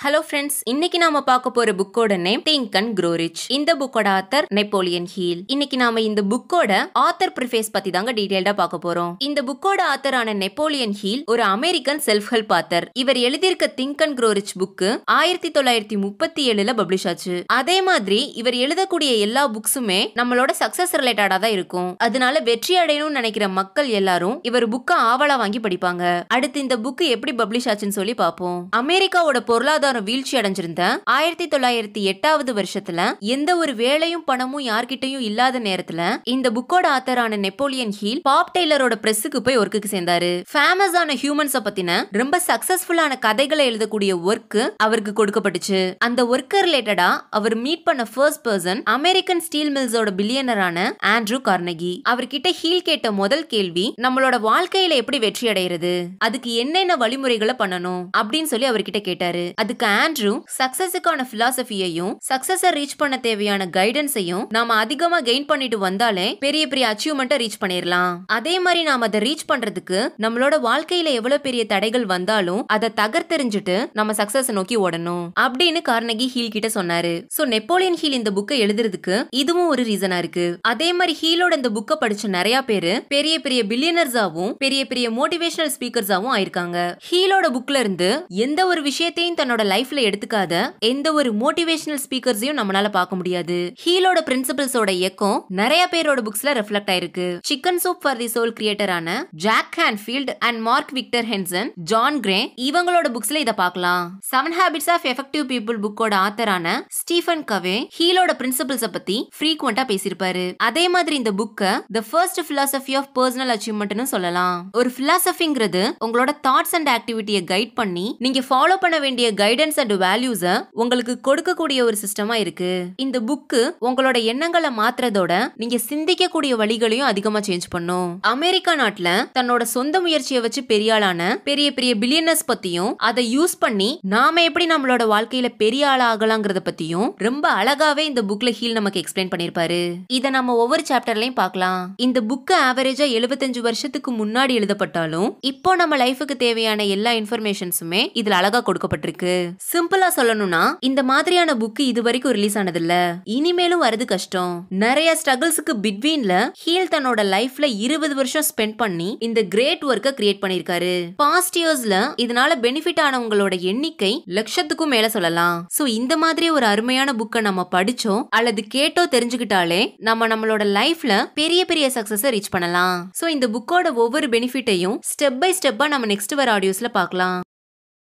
Hello friends இன்னைக்கு நாம பார்க்க போற புக்கோட நேம் திங்க் அண்ட் க்ரோரிச் இந்த புக்கோட ஆத்தர் நெப்போலியன் ஹீல் இன்னைக்கு நாம இந்த புக்கோட ஆத்தர் ப்ரிஃபேஸ் பத்தி தாங்க டீடைல்டா பார்க்க போறோம் இந்த புக்கோட ஆத்தரான நெப்போலியன் ஹீல் ஒரு அமெரிக்கன் செல்ஃப் ஹெல்ப் ஆத்தர் இவர் எழுதியிருக்க திங்க் அண்ட் க்ரோரிச் புக்கு ஆயிரத்தி தொள்ளாயிரத்தி முப்பத்தி ஏழுல பப்ளிஷ் ஆச்சு அதே மாதிரி இவர் எழுதக்கூடிய எல்லா புக்ஸுமே நம்மளோட சக்சஸ் ரிலேட்டடா தான் இருக்கும் அதனால வெற்றி அடையணும்னு நினைக்கிற மக்கள் எல்லாரும் இவர் புக்கை ஆவலா வாங்கி படிப்பாங்க அடுத்து இந்த புக்கு எப்படி பப்ளிஷ் ஆச்சுன்னு சொல்லி பார்ப்போம் அமெரிக்காவோட பொருளாதார பொருளாதாரம் வீழ்ச்சி அடைஞ்சிருந்த ஆயிரத்தி தொள்ளாயிரத்தி எட்டாவது வருஷத்துல எந்த ஒரு வேலையும் பணமும் யார்கிட்டயும் இல்லாத நேரத்துல இந்த புக்கோட ஆத்தரான நெப்போலியன் ஹீல் பாப் டெய்லரோட பிரஸுக்கு போய் ஒர்க்குக்கு சேர்ந்தாரு ஃபேமஸ் ஆன ஹியூமன்ஸ பத்தின ரொம்ப சக்சஸ்ஃபுல்லான கதைகளை எழுதக்கூடிய ஒர்க் அவருக்கு கொடுக்கப்பட்டுச்சு அந்த ஒர்க் ரிலேட்டடா அவர் மீட் பண்ண ஃபர்ஸ்ட் பர்சன் அமெரிக்கன் ஸ்டீல் மில்ஸோட பில்லியனரான ஆண்ட்ரூ கார்னகி அவர்கிட்ட ஹீல் கேட்ட முதல் கேள்வி நம்மளோட வாழ்க்கையில எப்படி வெற்றி அடையிறது அதுக்கு என்னென்ன வழிமுறைகளை பண்ணணும் அப்படின்னு சொல்லி அவர்கிட்ட கேட்டாரு அதுக்கு அதுக்கு ஆண்ட்ரூ சக்சஸுக்கான பிலாசபியையும் சக்சஸை ரீச் பண்ண தேவையான கைடன்ஸையும் நாம அதிகமா கெயின் பண்ணிட்டு வந்தாலே பெரிய பெரிய அச்சீவ்மெண்ட்டை ரீச் பண்ணிடலாம் அதே மாதிரி நாம அதை ரீச் பண்றதுக்கு நம்மளோட வாழ்க்கையில எவ்வளவு பெரிய தடைகள் வந்தாலும் அதை தகர்த்தெறிஞ்சிட்டு நம்ம சக்சஸ் நோக்கி ஓடணும் அப்படின்னு கார்னகி ஹீல் கிட்ட சொன்னாரு சோ நெப்போலியன் ஹீல் இந்த புக்கை எழுதுறதுக்கு இதுவும் ஒரு ரீசனா இருக்கு அதே மாதிரி ஹீலோட இந்த புக்கை படிச்ச நிறைய பேரு பெரிய பெரிய பில்லியனர்ஸாவும் பெரிய பெரிய மோட்டிவேஷனல் ஸ்பீக்கர்ஸாவும் ஆயிருக்காங்க ஹீலோட புக்ல இருந்து எந்த ஒரு விஷயத்தையும் தன்னோட லைஃப்ல எடுத்துக்காத எந்த ஒரு மோட்டிவேஷனல் ஸ்பீக்கர்ஸையும் நம்மளால பார்க்க முடியாது ஹீலோட பிரின்சிபல்ஸோட இயக்கம் நிறைய பேரோட புக்ஸ்ல ரிஃப்ளெக்ட் ஆயிருக்கு chicken soup for the soul கிரியேட்டரான Jack Canfield and Mark Victor Hansen John Gray இவங்களோட புக்ஸ்ல இதை பார்க்கலாம் seven habits of effective people புக்கோட ஆத்தரான ஸ்டீஃபன் கவே ஹீலோட பிரின்சிபல்ஸ பத்தி ஃப்ரீக்வெண்டா பேசியிருப்பாரு அதே மாதிரி இந்த புக்க the first philosophy of personal அச்சீவ்மெண்ட்னு சொல்லலாம் ஒரு பிலாசபிங்கிறது உங்களோட தாட்ஸ் அண்ட் ஆக்டிவிட்டியை கைட் பண்ணி நீங்க ஃபாலோ பண்ண வேண்டிய கைட் கைடன்ஸ் அண்ட் வேல்யூஸை உங்களுக்கு கொடுக்கக்கூடிய ஒரு சிஸ்டமா இருக்கு இந்த புக்கு உங்களோட எண்ணங்களை மாத்துறதோட நீங்க சிந்திக்கக்கூடிய வழிகளையும் அதிகமா சேஞ்ச் பண்ணும் அமெரிக்கா நாட்டுல தன்னோட சொந்த முயற்சியை வச்சு பெரிய ஆளான பெரிய பெரிய பில்லியனர்ஸ் பத்தியும் அதை யூஸ் பண்ணி நாம எப்படி நம்மளோட வாழ்க்கையில பெரிய ஆளா ஆகலாங்கிறத பத்தியும் ரொம்ப அழகாவே இந்த புக்ல ஹீல் நமக்கு எக்ஸ்பிளைன் பண்ணிருப்பாரு இதை நம்ம ஒவ்வொரு சாப்டர்லயும் பார்க்கலாம் இந்த புக்கு ஆவரேஜா எழுபத்தஞ்சு வருஷத்துக்கு முன்னாடி எழுதப்பட்டாலும் இப்போ நம்ம லைஃபுக்கு தேவையான எல்லா இன்ஃபர்மேஷன்ஸுமே இதுல அழகா கொடுக்கப்பட்டிருக்கு சிம்பிளா சொல்லணும்னா இந்த மாதிரியான புக் இது வரைக்கும் ரிலீஸ் ஆனது இல்ல இனிமேலும் வரது கஷ்டம் நிறைய ஸ்ட்ரகிள்ஸுக்கு பிட்வீன்ல ஹீல் தன்னோட லைஃப்ல இருபது வருஷம் ஸ்பெண்ட் பண்ணி இந்த கிரேட் ஒர்க்கை கிரியேட் பண்ணிருக்காரு பாஸ்ட் இயர்ஸ்ல இதனால பெனிஃபிட் ஆனவங்களோட எண்ணிக்கை லட்சத்துக்கும் மேல சொல்லலாம் சோ இந்த மாதிரி ஒரு அருமையான புக்கை நம்ம படிச்சோ அல்லது கேட்டோ தெரிஞ்சுக்கிட்டாலே நம்ம நம்மளோட லைஃப்ல பெரிய பெரிய சக்சஸ ரீச் பண்ணலாம் சோ இந்த புக்கோட ஒவ்வொரு பெனிஃபிட்டையும் ஸ்டெப் பை ஸ்டெப்பா நம்ம நெக்ஸ்ட் வர ஆடியோஸ்ல பார்க்கலாம்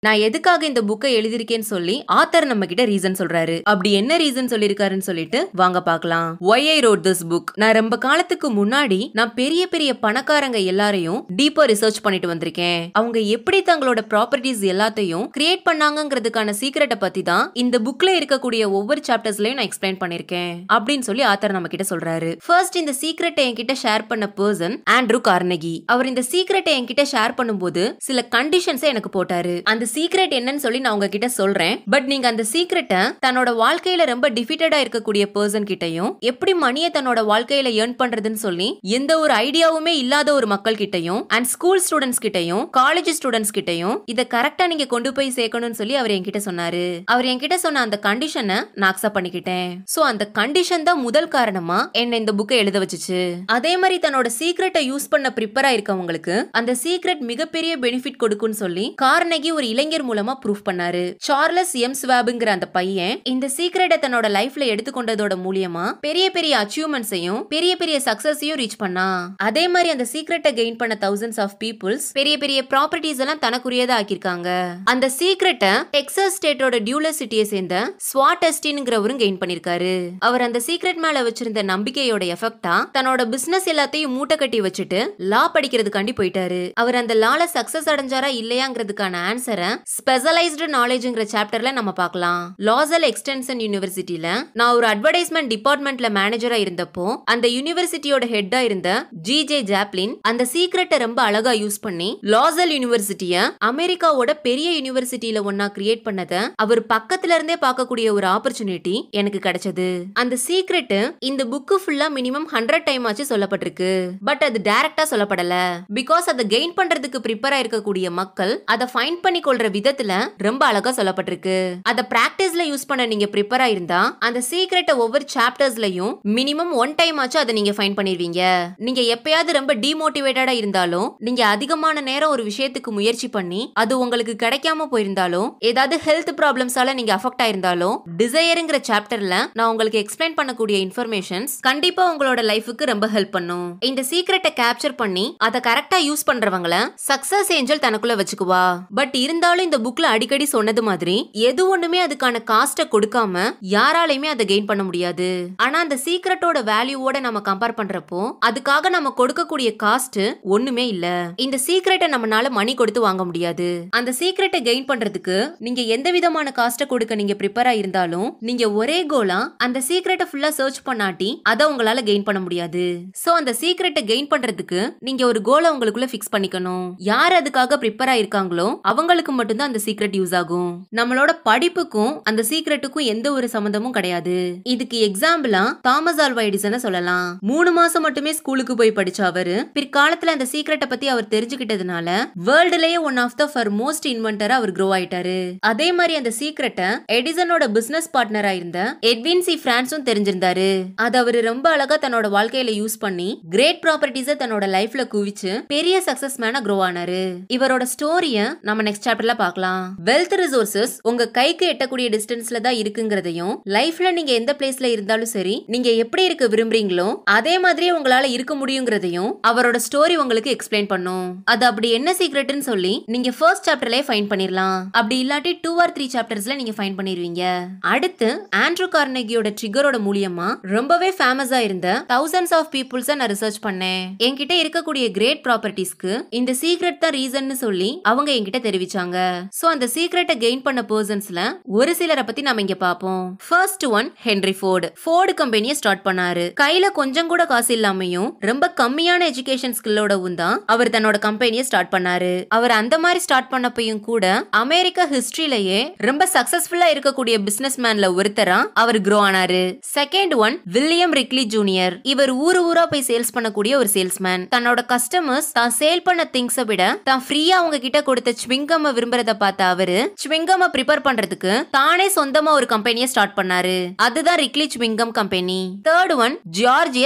நான் எதுக்காக இந்த புக்கை எழுதியிருக்கேன்னு சொல்லி ஆத்தர் நம்ம கிட்ட ரீசன் சொல்றாரு அப்படி என்ன ரீசன் சொல்லியிருக்காருன்னு சொல்லிட்டு வாங்க பார்க்கலாம் why I wrote this book நான் ரொம்ப காலத்துக்கு முன்னாடி நான் பெரிய பெரிய பணக்காரங்க எல்லாரையும் டீப்பா ரிசர்ச் பண்ணிட்டு வந்திருக்கேன் அவங்க எப்படி தங்களோட ப்ராப்பர்ட்டிஸ் எல்லாத்தையும் கிரியேட் பண்ணாங்கிறதுக்கான சீக்கிரட்டை பத்தி தான் இந்த புக்ல இருக்கக்கூடிய ஒவ்வொரு சாப்டர்ஸ்லயும் நான் எக்ஸ்பிளைன் பண்ணிருக்கேன் அப்படின்னு சொல்லி ஆத்தர் நம்ம கிட்ட சொல்றாரு ஃபர்ஸ்ட் இந்த சீக்கிரட்டை என்கிட்ட ஷேர் பண்ண பர்சன் ஆண்ட்ரூ கார்னகி அவர் இந்த சீக்ரெட்டை என்கிட்ட ஷேர் பண்ணும்போது சில கண்டிஷன்ஸ் எனக்கு போட்டாரு அந்த சீக்ரெட் என்னன்னு சொல்லி நான் உங்ககிட்ட சொல்றேன் பட் நீங்க அந்த சீக்ரெட்டை தன்னோட வாழ்க்கையில ரொம்ப டிஃபிட்டடா இருக்கக்கூடிய பர்சன் கிட்டையும் எப்படி மணியை தன்னோட வாழ்க்கையில ஏர்ன் பண்றதுன்னு சொல்லி எந்த ஒரு ஐடியாவுமே இல்லாத ஒரு மக்கள் கிட்டையும் அண்ட் ஸ்கூல் ஸ்டூடெண்ட்ஸ் கிட்டையும் காலேஜ் ஸ்டூடெண்ட்ஸ் கிட்டையும் இதை கரெக்டா நீங்க கொண்டு போய் சேர்க்கணும்னு சொல்லி அவர் என்கிட்ட சொன்னாரு அவர் என்கிட்ட சொன்ன அந்த கண்டிஷனை நான் அக்செப்ட் பண்ணிக்கிட்டேன் சோ அந்த கண்டிஷன் தான் முதல் காரணமா என்ன இந்த புக்கை எழுத வச்சுச்சு அதே மாதிரி தன்னோட சீக்ரெட்டை யூஸ் பண்ண ப்ரிப்பேர் ஆயிருக்கவங்களுக்கு அந்த சீக்ரெட் மிகப்பெரிய பெனிஃபிட் கொடுக்கும்னு சொல்லி கார்னகி ஒரு இளைஞர் மூலமா ப்ரூஃப் பண்ணாரு சார்லஸ் எம் ஸ்வாபுங்கிற அந்த பையன் இந்த சீக்ரெட்டை தன்னோட லைஃப்ல எடுத்துக்கொண்டதோட மூலியமா பெரிய பெரிய அச்சீவ்மெண்ட்ஸையும் பெரிய பெரிய சக்சஸையும் ரீச் பண்ணா அதே மாதிரி அந்த சீக்ரெட்டை கெயின் பண்ண தௌசண்ட்ஸ் ஆஃப் பீப்புள்ஸ் பெரிய பெரிய ப்ராப்பர்ட்டிஸ் எல்லாம் தனக்குரியதா ஆக்கியிருக்காங்க அந்த சீக்ரெட்டை டெக்ஸஸ் ஸ்டேட்டோட டியூலர் சிட்டியை சேர்ந்த ஸ்வாட்டஸ்டின்ங்கிறவரும் கெயின் பண்ணியிருக்காரு அவர் அந்த சீக்ரெட் மேல வச்சிருந்த நம்பிக்கையோட எஃபெக்டா தன்னோட பிசினஸ் எல்லாத்தையும் மூட்டை கட்டி வச்சுட்டு லா படிக்கிறதுக்காண்டி போயிட்டாரு அவர் அந்த லால சக்சஸ் அடைஞ்சாரா இல்லையாங்கிறதுக்கான ஆன்சரை இருக்கிற ஸ்பெஷலைஸ்டு நாலேஜ்ங்கிற சாப்டர்ல நம்ம பார்க்கலாம் லாசல் எக்ஸ்டென்ஷன் யூனிவர்சிட்டியில நான் ஒரு அட்வர்டைஸ்மெண்ட் டிபார்ட்மெண்ட்ல மேனேஜரா இருந்தப்போ அந்த யூனிவர்சிட்டியோட ஹெட்டா இருந்த ஜி ஜே ஜாப்லின் அந்த சீக்ரெட்டை ரொம்ப அழகா யூஸ் பண்ணி லாசல் யூனிவர்சிட்டிய அமெரிக்காவோட பெரிய யூனிவர்சிட்டியில ஒன்னா கிரியேட் பண்ணத அவர் பக்கத்துல இருந்தே பார்க்கக்கூடிய ஒரு ஆப்பர்ச்சுனிட்டி எனக்கு கிடைச்சது அந்த சீக்ரெட் இந்த புக்கு ஃபுல்லா மினிமம் ஹண்ட்ரட் டைம் ஆச்சு சொல்லப்பட்டிருக்கு பட் அது டைரக்டா சொல்லப்படல பிகாஸ் அதை கெயின் பண்றதுக்கு ப்ரிப்பேர் இருக்கக்கூடிய மக்கள் அதை ஃபைண்ட் பண்ணி கொள்ற சொல்ற விதத்துல ரொம்ப அழகா சொல்லப்பட்டிருக்கு அத பிராக்டிஸ்ல யூஸ் பண்ண நீங்க ப்ரிப்பேர் ஆயிருந்தா அந்த சீக்ரெட்டை ஒவ்வொரு சாப்டர்ஸ்லயும் மினிமம் ஒன் டைம் ஆச்சும் அதை நீங்க ஃபைண்ட் பண்ணிருவீங்க நீங்க எப்பயாவது ரொம்ப டிமோட்டிவேட்டடா இருந்தாலும் நீங்க அதிகமான நேரம் ஒரு விஷயத்துக்கு முயற்சி பண்ணி அது உங்களுக்கு கிடைக்காம போயிருந்தாலும் ஏதாவது ஹெல்த் ப்ராப்ளம்ஸால நீங்க அஃபெக்ட் ஆயிருந்தாலும் டிசையருங்கிற சாப்டர்ல நான் உங்களுக்கு எக்ஸ்பிளைன் பண்ணக்கூடிய இன்ஃபர்மேஷன்ஸ் கண்டிப்பா உங்களோட லைஃபுக்கு ரொம்ப ஹெல்ப் பண்ணும் இந்த சீக்ரெட்டை கேப்சர் பண்ணி அதை கரெக்டா யூஸ் பண்றவங்களை சக்சஸ் ஏஞ்சல் தனக்குள்ள வச்சுக்குவா பட் இருந்தா இருந்தாலும் இந்த புக்ல அடிக்கடி சொன்னது மாதிரி எது ஒண்ணுமே அதுக்கான காஸ்ட கொடுக்காம யாராலையுமே அதை கெயின் பண்ண முடியாது ஆனா அந்த சீக்ரெட்டோட வேல்யூவோட நம்ம கம்பேர் பண்றப்போ அதுக்காக நம்ம கொடுக்கக்கூடிய காஸ்ட் ஒண்ணுமே இல்ல இந்த சீக்ரெட்டை நம்மளால மணி கொடுத்து வாங்க முடியாது அந்த சீக்ரெட்டை கெயின் பண்றதுக்கு நீங்க எந்த விதமான காஸ்ட கொடுக்க நீங்க ப்ரிப்பேரா இருந்தாலும் நீங்க ஒரே கோலா அந்த சீக்ரெட்டை ஃபுல்லா சர்ச் பண்ணாட்டி அதை உங்களால கெயின் பண்ண முடியாது சோ அந்த சீக்ரெட்டை கெயின் பண்றதுக்கு நீங்க ஒரு கோலை உங்களுக்குள்ள ஃபிக்ஸ் பண்ணிக்கணும் யார் அதுக்காக ப்ரிப்பேரா இருக்காங்களோ அவங்களுக்கு படிப்புக்கு மட்டும்தான் அந்த சீக்ரெட் யூஸ் ஆகும் நம்மளோட படிப்புக்கும் அந்த சீக்ரெட்டுக்கும் எந்த ஒரு சம்பந்தமும் கிடையாது இதுக்கு எக்ஸாம்பிளா தாமஸ் ஆல்வா எடிசன் சொல்லலாம் மூணு மாசம் மட்டுமே ஸ்கூலுக்கு போய் படிச்ச அவரு பிற்காலத்துல அந்த சீக்ரெட்டை பத்தி அவர் தெரிஞ்சுக்கிட்டதுனால வேர்ல்டுலயே one of the foremost இன்வென்டரா அவர் க்ரோ ஆயிட்டாரு அதே மாதிரி அந்த சீக்ரெட்டை எடிசனோட பிசினஸ் பார்ட்னர் இருந்த எட்வின் சி பிரான்ஸும் தெரிஞ்சிருந்தாரு அது அவரு ரொம்ப அழகா தன்னோட வாழ்க்கையில யூஸ் பண்ணி கிரேட் ப்ராப்பர்ட்டிஸை தன்னோட லைஃப்ல குவிச்சு பெரிய சக்சஸ் மேனா க்ரோ ஆனாரு இவரோட ஸ்டோரிய நம்ம நெக்ஸ்ட் சாப்டர் சாப்டர்ல பார்க்கலாம் வெல்த் ரிசோர்சஸ் உங்க கைக்கு எட்டக்கூடிய டிஸ்டன்ஸ்ல தான் இருக்குங்கிறதையும் லைஃப்ல நீங்க எந்த பிளேஸ்ல இருந்தாலும் சரி நீங்க எப்படி இருக்க விரும்புறீங்களோ அதே மாதிரியே உங்களால இருக்க முடியுங்கிறதையும் அவரோட ஸ்டோரி உங்களுக்கு எக்ஸ்பிளைன் பண்ணும் அது அப்படி என்ன சீக்ரெட்னு சொல்லி நீங்க ஃபர்ஸ்ட் சாப்டர்லயே ஃபைண்ட் பண்ணிரலாம் அப்படி இல்லாட்டி டூ ஆர் த்ரீ சாப்டர்ஸ்ல நீங்க ஃபைண்ட் பண்ணிருவீங்க அடுத்து ஆண்ட்ரூ கார்னகியோட ட்ரிகரோட மூலியமா ரொம்பவே ஃபேமஸா இருந்த தௌசண்ட்ஸ் ஆஃப் பீப்புள்ஸ நான் ரிசர்ச் பண்ணேன் என்கிட்ட இருக்கக்கூடிய கிரேட் ப்ராப்பர்ட்டிஸ்க்கு இந்த சீக்ரெட் தான் ரீசன் சொல்லி அவங்க என்கிட்ட தெரிவிச்சாங்க இருக்காங்க சோ அந்த சீக்ரெட்டை கெயின் பண்ண பர்சன்ஸ்ல ஒரு சிலரை பத்தி நாம இங்க பாப்போம் first one Henry Ford Ford கம்பெனியை ஸ்டார்ட் பண்ணாரு கையில கொஞ்சம் கூட காசு இல்லாமையும் ரொம்ப கம்மியான எஜுகேஷன் ஸ்கில்லோடவும் தான் அவர் தன்னோட கம்பெனியை ஸ்டார்ட் பண்ணாரு அவர் அந்த மாதிரி ஸ்டார்ட் பண்ணப்பையும் கூட அமெரிக்கா ஹிஸ்டரியிலேயே ரொம்ப சக்சஸ்ஃபுல்லா இருக்கக்கூடிய பிசினஸ் மேன்ல ஒருத்தரா அவர் க்ரோ ஆனாரு second one William Wrigley junior இவர் ஊரு ஊரா போய் சேல்ஸ் பண்ணக்கூடிய ஒரு சேல்ஸ்மேன் தன்னோட கஸ்டமர்ஸ் தான் சேல் பண்ண திங்ஸை விட தான் ஃப்ரீயா அவங்க கிட்ட கொடுத்த ஸ்விங்கம் விரும்புறத பார்த்த அவரு ஸ்விங்கம் ப்ரிப்பேர் பண்றதுக்கு தானே சொந்தமா ஒரு கம்பெனியை ஸ்டார்ட் பண்ணாரு அதுதான் ரிக்லி ஸ்விங்கம் company third one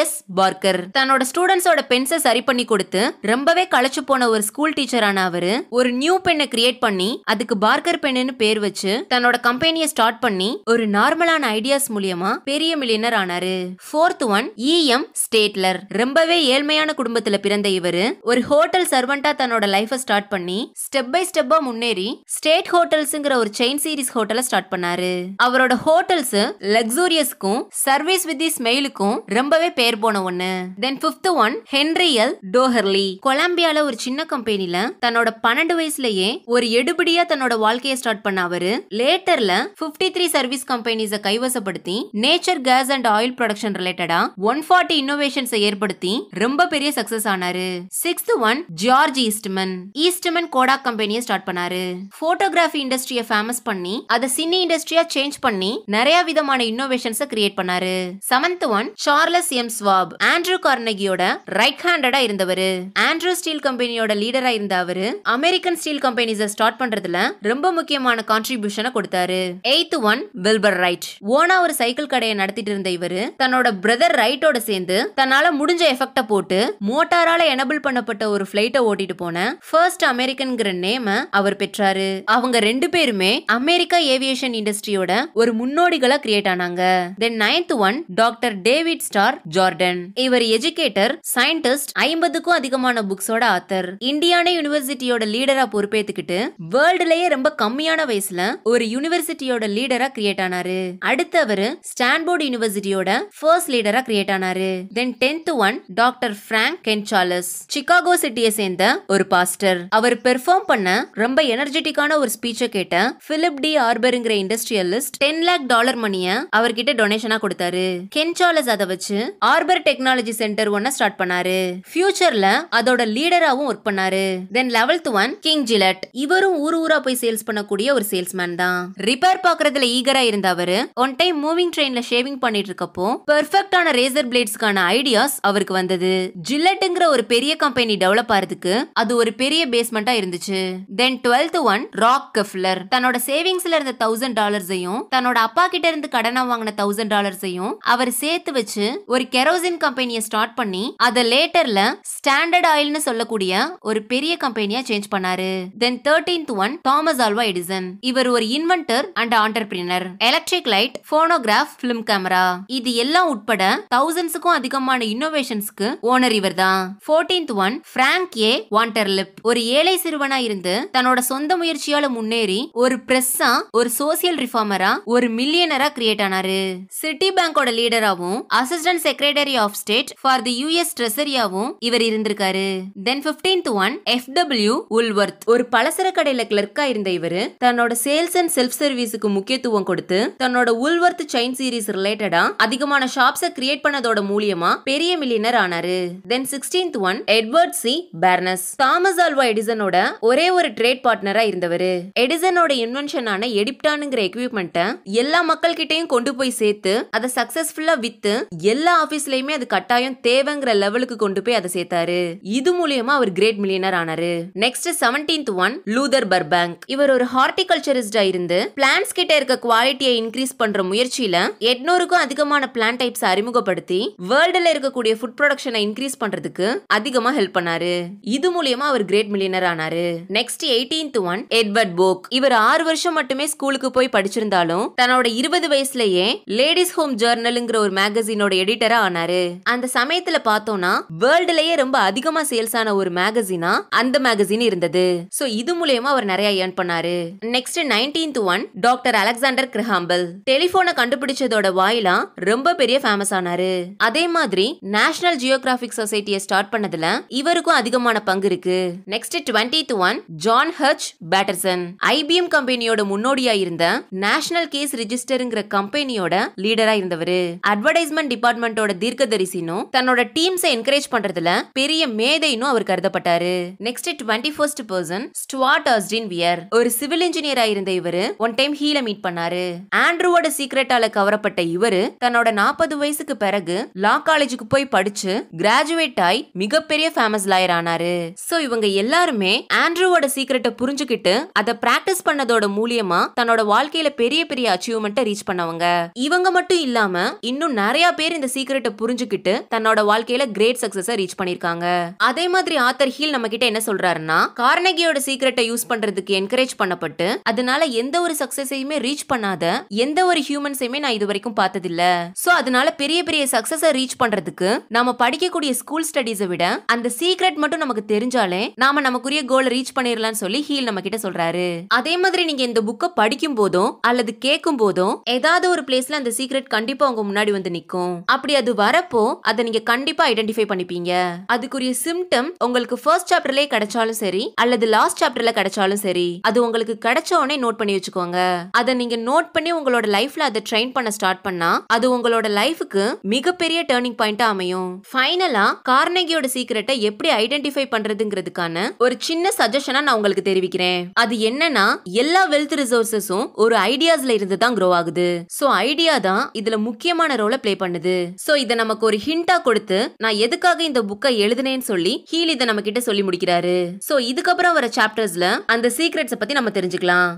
S Parker தன்னோட ஸ்டூடெண்ட்ஸோட பென்ஸை சரி பண்ணி கொடுத்து ரொம்பவே களைச்சு போன ஒரு ஸ்கூல் டீச்சரான அவரு ஒரு நியூ பெண்ணை கிரியேட் பண்ணி அதுக்கு பார்க்கர் பெண்ணுன்னு பேர் வச்சு தன்னோட கம்பெனியை ஸ்டார்ட் பண்ணி ஒரு நார்மலான ஐடியாஸ் மூலியமா பெரிய மில்லியனர் ஆனாரு ஃபோர்த் ஒன் இஎம் ஸ்டேட்லர் ரொம்பவே ஏழ்மையான குடும்பத்துல பிறந்த இவரு ஒரு ஹோட்டல் சர்வெண்டா தன்னோட லைஃப ஸ்டார்ட் பண்ணி ஸ்டெப் பை ஸ்டெப்பா முன்னே முன்னேறி ஸ்டேட் ஹோட்டல்ஸ்ங்கிற ஒரு செயின் சீரிஸ் ஹோட்டலை ஸ்டார்ட் பண்ணாரு அவரோட ஹோட்டல்ஸ் லக்ஸூரியஸ்க்கும் சர்வீஸ் வித் ஸ்மெயிலுக்கும் ரொம்பவே பேர் போன ஒண்ணு தென் பிப்த் ஒன் ஹென்ரியல் டோஹர்லி கொலம்பியால ஒரு சின்ன கம்பெனில தன்னோட பன்னெண்டு வயசுலயே ஒரு எடுபடியா தன்னோட வாழ்க்கையை ஸ்டார்ட் பண்ண அவரு லேட்டர்ல பிப்டி த்ரீ சர்வீஸ் கம்பெனிஸ கைவசப்படுத்தி nature gas and oil production ரிலேட்டடா ஒன் ஃபார்ட்டி இன்னோவேஷன்ஸை ஏற்படுத்தி ரொம்ப பெரிய சக்சஸ் ஆனாரு sixth one George Eastman Eastman Kodak கம்பெனியை ஸ்டார்ட் பண்ணாரு பண்ணிருக்காரு போட்டோகிராஃபி இண்டஸ்ட்ரிய ஃபேமஸ் பண்ணி அதை சினி இண்டஸ்ட்ரியா சேஞ்ச் பண்ணி நிறைய விதமான இன்னோவேஷன்ஸ கிரியேட் பண்ணாரு seventh one Charles M Schwab Andrew கார்னகியோட ரைட் ஹேண்டடா இருந்தவர் ஆண்ட்ரூ ஸ்டீல் கம்பெனியோட லீடரா இருந்த அவரு அமெரிக்கன் ஸ்டீல் கம்பெனிஸ் ஸ்டார்ட் பண்றதுல ரொம்ப முக்கியமான கான்ட்ரிபியூஷனை கொடுத்தாரு எயித் ஒன் வில்பர் ரைட் ஓனா ஒரு சைக்கிள் கடையை நடத்திட்டு இருந்த இவரு தன்னோட பிரதர் ரைட்டோட சேர்ந்து தன்னால முடிஞ்ச எஃபெக்ட போட்டு மோட்டாரால எனபிள் பண்ணப்பட்ட ஒரு பிளைட்டை ஓட்டிட்டு போன ஃபர்ஸ்ட் அமெரிக்கன்ங்கிற நேம அவர் பெற்றாரு அவங்க ரெண்டு பேருமே அமெரிக்கா ஏவியேஷன் இண்டஸ்ட்ரியோட ஒரு முன்னோடிகளா கிரியேட் ஆனாங்க then ninth one doctor David Starr Jordan இவர் எஜுகேட்டர் சயின்டிஸ்ட் ஐம்பதுக்கும் அதிகமான புக்ஸோட ஆத்தர் இந்தியானா யூனிவர்சிட்டியோட லீடரா பொறுப்பேத்துக்கிட்டு வேர்ல்டுலயே ரொம்ப கம்மியான வயசுல ஒரு யூனிவர்சிட்டியோட லீடரா கிரியேட் ஆனாரு அடுத்து அவரு ஸ்டான்போர்ட் யூனிவர்சிட்டியோட ஃபர்ஸ்ட் லீடரா கிரியேட் ஆனாரு then tenth one doctor Frank Gunsaulus Chicago சிட்டியை சேர்ந்த ஒரு பாஸ்டர் அவர் பெர்ஃபார்ம் பண்ண ரொம்ப எனர்ஜெட்டிக்கான ஒரு ஸ்பீச்சை கேட்டேன் பிலிப் டி ஆர்பருங்கிற இண்டஸ்ட்ரியலிஸ்ட் டென் லேக் டாலர் மணியை அவர்கிட்ட டொனேஷனா கொடுத்தாரு கென் அதை வச்சு ஆர்பர் டெக்னாலஜி சென்டர் ஒன்ன ஸ்டார்ட் பண்ணாரு ஃபியூச்சர்ல அதோட லீடராவும் ஒர்க் பண்ணாரு then eleventh one King Gillette இவரும் ஊர் ஊரா போய் சேல்ஸ் பண்ணக்கூடிய ஒரு சேல்ஸ்மேன் தான் ரிப்பேர் பாக்குறதுல ஈகரா இருந்த அவரு ஒன் டைம் மூவிங் ட்ரெயின்ல ஷேவிங் பண்ணிட்டு இருக்கப்போ பெர்ஃபெக்டான ரேசர் பிளேட்ஸ்க்கான ஐடியாஸ் அவருக்கு வந்தது ஜில்லட்டுங்கிற ஒரு பெரிய கம்பெனி டெவலப் ஆறதுக்கு அது ஒரு பெரிய பேஸ்மெண்டா இருந்துச்சு தென் டுவெல் டுவெல்த் ஒன் ராக் கெஃப்லர் தன்னோட சேவிங்ஸ்ல இருந்த தௌசண்ட் டாலர்ஸையும் தன்னோட அப்பா கிட்ட இருந்து கடனா வாங்கின தௌசண்ட் டாலர்ஸையும் அவர் சேர்த்து வச்சு ஒரு கெரோசின் கம்பெனியை ஸ்டார்ட் பண்ணி அதை லேட்டர்ல ஸ்டாண்டர்ட் ஆயில்னு சொல்லக்கூடிய ஒரு பெரிய கம்பெனியா சேஞ்ச் பண்ணாரு then thirteenth one Thomas Alva Edison இவர் ஒரு inventor and entrepreneur electric light phonograph film camera இது எல்லாம் உட்பட தௌசண்ட்ஸுக்கும் அதிகமான இன்னோவேஷன்ஸ்க்கு ஓனர் இவர் தான் fourteenth one Frank A Vanderlip ஒரு ஏழை சிறுவனா இருந்து தன்னோட சொந்த முயற்சியால முன்னேறி ஒரு பிரஸ்ஸா ஒரு சோசியல் ரிஃபார்மரா ஒரு மில்லியனரா கிரியேட் ஆனாரு சிட்டி பேங்கோட லீடராவும் assistant secretary of state for the US ட்ரெசரியாவும் இவர் இருந்திருக்காரு then fifteenth one F W Woolworth ஒரு பலசர கடையில கிளர்க்கா இருந்த இவரு தன்னோட சேல்ஸ் அண்ட் செல்ஃப் சர்வீஸுக்கு முக்கியத்துவம் கொடுத்து தன்னோட உல்வர்த் செயின் சீரீஸ் ரிலேட்டடா அதிகமான ஷாப்ஸ கிரியேட் பண்ணதோட மூலியமா பெரிய மில்லியனர் ஆனாரு then sixteenth one Edward C Barnes Thomas Alva எடிசனோட ஒரே ஒரு ட்ரேட் பார்ட்னரா இருந்தவர் எடிசனோட இன்வென்ஷனான எடிப்டானுங்கிற எக்யூப்மெண்ட்டை எல்லா மக்கள்கிட்டையும் கொண்டு போய் சேர்த்து அதை சக்சஸ்ஃபுல்லா வித்து எல்லா ஆபீஸ்லயுமே அது கட்டாயம் தேவைங்கிற லெவலுக்கு கொண்டு போய் அதை சேர்த்தாரு இது மூலியமா அவர் கிரேட் மில்லியனர் ஆனாரு next seventeenth one Luther Burbank இவர் ஒரு ஹார்டிகல்ச்சரிஸ்டா இருந்து பிளான்ஸ் கிட்ட இருக்க குவாலிட்டியை இன்க்ரீஸ் பண்ற முயற்சியில எட்நூறுக்கும் அதிகமான பிளான் டைப்ஸ் அறிமுகப்படுத்தி வேர்ல்டுல இருக்கக்கூடிய ஃபுட் ப்ரொடக்ஷனை இன்க்ரீஸ் பண்றதுக்கு அதிகமா ஹெல்ப் பண்ணாரு இது மூலியமா அவர் கிரேட் மில்லியனர் ஆனாரு next eighteen sixteenth one Edward Bok இவர் ஆறு வருஷம் மட்டுமே ஸ்கூலுக்கு போய் படிச்சிருந்தாலும் தன்னோட இருபது வயசுலயே லேடிஸ் ஹோம் ஜேர்னலுங்கிற ஒரு மேகசினோட எடிட்டரா ஆனாரு அந்த சமயத்துல பார்த்தோம்னா வேர்ல்டுலயே ரொம்ப அதிகமா சேல்ஸ் ஆன ஒரு மேகசினா அந்த மேகசின் இருந்தது சோ இது மூலயமா அவர் நிறைய ஏர்ன் பண்ணாரு next nineteenth one doctor Alexander Graham Bell டெலிபோனை கண்டுபிடிச்சதோட வாயிலா ரொம்ப பெரிய ஃபேமஸ் ஆனாரு அதே மாதிரி நேஷனல் ஜியோகிராபிக் சொசைட்டியை ஸ்டார்ட் பண்ணதுல இவருக்கும் அதிகமான பங்கு இருக்கு நெக்ஸ்ட் டுவெண்ட்டி ஒன் ஜான் ஹர் சர்ச் பேட்டர்சன் ஐபிஎம் கம்பெனியோட முன்னோடியா இருந்த நேஷனல் கேஸ் ரிஜிஸ்டருங்கிற கம்பெனியோட லீடரா இருந்தவர் அட்வர்டைஸ்மெண்ட் டிபார்ட்மெண்டோட தீர்க்கதரிசினும் தன்னோட டீம்ஸை என்கரேஜ் பண்றதுல பெரிய மேதைனும் அவர் கருதப்பட்டாரு next twenty first person Stuart Austin Wier ஒரு சிவில் இன்ஜினியரா இருந்த இவரு ஒன் டைம் ஹீல மீட் பண்ணாரு ஆண்ட்ரூவோட சீக்ரெட்டால கவரப்பட்ட இவரு தன்னோட நாற்பது வயசுக்கு பிறகு லா காலேஜுக்கு போய் படிச்சு கிராஜுவேட் ஆய் மிகப்பெரிய ஃபேமஸ் லாயர் ஆனாரு சோ இவங்க எல்லாருமே ஆண்ட்ரூவோட சீக்ரெட்டை புரிஞ்சுக்கிட்டு அதை பிராக்டிஸ் பண்ணதோட மூலியமா தன்னோட வாழ்க்கையில பெரிய பெரிய அச்சீவ்மெண்ட்டை ரீச் பண்ணவங்க இவங்க மட்டும் இல்லாம இன்னும் நிறைய பேர் இந்த சீக்கிரட்டை புரிஞ்சுக்கிட்டு தன்னோட வாழ்க்கையில கிரேட் சக்சஸ் ரீச் பண்ணிருக்காங்க அதே மாதிரி ஆத்தர் ஹீல் நம்ம கிட்ட என்ன சொல்றாருன்னா கார்னகியோட சீக்கிரட்டை யூஸ் பண்றதுக்கு என்கரேஜ் பண்ணப்பட்டு அதனால எந்த ஒரு சக்சஸையுமே ரீச் பண்ணாத எந்த ஒரு ஹியூமன்ஸையுமே நான் இது வரைக்கும் பார்த்ததில்ல சோ அதனால பெரிய பெரிய சக்சஸை ரீச் பண்றதுக்கு நம்ம படிக்கக்கூடிய ஸ்கூல் ஸ்டடீஸை விட அந்த சீக்ரெட் மட்டும் நமக்கு தெரிஞ்சாலே நாம நமக்குரிய கோல் ரீச் பண்ணிடலாம்னு சொல்லி நக்கீல் நம்ம கிட்ட சொல்றாரு அதே மாதிரி நீங்க இந்த புக்கை படிக்கும் போதும் அல்லது கேட்கும் போதும் ஏதாவது ஒரு பிளேஸ்ல அந்த சீக்ரெட் கண்டிப்பா உங்க முன்னாடி வந்து நிக்கும் அப்படி அது வரப்போ அதை நீங்க கண்டிப்பா ஐடென்டிஃபை பண்ணிப்பீங்க அதுக்குரிய சிம்டம் உங்களுக்கு ஃபர்ஸ்ட் சாப்டர்லயே கிடைச்சாலும் சரி அல்லது லாஸ்ட் சாப்டர்ல கிடைச்சாலும் சரி அது உங்களுக்கு கிடைச்ச உடனே நோட் பண்ணி வச்சுக்கோங்க அதை நீங்க நோட் பண்ணி உங்களோட லைஃப்ல அதை ட்ரெயின் பண்ண ஸ்டார்ட் பண்ணா அது உங்களோட லைஃபுக்கு மிகப்பெரிய டேர்னிங் பாயிண்டா அமையும் ஃபைனலா கார்னகியோட சீக்கிரட்டை எப்படி ஐடென்டிஃபை பண்றதுங்கிறதுக்கான ஒரு சின்ன சஜஷனா நான் உங்களுக்கு தெரிவிக்கிறேன் தெரிவிக்கிறேன் அது என்னன்னா எல்லா வெல்த் ரிசோர்சஸும் ஒரு ஐடியாஸ்ல இருந்து தான் க்ரோ ஆகுது சோ ஐடியா தான் இதுல முக்கியமான ரோலை பிளே பண்ணுது சோ இத நமக்கு ஒரு ஹிண்டா கொடுத்து நான் எதுக்காக இந்த புக்கை எழுதுனேன்னு சொல்லி ஹீல் இதை நம்ம கிட்ட சொல்லி முடிக்கிறாரு சோ இதுக்கப்புறம் வர சாப்டர்ஸ்ல அந்த சீக்ரெட்ஸ பத்தி நம்ம தெரிஞ்சுக்கலாம்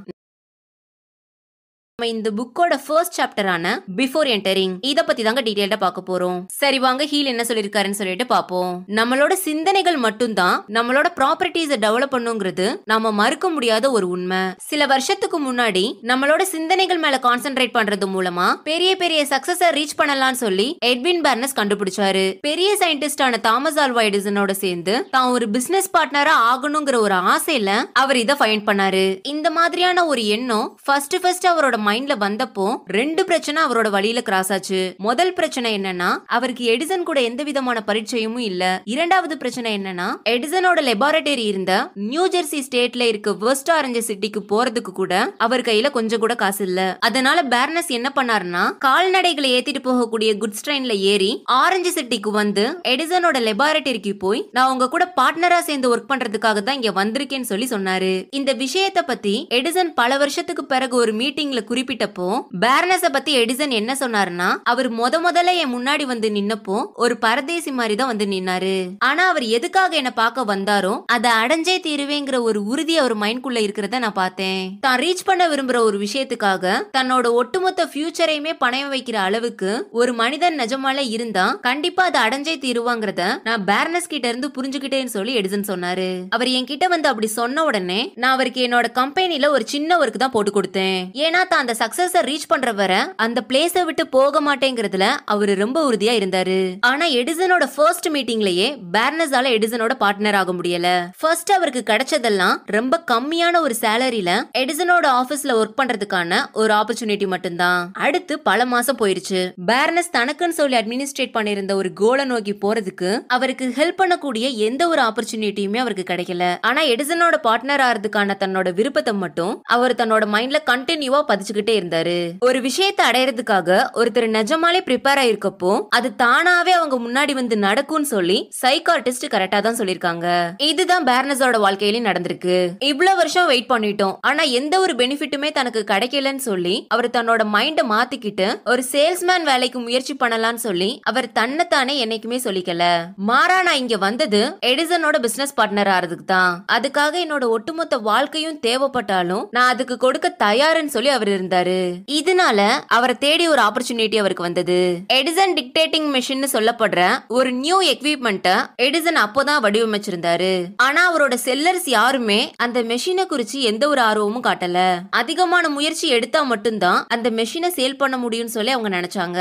நம்ம இந்த புக்கோட ஃபர்ஸ்ட் சாப்டரான பிஃபோர் என்டரிங் இத பத்தி தாங்க டீடைல்டா பார்க்க போறோம் சரி வாங்க ஹீல் என்ன சொல்லிருக்காருன்னு சொல்லிட்டு பாப்போம் நம்மளோட சிந்தனைகள் மட்டும்தான் நம்மளோட ப்ராப்பர்ட்டிஸ் டெவலப் பண்ணுங்கிறது நாம மறுக்க முடியாத ஒரு உண்மை சில வருஷத்துக்கு முன்னாடி நம்மளோட சிந்தனைகள் மேல கான்சென்ட்ரேட் பண்றது மூலமா பெரிய பெரிய சக்சஸ ரீச் பண்ணலாம்னு சொல்லி எட்வின் பர்னஸ் கண்டுபிடிச்சாரு பெரிய சயின்டிஸ்டான தாமஸ் ஆல்வா எடிசனோட சேர்ந்து தான் ஒரு பிசினஸ் பார்ட்னரா ஆகணுங்கிற ஒரு ஆசையில அவர் இதை ஃபைண்ட் பண்ணாரு இந்த மாதிரியான ஒரு எண்ணம் ஃபர்ஸ்ட் ஃபர்ஸ்ட் அவரோட மைண்ட்ல வந்தப்போ ரெண்டு பிரச்சனை அவரோட வழியில கிராஸ் ஆச்சு முதல் பிரச்சனை என்னன்னா அவருக்கு எடிசன் கூட எந்த விதமான பரீட்சையும் இல்ல இரண்டாவது பிரச்சனை என்னன்னா எடிசனோட லெபார்டரி இருந்த நியூ ஜெர்சி ஸ்டேட்ல இருக்க வெஸ்ட் ஆரஞ்சு சிட்டிக்கு போறதுக்கு கூட அவர் கையில கொஞ்சம் கூட காசு இல்ல அதனால பேர்னஸ் என்ன பண்ணாருன்னா கால்நடைகளை ஏத்திட்டு போகக்கூடிய குட்ஸ் ட்ரெயின்ல ஏறி ஆரஞ்சு சிட்டிக்கு வந்து எடிசனோட லெபார்டரிக்கு போய் நான் உங்க கூட பார்ட்னரா சேர்ந்து ஒர்க் பண்றதுக்காக தான் இங்க வந்திருக்கேன்னு சொல்லி சொன்னாரு இந்த விஷயத்தை பத்தி எடிசன் பல வருஷத்துக்கு பிறகு ஒரு மீட்டிங்ல குறிப்பிட்டப்போ பேர்னஸ பத்தி எடிசன் என்ன சொன்னாருன்னா அவர் முத முதல்ல என் முன்னாடி வந்து நின்னப்போ ஒரு பரதேசி மாதிரி தான் வந்து நின்னாரு ஆனா அவர் எதுக்காக என்ன பார்க்க வந்தாரோ அதை அடைஞ்சே தீருவேங்கிற ஒரு உறுதி அவர் மைண்ட்குள்ள இருக்கிறத நான் பார்த்தேன் தான் ரீச் பண்ண விரும்புற ஒரு விஷயத்துக்காக தன்னோட ஒட்டுமொத்த ஃபியூச்சரையுமே பணையம் வைக்கிற அளவுக்கு ஒரு மனிதன் நிஜமால இருந்தா கண்டிப்பா அதை அடைஞ்சே தீருவாங்கிறத நான் பேரனஸ் கிட்ட இருந்து புரிஞ்சுக்கிட்டேன்னு சொல்லி எடிசன் சொன்னாரு அவர் என்கிட்ட வந்து அப்படி சொன்ன உடனே நான் அவருக்கு என்னோட கம்பெனில ஒரு சின்ன ஒர்க் தான் போட்டு கொடுத்தேன் ஏன்னா தான் அந்த சக்சஸ ரீச் பண்ற வர அந்த பிளேஸ விட்டு போக மாட்டேங்கிறதுல அவரு ரொம்ப உறுதியா இருந்தாரு ஆனா எடிசனோட ஃபர்ஸ்ட் மீட்டிங்லயே பேர்னஸால எடிசனோட பார்ட்னர் ஆக முடியல ஃபர்ஸ்ட் அவருக்கு கிடைச்சதெல்லாம் ரொம்ப கம்மியான ஒரு சேலரியில எடிசனோட ஆபீஸ்ல ஒர்க் பண்றதுக்கான ஒரு ஆப்பர்ச்சுனிட்டி மட்டும்தான் அடுத்து பல மாசம் போயிருச்சு பேர்னஸ் தனக்குன்னு சொல்லி அட்மினிஸ்ட்ரேட் பண்ணிருந்த ஒரு கோலை நோக்கி போறதுக்கு அவருக்கு ஹெல்ப் பண்ணக்கூடிய எந்த ஒரு ஆப்பர்ச்சுனிட்டியுமே அவருக்கு கிடைக்கல ஆனா எடிசனோட பார்ட்னர் ஆறதுக்கான தன்னோட விருப்பத்தை மட்டும் அவர் தன்னோட மைண்ட்ல கண்டினியூவா பதிச்சு யோசிச்சுக்கிட்டே இருந்தாரு ஒரு விஷயத்த அடையறதுக்காக ஒருத்தர் நிஜமாலே ப்ரிப்பேர் ஆயிருக்கப்போ அது தானாவே அவங்க முன்னாடி வந்து நடக்கும்னு சொல்லி சைக்கார்டிஸ்ட் கரெக்டா தான் சொல்லிருக்காங்க இதுதான் பேர்னஸோட வாழ்க்கையிலயும் நடந்திருக்கு இவ்வளவு வருஷம் வெயிட் பண்ணிட்டோம் ஆனா எந்த ஒரு பெனிஃபிட்டுமே தனக்கு கிடைக்கலன்னு சொல்லி அவர் தன்னோட மைண்ட மாத்திக்கிட்டு ஒரு சேல்ஸ்மேன் வேலைக்கு முயற்சி பண்ணலாம்னு சொல்லி அவர் தன்னைத்தானே என்னைக்குமே சொல்லிக்கல மாறா நான் இங்க வந்தது எடிசனோட பிசினஸ் பார்ட்னர் ஆறதுக்கு தான் அதுக்காக என்னோட ஒட்டுமொத்த வாழ்க்கையும் தேவைப்பட்டாலும் நான் அதுக்கு கொடுக்க தயாருன்னு சொல்லி அவர் இருந்தார் இருந்தாரு இதனால அவரை தேடி ஒரு ஆப்பர்ச்சுனிட்டி அவருக்கு வந்தது எடிசன் டிக்டேட்டிங் மிஷின் சொல்லப்படுற ஒரு நியூ எக்யூப்மெண்ட்டை எடிசன் அப்போதான் வடிவமைச்சிருந்தாரு ஆனா அவரோட செல்லர்ஸ் யாருமே அந்த மெஷினை குறிச்சு எந்த ஒரு ஆர்வமும் காட்டல அதிகமான முயற்சி எடுத்தா மட்டும்தான் அந்த மெஷினை சேல் பண்ண முடியும்னு சொல்லி அவங்க நினைச்சாங்க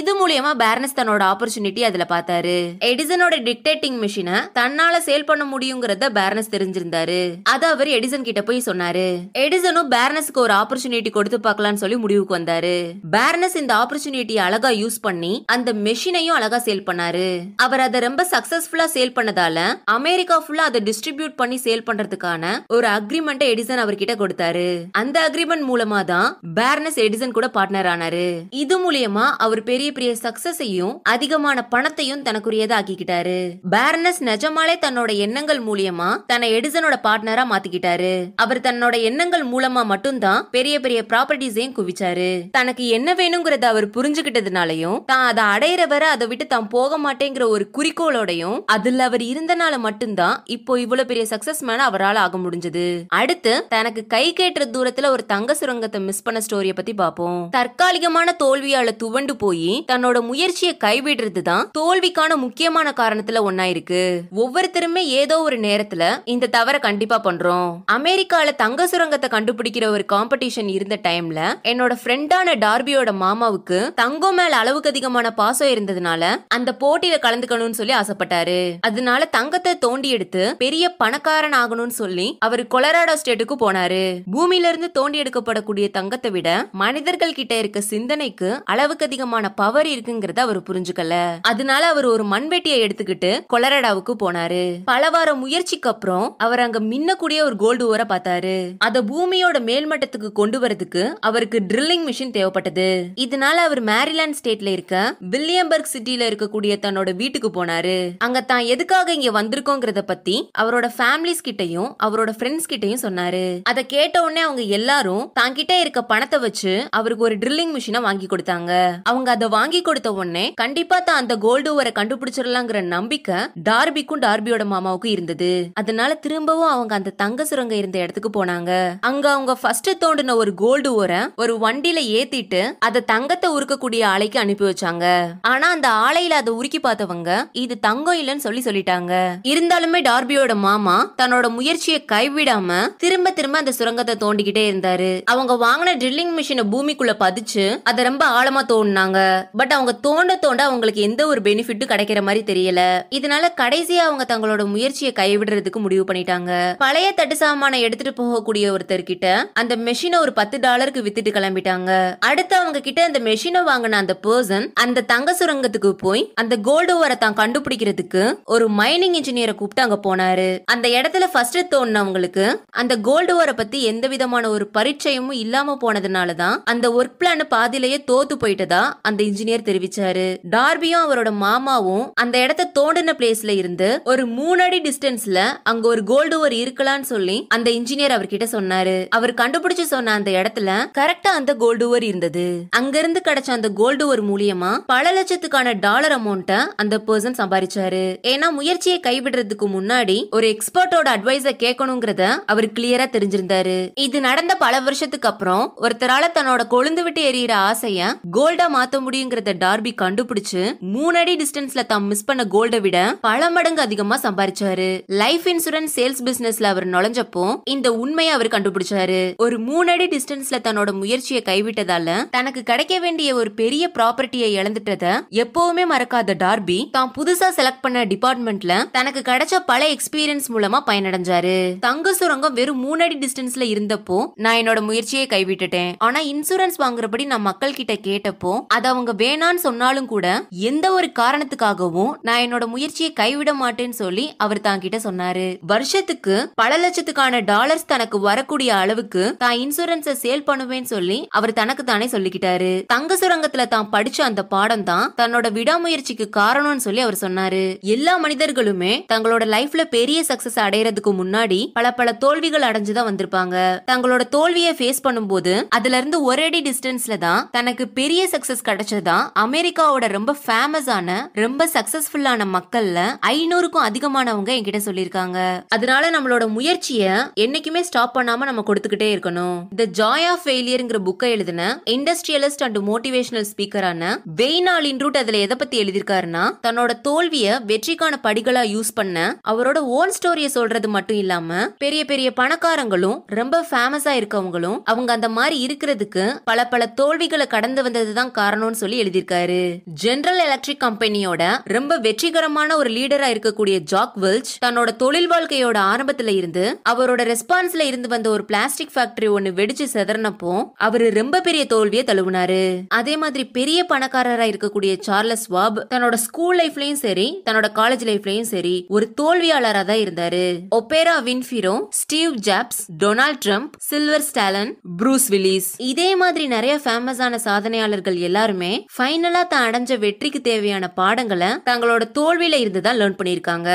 இது மூலியமா பேரனஸ் தன்னோட ஆப்பர்ச்சுனிட்டி அதுல பார்த்தாரு எடிசனோட டிக்டேட்டிங் மிஷினை தன்னால சேல் பண்ண முடியுங்கிறத பேர்னஸ் தெரிஞ்சிருந்தாரு அது அவர் எடிசன் கிட்ட போய் சொன்னாரு எடிசனும் பேரனஸ்க்கு ஒரு ஆப்பர்ச்சுனிட்டி கொடுத்து கொடுத்து பார்க்கலாம்னு சொல்லி முடிவுக்கு வந்தாரு பேர்னஸ் இந்த ஆப்பர்ச்சுனிட்டி அழகா யூஸ் பண்ணி அந்த மெஷினையும் அழகா சேல் பண்ணாரு அவர் அதை ரொம்ப சக்சஸ்ஃபுல்லா சேல் பண்ணதால அமெரிக்கா ஃபுல்லா அதை டிஸ்ட்ரிபியூட் பண்ணி சேல் பண்றதுக்கான ஒரு அக்ரிமெண்ட் எடிசன் அவர்கிட்ட கொடுத்தாரு அந்த அக்ரிமெண்ட் மூலமா தான் பேர்னஸ் எடிசன் கூட பார்ட்னர் ஆனாரு இது மூலியமா அவர் பெரிய பெரிய சக்சஸையும் அதிகமான பணத்தையும் தனக்குரியதா ஆக்கிக்கிட்டாரு பேர்னஸ் நிஜமாலே தன்னோட எண்ணங்கள் மூலியமா தன்னை எடிசனோட பார்ட்னரா மாத்திக்கிட்டாரு அவர் தன்னோட எண்ணங்கள் மூலமா மட்டும்தான் பெரிய பெரிய ப்ரா ப்ராப்பர்ட்டிஸையும் குவிச்சாரு தனக்கு என்ன வேணுங்கிறத அவர் புரிஞ்சுகிட்டதுனாலையும் தான் அதை அடையிற வர அதை விட்டு தான் போக மாட்டேங்கிற ஒரு குறிக்கோளோடையும் அதுல அவர் இருந்தனால மட்டும்தான் இப்போ இவ்வளவு பெரிய சக்சஸ் மேன அவரால் ஆக முடிஞ்சது அடுத்து தனக்கு கை கேட்டுற தூரத்துல ஒரு தங்க சுரங்கத்தை மிஸ் பண்ண ஸ்டோரிய பத்தி பார்ப்போம் தற்காலிகமான தோல்வியால துவண்டு போய் தன்னோட முயற்சியை கைவிடுறது தான் தோல்விக்கான முக்கியமான காரணத்துல ஒன்னா இருக்கு ஒவ்வொருத்தருமே ஏதோ ஒரு நேரத்துல இந்த தவற கண்டிப்பா பண்றோம் அமெரிக்கால தங்க சுரங்கத்தை கண்டுபிடிக்கிற ஒரு காம்படிஷன் இருந்த டைம் டைம்ல என்னோட ஃப்ரெண்டான டார்பியோட மாமாவுக்கு தங்கம் மேல அளவுக்கு அதிகமான பாசம் இருந்ததுனால அந்த போட்டியில கலந்துக்கணும்னு சொல்லி ஆசைப்பட்டாரு அதனால தங்கத்தை தோண்டி எடுத்து பெரிய பணக்காரன் ஆகணும்னு சொல்லி அவர் கொலராடோ ஸ்டேட்டுக்கு போனாரு பூமியில இருந்து தோண்டி எடுக்கப்படக்கூடிய தங்கத்தை விட மனிதர்கள் கிட்ட இருக்க சிந்தனைக்கு அளவுக்கு அதிகமான பவர் இருக்குங்கிறத அவர் புரிஞ்சுக்கல அதனால அவர் ஒரு மண்வெட்டியை எடுத்துக்கிட்டு கொலராடாவுக்கு போனாரு பல வார முயற்சிக்கு அப்புறம் அவர் அங்க மின்னக்கூடிய ஒரு கோல்டு ஓரை பார்த்தாரு அத பூமியோட மேல்மட்டத்துக்கு கொண்டு வரதுக்கு அவருக்கு ட்ரில்லிங் மிஷின் தேவைப்பட்டது இதனால அவர் மேரிலாண்ட் ஸ்டேட்ல இருக்க வில்லியம்பர்க் சிட்டில இருக்கக்கூடிய தன்னோட வீட்டுக்கு போனாரு அங்க தான் எதுக்காக இங்க வந்திருக்கோங்கிறத பத்தி அவரோட ஃபேமிலிஸ் கிட்டையும் அவரோட ஃப்ரெண்ட்ஸ் கிட்டையும் சொன்னாரு அதை கேட்ட உடனே அவங்க எல்லாரும் தாங்கிட்ட இருக்க பணத்தை வச்சு அவருக்கு ஒரு ட்ரில்லிங் மிஷினை வாங்கி கொடுத்தாங்க அவங்க அதை வாங்கி கொடுத்த உடனே கண்டிப்பா தான் அந்த கோல்டு ஓரை கண்டுபிடிச்சிடலாங்கிற நம்பிக்கை டார்பிக்கும் டார்பியோட மாமாவுக்கும் இருந்தது அதனால திரும்பவும் அவங்க அந்த தங்க சுரங்க இருந்த இடத்துக்கு போனாங்க அங்க அவங்க ஃபர்ஸ்ட் தோண்டின ஒரு கோல்டு ஓரை ஒரு வண்டியில ஏத்திட்டு அதை தங்கத்தை உருக்கக்கூடிய ஆலைக்கு அனுப்பி வச்சாங்க ஆனா அந்த ஆலையில அதை உருக்கி பார்த்தவங்க இது தங்கம் இல்லைன்னு சொல்லி சொல்லிட்டாங்க இருந்தாலுமே டார்பியோட மாமா தன்னோட முயற்சியை கைவிடாம திரும்ப திரும்ப அந்த சுரங்கத்தை தோண்டிக்கிட்டே இருந்தாரு அவங்க வாங்கின ட்ரில்லிங் மிஷினை பூமிக்குள்ள பதிச்சு அதை ரொம்ப ஆழமா தோண்டினாங்க பட் அவங்க தோண்ட தோண்ட அவங்களுக்கு எந்த ஒரு பெனிஃபிட்டும் கிடைக்கிற மாதிரி தெரியல இதனால கடைசியா அவங்க தங்களோட முயற்சியை கைவிடுறதுக்கு முடிவு பண்ணிட்டாங்க பழைய தட்டு சாமானை எடுத்துட்டு போகக்கூடிய ஒருத்தர்கிட்ட அந்த மெஷினை ஒரு பத்து டாலர் டாலருக்கு வித்துட்டு கிளம்பிட்டாங்க அடுத்து அவங்க கிட்ட அந்த மெஷினை வாங்கின அந்த பர்சன் அந்த தங்க சுரங்கத்துக்கு போய் அந்த கோல்டு ஓரை தான் கண்டுபிடிக்கிறதுக்கு ஒரு மைனிங் இன்ஜினியரை கூப்பிட்டு அங்க போனாரு அந்த இடத்துல ஃபர்ஸ்ட் தோணுனவங்களுக்கு அந்த கோல்டு ஓரை பத்தி எந்த விதமான ஒரு பரிச்சயமும் இல்லாம போனதுனால தான் அந்த ஒர்க் பிளான் பாதியிலேயே தோத்து போயிட்டதா அந்த இன்ஜினியர் தெரிவிச்சாரு டார்பியும் அவரோட மாமாவும் அந்த இடத்த தோண்டின பிளேஸ்ல இருந்து ஒரு மூணு அடி டிஸ்டன்ஸ்ல அங்க ஒரு கோல்டு ஓர் இருக்கலாம்னு சொல்லி அந்த இன்ஜினியர் அவர்கிட்ட சொன்னாரு அவர் கண்டுபிடிச்சு சொன்ன அந்த இடத்துல கரெக்டா அந்த கோல்டுவர் இருந்தது அங்கிருந்து கிடைச்ச அந்த கோல்டுவர் மூலியமா பல லட்சத்துக்கான டாலர் அமௌண்ட்டை அந்த பர்சன் சம்பாரிச்சாரு ஏன்னா முயற்சியை கைவிடுறதுக்கு முன்னாடி ஒரு எக்ஸ்பர்ட்டோட அட்வைஸ கேட்கணுங்கிறத அவர் கிளியரா தெரிஞ்சிருந்தாரு இது நடந்த பல வருஷத்துக்கு அப்புறம் ஒருத்தரால தன்னோட கொழுந்து விட்டு எரியற ஆசைய கோல்டா மாத்த முடியுங்கிறத டார்பி கண்டுபிடிச்சு மூணடி டிஸ்டன்ஸ்ல தான் மிஸ் பண்ண கோல்டை விட பல மடங்கு அதிகமா சம்பாரிச்சாரு லைஃப் இன்சூரன்ஸ் சேல்ஸ் பிசினஸ்ல அவர் நுழைஞ்சப்போ இந்த உண்மையை அவர் கண்டுபிடிச்சாரு ஒரு மூணு அடி டிஸ்டன்ஸ்ல தன்னோட முயற்சியை கைவிட்டதால தனக்கு கிடைக்க வேண்டிய ஒரு பெரிய ப்ராப்பர்ட்டியை இழந்துட்டத எப்பவுமே மறக்காத டார்பி தான் புதுசா செலக்ட் பண்ண டிபார்ட்மெண்ட்ல தனக்கு கிடைச்ச பல எக்ஸ்பீரியன்ஸ் மூலமா பயனடைஞ்சாரு தங்க சுரங்கம் வெறும் மூணு அடி டிஸ்டன்ஸ்ல இருந்தப்போ நான் என்னோட முயற்சியை கைவிட்டுட்டேன் ஆனா இன்சூரன்ஸ் வாங்குறபடி நான் மக்கள் கிட்ட கேட்டப்போ அது அவங்க வேணான்னு சொன்னாலும் கூட எந்த ஒரு காரணத்துக்காகவும் நான் என்னோட முயற்சியை கைவிட மாட்டேன்னு சொல்லி அவர் தான் கிட்ட சொன்னாரு வருஷத்துக்கு பல லட்சத்துக்கான டாலர்ஸ் தனக்கு வரக்கூடிய அளவுக்கு தான் இன்சூரன்ஸை சேல் பண்ணுவேன்னு சொல்லி அவர் தனக்கு தானே சொல்லிக்கிட்டாரு தங்க சுரங்கத்துல தான் படிச்ச அந்த பாடம் தான் தன்னோட விடாமுயற்சிக்கு காரணம்னு சொல்லி அவர் சொன்னாரு எல்லா மனிதர்களுமே தங்களோட லைஃப்ல பெரிய சக்சஸ் அடையறதுக்கு முன்னாடி பல பல தோல்விகள் அடைஞ்சுதான் வந்திருப்பாங்க தங்களோட தோல்வியை ஃபேஸ் பண்ணும்போது அதுல இருந்து ஒரேடி டிஸ்டன்ஸ்ல தான் தனக்கு பெரிய சக்சஸ் கிடைச்சதுதான் அமெரிக்காவோட ரொம்ப ஃபேமஸான ரொம்ப சக்சஸ்ஃபுல்லான மக்கள்ல ஐநூறுக்கும் அதிகமானவங்க என்கிட்ட சொல்லியிருக்காங்க அதனால நம்மளோட முயற்சிய என்னைக்குமே ஸ்டாப் பண்ணாம நம்ம கொடுத்துக்கிட்டே இருக்கணும் இந்த ஜாய் ஆஃப் ஃபெயிலியர்ங்கிற புக்கை எழுதின இண்டஸ்ட்ரியலிஸ்ட் அண்ட் மோட்டிவேஷனல் ஸ்பீக்கரான வெய்னால் இன்ரூட் அதுல எதை பத்தி எழுதியிருக்காருன்னா தன்னோட தோல்விய வெற்றிக்கான படிகளா யூஸ் பண்ண அவரோட ஓன் ஸ்டோரிய சொல்றது மட்டும் இல்லாம பெரிய பெரிய பணக்காரங்களும் ரொம்ப ஃபேமஸா இருக்கவங்களும் அவங்க அந்த மாதிரி இருக்கிறதுக்கு பல பல தோல்விகளை கடந்து வந்ததுதான் காரணம்னு சொல்லி எழுதியிருக்காரு ஜெனரல் எலக்ட்ரிக் கம்பெனியோட ரொம்ப வெற்றிகரமான ஒரு லீடரா இருக்கக்கூடிய ஜாக் வெல்ச் தன்னோட தொழில் வாழ்க்கையோட ஆரம்பத்துல இருந்து அவரோட ரெஸ்பான்ஸ்ல இருந்து வந்த ஒரு பிளாஸ்டிக் ஃபேக்டரி ஒன்னு வெடிச்சு செதற பண்ணப்போ அவரு ரொம்ப பெரிய தோல்வியை தழுவினாரு அதே மாதிரி பெரிய பணக்காரரா இருக்கக்கூடிய சார்லஸ் வாப் தன்னோட ஸ்கூல் லைஃப்லயும் சரி தன்னோட காலேஜ் லைஃப்லயும் சரி ஒரு தோல்வியாளரா தான் இருந்தாரு Oprah Winfrey Steve Jobs Donald Trump சில்வர் ஸ்டாலன் ப்ரூஸ் வில்லிஸ் இதே மாதிரி நிறைய ஃபேமஸான சாதனையாளர்கள் எல்லாருமே ஃபைனலா தான் அடைஞ்ச வெற்றிக்கு தேவையான பாடங்களை தங்களோட தோல்வியில இருந்து தான் லேர்ன் பண்ணிருக்காங்க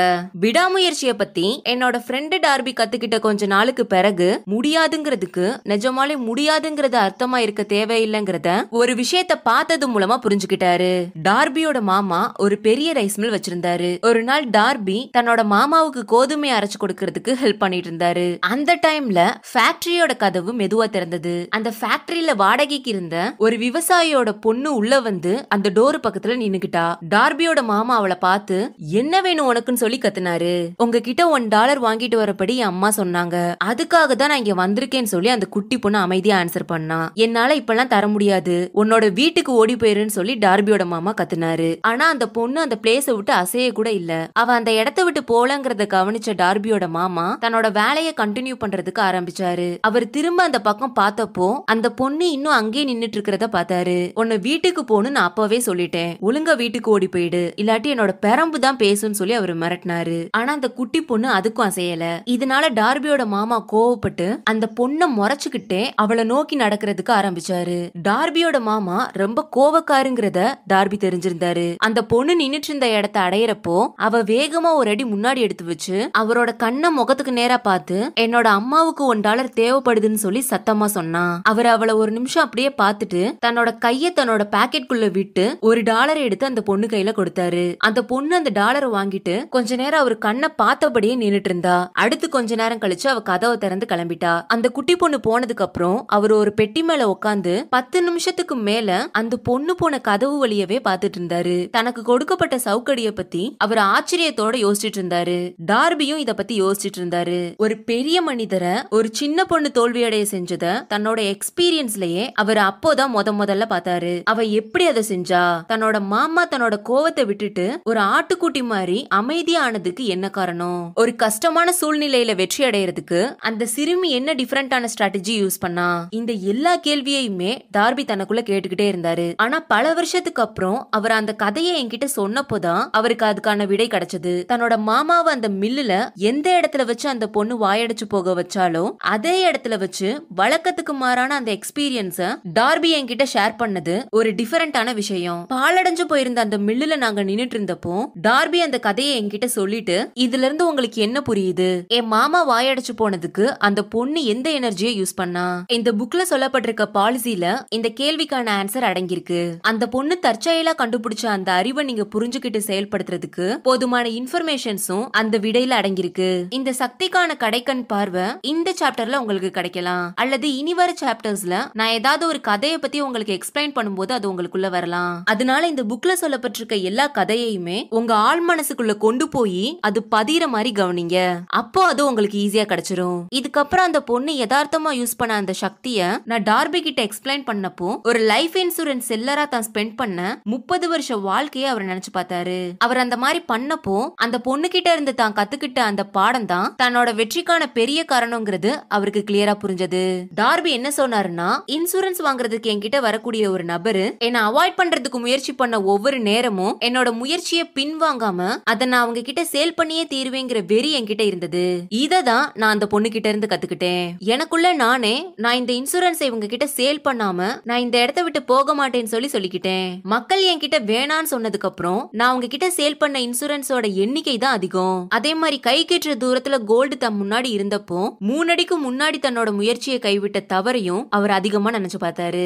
விடாமுயற்சிய பத்தி என்னோட ஃப்ரெண்டு டார்பி கத்துக்கிட்ட கொஞ்ச நாளுக்கு பிறகு முடியாதுங்கிறதுக்கு நிஜமாலே முடி முடியாதுங்கறத அர்த்தமா இருக்க தேவையில்லைங்கிறத ஒரு விஷயத்த பார்த்தது மூலமா புரிஞ்சுக்கிட்டாரு டார்பியோட மாமா ஒரு பெரிய ரைஸ் மில் வச்சிருந்தாரு ஒரு நாள் டார்பி தன்னோட மாமாவுக்கு கோதுமை அரைச்சு கொடுக்கறதுக்கு ஹெல்ப் பண்ணிட்டு இருந்தாரு அந்த டைம்ல ஃபேக்டரியோட கதவு மெதுவா திறந்தது அந்த ஃபேக்டரியில வாடகைக்கு இருந்த ஒரு விவசாயியோட பொண்ணு உள்ள வந்து அந்த டோர் பக்கத்துல நின்னுகிட்டா டார்பியோட மாமா அவளை பார்த்து என்ன வேணும் உனக்குன்னு சொல்லி கத்துனாரு உங்ககிட்ட ஒன் டாலர் வாங்கிட்டு வரபடி அம்மா சொன்னாங்க அதுக்காக தான் நான் இங்க வந்திருக்கேன்னு சொல்லி அந்த குட்டி பொண்ணு அமைதி பத்தி ஆன்சர் பண்ணா என்னால இப்பெல்லாம் தர முடியாது உன்னோட வீட்டுக்கு ஓடி போயிருன்னு சொல்லி டார்பியோட மாமா கத்துனாரு ஆனா அந்த பொண்ணு அந்த பிளேஸ விட்டு அசைய கூட இல்ல அவ அந்த இடத்த விட்டு போலங்கறத கவனிச்ச டார்பியோட மாமா தன்னோட வேலையை கண்டினியூ பண்றதுக்கு ஆரம்பிச்சாரு அவர் திரும்ப அந்த பக்கம் பார்த்தப்போ அந்த பொண்ணு இன்னும் அங்கேயே நின்னுட்டு இருக்கிறத பார்த்தாரு உன்னை வீட்டுக்கு போன்னு நான் அப்பவே சொல்லிட்டேன் ஒழுங்கா வீட்டுக்கு ஓடி போயிடு இல்லாட்டி என்னோட பெரம்பு தான் பேசுன்னு சொல்லி அவர் மிரட்டினாரு ஆனா அந்த குட்டி பொண்ணு அதுக்கும் அசையல இதனால டார்பியோட மாமா கோவப்பட்டு அந்த பொண்ணை முறைச்சுக்கிட்டே அவளை அவளை நோக்கி நடக்கிறதுக்கு ஆரம்பிச்சாரு டார்பியோட மாமா ரொம்ப கோவக்காருங்கிறத டார்பி தெரிஞ்சிருந்தாரு அந்த பொண்ணு நின்னுட்டு இருந்த இடத்த அடையிறப்போ அவ வேகமா ஒரு அடி முன்னாடி எடுத்து வச்சு அவரோட கண்ணை முகத்துக்கு நேரா பார்த்து என்னோட அம்மாவுக்கு ஒன் டாலர் தேவைப்படுதுன்னு சொல்லி சத்தமா சொன்னா அவர் அவளை ஒரு நிமிஷம் அப்படியே பார்த்துட்டு தன்னோட கையை தன்னோட பாக்கெட் குள்ள விட்டு ஒரு டாலர் எடுத்து அந்த பொண்ணு கையில கொடுத்தாரு அந்த பொண்ணு அந்த டாலரை வாங்கிட்டு கொஞ்ச நேரம் அவர் கண்ணை பார்த்தபடியே நின்னுட்டு இருந்தா அடுத்து கொஞ்ச நேரம் கழிச்சு அவ கதவை திறந்து கிளம்பிட்டா அந்த குட்டி பொண்ணு போனதுக்கு அப்புறம் அவர் ஒரு பெட்டி மேல உட்காந்து பத்து நிமிஷத்துக்கு மேல அந்த பொண்ணு போன கதவு வழியவே பாத்துட்டு இருந்தாரு தனக்கு கொடுக்கப்பட்ட சவுக்கடிய பத்தி அவர் ஆச்சரியத்தோட யோசிச்சுட்டு இருந்தாரு டார்பியும் இத பத்தி யோசிச்சுட்டு இருந்தாரு ஒரு பெரிய மனிதரை ஒரு சின்ன பொண்ணு தோல்வியடைய செஞ்சத தன்னோட எக்ஸ்பீரியன்ஸ்லயே அவர் அப்போதான் முத முதல்ல பார்த்தாரு அவ எப்படி அதை செஞ்சா தன்னோட மாமா தன்னோட கோவத்தை விட்டுட்டு ஒரு ஆட்டுக்குட்டி மாதிரி அமைதியானதுக்கு என்ன காரணம் ஒரு கஷ்டமான சூழ்நிலையில வெற்றி அடையிறதுக்கு அந்த சிறுமி என்ன டிஃபரெண்டான ஸ்ட்ராட்டஜி யூஸ் பண்ணா தான் இந்த எல்லா கேள்வியையுமே டார்பி தனக்குள்ள கேட்டுக்கிட்டே இருந்தாரு ஆனா பல வருஷத்துக்கு அப்புறம் அவர் அந்த கதையை என்கிட்ட சொன்னப்போதான் அவருக்கு அதுக்கான விடை கிடைச்சது தன்னோட மாமாவை அந்த மில்லுல எந்த இடத்துல வச்சு அந்த பொண்ணு வாயடைச்சு போக வச்சாலும் அதே இடத்துல வச்சு வழக்கத்துக்கு மாறான அந்த எக்ஸ்பீரியன்ஸ டார்பி என்கிட்ட ஷேர் பண்ணது ஒரு டிஃபரெண்டான விஷயம் பாலடைஞ்சு போயிருந்த அந்த மில்லுல நாங்க நின்னுட்டு இருந்தப்போ டார்பி அந்த கதையை என்கிட்ட சொல்லிட்டு இதுல இருந்து உங்களுக்கு என்ன புரியுது என் மாமா வாயடைச்சு போனதுக்கு அந்த பொண்ணு எந்த எனர்ஜியை யூஸ் பண்ணா இந்த இந்த புக்ல சொல்லப்பட்டிருக்க பாலிசில இந்த கேள்விக்கான ஆன்சர் அடங்கியிருக்கு அந்த பொண்ணு தற்செயலா கண்டுபிடிச்ச அந்த அறிவை நீங்க புரிஞ்சுகிட்டு செயல்படுத்துறதுக்கு போதுமான இன்ஃபர்மேஷன்ஸும் அந்த விடையில அடங்கியிருக்கு இந்த சக்திக்கான கடைக்கண் பார்வை இந்த சாப்டர்ல உங்களுக்கு கிடைக்கலாம் அல்லது இனி வர சாப்டர்ஸ்ல நான் ஏதாவது ஒரு கதையை பத்தி உங்களுக்கு எக்ஸ்பிளைன் பண்ணும்போது அது உங்களுக்குள்ள வரலாம் அதனால இந்த புக்ல சொல்லப்பட்டிருக்க எல்லா கதையையுமே உங்க ஆள் மனசுக்குள்ள கொண்டு போய் அது பதிகிற மாதிரி கவனிங்க அப்போ அது உங்களுக்கு ஈஸியா கிடைச்சிரும் இதுக்கப்புறம் அந்த பொண்ணு யதார்த்தமா யூஸ் பண்ண அந்த சக்தியை நான் டார்பி கிட்ட எக்ஸ்பிளைன் பண்ணப்போ ஒரு லைஃப் இன்சூரன்ஸ் செல்லரா தான் ஸ்பெண்ட் பண்ண முப்பது வருஷ வாழ்க்கையை அவர் நினைச்சு பார்த்தாரு அவர் அந்த மாதிரி பண்ணப்போ அந்த பொண்ணு கிட்ட இருந்து தான் கத்துக்கிட்ட அந்த பாடம் தான் தன்னோட வெற்றிக்கான பெரிய காரணம்ங்கிறது அவருக்கு கிளியரா புரிஞ்சது டார்பி என்ன சொன்னாருன்னா இன்சூரன்ஸ் வாங்குறதுக்கு என்கிட்ட வரக்கூடிய ஒரு நபரு என்ன அவாய்ட் பண்றதுக்கு முயற்சி பண்ண ஒவ்வொரு நேரமும் என்னோட முயற்சியை பின்வாங்காம அதை நான் அவங்க கிட்ட சேல் பண்ணியே தீர்வேங்கிற வெறி என்கிட்ட இருந்தது இதை தான் நான் அந்த பொண்ணு கிட்ட இருந்து கத்துக்கிட்டேன் எனக்குள்ள நானே நான் நான் இந்த இன்சூரன்ஸை இவங்க கிட்ட சேல் பண்ணாம நான் இந்த இடத்த விட்டு போக மாட்டேன்னு சொல்லி சொல்லிக்கிட்டேன் மக்கள் என்கிட்ட வேணான்னு சொன்னதுக்கு அப்புறம் நான் உங்க கிட்ட சேல் பண்ண இன்சூரன்ஸோட எண்ணிக்கை தான் அதிகம் அதே மாதிரி கை கேட்டுற தூரத்துல கோல்டு தம் முன்னாடி இருந்தப்போ மூணடிக்கு முன்னாடி தன்னோட முயற்சியை கைவிட்ட தவறையும் அவர் அதிகமா நினைச்சு பார்த்தாரு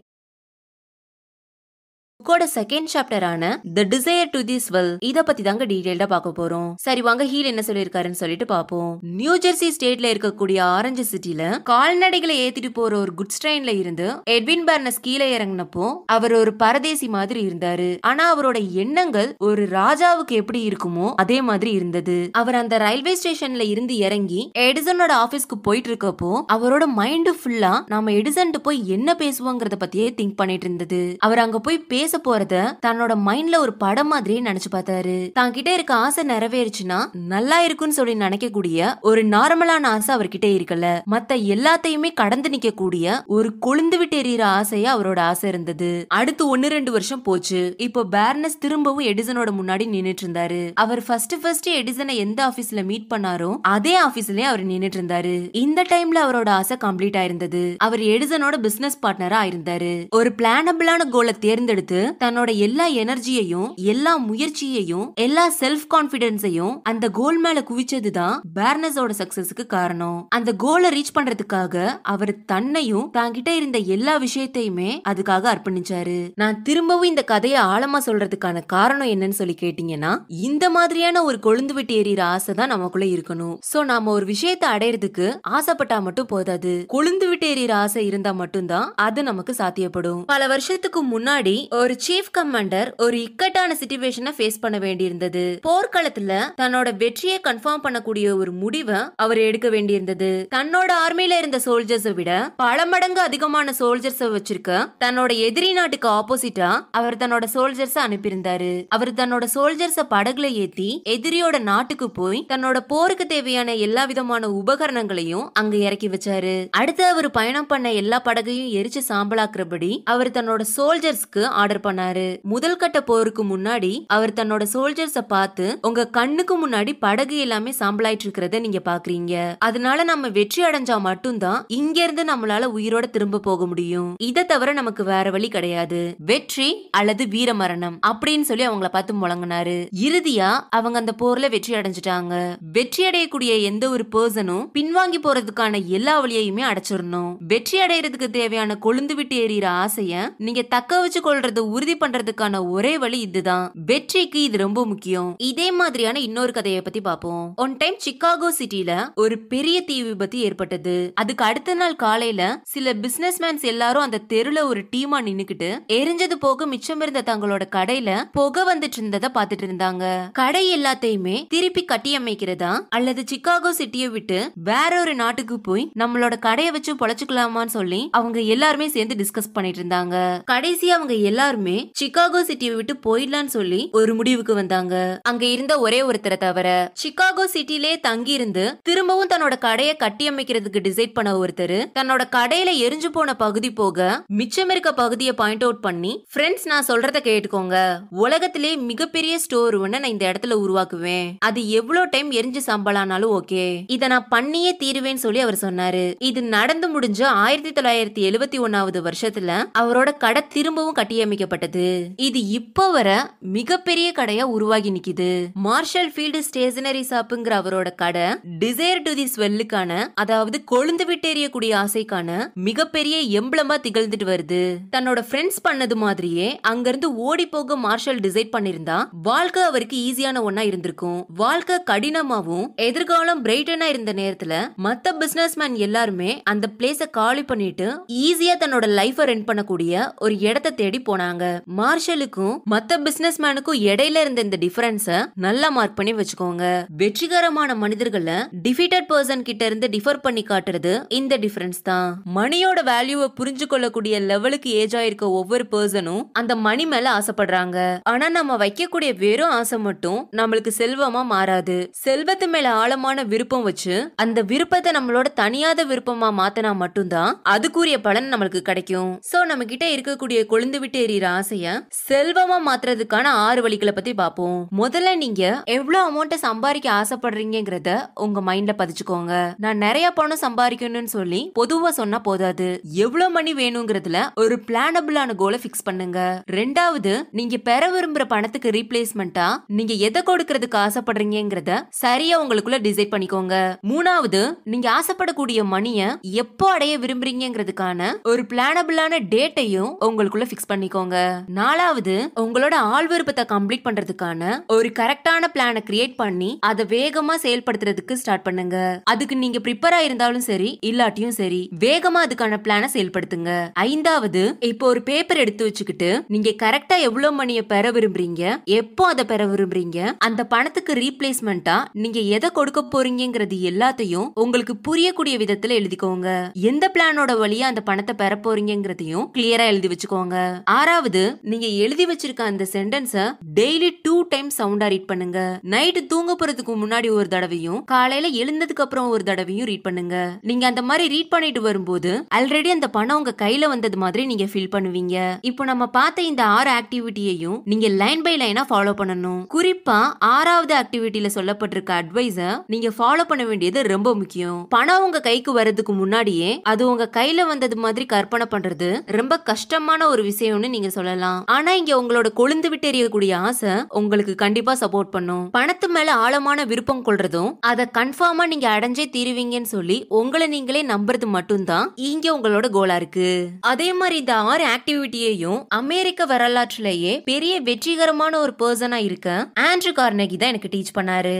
புக்கோட செகண்ட் சாப்டரான the desire to this well இத பத்தி தாங்க டீடைல்டா பார்க்க போறோம் சரி வாங்க ஹீல் என்ன சொல்லிருக்காருன்னு சொல்லிட்டு பாப்போம் நியூ ஜெர்சி ஸ்டேட்ல இருக்கக்கூடிய ஆரஞ்சு சிட்டில கால்நடைகளை ஏத்திட்டு போற ஒரு குட்ஸ் ட்ரெயின்ல இருந்து எட்வின் பர்னஸ் கீழே இறங்கினப்போ அவர் ஒரு பரதேசி மாதிரி இருந்தாரு ஆனா அவரோட எண்ணங்கள் ஒரு ராஜாவுக்கு எப்படி இருக்குமோ அதே மாதிரி இருந்தது அவர் அந்த ரயில்வே ஸ்டேஷன்ல இருந்து இறங்கி எடிசனோட ஆபீஸ்க்கு போயிட்டு இருக்கப்போ அவரோட மைண்ட் ஃபுல்லா நாம எடிசன்ட்டு போய் என்ன பேசுவோங்கிறத பத்தியே திங்க் பண்ணிட்டு இருந்தது அவர் அங்க போய் பேச பேச போறத தன்னோட மைண்ட்ல ஒரு படம் மாதிரி நினைச்சு பார்த்தாரு தான் கிட்ட இருக்க ஆசை நிறைவேறுச்சுன்னா நல்லா இருக்கும்னு சொல்லி நினைக்கக்கூடிய ஒரு நார்மலான ஆசை அவர்கிட்ட இருக்கல மத்த எல்லாத்தையுமே கடந்து நிக்க கூடிய ஒரு கொழுந்து விட்டு எறிகிற ஆசையா அவரோட ஆசை இருந்தது அடுத்து ஒன்னு ரெண்டு வருஷம் போச்சு இப்போ பேர்னஸ் திரும்பவும் எடிசனோட முன்னாடி நின்னுட்டு இருந்தாரு அவர் ஃபர்ஸ்ட் ஃபர்ஸ்ட் எடிசனை எந்த ஆபீஸ்ல மீட் பண்ணாரோ அதே ஆபீஸ்லயே அவர் நின்னுட்டு இருந்தாரு இந்த டைம்ல அவரோட ஆசை கம்ப்ளீட் ஆயிருந்தது அவர் எடிசனோட பிசினஸ் பார்ட்னரா இருந்தாரு ஒரு பிளானபிளான கோலை தேர்ந்தெடுத்து தன்னோட எல்லா எனர்ஜியையும் எல்லா முயற்சியையும் எல்லா செல்ஃப் கான்பிடன்ஸையும் அந்த கோல் மேல குவிச்சதுதான் பேர்னஸோட சக்சஸ்க்கு காரணம் அந்த கோலை ரீச் பண்றதுக்காக அவர் தன்னையும் தாங்கிட்ட இருந்த எல்லா விஷயத்தையுமே அதுக்காக அர்ப்பணிச்சாரு நான் திரும்பவும் இந்த கதையை ஆழமா சொல்றதுக்கான காரணம் என்னன்னு சொல்லி கேட்டீங்கன்னா இந்த மாதிரியான ஒரு கொழுந்து விட்டு எறிகிற ஆசை தான் நமக்குள்ள இருக்கணும் சோ நாம ஒரு விஷயத்தை அடையிறதுக்கு ஆசைப்பட்டா மட்டும் போதாது கொழுந்து விட்டு எறிகிற ஆசை இருந்தா மட்டும்தான் அது நமக்கு சாத்தியப்படும் பல வருஷத்துக்கு முன்னாடி ஒரு ஒரு சீஃப் கமாண்டர் ஒரு இக்கட்டான சிச்சுவேஷனை ஃபேஸ் பண்ண வேண்டியிருந்தது போர்க்களத்துல தன்னோட வெற்றியை கன்ஃபார்ம் பண்ணக்கூடிய ஒரு முடிவை அவர் எடுக்க வேண்டியிருந்தது தன்னோட ஆர்மியில இருந்த சோல்ஜர்ஸை விட பல மடங்கு அதிகமான சோல்ஜர்ஸை வச்சிருக்க தன்னோட எதிரி நாட்டுக்கு ஆப்போசிட்டா அவர் தன்னோட சோல்ஜர்ஸ் அனுப்பியிருந்தாரு அவர் தன்னோட சோல்ஜர்ஸ படகுல ஏத்தி எதிரியோட நாட்டுக்கு போய் தன்னோட போருக்கு தேவையான எல்லா விதமான உபகரணங்களையும் அங்க இறக்கி வச்சாரு அடுத்து அவர் பயணம் பண்ண எல்லா படகையும் எரிச்சு சாம்பலாக்குறபடி அவர் தன்னோட சோல்ஜர்ஸ்க்கு ஆர்டர் பண்ணாரு முதல் கட்ட போருக்கு முன்னாடி அவர் தன்னோட சோல்ஜர்ஸ பார்த்து உங்க கண்ணுக்கு முன்னாடி படகு எல்லாமே சாம்பலாயிட்டு இருக்கிறத நீங்க பாக்குறீங்க அதனால நம்ம வெற்றி அடைஞ்சா மட்டும்தான் இங்க இருந்து நம்மளால உயிரோட திரும்ப போக முடியும் இதை தவிர நமக்கு வேற வழி கிடையாது வெற்றி அல்லது வீர மரணம் அப்படின்னு சொல்லி அவங்கள பார்த்து முழங்கினாரு இறுதியா அவங்க அந்த போர்ல வெற்றி அடைஞ்சிட்டாங்க வெற்றி அடையக்கூடிய எந்த ஒரு பர்சனும் பின்வாங்கி போறதுக்கான எல்லா வழியையுமே அடைச்சிடணும் வெற்றி அடையறதுக்கு தேவையான கொழுந்து விட்டு எறிகிற ஆசைய நீங்க தக்க வச்சு கொள்றது உறுதி பண்றதுக்கான ஒரே வழி இதுதான் வெற்றிக்கு இது ரொம்ப முக்கியம் இதே மாதிரியான இன்னொரு கதையை பத்தி பாப்போம் ஒன் டைம் சிக்காகோ சிட்டில ஒரு பெரிய தீ விபத்து ஏற்பட்டது அதுக்கு அடுத்த நாள் காலையில சில பிசினஸ் மேன்ஸ் எல்லாரும் அந்த தெருல ஒரு டீமா நின்னுக்கிட்டு எரிஞ்சது போக மிச்சம் இருந்த தங்களோட கடையில புகை வந்துட்டு இருந்ததை பாத்துட்டு இருந்தாங்க கடை எல்லாத்தையுமே திருப்பி கட்டியமைக்கிறதா அல்லது சிக்காகோ சிட்டியை விட்டு வேற ஒரு நாட்டுக்கு போய் நம்மளோட கடையை வச்சு பொழைச்சுக்கலாமான்னு சொல்லி அவங்க எல்லாருமே சேர்ந்து டிஸ்கஸ் பண்ணிட்டு இருந்தாங்க கடைசி அவங்க எல்லாருமே எல்லாருமே சிகாகோ சிட்டியை விட்டு போயிடலான்னு சொல்லி ஒரு முடிவுக்கு வந்தாங்க அங்க இருந்த ஒரே ஒருத்தரை தவிர சிகாகோ சிட்டிலே தங்கி இருந்து திரும்பவும் தன்னோட கடையை அமைக்கிறதுக்கு டிசைட் பண்ண ஒருத்தர் தன்னோட கடையில எரிஞ்சு போன பகுதி போக மிச்சம் இருக்க பகுதியை பாயிண்ட் அவுட் பண்ணி ஃப்ரெண்ட்ஸ் நான் சொல்றத கேட்டுக்கோங்க உலகத்திலே மிகப்பெரிய ஸ்டோர் ஒன்னு நான் இந்த இடத்துல உருவாக்குவேன் அது எவ்வளவு டைம் எரிஞ்சு சம்பளானாலும் ஓகே இதை நான் பண்ணியே தீருவேன்னு சொல்லி அவர் சொன்னாரு இது நடந்து முடிஞ்ச ஆயிரத்தி தொள்ளாயிரத்தி எழுபத்தி ஒன்னாவது வருஷத்துல அவரோட கடை திரும்பவும் கட்டியமைக்க செய்யப்பட்டது இது இப்ப வர மிகப்பெரிய கடையா உருவாகி நிக்குது மார்ஷல் ஃபீல்டு ஸ்டேஷனரி ஷாப்புங்கிற அவரோட கடை டிசைர் டு தி ஸ்வெல்லுக்கான அதாவது கொழுந்து விட்டு எறியக்கூடிய ஆசைக்கான மிகப்பெரிய எம்பளமா திகழ்ந்துட்டு வருது தன்னோட ஃப்ரெண்ட்ஸ் பண்ணது மாதிரியே அங்கிருந்து ஓடி போக மார்ஷல் டிசைட் பண்ணிருந்தா வாழ்க்கை அவருக்கு ஈஸியான ஒன்னா இருந்திருக்கும் வாழ்க்கை கடினமாவும் எதிர்காலம் பிரைட்டனா இருந்த நேரத்துல மத்த பிசினஸ் மேன் எல்லாருமே அந்த பிளேஸ காலி பண்ணிட்டு ஈஸியா தன்னோட லைஃப ரெண்ட் பண்ணக்கூடிய ஒரு இடத்தை தேடி போனாங்க சொல்றாங்க மார்ஷலுக்கும் மத்த பிசினஸ் மேனுக்கும் இடையில இருந்த இந்த டிஃபரன்ஸ நல்லா மார்க் பண்ணி வச்சுக்கோங்க வெற்றிகரமான மனிதர்களை டிஃபிட்டட் பர்சன் கிட்ட இருந்து டிஃபர் பண்ணி காட்டுறது இந்த டிஃபரன்ஸ் தான் மணியோட வேல்யூவை புரிஞ்சு கொள்ளக்கூடிய லெவலுக்கு ஏஜ் ஆயிருக்க ஒவ்வொரு பர்சனும் அந்த மணி மேல ஆசைப்படுறாங்க ஆனா நம்ம வைக்கக்கூடிய வெறும் ஆசை மட்டும் நம்மளுக்கு செல்வமா மாறாது செல்வத்து மேல ஆழமான விருப்பம் வச்சு அந்த விருப்பத்தை நம்மளோட தனியாத விருப்பமா மாத்தினா மட்டும்தான் அதுக்குரிய பலன் நம்மளுக்கு கிடைக்கும் சோ நம்ம கிட்ட இருக்கக்கூடிய கொழுந்து விட்டு அப்படிங்கிற ஆசைய செல்வமா மாத்துறதுக்கான ஆறு வழிகளை பத்தி பார்ப்போம் முதல்ல நீங்க எவ்வளவு அமௌண்ட்டை சம்பாதிக்க ஆசைப்படுறீங்கிறத உங்க மைண்ட்ல பதிச்சுக்கோங்க நான் நிறைய பணம் சம்பாதிக்கணும்னு சொல்லி பொதுவா சொன்னா போதாது எவ்வளவு மணி வேணுங்கிறதுல ஒரு பிளானபிளான கோலை பிக்ஸ் பண்ணுங்க ரெண்டாவது நீங்க பெற விரும்புற பணத்துக்கு ரீப்ளேஸ்மெண்டா நீங்க எதை கொடுக்கறதுக்கு ஆசைப்படுறீங்கிறத சரியா உங்களுக்குள்ள டிசைட் பண்ணிக்கோங்க மூணாவது நீங்க ஆசைப்படக்கூடிய மணிய எப்போ அடைய விரும்புறீங்கிறதுக்கான ஒரு பிளானபிளான டேட்டையும் உங்களுக்குள்ள பிக்ஸ் பண்ணிக்கோங்க சொல்றாங்க நாலாவது உங்களோட ஆள் விருப்பத்தை கம்ப்ளீட் பண்றதுக்கான ஒரு கரெக்டான பிளான கிரியேட் பண்ணி அதை வேகமா செயல்படுத்துறதுக்கு ஸ்டார்ட் பண்ணுங்க அதுக்கு நீங்க ப்ரிப்பேர் ஆயிருந்தாலும் சரி இல்லாட்டியும் சரி வேகமா அதுக்கான பிளான செயல்படுத்துங்க ஐந்தாவது இப்போ ஒரு பேப்பர் எடுத்து வச்சுக்கிட்டு நீங்க கரெக்டா எவ்வளவு மணியை பெற விரும்புறீங்க எப்போ அதை பெற விரும்புறீங்க அந்த பணத்துக்கு ரீப்ளேஸ்மெண்டா நீங்க எதை கொடுக்க போறீங்கிறது எல்லாத்தையும் உங்களுக்கு புரியக்கூடிய விதத்துல எழுதிக்கோங்க எந்த பிளானோட வழியா அந்த பணத்தை பெற போறீங்கிறதையும் கிளியரா எழுதி வச்சுக்கோங்க ஆறாவது ரெண்டாவது நீங்க எழுதி வச்சிருக்க அந்த சென்டென்ஸ டெய்லி டூ டைம் சவுண்டா ரீட் பண்ணுங்க நைட்டு தூங்க போறதுக்கு முன்னாடி ஒரு தடவையும் காலையில எழுந்ததுக்கு அப்புறம் ஒரு தடவையும் ரீட் பண்ணுங்க நீங்க அந்த மாதிரி ரீட் பண்ணிட்டு வரும்போது ஆல்ரெடி அந்த பணம் உங்க கையில வந்தது மாதிரி நீங்க ஃபீல் பண்ணுவீங்க இப்போ நம்ம பார்த்த இந்த ஆறு ஆக்டிவிட்டியையும் நீங்க லைன் பை லைனா ஃபாலோ பண்ணணும் குறிப்பா ஆறாவது ஆக்டிவிட்டியில சொல்லப்பட்டிருக்க அட்வைஸ நீங்க ஃபாலோ பண்ண வேண்டியது ரொம்ப முக்கியம் பணம் உங்க கைக்கு வர்றதுக்கு முன்னாடியே அது உங்க கையில வந்தது மாதிரி கற்பனை பண்றது ரொம்ப கஷ்டமான ஒரு விஷயம்னு நீங்க சொல்லலாம் ஆனா இங்க உங்களோட கொழுந்து விட்டெறியக்கூடிய ஆசை உங்களுக்கு கண்டிப்பா சப்போர்ட் பண்ணும் பணத்து மேல ஆழமான விருப்பம் கொள்றதும் அதை கன்ஃபார்மா நீங்க அடைஞ்சே தீருவீங்கன்னு சொல்லி உங்களை நீங்களே நம்புறது மட்டும்தான் இங்க உங்களோட கோலா இருக்கு அதே மாதிரி இந்த ஆறு ஆக்டிவிட்டியையும் அமெரிக்க வரலாற்றிலேயே பெரிய வெற்றிகரமான ஒரு பர்சனா இருக்க ஆண்ட்ரூ கார்னகி தான் எனக்கு டீச் பண்ணாரு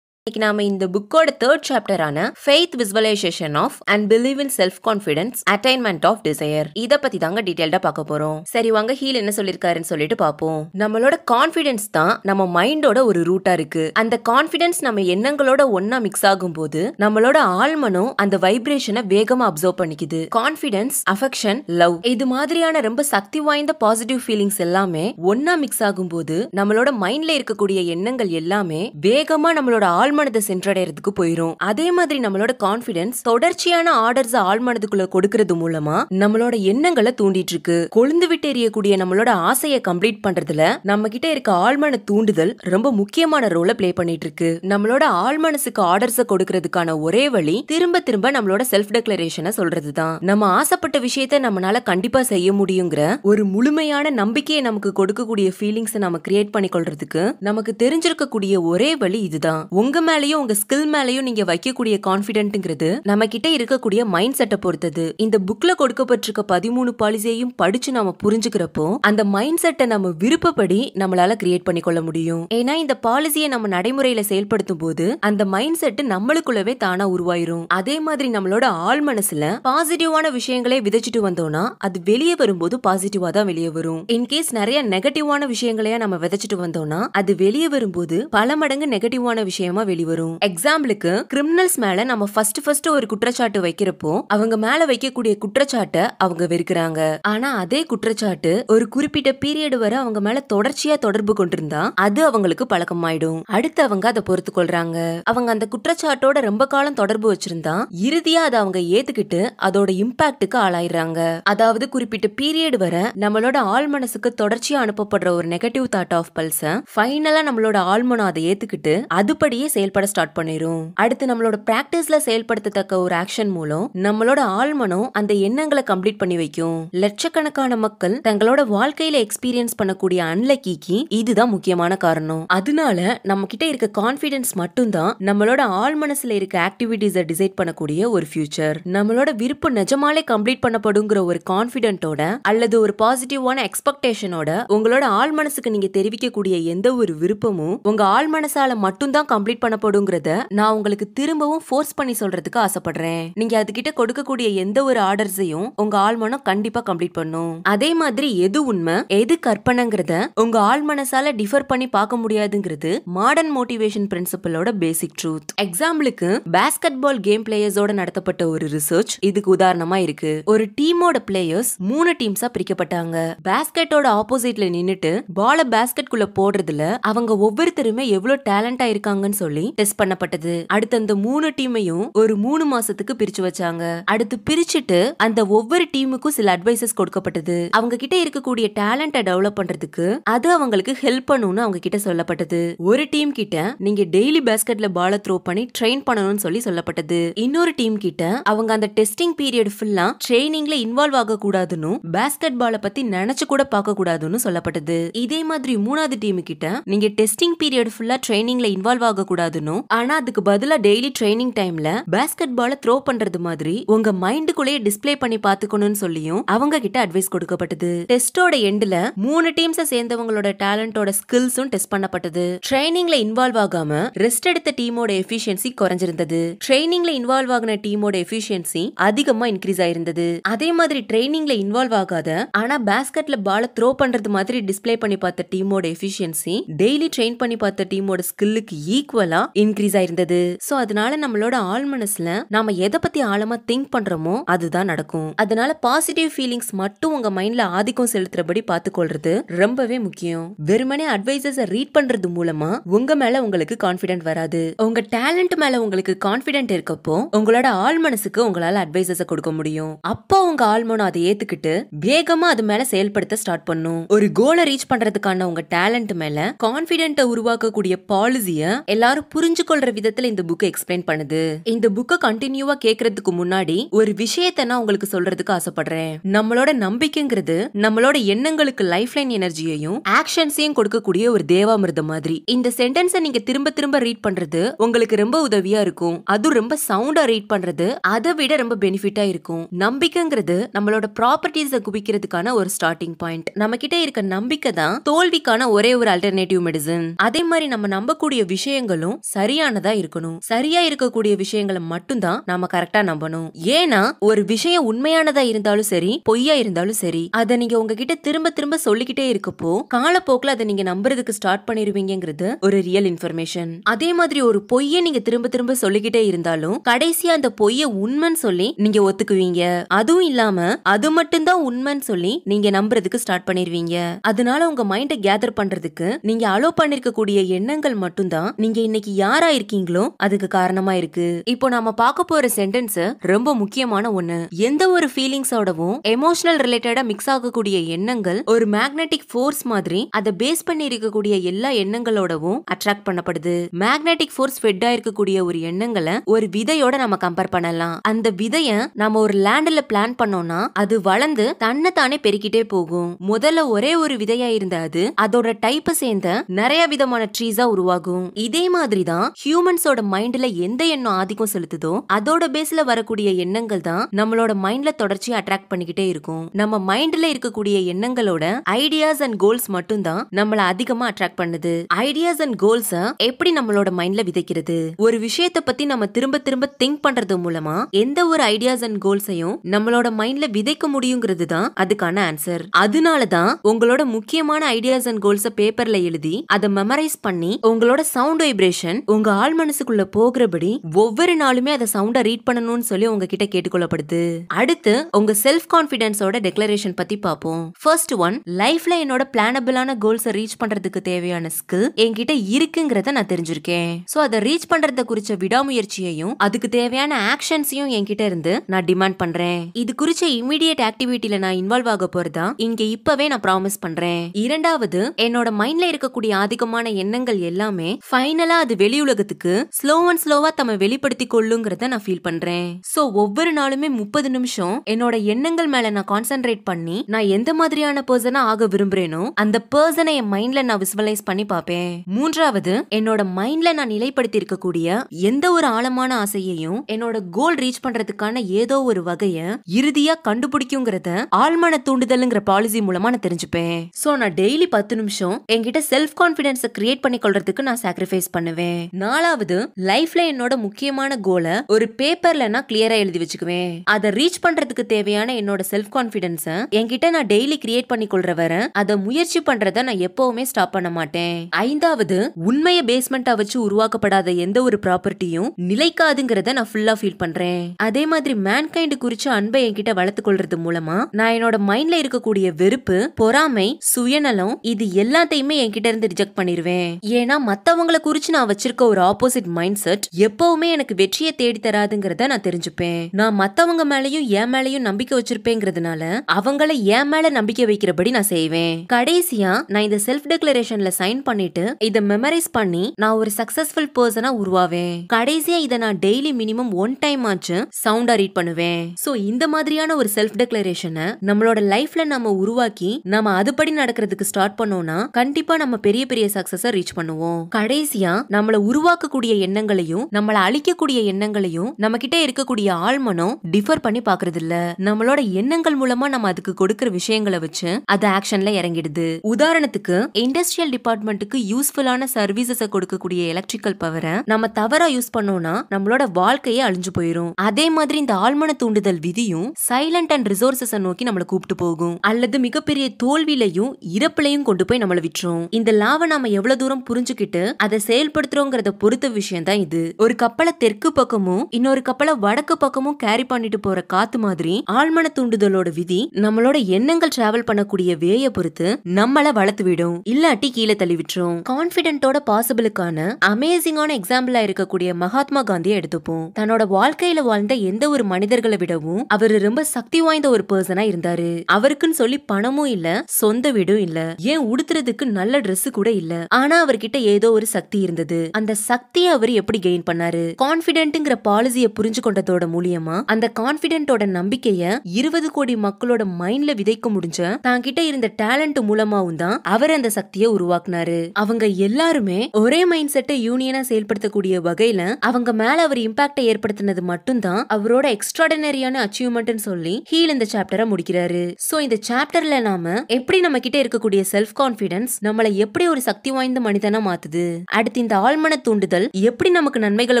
இன்னைக்கு நாம இந்த புக்கோட தேர்ட் சாப்டரான faith visualisation of and believe in self confidence attainment of desire இத பத்தி தாங்க டீடைல்டா பார்க்க போறோம் சரி வாங்க ஹீல் என்ன சொல்லிருக்காருன்னு சொல்லிட்டு பார்ப்போம் நம்மளோட கான்ஃபிடன்ஸ் தான் நம்ம மைண்டோட ஒரு ரூட்டா இருக்கு அந்த கான்ஃபிடன்ஸ் நம்ம எண்ணங்களோட ஒன்னா மிக்ஸ் ஆகும் போது நம்மளோட ஆழ்மனும் அந்த வைப்ரேஷனை வேகமா அப்சர்வ் பண்ணிக்குது கான்ஃபிடன்ஸ் அஃபெக்ஷன் லவ் இது மாதிரியான ரொம்ப சக்தி வாய்ந்த பாசிட்டிவ் ஃபீலிங்ஸ் எல்லாமே ஒன்னா மிக்ஸ் ஆகும் போது நம்மளோட மைண்ட்ல இருக்கக்கூடிய எண்ணங்கள் எல்லாமே வேகமா நம்மளோட ஆள் ஆழ்மனதை சென்றடைறதுக்கு போயிரும் அதே மாதிரி நம்மளோட கான்பிடன்ஸ் தொடர்ச்சியான ஆர்டர்ஸ் ஆழ்மனதுக்குள்ள கொடுக்கறது மூலமா நம்மளோட எண்ணங்களை தூண்டிட்டு இருக்கு கொழுந்து விட்டு எரியக்கூடிய நம்மளோட ஆசையை கம்ப்ளீட் பண்றதுல நம்ம கிட்ட இருக்க ஆழ்மன தூண்டுதல் ரொம்ப முக்கியமான ரோலை பிளே பண்ணிட்டு இருக்கு நம்மளோட ஆழ்மனசுக்கு ஆர்டர்ஸை கொடுக்கறதுக்கான ஒரே வழி திரும்ப திரும்ப நம்மளோட செல்ஃப் டெக்ளரேஷனை சொல்றதுதான் நம்ம ஆசைப்பட்ட விஷயத்த நம்மளால கண்டிப்பா செய்ய முடியுங்கிற ஒரு முழுமையான நம்பிக்கையை நமக்கு கொடுக்கக்கூடிய ஃபீலிங்ஸ் நம்ம கிரியேட் பண்ணி கொள்றதுக்கு நமக்கு தெரிஞ்சிருக்கக்கூடிய ஒரே வழி இதுதான் உங்க மேலயும் மேலேயும் உங்கள் ஸ்கில் மேலேயும் நீங்கள் வைக்கக்கூடிய கான்ஃபிடென்ட்டுங்கிறது நம்ம கிட்ட இருக்கக்கூடிய மைண்ட் செட்டை பொறுத்தது இந்த புக்கில் கொடுக்கப்பட்டிருக்க பதிமூணு பாலிசியையும் படித்து நம்ம புரிஞ்சுக்கிறப்போ அந்த மைண்ட் செட்டை நம்ம விருப்பப்படி நம்மளால கிரியேட் பண்ணிக்கொள்ள முடியும் ஏன்னா இந்த பாலிசியை நம்ம நடைமுறையில் செயல்படுத்தும் போது அந்த மைண்ட் செட்டு நம்மளுக்குள்ளவே தானா உருவாயிரும் அதே மாதிரி நம்மளோட ஆள் மனசுல பாசிட்டிவான விஷயங்களே விதைச்சிட்டு வந்தோம்னா அது வெளியே வரும்போது பாசிட்டிவா தான் வெளியே வரும் இன்கேஸ் நிறைய நெகட்டிவான விஷயங்களையா நம்ம விதைச்சிட்டு வந்தோம்னா அது வெளியே வரும்போது பல மடங்கு நெகட்டிவான விஷயமா வெளிவரும் எக்ஸாம்பிளுக்கு கிரிமினல்ஸ் மேல நம்ம ஃபர்ஸ்ட் ஃபர்ஸ்ட் ஒரு குற்றச்சாட்டு வைக்கிறப்போ அவங்க மேல வைக்கக்கூடிய குற்றச்சாட்டை அவங்க வெறுக்கிறாங்க ஆனா அதே குற்றச்சாட்டு ஒரு குறிப்பிட்ட பீரியட் வரை அவங்க மேல தொடர்ச்சியா தொடர்பு கொண்டிருந்தா அது அவங்களுக்கு பழக்கமாயிடும் அடுத்து அவங்க அதை பொறுத்து கொள்றாங்க அவங்க அந்த குற்றச்சாட்டோட ரொம்ப காலம் தொடர்பு வச்சிருந்தா இறுதியா அதை அவங்க ஏத்துக்கிட்டு அதோட இம்பாக்டுக்கு ஆளாயிடுறாங்க அதாவது குறிப்பிட்ட பீரியட் வரை நம்மளோட ஆள் மனசுக்கு தொடர்ச்சியா அனுப்பப்படுற ஒரு நெகட்டிவ் தாட் ஆஃப் பல்ஸ் ஃபைனலா நம்மளோட ஆழ்மனம் அதை ஏத்துக்கிட்டு அதுபடியே செயல்பட ஸ்டார்ட் பண்ணிரும் அடுத்து நம்மளோட பிராக்டிஸ்ல செயல்படுத்தத்தக்க ஒரு ஆக்ஷன் மூலம் நம்மளோட ஆழ்மனம் அந்த எண்ணங்களை கம்ப்ளீட் பண்ணி வைக்கும் லட்சக்கணக்கான மக்கள் தங்களோட வாழ்க்கையில எக்ஸ்பீரியன்ஸ் பண்ணக்கூடிய அன்லக்கிக்கு இதுதான் முக்கியமான காரணம் அதனால நம்ம கிட்ட இருக்க கான்பிடன்ஸ் மட்டும்தான் நம்மளோட ஆழ் மனசுல இருக்க ஆக்டிவிட்டிஸை டிசைட் பண்ணக்கூடிய ஒரு ஃபியூச்சர் நம்மளோட விருப்பம் நிஜமாலே கம்ப்ளீட் பண்ணப்படுங்கிற ஒரு கான்பிடென்ட்டோட அல்லது ஒரு பாசிட்டிவான எக்ஸ்பெக்டேஷனோட உங்களோட ஆழ் மனசுக்கு நீங்க தெரிவிக்கக்கூடிய எந்த ஒரு விருப்பமும் உங்க ஆழ் மனசால மட்டும்தான் கம்ப்ளீட் பண்ண காணப்படுங்கிறத நான் உங்களுக்கு திரும்பவும் ஃபோர்ஸ் பண்ணி சொல்றதுக்கு ஆசைப்படுறேன் நீங்க கிட்ட கொடுக்கக்கூடிய எந்த ஒரு ஆர்டர்ஸையும் உங்க ஆழ்மனம் கண்டிப்பா கம்ப்ளீட் பண்ணும் அதே மாதிரி எது உண்மை எது கற்பனைங்கிறத உங்க ஆழ்மனசால டிஃபர் பண்ணி பார்க்க முடியாதுங்கிறது மாடர்ன் மோட்டிவேஷன் பிரின்சிபலோட பேசிக் ட்ரூத் எக்ஸாம்பிளுக்கு பேஸ்கெட் பால் கேம் பிளேயர்ஸோட நடத்தப்பட்ட ஒரு ரிசர்ச் இதுக்கு உதாரணமா இருக்கு ஒரு டீமோட பிளேயர்ஸ் மூணு டீம்ஸா பிரிக்கப்பட்டாங்க பேஸ்கெட்டோட ஆப்போசிட்ல நின்னுட்டு பால பேஸ்கெட் குள்ள போடுறதுல அவங்க ஒவ்வொருத்தருமே எவ்வளவு டேலண்டா இருக்காங்கன்னு சொல்லி மாதிரி டெஸ்ட் பண்ணப்பட்டது அடுத்து அந்த மூணு டீமையும் ஒரு மூணு மாசத்துக்கு பிரிச்சு வச்சாங்க அடுத்து பிரிச்சுட்டு அந்த ஒவ்வொரு டீமுக்கும் சில அட்வைசஸ் கொடுக்கப்பட்டது அவங்க கிட்ட இருக்கக்கூடிய டேலண்ட டெவலப் பண்றதுக்கு அது அவங்களுக்கு ஹெல்ப் பண்ணும்னு அவங்க கிட்ட சொல்லப்பட்டது ஒரு டீம் கிட்ட நீங்க டெய்லி பேஸ்கெட்ல பால த்ரோ பண்ணி ட்ரெயின் பண்ணணும்னு சொல்லி சொல்லப்பட்டது இன்னொரு டீம் கிட்ட அவங்க அந்த டெஸ்டிங் பீரியட் ஃபுல்லா ட்ரெயினிங்ல இன்வால்வ் ஆக கூடாதுன்னு பேஸ்கெட் பால பத்தி நினைச்சு கூட பார்க்க கூடாதுன்னு சொல்லப்பட்டது இதே மாதிரி மூணாவது டீம் கிட்ட நீங்க டெஸ்டிங் பீரியட் ஃபுல்லா ட்ரைனிங்ல இன்வால்வ் ஆக கூடாது கூடாதுன்னும் ஆனா அதுக்கு பதிலா டெய்லி ட்ரைனிங் டைம்ல பேஸ்கெட் பால த்ரோ பண்றது மாதிரி உங்க மைண்டுக்குள்ளேயே டிஸ்பிளே பண்ணி பாத்துக்கணும்னு சொல்லியும் அவங்க கிட்ட அட்வைஸ் கொடுக்கப்பட்டது டெஸ்டோட எண்ட்ல மூணு டீம்ஸ சேர்ந்தவங்களோட டேலண்டோட ஸ்கில்ஸும் டெஸ்ட் பண்ணப்பட்டது ட்ரைனிங்ல இன்வால்வ் ஆகாம ரெஸ்ட் எடுத்த டீமோட எஃபிஷியன்சி குறைஞ்சிருந்தது ட்ரைனிங்ல இன்வால்வ் ஆகின டீமோட எஃபிஷியன்சி அதிகமா இன்க்ரீஸ் ஆயிருந்தது அதே மாதிரி ட்ரைனிங்ல இன்வால்வ் ஆகாத ஆனா பேஸ்கெட்ல பால த்ரோ பண்றது மாதிரி டிஸ்பிளே பண்ணி பார்த்த டீமோட எஃபிஷியன்சி டெய்லி ட்ரெயின் பண்ணி பார்த்த டீமோட ஸ்கில்லுக்கு ஈக்குவலா எல்லாம் இன்க்ரீஸ் ஆயிருந்தது சோ அதனால நம்மளோட ஆள் மனசுல நாம எதை பத்தி ஆழமா திங்க் பண்றோமோ அதுதான் நடக்கும் அதனால பாசிட்டிவ் ஃபீலிங்ஸ் மட்டும் உங்க மைண்ட்ல ஆதிக்கம் செலுத்துறபடி பாத்துக்கொள்றது ரொம்பவே முக்கியம் வெறுமனே அட்வைசர்ஸ் ரீட் பண்றது மூலமா உங்க மேல உங்களுக்கு கான்பிடன்ட் வராது உங்க டேலண்ட் மேல உங்களுக்கு கான்பிடன்ட் இருக்கப்போ உங்களோட ஆள் மனசுக்கு உங்களால அட்வைசஸ் கொடுக்க முடியும் அப்போ உங்க ஆள் மனம் அதை ஏத்துக்கிட்டு வேகமா அது மேல செயல்படுத்த ஸ்டார்ட் பண்ணும் ஒரு கோலை ரீச் பண்றதுக்கான உங்க டேலண்ட் மேல கான்பிடென்ட்டை உருவாக்கக்கூடிய பாலிசிய எல்லாரும் புரிஞ்சு கொள்ற விதத்துல இந்த புக்கை எக்ஸ்பிளைன் பண்ணுது இந்த புக்கை கண்டினியூவா கேக்குறதுக்கு முன்னாடி ஒரு விஷயத்த நான் உங்களுக்கு சொல்றதுக்கு ஆசைப்படுறேன் நம்மளோட நம்பிக்கைங்கிறது நம்மளோட எண்ணங்களுக்கு லைஃப் லைன் எனர்ஜியையும் ஆக்ஷன்ஸையும் கொடுக்கக்கூடிய ஒரு தேவாமிர்தம் மாதிரி இந்த சென்டென்ஸை நீங்க திரும்ப திரும்ப ரீட் பண்றது உங்களுக்கு ரொம்ப உதவியா இருக்கும் அது ரொம்ப சவுண்டா ரீட் பண்றது அதை விட ரொம்ப பெனிஃபிட்டா இருக்கும் நம்பிக்கைங்கிறது நம்மளோட ப்ராப்பர்ட்டிஸை குவிக்கிறதுக்கான ஒரு ஸ்டார்டிங் பாயிண்ட் நம்ம கிட்ட இருக்க நம்பிக்கை தான் தோல்விக்கான ஒரே ஒரு அல்டர்னேட்டிவ் மெடிசன் அதே மாதிரி நம்ம நம்பக்கூடிய விஷயங்களும் விஷயம் சரியானதா இருக்கணும் சரியா இருக்கக்கூடிய விஷயங்களை மட்டும்தான் நாம கரெக்டா நம்பணும் ஏன்னா ஒரு விஷயம் உண்மையானதா இருந்தாலும் சரி பொய்யா இருந்தாலும் சரி அதை நீங்க உங்ககிட்ட திரும்ப திரும்ப சொல்லிக்கிட்டே இருக்கப்போ காலப்போக்கில் அதை நீங்க நம்புறதுக்கு ஸ்டார்ட் பண்ணிருவீங்கிறது ஒரு ரியல் இன்ஃபர்மேஷன் அதே மாதிரி ஒரு பொய்யை நீங்க திரும்ப திரும்ப சொல்லிக்கிட்டே இருந்தாலும் கடைசியா அந்த பொய்ய உண்மைன்னு சொல்லி நீங்க ஒத்துக்குவீங்க அதுவும் இல்லாம அது மட்டும்தான் உண்மைன்னு சொல்லி நீங்க நம்புறதுக்கு ஸ்டார்ட் பண்ணிருவீங்க அதனால உங்க மைண்ட கேதர் பண்றதுக்கு நீங்க அலோ பண்ணிருக்கக்கூடிய எண்ணங்கள் மட்டும்தான் நீங்க இன்னைக்கு இன்னைக்கு யாரா இருக்கீங்களோ அதுக்கு காரணமா இருக்கு இப்போ நாம பார்க்க போற சென்டென்ஸ் ரொம்ப முக்கியமான ஒண்ணு எந்த ஒரு ஃபீலிங்ஸோடவும் எமோஷனல் ரிலேட்டடா மிக்ஸ் ஆகக்கூடிய எண்ணங்கள் ஒரு மேக்னெட்டிக் ஃபோர்ஸ் மாதிரி அதை பேஸ் பண்ணி இருக்கக்கூடிய எல்லா எண்ணங்களோடவும் அட்ராக்ட் பண்ணப்படுது மேக்னெட்டிக் ஃபோர்ஸ் ஃபெட் ஆயிருக்கக்கூடிய ஒரு எண்ணங்களை ஒரு விதையோட நம்ம கம்பேர் பண்ணலாம் அந்த விதைய நம்ம ஒரு லேண்ட்ல பிளான் பண்ணோம்னா அது வளர்ந்து தன்னைத்தானே பெருக்கிட்டே போகும் முதல்ல ஒரே ஒரு விதையா இருந்த அது அதோட டைப்பை சேர்ந்த நிறைய விதமான ட்ரீஸா உருவாகும் இதே மாதிரி மாதிரி தான் ஹியூமன்ஸோட மைண்ட்ல எந்த எண்ணம் ஆதிக்கம் செலுத்துதோ அதோட பேஸ்ல வரக்கூடிய எண்ணங்கள் தான் நம்மளோட மைண்ட்ல தொடர்ச்சி அட்ராக்ட் பண்ணிக்கிட்டே இருக்கும் நம்ம மைண்ட்ல இருக்கக்கூடிய எண்ணங்களோட ஐடியாஸ் அண்ட் கோல்ஸ் மட்டும் தான் நம்மள அதிகமா அட்ராக்ட் பண்ணுது ஐடியாஸ் அண்ட் கோல்ஸ எப்படி நம்மளோட மைண்ட்ல விதைக்கிறது ஒரு விஷயத்த பத்தி நம்ம திரும்ப திரும்ப திங்க் பண்றது மூலமா எந்த ஒரு ஐடியாஸ் அண்ட் கோல்ஸையும் நம்மளோட மைண்ட்ல விதைக்க முடியுங்கிறது தான் அதுக்கான ஆன்சர் அதனால தான் உங்களோட முக்கியமான ஐடியாஸ் அண்ட் கோல்ஸ பேப்பர்ல எழுதி அதை மெமரைஸ் பண்ணி உங்களோட சவுண்ட் வைப்ரேஷன் இன்ஸ்பிரேஷன் உங்க ஆள் மனசுக்குள்ள போகிறபடி ஒவ்வொரு நாளுமே அதை சவுண்டா ரீட் பண்ணணும்னு சொல்லி உங்ககிட்ட கேட்டுக்கொள்ளப்படுது அடுத்து உங்க செல்ஃப் கான்பிடன்ஸோட டெக்ளரேஷன் பத்தி பார்ப்போம் ஃபர்ஸ்ட் ஒன் லைஃப்ல என்னோட பிளானபிளான கோல்ஸ் ரீச் பண்றதுக்கு தேவையான ஸ்கில் என்கிட்ட இருக்குங்கிறத நான் தெரிஞ்சிருக்கேன் சோ அதை ரீச் பண்றத குறிச்ச விடாமுயற்சியையும் அதுக்கு தேவையான ஆக்ஷன்ஸையும் என்கிட்ட இருந்து நான் டிமாண்ட் பண்றேன் இது குறிச்ச இமீடியட் ஆக்டிவிட்டியில நான் இன்வால்வ் ஆக போறதா இங்க இப்பவே நான் ப்ராமிஸ் பண்றேன் இரண்டாவது என்னோட மைண்ட்ல இருக்கக்கூடிய அதிகமான எண்ணங்கள் எல்லாமே ஃபைனலா அது அது வெளி உலகத்துக்கு ஸ்லோ அண்ட் ஸ்லோவா தம்மை வெளிப்படுத்தி கொள்ளுங்கிறத நான் ஃபீல் பண்றேன் சோ ஒவ்வொரு நாளுமே முப்பது நிமிஷம் என்னோட எண்ணங்கள் மேல நான் கான்சென்ட்ரேட் பண்ணி நான் எந்த மாதிரியான பர்சனா ஆக விரும்புறேனோ அந்த பர்சனை என் மைண்ட்ல நான் விசுவலைஸ் பண்ணி பார்ப்பேன் மூன்றாவது என்னோட மைண்ட்ல நான் நிலைப்படுத்தி இருக்கக்கூடிய எந்த ஒரு ஆழமான ஆசையையும் என்னோட கோல் ரீச் பண்றதுக்கான ஏதோ ஒரு வகைய இறுதியா கண்டுபிடிக்குங்கிறத ஆழ்மன தூண்டுதல்ங்கிற பாலிசி மூலமா நான் தெரிஞ்சுப்பேன் சோ நான் டெய்லி பத்து நிமிஷம் என்கிட்ட செல்ஃப் கான்பிடன்ஸ் கிரியேட் பண்ணி கொள்றதுக்கு நான் சாக்ரிஃபைஸ் பண்ணுவேன் வச்சுக்குவேன் நாலாவது லைஃப்ல என்னோட முக்கியமான கோலை ஒரு பேப்பர்லனா கிளியரா எழுதி வச்சுக்குவேன் அதை ரீச் பண்றதுக்கு தேவையான என்னோட செல்ஃப் கான்பிடன்ஸ என்கிட்ட நான் டெய்லி கிரியேட் பண்ணி கொள்ற வர அதை முயற்சி பண்றத நான் எப்பவுமே ஸ்டாப் பண்ண மாட்டேன் ஐந்தாவது உண்மைய பேஸ்மெண்டா வச்சு உருவாக்கப்படாத எந்த ஒரு ப்ராப்பர்ட்டியும் நிலைக்காதுங்கிறத நான் ஃபுல்லா ஃபீல் பண்றேன் அதே மாதிரி மேன்கைண்ட் குறிச்ச அன்பை என்கிட்ட வளர்த்து கொள்றது மூலமா நான் என்னோட மைண்ட்ல இருக்கக்கூடிய வெறுப்பு பொறாமை சுயநலம் இது எல்லாத்தையுமே என்கிட்ட இருந்து ரிஜெக்ட் பண்ணிருவேன் ஏன்னா மத்தவங்களை குறிச்சு நான் வச்சிருக்க ஒரு ஆப்போசிட் மைண்ட் செட் எப்பவுமே எனக்கு வெற்றியை தேடி தராதுங்கிறத நான் தெரிஞ்சுப்பேன் நான் மத்தவங்க மேலயும் என் மேலயும் நம்பிக்கை வச்சிருப்பேங்கிறதுனால அவங்கள என் மேல நம்பிக்கை வைக்கிறபடி நான் செய்வேன் கடைசியா நான் இந்த செல்ஃப் டிக்ளரேஷன்ல சைன் பண்ணிட்டு இதை மெமரைஸ் பண்ணி நான் ஒரு சக்சஸ்ஃபுல் பர்சனா உருவாவேன் கடைசியா இதை நான் டெய்லி மினிமம் ஒன் டைம் ஆச்சு சவுண்டா ரீட் பண்ணுவேன் சோ இந்த மாதிரியான ஒரு செல்ஃப் டிக்ளரேஷனை நம்மளோட லைஃப்ல நம்ம உருவாக்கி நம்ம அதுபடி நடக்கிறதுக்கு ஸ்டார்ட் பண்ணோம்னா கண்டிப்பா நம்ம பெரிய பெரிய சக்சஸ் ரீச் பண்ணுவோம் கடைசியா நம்மளை உருவாக்கக்கூடிய எண்ணங்களையும் நம்மளை அழிக்கக்கூடிய எண்ணங்களையும் நம்ம கிட்ட இருக்கக்கூடிய ஆழ்மனம் டிஃபர் பண்ணி பாக்குறது இல்ல நம்மளோட எண்ணங்கள் மூலமா நம்ம அதுக்கு கொடுக்கற விஷயங்களை வச்சு அது ஆக்ஷன்ல இறங்கிடுது உதாரணத்துக்கு இண்டஸ்ட்ரியல் டிபார்ட்மெண்ட்டுக்கு யூஸ்ஃபுல்லான சர்வீசஸ் கொடுக்கக்கூடிய எலக்ட்ரிக்கல் பவரை நம்ம தவறா யூஸ் பண்ணோம்னா நம்மளோட வாழ்க்கையே அழிஞ்சு போயிரும் அதே மாதிரி இந்த ஆழ்மன தூண்டுதல் விதியும் சைலண்ட் அண்ட் ரிசோர்சஸ் நோக்கி நம்மளை கூப்பிட்டு போகும் அல்லது மிகப்பெரிய தோல்வியிலையும் இறப்புலையும் கொண்டு போய் நம்மள விட்டுரும் இந்த லாவை நாம எவ்வளவு தூரம் புரிஞ்சுக்கிட்டு அதை செயல்பட பயன்படுத்துறோங்கிறத பொறுத்த விஷயம் தான் இது ஒரு கப்பலை தெற்கு பக்கமும் இன்னொரு கப்பலை வடக்கு பக்கமும் கேரி பண்ணிட்டு போற காத்து மாதிரி ஆழ்மன தூண்டுதலோட விதி நம்மளோட எண்ணங்கள் டிராவல் பண்ணக்கூடிய வேய பொறுத்து நம்மள வளர்த்து விடும் இல்லாட்டி கீழே தள்ளி விட்டுரும் கான்பிடென்ட்டோட பாசிபிளுக்கான அமேசிங்கான எக்ஸாம்பிளா இருக்கக்கூடிய மகாத்மா காந்தியை எடுத்துப்போம் தன்னோட வாழ்க்கையில வாழ்ந்த எந்த ஒரு மனிதர்களை விடவும் அவரு ரொம்ப சக்தி வாய்ந்த ஒரு பர்சனா இருந்தாரு அவருக்குன்னு சொல்லி பணமும் இல்ல சொந்த வீடும் இல்ல ஏன் உடுத்துறதுக்கு நல்ல டிரெஸ் கூட இல்ல ஆனா அவர்கிட்ட ஏதோ ஒரு சக்தி இருந்தது இருந்தது அந்த சக்தியை அவர் எப்படி கெயின் பண்ணாரு கான்பிடென்ட்ங்கிற பாலிசியை புரிஞ்சு கொண்டதோட மூலியமா அந்த கான்பிடென்ட்டோட நம்பிக்கைய இருபது கோடி மக்களோட மைண்ட்ல விதைக்க முடிஞ்ச தான் கிட்ட இருந்த டேலண்ட் மூலமாவும் தான் அவர் அந்த சக்தியை உருவாக்குனாரு அவங்க எல்லாருமே ஒரே மைண்ட் செட்டை யூனியனா செயல்படுத்தக்கூடிய வகையில அவங்க மேல அவர் இம்பாக்டை ஏற்படுத்தினது மட்டும்தான் அவரோட எக்ஸ்ட்ராடினரியான அச்சீவ்மெண்ட் சொல்லி ஹீல் இந்த சாப்டரை முடிக்கிறாரு சோ இந்த சாப்டர்ல நாம எப்படி நம்ம கிட்ட இருக்கக்கூடிய செல்ஃப் கான்பிடன்ஸ் நம்மளை எப்படி ஒரு சக்தி வாய்ந்த மனிதனா மாத்துது அடுத்து இந்த ஆழ்மன தூண்டுதல் எப்படி நமக்கு நன்மைகளை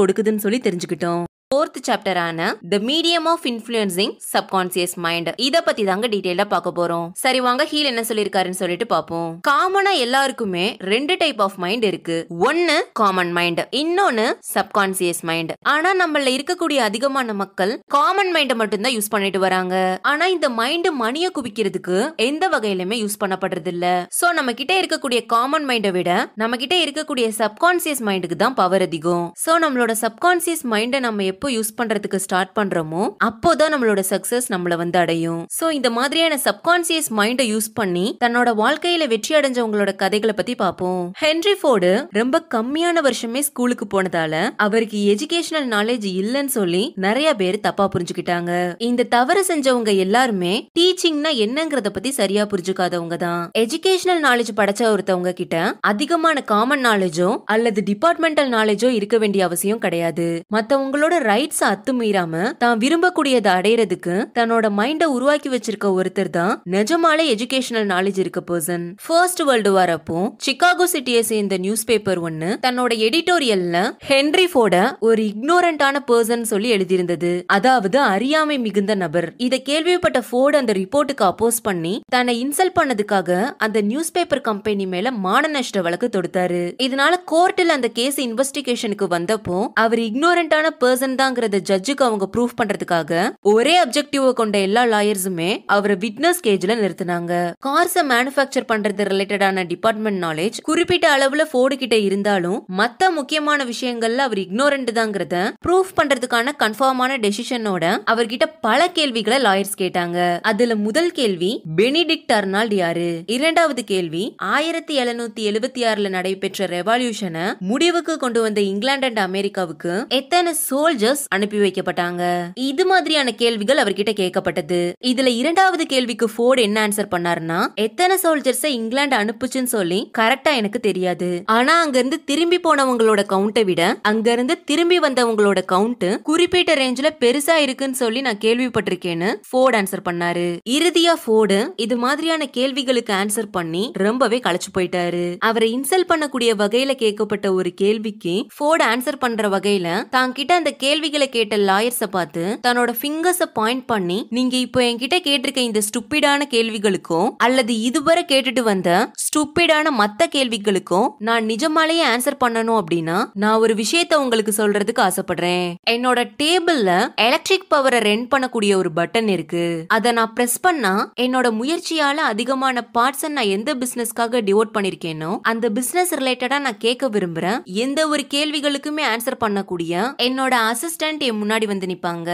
கொடுக்குதுன்னு சொல்லி தெரிஞ்சுக்கிட்டோம் ஃபோர்த் சாப்டரான the medium of influencing subconscious mind இத பத்தி தாங்க டீடைலா பார்க்க போறோம் சரி வாங்க ஹீல் என்ன சொல்லிருக்காருன்னு சொல்லிட்டு பாப்போம் காமனா எல்லாருக்குமே ரெண்டு டைப் ஆஃப் மைண்ட் இருக்கு ஒன்னு காமன் மைண்ட் இன்னொன்னு சப்கான்சியஸ் மைண்ட் ஆனா நம்மள இருக்கக்கூடிய அதிகமான மக்கள் காமன் மைண்ட மட்டும்தான் யூஸ் பண்ணிட்டு வராங்க ஆனா இந்த மைண்ட் மணிய குவிக்கிறதுக்கு எந்த வகையிலுமே யூஸ் பண்ணப்படுறது இல்ல சோ நம்ம கிட்ட இருக்கக்கூடிய காமன் மைண்டை விட நம்ம கிட்ட இருக்கக்கூடிய சப்கான்சியஸ் மைண்டுக்கு தான் பவர் அதிகம் சோ நம்மளோட சப்கான்சியஸ் மைண்டை நம்ம எப்போ யூஸ் பண்றதுக்கு ஸ்டார்ட் பண்றோமோ அப்போதான் நம்மளோட சக்சஸ் நம்மள வந்து அடையும் சோ இந்த மாதிரியான சப்கான்சியஸ் மைண்டை யூஸ் பண்ணி தன்னோட வாழ்க்கையில வெற்றி அடைஞ்சவங்களோட கதைகளை பத்தி பாப்போம் ஹென்ரி ஃபோர்டு ரொம்ப கம்மியான வருஷமே ஸ்கூலுக்கு போனதால அவருக்கு எஜுகேஷனல் நாலேஜ் இல்லைன்னு சொல்லி நிறைய பேர் தப்பா புரிஞ்சுக்கிட்டாங்க இந்த தவறு செஞ்சவங்க எல்லாருமே டீச்சிங்னா என்னங்கறத பத்தி சரியா புரிஞ்சுக்காதவங்க தான் எஜுகேஷனல் நாலேஜ் படைச்ச ஒருத்தவங்க கிட்ட அதிகமான காமன் நாலேஜோ அல்லது டிபார்ட்மெண்டல் நாலேஜோ இருக்க வேண்டிய அவசியம் கிடையாது மத்தவங்களோட ரைட்ஸ் அத்துமீறாம தான் விரும்பக்கூடியதை அடையறதுக்கு தன்னோட மைண்ட உருவாக்கி வச்சிருக்க ஒருத்தர் தான் நிஜமாலே எஜுகேஷனல் நாலேஜ் இருக்க பர்சன் ஃபர்ஸ்ட் வேர்ல்டு வார் அப்போ சிக்காகோ சிட்டியை சேர்ந்த நியூஸ் பேப்பர் ஒன்னு தன்னோட எடிட்டோரியல்ல ஹென்ரி போட ஒரு இக்னோரண்டான பர்சன் சொல்லி எழுதியிருந்தது அதாவது அறியாமை மிகுந்த நபர் இதை கேள்விப்பட்ட ஃபோர்டு அந்த ரிப்போர்ட்டுக்கு அப்போஸ் பண்ணி தன்னை இன்சல்ட் பண்ணதுக்காக அந்த நியூஸ் பேப்பர் கம்பெனி மேல மான நஷ்ட வழக்கு தொடுத்தாரு இதனால கோர்ட்டில் அந்த கேஸ் இன்வெஸ்டிகேஷனுக்கு வந்தப்போ அவர் இக்னோரண்டான பர்சன் இருந்தாங்கிறத ஜட்ஜுக்கு அவங்க ப்ரூவ் பண்றதுக்காக ஒரே அப்ஜெக்டிவ் கொண்ட எல்லா லாயர்ஸுமே அவரை விட்னஸ் கேஜ்ல நிறுத்தினாங்க கார்ஸ் மேனுஃபேக்சர் பண்றது ரிலேட்டடான டிபார்ட்மெண்ட் நாலேஜ் குறிப்பிட்ட அளவுல போர்டு கிட்ட இருந்தாலும் மத்த முக்கியமான விஷயங்கள்ல அவர் இக்னோரண்ட் தாங்கிறத ப்ரூஃப் பண்றதுக்கான கன்ஃபார்மான டெசிஷனோட அவர்கிட்ட பல கேள்விகளை லாயர்ஸ் கேட்டாங்க அதுல முதல் கேள்வி பெனிடிக்ட் அர்னால்ட் யாரு இரண்டாவது கேள்வி ஆயிரத்தி எழுநூத்தி எழுபத்தி ஆறுல நடைபெற்ற ரெவல்யூஷனை முடிவுக்கு கொண்டு வந்த இங்கிலாந்து அண்ட் அமெரிக்காவுக்கு எத்தனை சோல்ஜர் சோல்ஜர்ஸ் அனுப்பி வைக்கப்பட்டாங்க இது மாதிரியான கேள்விகள் அவர்கிட்ட கேட்கப்பட்டது இதுல இரண்டாவது கேள்விக்கு ஃபோர்டு என்ன ஆன்சர் பண்ணாருன்னா எத்தனை சோல்ஜர்ஸை இங்கிலாந்து அனுப்புச்சுன்னு சொல்லி கரெக்டா எனக்கு தெரியாது ஆனா அங்க இருந்து திரும்பி போனவங்களோட கவுண்டை விட அங்க இருந்து திரும்பி வந்தவங்களோட கவுண்ட் குறிப்பிட்ட ரேஞ்ச்ல பெருசா இருக்குன்னு சொல்லி நான் கேள்விப்பட்டிருக்கேன்னு போர்டு ஆன்சர் பண்ணாரு இறுதியா ஃபோர்டு இது மாதிரியான கேள்விகளுக்கு ஆன்சர் பண்ணி ரொம்பவே களைச்சு போயிட்டாரு அவரை இன்சல்ட் பண்ணக்கூடிய வகையில கேட்கப்பட்ட ஒரு கேள்விக்கு ஃபோர்டு ஆன்சர் பண்ற வகையில தான் கிட்ட அந்த கேள்வி கேள்விகளை கேட்ட லாயர்ஸை பார்த்து தன்னோட ஃபிங்கர்ஸை பாயிண்ட் பண்ணி நீங்க இப்போ என்கிட்ட கேட்டிருக்க இந்த ஸ்டூப்பிடான கேள்விகளுக்கும் அல்லது இதுவரை கேட்டுட்டு வந்த ஸ்டூப்பிடான மத்த கேள்விகளுக்கும் நான் நிஜமாலேயே ஆன்சர் பண்ணணும் அப்படின்னா நான் ஒரு விஷயத்த உங்களுக்கு சொல்றதுக்கு ஆசைப்படுறேன் என்னோட டேபிள்ல எலக்ட்ரிக் பவரை ரென் பண்ணக்கூடிய ஒரு பட்டன் இருக்கு அதை நான் பிரஸ் பண்ணா என்னோட முயற்சியால அதிகமான பார்ட்ஸ் நான் எந்த பிசினஸ்க்காக டிவோட் பண்ணிருக்கேனோ அந்த பிசினஸ் ரிலேட்டடா நான் கேட்க விரும்புறேன் எந்த ஒரு கேள்விகளுக்குமே ஆன்சர் பண்ணக்கூடிய என்னோட அசிஸ்டன்ட் என் முன்னாடி வந்து நிப்பாங்க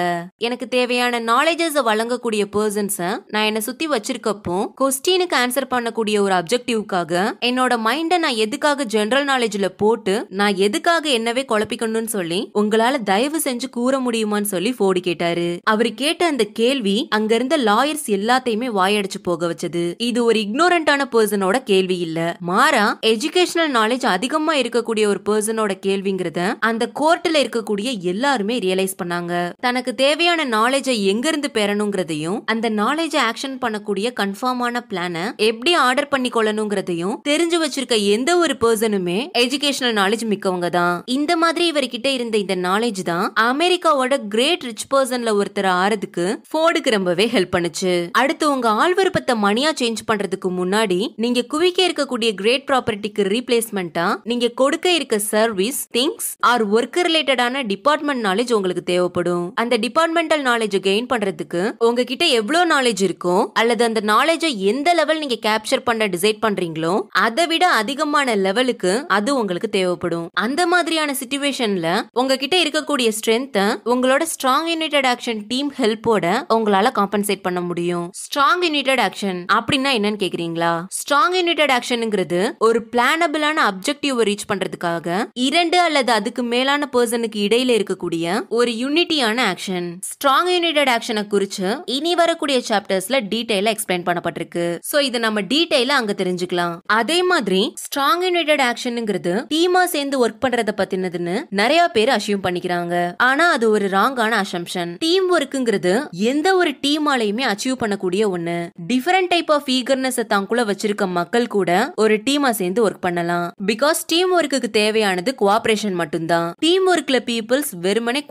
எனக்கு தேவையான நாலேஜஸ் வழங்கக்கூடிய பர்சன்ஸ நான் என்ன சுத்தி வச்சிருக்கப்போ கொஸ்டினுக்கு ஆன்சர் பண்ணக்கூடிய ஒரு அப்செக்டிவ்காக என்னோட மைண்டை நான் எதுக்காக ஜெனரல் நாலேஜ்ல போட்டு நான் எதுக்காக என்னவே குழப்பிக்கணும்னு சொல்லி உங்களால தயவு செஞ்சு கூற முடியுமான்னு சொல்லி போடி கேட்டாரு அவரு கேட்ட அந்த கேள்வி அங்க இருந்த லாயர்ஸ் எல்லாத்தையுமே வாயடிச்சு போக வச்சது இது ஒரு இக்னோரண்டான பர்சனோட கேள்வி இல்ல மாறா எஜுகேஷனல் நாலேஜ் அதிகமா இருக்கக்கூடிய ஒரு பர்சனோட கேள்விங்கிறத அந்த கோர்ட்ல இருக்கக்கூடிய எல்லா எல்லாருமே ரியலைஸ் பண்ணாங்க தனக்கு தேவையான நாலேஜை இருந்து பெறணுங்கிறதையும் அந்த நாலேஜ் ஆக்ஷன் பண்ணக்கூடிய கன்ஃபார்மான பிளானை எப்படி ஆர்டர் பண்ணி கொள்ளணுங்கிறதையும் தெரிஞ்சு வச்சிருக்க எந்த ஒரு பர்சனுமே எஜுகேஷனல் நாலேஜ் மிக்கவங்க தான் இந்த மாதிரி இவர்கிட்ட இருந்த இந்த நாலேஜ் தான் அமெரிக்காவோட கிரேட் ரிச் பர்சன்ல ஒருத்தர் ஆறதுக்கு போர்டுக்கு ரொம்பவே ஹெல்ப் பண்ணுச்சு அடுத்து உங்க ஆள் விருப்பத்தை மணியா சேஞ்ச் பண்றதுக்கு முன்னாடி நீங்க குவிக்க இருக்கக்கூடிய கிரேட் ப்ராப்பர்ட்டிக்கு ரீப்ளேஸ்மெண்டா நீங்க கொடுக்க இருக்க சர்வீஸ் திங்ஸ் ஆர் ஒர்க் ரிலேட்டடான டிபார்ட்மெண்ட் நாலேஜ் உங்களுக்கு தேவைப்படும் அந்த டிபார்ட்மெண்டல் நாலேஜ் கெயின் பண்றதுக்கு உங்ககிட்ட எவ்வளவு நாலேஜ் இருக்கோ அல்லது அந்த நாலேஜை எந்த லெவல் நீங்க கேப்சர் பண்ண டிசைட் பண்றீங்களோ அதை விட அதிகமான லெவலுக்கு அது உங்களுக்கு தேவைப்படும் அந்த மாதிரியான சிச்சுவேஷன்ல உங்ககிட்ட இருக்கக்கூடிய ஸ்ட்ரென்த்தை உங்களோட ஸ்ட்ராங் யுனைடெட் ஆக்ஷன் டீம் ஹெல்ப்போட உங்களால காம்பன்சேட் பண்ண முடியும் ஸ்ட்ராங் யுனைடெட் ஆக்ஷன் அப்படின்னா என்னன்னு கேக்குறீங்களா ஸ்ட்ராங் யுனைடெட் ஆக்ஷனுங்கிறது ஒரு பிளானபிளான அப்ஜெக்டிவ் ரீச் பண்றதுக்காக இரண்டு அல்லது அதுக்கு மேலான பர்சனுக்கு இடையில இருக்கக்கூடிய கூடிய ஒரு யூனிட்டியான ஆக்ஷன் ஸ்ட்ராங் யூனிட்டட் ஆக்ஷனை குறிச்சு இனி வரக்கூடிய சாப்டர்ஸ்ல டீடைல எக்ஸ்பிளைன் பண்ணப்பட்டிருக்கு சோ இது நம்ம டீடைலா அங்க தெரிஞ்சுக்கலாம் அதே மாதிரி ஸ்ட்ராங் யூனிட்டட் ஆக்ஷனுங்கிறது டீமா சேர்ந்து ஒர்க் பண்றத பத்தினதுன்னு நிறைய பேர் அசியூம் பண்ணிக்கிறாங்க ஆனா அது ஒரு ராங்கான அசம்ஷன் டீம் ஒர்க்குங்கிறது எந்த ஒரு டீமாலையுமே அச்சீவ் பண்ணக்கூடிய ஒண்ணு டிஃபரெண்ட் டைப் ஆஃப் ஈகர்னஸ் தாங்குள்ள வச்சிருக்க மக்கள் கூட ஒரு டீமா சேர்ந்து ஒர்க் பண்ணலாம் பிகாஸ் டீம் ஒர்க்குக்கு தேவையானது கோஆபரேஷன் மட்டும்தான் டீம் ஒர்க்ல பீப்புள்ஸ் வெறும் வெறுமனே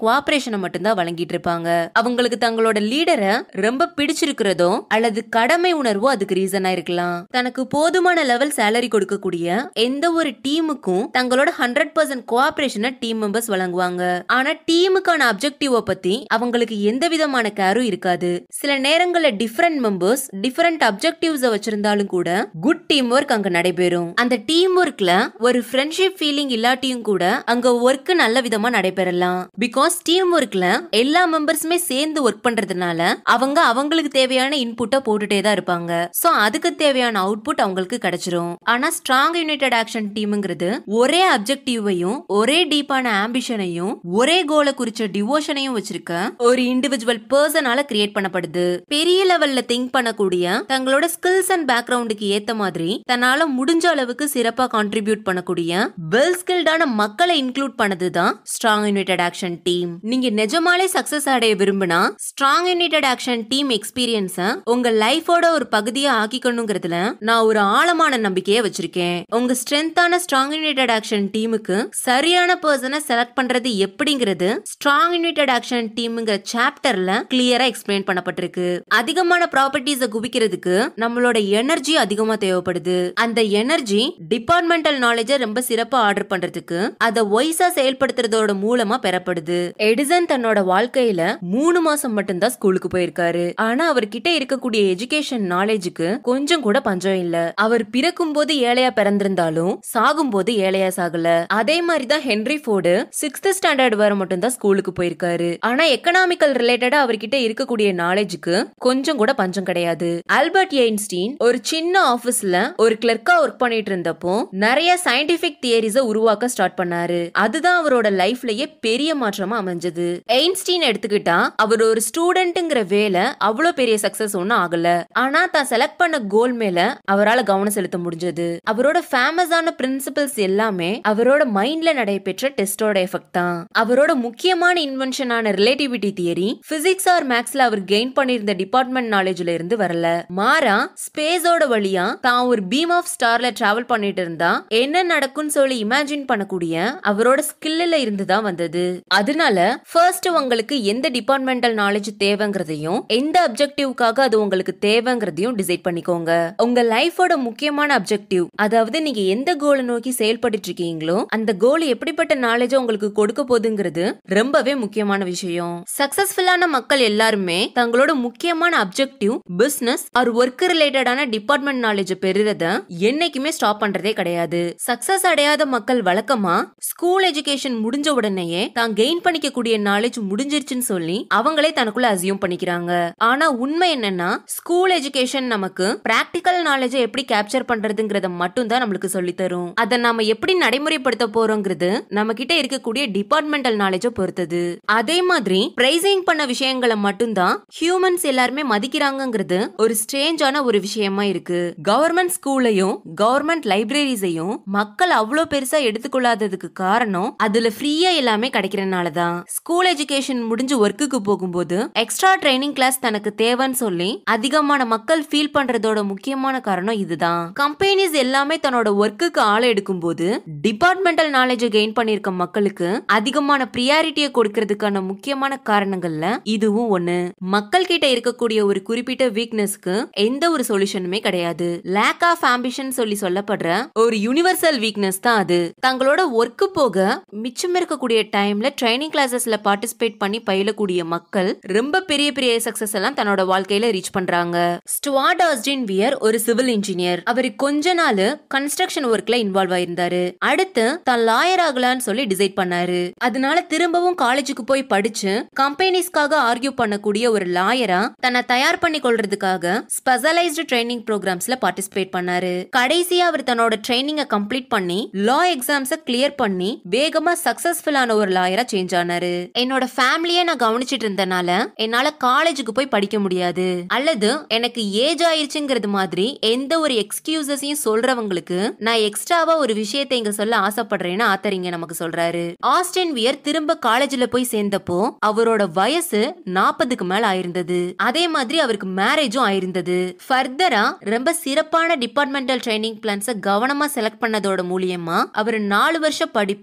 மட்டும் மட்டும்தான் வழங்கிட்டு இருப்பாங்க அவங்களுக்கு தங்களோட லீடரை ரொம்ப பிடிச்சிருக்கிறதோ அல்லது கடமை உணர்வோ அதுக்கு ரீசன் ஆயிருக்கலாம் தனக்கு போதுமான லெவல் சேலரி கொடுக்கக்கூடிய எந்த ஒரு டீமுக்கும் தங்களோட ஹண்ட்ரட் பர்சன்ட் கோஆபரேஷனை டீம் மெம்பர்ஸ் வழங்குவாங்க ஆனா டீமுக்கான அப்செக்டிவ பத்தி அவங்களுக்கு எந்த விதமான கேரும் இருக்காது சில நேரங்கள்ல டிஃபரெண்ட் மெம்பர்ஸ் டிஃபரெண்ட் அப்ஜெக்டிவ்ஸ் வச்சிருந்தாலும் கூட குட் டீம் ஒர்க் அங்க நடைபெறும் அந்த டீம் ஒர்க்ல ஒரு ஃப்ரெண்ட்ஷிப் ஃபீலிங் இல்லாட்டியும் கூட அங்க ஒர்க் நல்ல விதமா நடைபெறலாம் பிகாஸ் டீம் ஒர்க்ல எல்லா மெம்பர்ஸுமே சேர்ந்து ஒர்க் பண்றதுனால அவங்க அவங்களுக்கு தேவையான இன்புட்டை போட்டுட்டே தான் இருப்பாங்க சோ அதுக்கு தேவையான அவுட்புட் அவங்களுக்கு கிடைச்சிரும் ஆனா ஸ்ட்ராங் யுனைடெட் ஆக்ஷன் டீம்ங்கிறது ஒரே அப்ஜெக்டிவையும் ஒரே டீப்பான ஆம்பிஷனையும் ஒரே கோலை குறிச்ச டிவோஷனையும் வச்சிருக்க ஒரு இண்டிவிஜுவல் பர்சனால கிரியேட் பண்ணப்படுது பெரிய லெவல்ல திங்க் பண்ணக்கூடிய தங்களோட ஸ்கில்ஸ் அண்ட் பேக்ரவுண்டுக்கு ஏத்த மாதிரி தன்னால முடிஞ்ச அளவுக்கு சிறப்பா கான்ட்ரிபியூட் பண்ணக்கூடிய வெல் ஸ்கில்டான மக்களை இன்க்ளூட் பண்ணதுதான் strong united action action team நீங்க நிஜமாலே சக்சஸ் அடைய விரும்பினா ஸ்ட்ராங் யுனைடெட் ஆக்ஷன் டீம் எக்ஸ்பீரியன்ஸ உங்க லைஃபோட ஒரு பகுதியா ஆக்கிக்கணுங்கிறதுல நான் ஒரு ஆழமான நம்பிக்கையை வச்சிருக்கேன் உங்க ஸ்ட்ரென்த்தான ஸ்ட்ராங் யுனைடெட் ஆக்ஷன் டீமுக்கு சரியான பர்சனை செலக்ட் பண்றது எப்படிங்கிறது ஸ்ட்ராங் யுனைடெட் ஆக்ஷன் டீம்ங்கிற சாப்டர்ல கிளியரா எக்ஸ்பிளைன் பண்ணப்பட்டிருக்கு அதிகமான ப்ராப்பர்ட்டிஸ குவிக்கிறதுக்கு நம்மளோட எனர்ஜி அதிகமா தேவைப்படுது அந்த எனர்ஜி டிபார்ட்மெண்டல் நாலேஜ ரொம்ப சிறப்பா ஆர்டர் பண்றதுக்கு அதை ஒய்ஸா செயல்படுத்துறதோட மூலமா பெறப்படுது தேவைப்படுது எடிசன் தன்னோட வாழ்க்கையில மூணு மாசம் மட்டும்தான் ஸ்கூலுக்கு போயிருக்காரு ஆனா அவர்கிட்ட இருக்கக்கூடிய எஜுகேஷன் நாலேஜுக்கு கொஞ்சம் கூட பஞ்சம் இல்ல அவர் பிறக்கும் போது ஏழையா பிறந்திருந்தாலும் சாகும் போது ஏழையா சாகல அதே மாதிரிதான் ஹென்ரி ஃபோர்டு சிக்ஸ்த் ஸ்டாண்டர்ட் வர தான் ஸ்கூலுக்கு போயிருக்காரு ஆனா எக்கனாமிக்கல் ரிலேட்டடா அவர்கிட்ட இருக்கக்கூடிய நாலேஜுக்கு கொஞ்சம் கூட பஞ்சம் கிடையாது ஆல்பர்ட் எயின்ஸ்டீன் ஒரு சின்ன ஆபீஸ்ல ஒரு கிளர்க்கா ஒர்க் பண்ணிட்டு இருந்தப்போ நிறைய சயின்டிபிக் தியரிஸ உருவாக்க ஸ்டார்ட் பண்ணாரு அதுதான் அவரோட லைஃப்லயே பெரிய ஏமாற்றமா அமைஞ்சது எயின்ஸ்டீன் எடுத்துக்கிட்டா அவர் ஒரு ஸ்டூடெண்ட்ங்கிற வேலை அவ்வளவு பெரிய சக்சஸ் ஒன்னும் ஆகல ஆனா தான் செலக்ட் பண்ண கோல் மேல அவரால் கவனம் செலுத்த முடிஞ்சது அவரோட ஃபேமஸான பிரின்சிபல்ஸ் எல்லாமே அவரோட மைண்ட்ல நடைபெற்ற டெஸ்டோட எஃபெக்ட் தான் அவரோட முக்கியமான இன்வென்ஷனான ரிலேட்டிவிட்டி தியரி பிசிக்ஸ் ஆர் மேக்ஸ்ல அவர் கெயின் பண்ணிருந்த டிபார்ட்மெண்ட் நாலேஜ்ல இருந்து வரல மாறா ஸ்பேஸோட வழியா தான் ஒரு பீம் ஆஃப் ஸ்டார்ல டிராவல் பண்ணிட்டு இருந்தா என்ன நடக்கும்னு சொல்லி இமேஜின் பண்ணக்கூடிய அவரோட ஸ்கில்ல இருந்து தான் வந்தது அதனால ஃபர்ஸ்ட் உங்களுக்கு எந்த டிபார்ட்மெண்டல் நாலேஜ் தேவைங்கிறதையும் எந்த அப்ஜெக்டிவ்காக அது உங்களுக்கு தேவைங்கிறதையும் டிசைட் பண்ணிக்கோங்க உங்க லைஃபோட முக்கியமான அப்ஜெக்டிவ் அதாவது நீங்க எந்த கோலை நோக்கி செயல்பட்டு இருக்கீங்களோ அந்த கோல் எப்படிப்பட்ட நாலேஜ உங்களுக்கு கொடுக்க போகுதுங்கிறது ரொம்பவே முக்கியமான விஷயம் சக்சஸ்ஃபுல்லான மக்கள் எல்லாருமே தங்களோட முக்கியமான அப்ஜெக்டிவ் பிசினஸ் ஆர் ஒர்க் ரிலேட்டடான டிபார்ட்மெண்ட் நாலேஜ் பெறுறத என்னைக்குமே ஸ்டாப் பண்றதே கிடையாது சக்சஸ் அடையாத மக்கள் வழக்கமா ஸ்கூல் எஜுகேஷன் முடிஞ்ச உடனேயே தான் கெயின் பண்ணிக்கக்கூடிய நாலேஜ் முடிஞ்சிருச்சுன்னு சொல்லி அவங்களே தனக்குள்ள அசியூம் பண்ணிக்கிறாங்க ஆனா உண்மை என்னன்னா ஸ்கூல் எஜுகேஷன் நமக்கு பிராக்டிக்கல் நாலேஜை எப்படி கேப்சர் பண்றதுங்கறத மட்டும் தான் நம்மளுக்கு சொல்லி தரும் அதை நாம எப்படி நடைமுறைப்படுத்த போறோங்கிறது நம்ம கிட்ட இருக்கக்கூடிய டிபார்ட்மெண்டல் நாலேஜை பொறுத்தது அதே மாதிரி பிரைசிங் பண்ண விஷயங்களை மட்டும்தான் ஹியூமன்ஸ் எல்லாருமே மதிக்கிறாங்கிறது ஒரு ஸ்ட்ரேஞ்சான ஒரு விஷயமா இருக்கு கவர்மெண்ட் ஸ்கூலையும் கவர்மெண்ட் லைப்ரரிஸையும் மக்கள் அவ்வளோ பெருசா எடுத்துக்கொள்ளாததுக்கு காரணம் அதுல ஃப்ரீயா எல்லாமே கிடைக்கிறனால இருந்ததுனால தான் ஸ்கூல் எஜுகேஷன் முடிஞ்சு ஒர்க்குக்கு போகும்போது எக்ஸ்ட்ரா ட்ரைனிங் கிளாஸ் தனக்கு தேவைன்னு சொல்லி அதிகமான மக்கள் ஃபீல் பண்றதோட முக்கியமான காரணம் இதுதான் கம்பெனிஸ் எல்லாமே தன்னோட ஒர்க்குக்கு ஆள் எடுக்கும் போது டிபார்ட்மெண்டல் நாலேஜ் கெயின் பண்ணிருக்க மக்களுக்கு அதிகமான ப்ரியாரிட்டியை கொடுக்கறதுக்கான முக்கியமான காரணங்கள்ல இதுவும் ஒண்ணு மக்கள் கிட்ட இருக்கக்கூடிய ஒரு குறிப்பிட்ட வீக்னஸ்க்கு எந்த ஒரு சொல்யூஷனுமே கிடையாது லேக் ஆஃப் ஆம்பிஷன் சொல்லி சொல்லப்படுற ஒரு யூனிவர்சல் வீக்னஸ் தான் அது தங்களோட ஒர்க்கு போக மிச்சம் இருக்கக்கூடிய டைம்ல ட்ரைனிங் கிளாஸஸ்ல பார்ட்டிசிபேட் பண்ணி பயிலக்கூடிய மக்கள் ரொம்ப பெரிய பெரிய சக்சஸ் எல்லாம் தன்னோட வாழ்க்கையில ரீச் பண்றாங்க ஸ்டுவார்ட் ஆஸ்டின் வியர் ஒரு சிவில் இன்ஜினியர் அவர் கொஞ்ச நாள் கன்ஸ்ட்ரக்ஷன் ஒர்க்ல இன்வால்வ் ஆயிருந்தாரு அடுத்து தான் லாயர் ஆகலான்னு சொல்லி டிசைட் பண்ணாரு அதனால திரும்பவும் காலேஜுக்கு போய் படிச்சு கம்பெனிஸ்க்காக ஆர்கியூ பண்ணக்கூடிய ஒரு லாயரா தன்னை தயார் பண்ணி கொள்றதுக்காக ஸ்பெஷலைஸ்டு ட்ரைனிங் ப்ரோக்ராம்ஸ்ல பார்ட்டிசிபேட் பண்ணாரு கடைசியா அவர் தன்னோட ட்ரைனிங்கை கம்ப்ளீட் பண்ணி லா எக்ஸாம்ஸை கிளியர் பண்ணி வேகமா சக்சஸ்ஃபுல்லான ஒரு லாயரா சேஞ்ச் ஆனாரு என்னோட ஃபேமிலியை நான் கவனிச்சிட்டு இருந்தனால என்னால காலேஜுக்கு போய் படிக்க முடியாது அல்லது எனக்கு ஏஜ் ஆயிருச்சுங்கிறது மாதிரி எந்த ஒரு எக்ஸ்கியூசஸையும் சொல்றவங்களுக்கு நான் எக்ஸ்ட்ராவா ஒரு விஷயத்தை இங்க சொல்ல ஆசைப்படுறேன்னு ஆத்தர் இங்க நமக்கு சொல்றாரு ஆஸ்டின் வியர் திரும்ப காலேஜ்ல போய் சேர்ந்தப்போ அவரோட வயசு நாற்பதுக்கு மேல ஆயிருந்தது அதே மாதிரி அவருக்கு மேரேஜும் ஆயிருந்தது ஃபர்தரா ரொம்ப சிறப்பான டிபார்ட்மெண்டல் ட்ரைனிங் பிளான்ஸை கவனமா செலக்ட் பண்ணதோட மூலியமா அவர் நாலு வருஷம் படிப்ப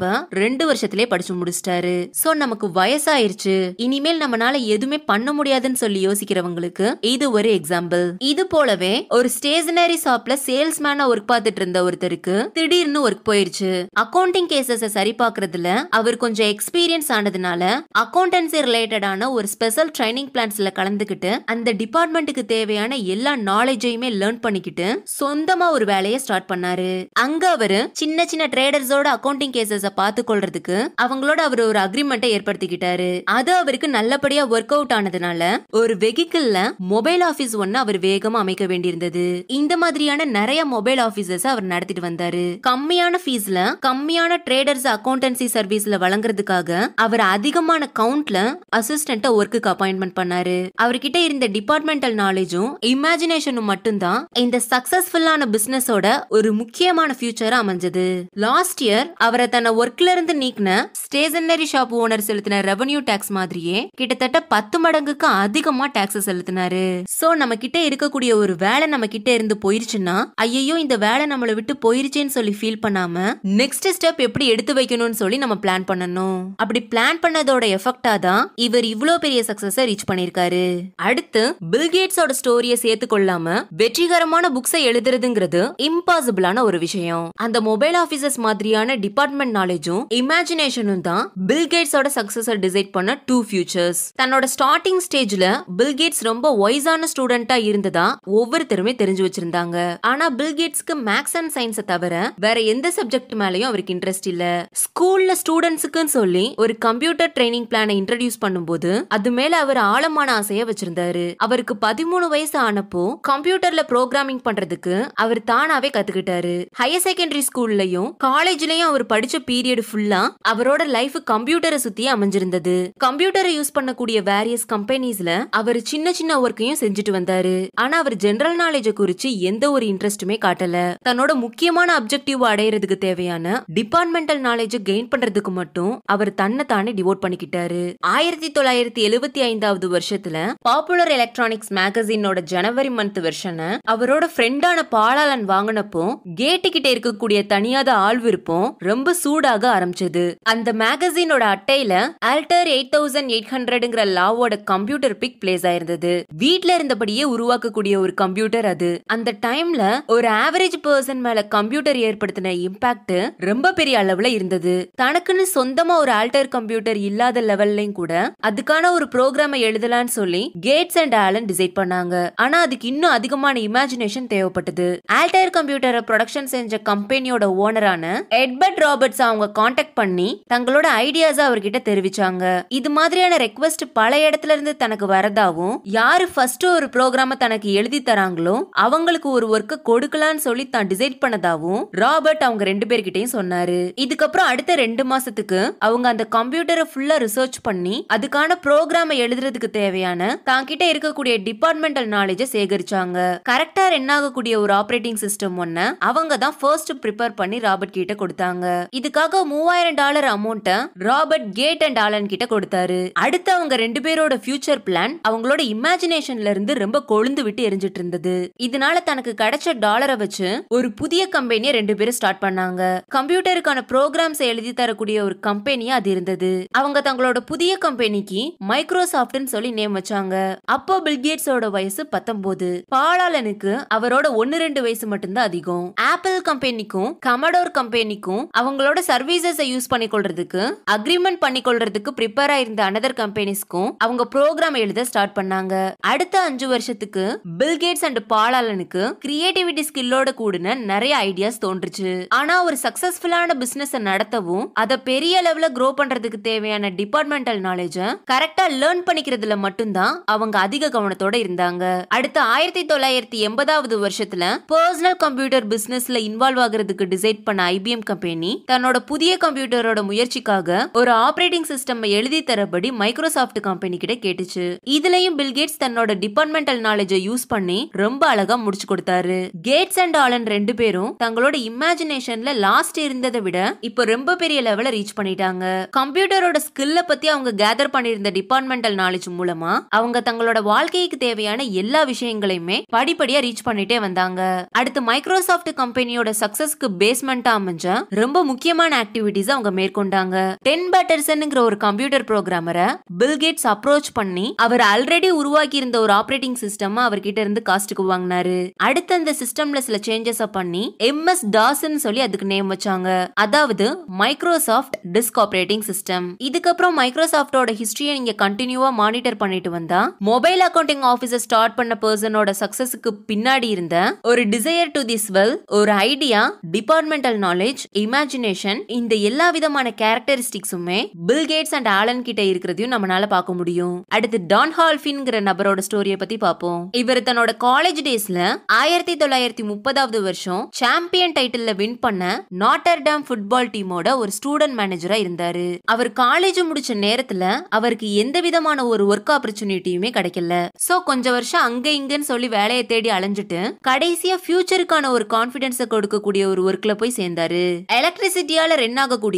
ரெண்டு வருஷத்திலே படிச்சு முடிச்சிட்டாரு சோ நமக்கு வயசாயிருச்சு இனிமேல் நம்மளால எதுவுமே பண்ண முடியாதுன்னு சொல்லி யோசிக்கிறவங்களுக்கு இது ஒரு எக்ஸாம்பிள் இது போலவே ஒரு ஸ்டேஷனரி ஷாப்ல சேல்ஸ்மேனா ஒர்க் பார்த்துட்டு இருந்த ஒருத்தருக்கு திடீர்னு ஒர்க் போயிருச்சு அக்கௌண்டிங் கேசஸ் சரி பார்க்கறதுல அவர் கொஞ்சம் எக்ஸ்பீரியன்ஸ் ஆனதுனால அக்கௌண்டன்சி ரிலேட்டடான ஒரு ஸ்பெஷல் ட்ரைனிங் பிளான்ஸ்ல கலந்துகிட்டு அந்த டிபார்ட்மெண்ட்டுக்கு தேவையான எல்லா நாலேஜையுமே லேர்ன் பண்ணிக்கிட்டு சொந்தமா ஒரு வேலையை ஸ்டார்ட் பண்ணாரு அங்க அவரு சின்ன சின்ன ட்ரேடர்ஸோட அக்கௌண்டிங் கேசஸ் பார்த்து கொள்றதுக்கு அவங்களோட அவர் ஒரு அக்ரிமெண்ட்டை ஏற்படுத்திக்கிட்டாரு அது அவருக்கு நல்லபடியா ஒர்க் அவுட் ஆனதுனால ஒரு வெஹிக்கிள்ல மொபைல் ஆபீஸ் ஒன்னு அவர் வேகமா அமைக்க வேண்டியிருந்தது இந்த மாதிரியான நிறைய மொபைல் ஆபீசஸ் அவர் நடத்திட்டு வந்தாரு கம்மியான ஃபீஸ்ல கம்மியான ட்ரேடர்ஸ் அக்கௌண்டன்சி சர்வீஸ்ல வழங்குறதுக்காக அவர் அதிகமான கவுண்ட்ல அசிஸ்டன்ட ஒர்க்குக்கு அப்பாயின்மெண்ட் பண்ணாரு அவர்கிட்ட இருந்த டிபார்ட்மெண்டல் நாலேஜும் இமேஜினேஷனும் மட்டும்தான் இந்த சக்சஸ்ஃபுல்லான பிசினஸோட ஒரு முக்கியமான ஃபியூச்சரா அமைஞ்சது லாஸ்ட் இயர் அவரை தன்ன ஒர்க்ல இருந்து நீக்கின ஸ்டேஷனரி ஷாப் ஓனர் செலுத்தின ரெவன்யூ டேக்ஸ் மாதிரியே கிட்டத்தட்ட பத்து மடங்குக்கு அதிகமா டாக்ஸ் செலுத்தினாரு சோ நம்ம கிட்ட இருக்கக்கூடிய ஒரு வேலை நம்ம கிட்ட இருந்து போயிருச்சுன்னா ஐயோ இந்த வேலை நம்மளை விட்டு போயிருச்சேன்னு சொல்லி ஃபீல் பண்ணாம நெக்ஸ்ட் ஸ்டெப் எப்படி எடுத்து வைக்கணும்னு சொல்லி நம்ம பிளான் பண்ணணும் அப்படி பிளான் பண்ணதோட எஃபெக்டா தான் இவர் இவ்வளவு பெரிய சக்சஸ ரீச் பண்ணிருக்காரு அடுத்து பில்கேட்ஸோட ஸ்டோரியை சேர்த்து கொள்ளாம வெற்றிகரமான புக்ஸை எழுதுறதுங்கிறது இம்பாசிபிளான ஒரு விஷயம் அந்த மொபைல் ஆபீசஸ் மாதிரியான டிபார்ட்மெண்ட் நாலேஜும் இமேஜினேஷனும் தான் பில் பில்கேட்ஸோட சக்சஸர் டிசைட் பண்ண டூ ஃபியூச்சர்ஸ் தன்னோட ஸ்டார்டிங் ஸ்டேஜ்ல பில்கேட்ஸ் ரொம்ப வைஸான ஸ்டூடெண்டா இருந்ததா ஒவ்வொருத்தருமே தெரிஞ்சு வச்சிருந்தாங்க ஆனா பில்கேட்ஸ்க்கு மேக்ஸ் அண்ட் சயின்ஸை தவிர வேற எந்த சப்ஜெக்ட் மேலயும் அவருக்கு இன்ட்ரெஸ்ட் இல்ல ஸ்கூல்ல ஸ்டூடெண்ட்ஸுக்குன்னு சொல்லி ஒரு கம்ப்யூட்டர் ட்ரைனிங் பிளானை இன்ட்ரடியூஸ் பண்ணும்போது அது மேல அவர் ஆழமான ஆசைய வச்சிருந்தாரு அவருக்கு பதிமூணு வயசு ஆனப்போ கம்ப்யூட்டர்ல ப்ரோக்ராமிங் பண்றதுக்கு அவர் தானாவே கத்துக்கிட்டாரு ஹையர் செகண்டரி ஸ்கூல்லயும் காலேஜ்லயும் அவர் படிச்ச பீரியட் ஃபுல்லா அவரோட லைஃப் கம்ப்யூட்டர் கம்ப்யூட்டரை சுத்தி அமைஞ்சிருந்தது கம்ப்யூட்டரை யூஸ் பண்ணக்கூடிய வேரியஸ் கம்பெனிஸ்ல அவர் சின்ன சின்ன ஒர்க்கையும் செஞ்சுட்டு வந்தாரு ஆனா அவர் ஜெனரல் நாலேஜ குறிச்சு எந்த ஒரு இன்ட்ரெஸ்ட்டுமே காட்டல தன்னோட முக்கியமான அப்ஜெக்டிவ் அடையறதுக்கு தேவையான டிபார்ட்மெண்டல் நாலேஜ் கெயின் பண்றதுக்கு மட்டும் அவர் தன்னை தானே டிவோட் பண்ணிக்கிட்டாரு ஆயிரத்தி தொள்ளாயிரத்தி எழுபத்தி ஐந்தாவது வருஷத்துல பாப்புலர் எலக்ட்ரானிக்ஸ் மேகசினோட ஜனவரி மந்த் வெர்ஷனை அவரோட ஃப்ரெண்டான பாலாளன் வாங்கினப்போ கேட்டு கிட்ட இருக்கக்கூடிய தனியாத ஆள் விருப்பம் ரொம்ப சூடாக ஆரம்பிச்சது அந்த மேகசினோட அட்டையில ஆல்டர் எயிட் தௌசண்ட் எயிட் ஹண்ட்ரட்ங்கிற லாவோட கம்ப்யூட்டர் பிக் பிளேஸ் ஆயிருந்தது வீட்ல இருந்தபடியே உருவாக்கக்கூடிய ஒரு கம்ப்யூட்டர் அது அந்த டைம்ல ஒரு ஆவரேஜ் பர்சன் மேல கம்ப்யூட்டர் ஏற்படுத்தின இம்பாக்ட் ரொம்ப பெரிய அளவுல இருந்தது தனக்குன்னு சொந்தமா ஒரு ஆல்டர் கம்ப்யூட்டர் இல்லாத லெவல்லையும் கூட அதுக்கான ஒரு ப்ரோக்ராமை எழுதலாம்னு சொல்லி கேட்ஸ் அண்ட் ஆலன் டிசைட் பண்ணாங்க ஆனா அதுக்கு இன்னும் அதிகமான இமேஜினேஷன் தேவைப்பட்டது ஆல்டர் கம்ப்யூட்டரை ப்ரொடக்ஷன் செஞ்ச கம்பெனியோட ஓனரான எட்பர்ட் ராபர்ட்ஸ் அவங்க காண்டாக்ட் பண்ணி தங்களோட ஐடியா இம்தியாஸா அவர்கிட்ட தெரிவிச்சாங்க இது மாதிரியான ரெக்வஸ்ட் பல இடத்துல இருந்து தனக்கு வரதாவும் யாரு ஃபர்ஸ்ட் ஒரு ப்ரோக்ராம தனக்கு எழுதி தராங்களோ அவங்களுக்கு ஒரு ஒர்க் கொடுக்கலாம்னு சொல்லி தான் டிசைட் பண்ணதாவும் ராபர்ட் அவங்க ரெண்டு பேர்கிட்டயும் சொன்னாரு இதுக்கப்புறம் அடுத்த ரெண்டு மாசத்துக்கு அவங்க அந்த கம்ப்யூட்டரை ஃபுல்லா ரிசர்ச் பண்ணி அதுக்கான ப்ரோக்ராம எழுதுறதுக்கு தேவையான தான் கிட்ட இருக்கக்கூடிய டிபார்ட்மெண்டல் நாலேஜ சேகரிச்சாங்க கரெக்டா என்ன ஆகக்கூடிய ஒரு ஆபரேட்டிங் சிஸ்டம் ஒன்ன அவங்க தான் ஃபர்ஸ்ட் ப்ரிப்பேர் பண்ணி ராபர்ட் கிட்ட கொடுத்தாங்க இதுக்காக மூவாயிரம் டாலர் அமௌண்ட்டை ராபர்ட் கேட் அண்ட் ஆலன் கிட்ட கொடுத்தாரு அடுத்து அவங்க ரெண்டு பேரோட ஃபியூச்சர் பிளான் அவங்களோட இமேஜினேஷன்ல இருந்து ரொம்ப கொழுந்து விட்டு எரிஞ்சிட்டு இருந்தது இதனால தனக்கு கிடைச்ச டாலரை வச்சு ஒரு புதிய கம்பெனியை ரெண்டு பேரும் ஸ்டார்ட் பண்ணாங்க கம்ப்யூட்டருக்கான ப்ரோக்ராம்ஸ் எழுதி தரக்கூடிய ஒரு கம்பெனியா அது இருந்தது அவங்க தங்களோட புதிய கம்பெனிக்கு மைக்ரோசாஃப்ட்னு சொல்லி நேம் வச்சாங்க அப்போ பில்கேட்ஸோட வயசு பத்தொன்பது பாலாலனுக்கு அவரோட ஒன்னு ரெண்டு வயசு மட்டும்தான் அதிகம் ஆப்பிள் கம்பெனிக்கும் கமடோர் கம்பெனிக்கும் அவங்களோட சர்வீசஸை யூஸ் பண்ணிக்கொள்றதுக்கு அக்ரிமெண்ட் பண்ணிக்கொள்றதுக்கு ப்ரிப்பேர் ஆயிருந்த அனதர் கம்பெனிஸ்க்கும் அவங்க ப்ரோக்ராம் எழுத ஸ்டார்ட் பண்ணாங்க அடுத்த அஞ்சு வருஷத்துக்கு பில்கேட்ஸ் அண்ட் பாலாலனுக்கு கிரியேட்டிவிட்டி ஸ்கில்லோட கூடின நிறைய ஐடியாஸ் தோன்றுச்சு ஆனா ஒரு சக்சஸ்ஃபுல்லான பிசினஸ் நடத்தவும் அதை பெரிய லெவல க்ரோ பண்றதுக்கு தேவையான டிபார்ட்மெண்டல் நாலேஜ கரெக்டா லேர்ன் பண்ணிக்கிறதுல மட்டும்தான் அவங்க அதிக கவனத்தோட இருந்தாங்க அடுத்த ஆயிரத்தி தொள்ளாயிரத்தி எண்பதாவது வருஷத்துல பர்சனல் கம்ப்யூட்டர் பிசினஸ்ல இன்வால்வ் ஆகுறதுக்கு டிசைட் பண்ண ஐபிஎம் கம்பெனி தன்னோட புதிய கம்ப்யூட்டரோட முயற்சிக்காக ஒரு ஆப்ரேட்டிங் சிஸ்டம் எழுதி தரபடி மைக்ரோசாஃப்ட் கம்பெனி கிட்ட கேட்டுச்சு இதுலயும் பில்கேட்ஸ் தன்னோட டிபார்ட்மெண்டல் நாலேஜை யூஸ் பண்ணி ரொம்ப அழகா முடிச்சு கொடுத்தாரு கேட்ஸ் அண்ட் ஆலன் ரெண்டு பேரும் தங்களோட இமேஜினேஷன்ல லாஸ்ட் இருந்ததை விட இப்ப ரொம்ப பெரிய லெவல ரீச் பண்ணிட்டாங்க கம்ப்யூட்டரோட ஸ்கில்ல பத்தி அவங்க கேதர் பண்ணிருந்த டிபார்ட்மெண்டல் நாலேஜ் மூலமா அவங்க தங்களோட வாழ்க்கைக்கு தேவையான எல்லா விஷயங்களையுமே படிப்படியா ரீச் பண்ணிட்டே வந்தாங்க அடுத்து மைக்ரோசாஃப்ட் கம்பெனியோட சக்சஸ்க்கு பேஸ்மெண்டா அமைஞ்ச ரொம்ப முக்கியமான ஆக்டிவிட்டிஸ் அவங்க மேற்கொண்டாங்க டென் பேட்டர்சன்ங்கிற ஒரு கம்ப்யூட்டர் ப்ரோக்ராமரை பில்கேட்ஸ் அப்ரோச் பண்ணி அவர் ஆல்ரெடி உருவாக்கி இருந்த ஒரு ஆப்ரேட்டிங் சிஸ்டம் அவர்கிட்ட இருந்து காஸ்ட்டுக்கு வாங்கினாரு அடுத்து அந்த சிஸ்டம்ல சில சேஞ்சஸ் பண்ணி எம் எஸ் டாஸ்ன்னு சொல்லி அதுக்கு நேம் வச்சாங்க அதாவது மைக்ரோசாஃப்ட் டிஸ்க் ஆப்ரேட்டிங் சிஸ்டம் இதுக்கப்புறம் மைக்ரோசாஃப்டோட ஹிஸ்டரியை நீங்க கண்டினியூவா மானிட்டர் பண்ணிட்டு வந்தா மொபைல் அக்கௌண்டிங் ஆஃபீஸர் ஸ்டார்ட் பண்ண பர்சனோட சக்சஸுக்கு பின்னாடி இருந்த ஒரு டிசையர் டு திஸ் வெல் ஒரு ஐடியா டிபார்ட்மெண்டல் நாலேஜ் இமேஜினேஷன் இந்த எல்லா விதமான கேரக்டரிஸ்டிக்ஸும் ஸ்டோரிஸுமே பில் கேட்ஸ் அண்ட் ஆலன் கிட்ட இருக்கிறதையும் நம்மளால பார்க்க முடியும் அடுத்து டான் ஹால்ஃபின்ங்கிற நபரோட ஸ்டோரியை பத்தி பார்ப்போம் இவர் தன்னோட காலேஜ் டேஸ்ல ஆயிரத்தி தொள்ளாயிரத்தி முப்பதாவது வருஷம் சாம்பியன் டைட்டில் வின் பண்ண நாட்டர் டேம் ஃபுட்பால் டீமோட ஒரு ஸ்டூடெண்ட் மேனேஜரா இருந்தாரு அவர் காலேஜ் முடிச்ச நேரத்துல அவருக்கு எந்த விதமான ஒரு ஒர்க் ஆப்பர்ச்சுனிட்டியுமே கிடைக்கல சோ கொஞ்ச வருஷம் அங்க இங்கன்னு சொல்லி வேலையை தேடி அலைஞ்சிட்டு கடைசியா ஃபியூச்சருக்கான ஒரு கான்பிடன்ஸ் கொடுக்கக்கூடிய ஒரு ஒர்க்ல போய் சேர்ந்தாரு எலக்ட்ரிசிட்டியால ரென் ஆகக்கூடிய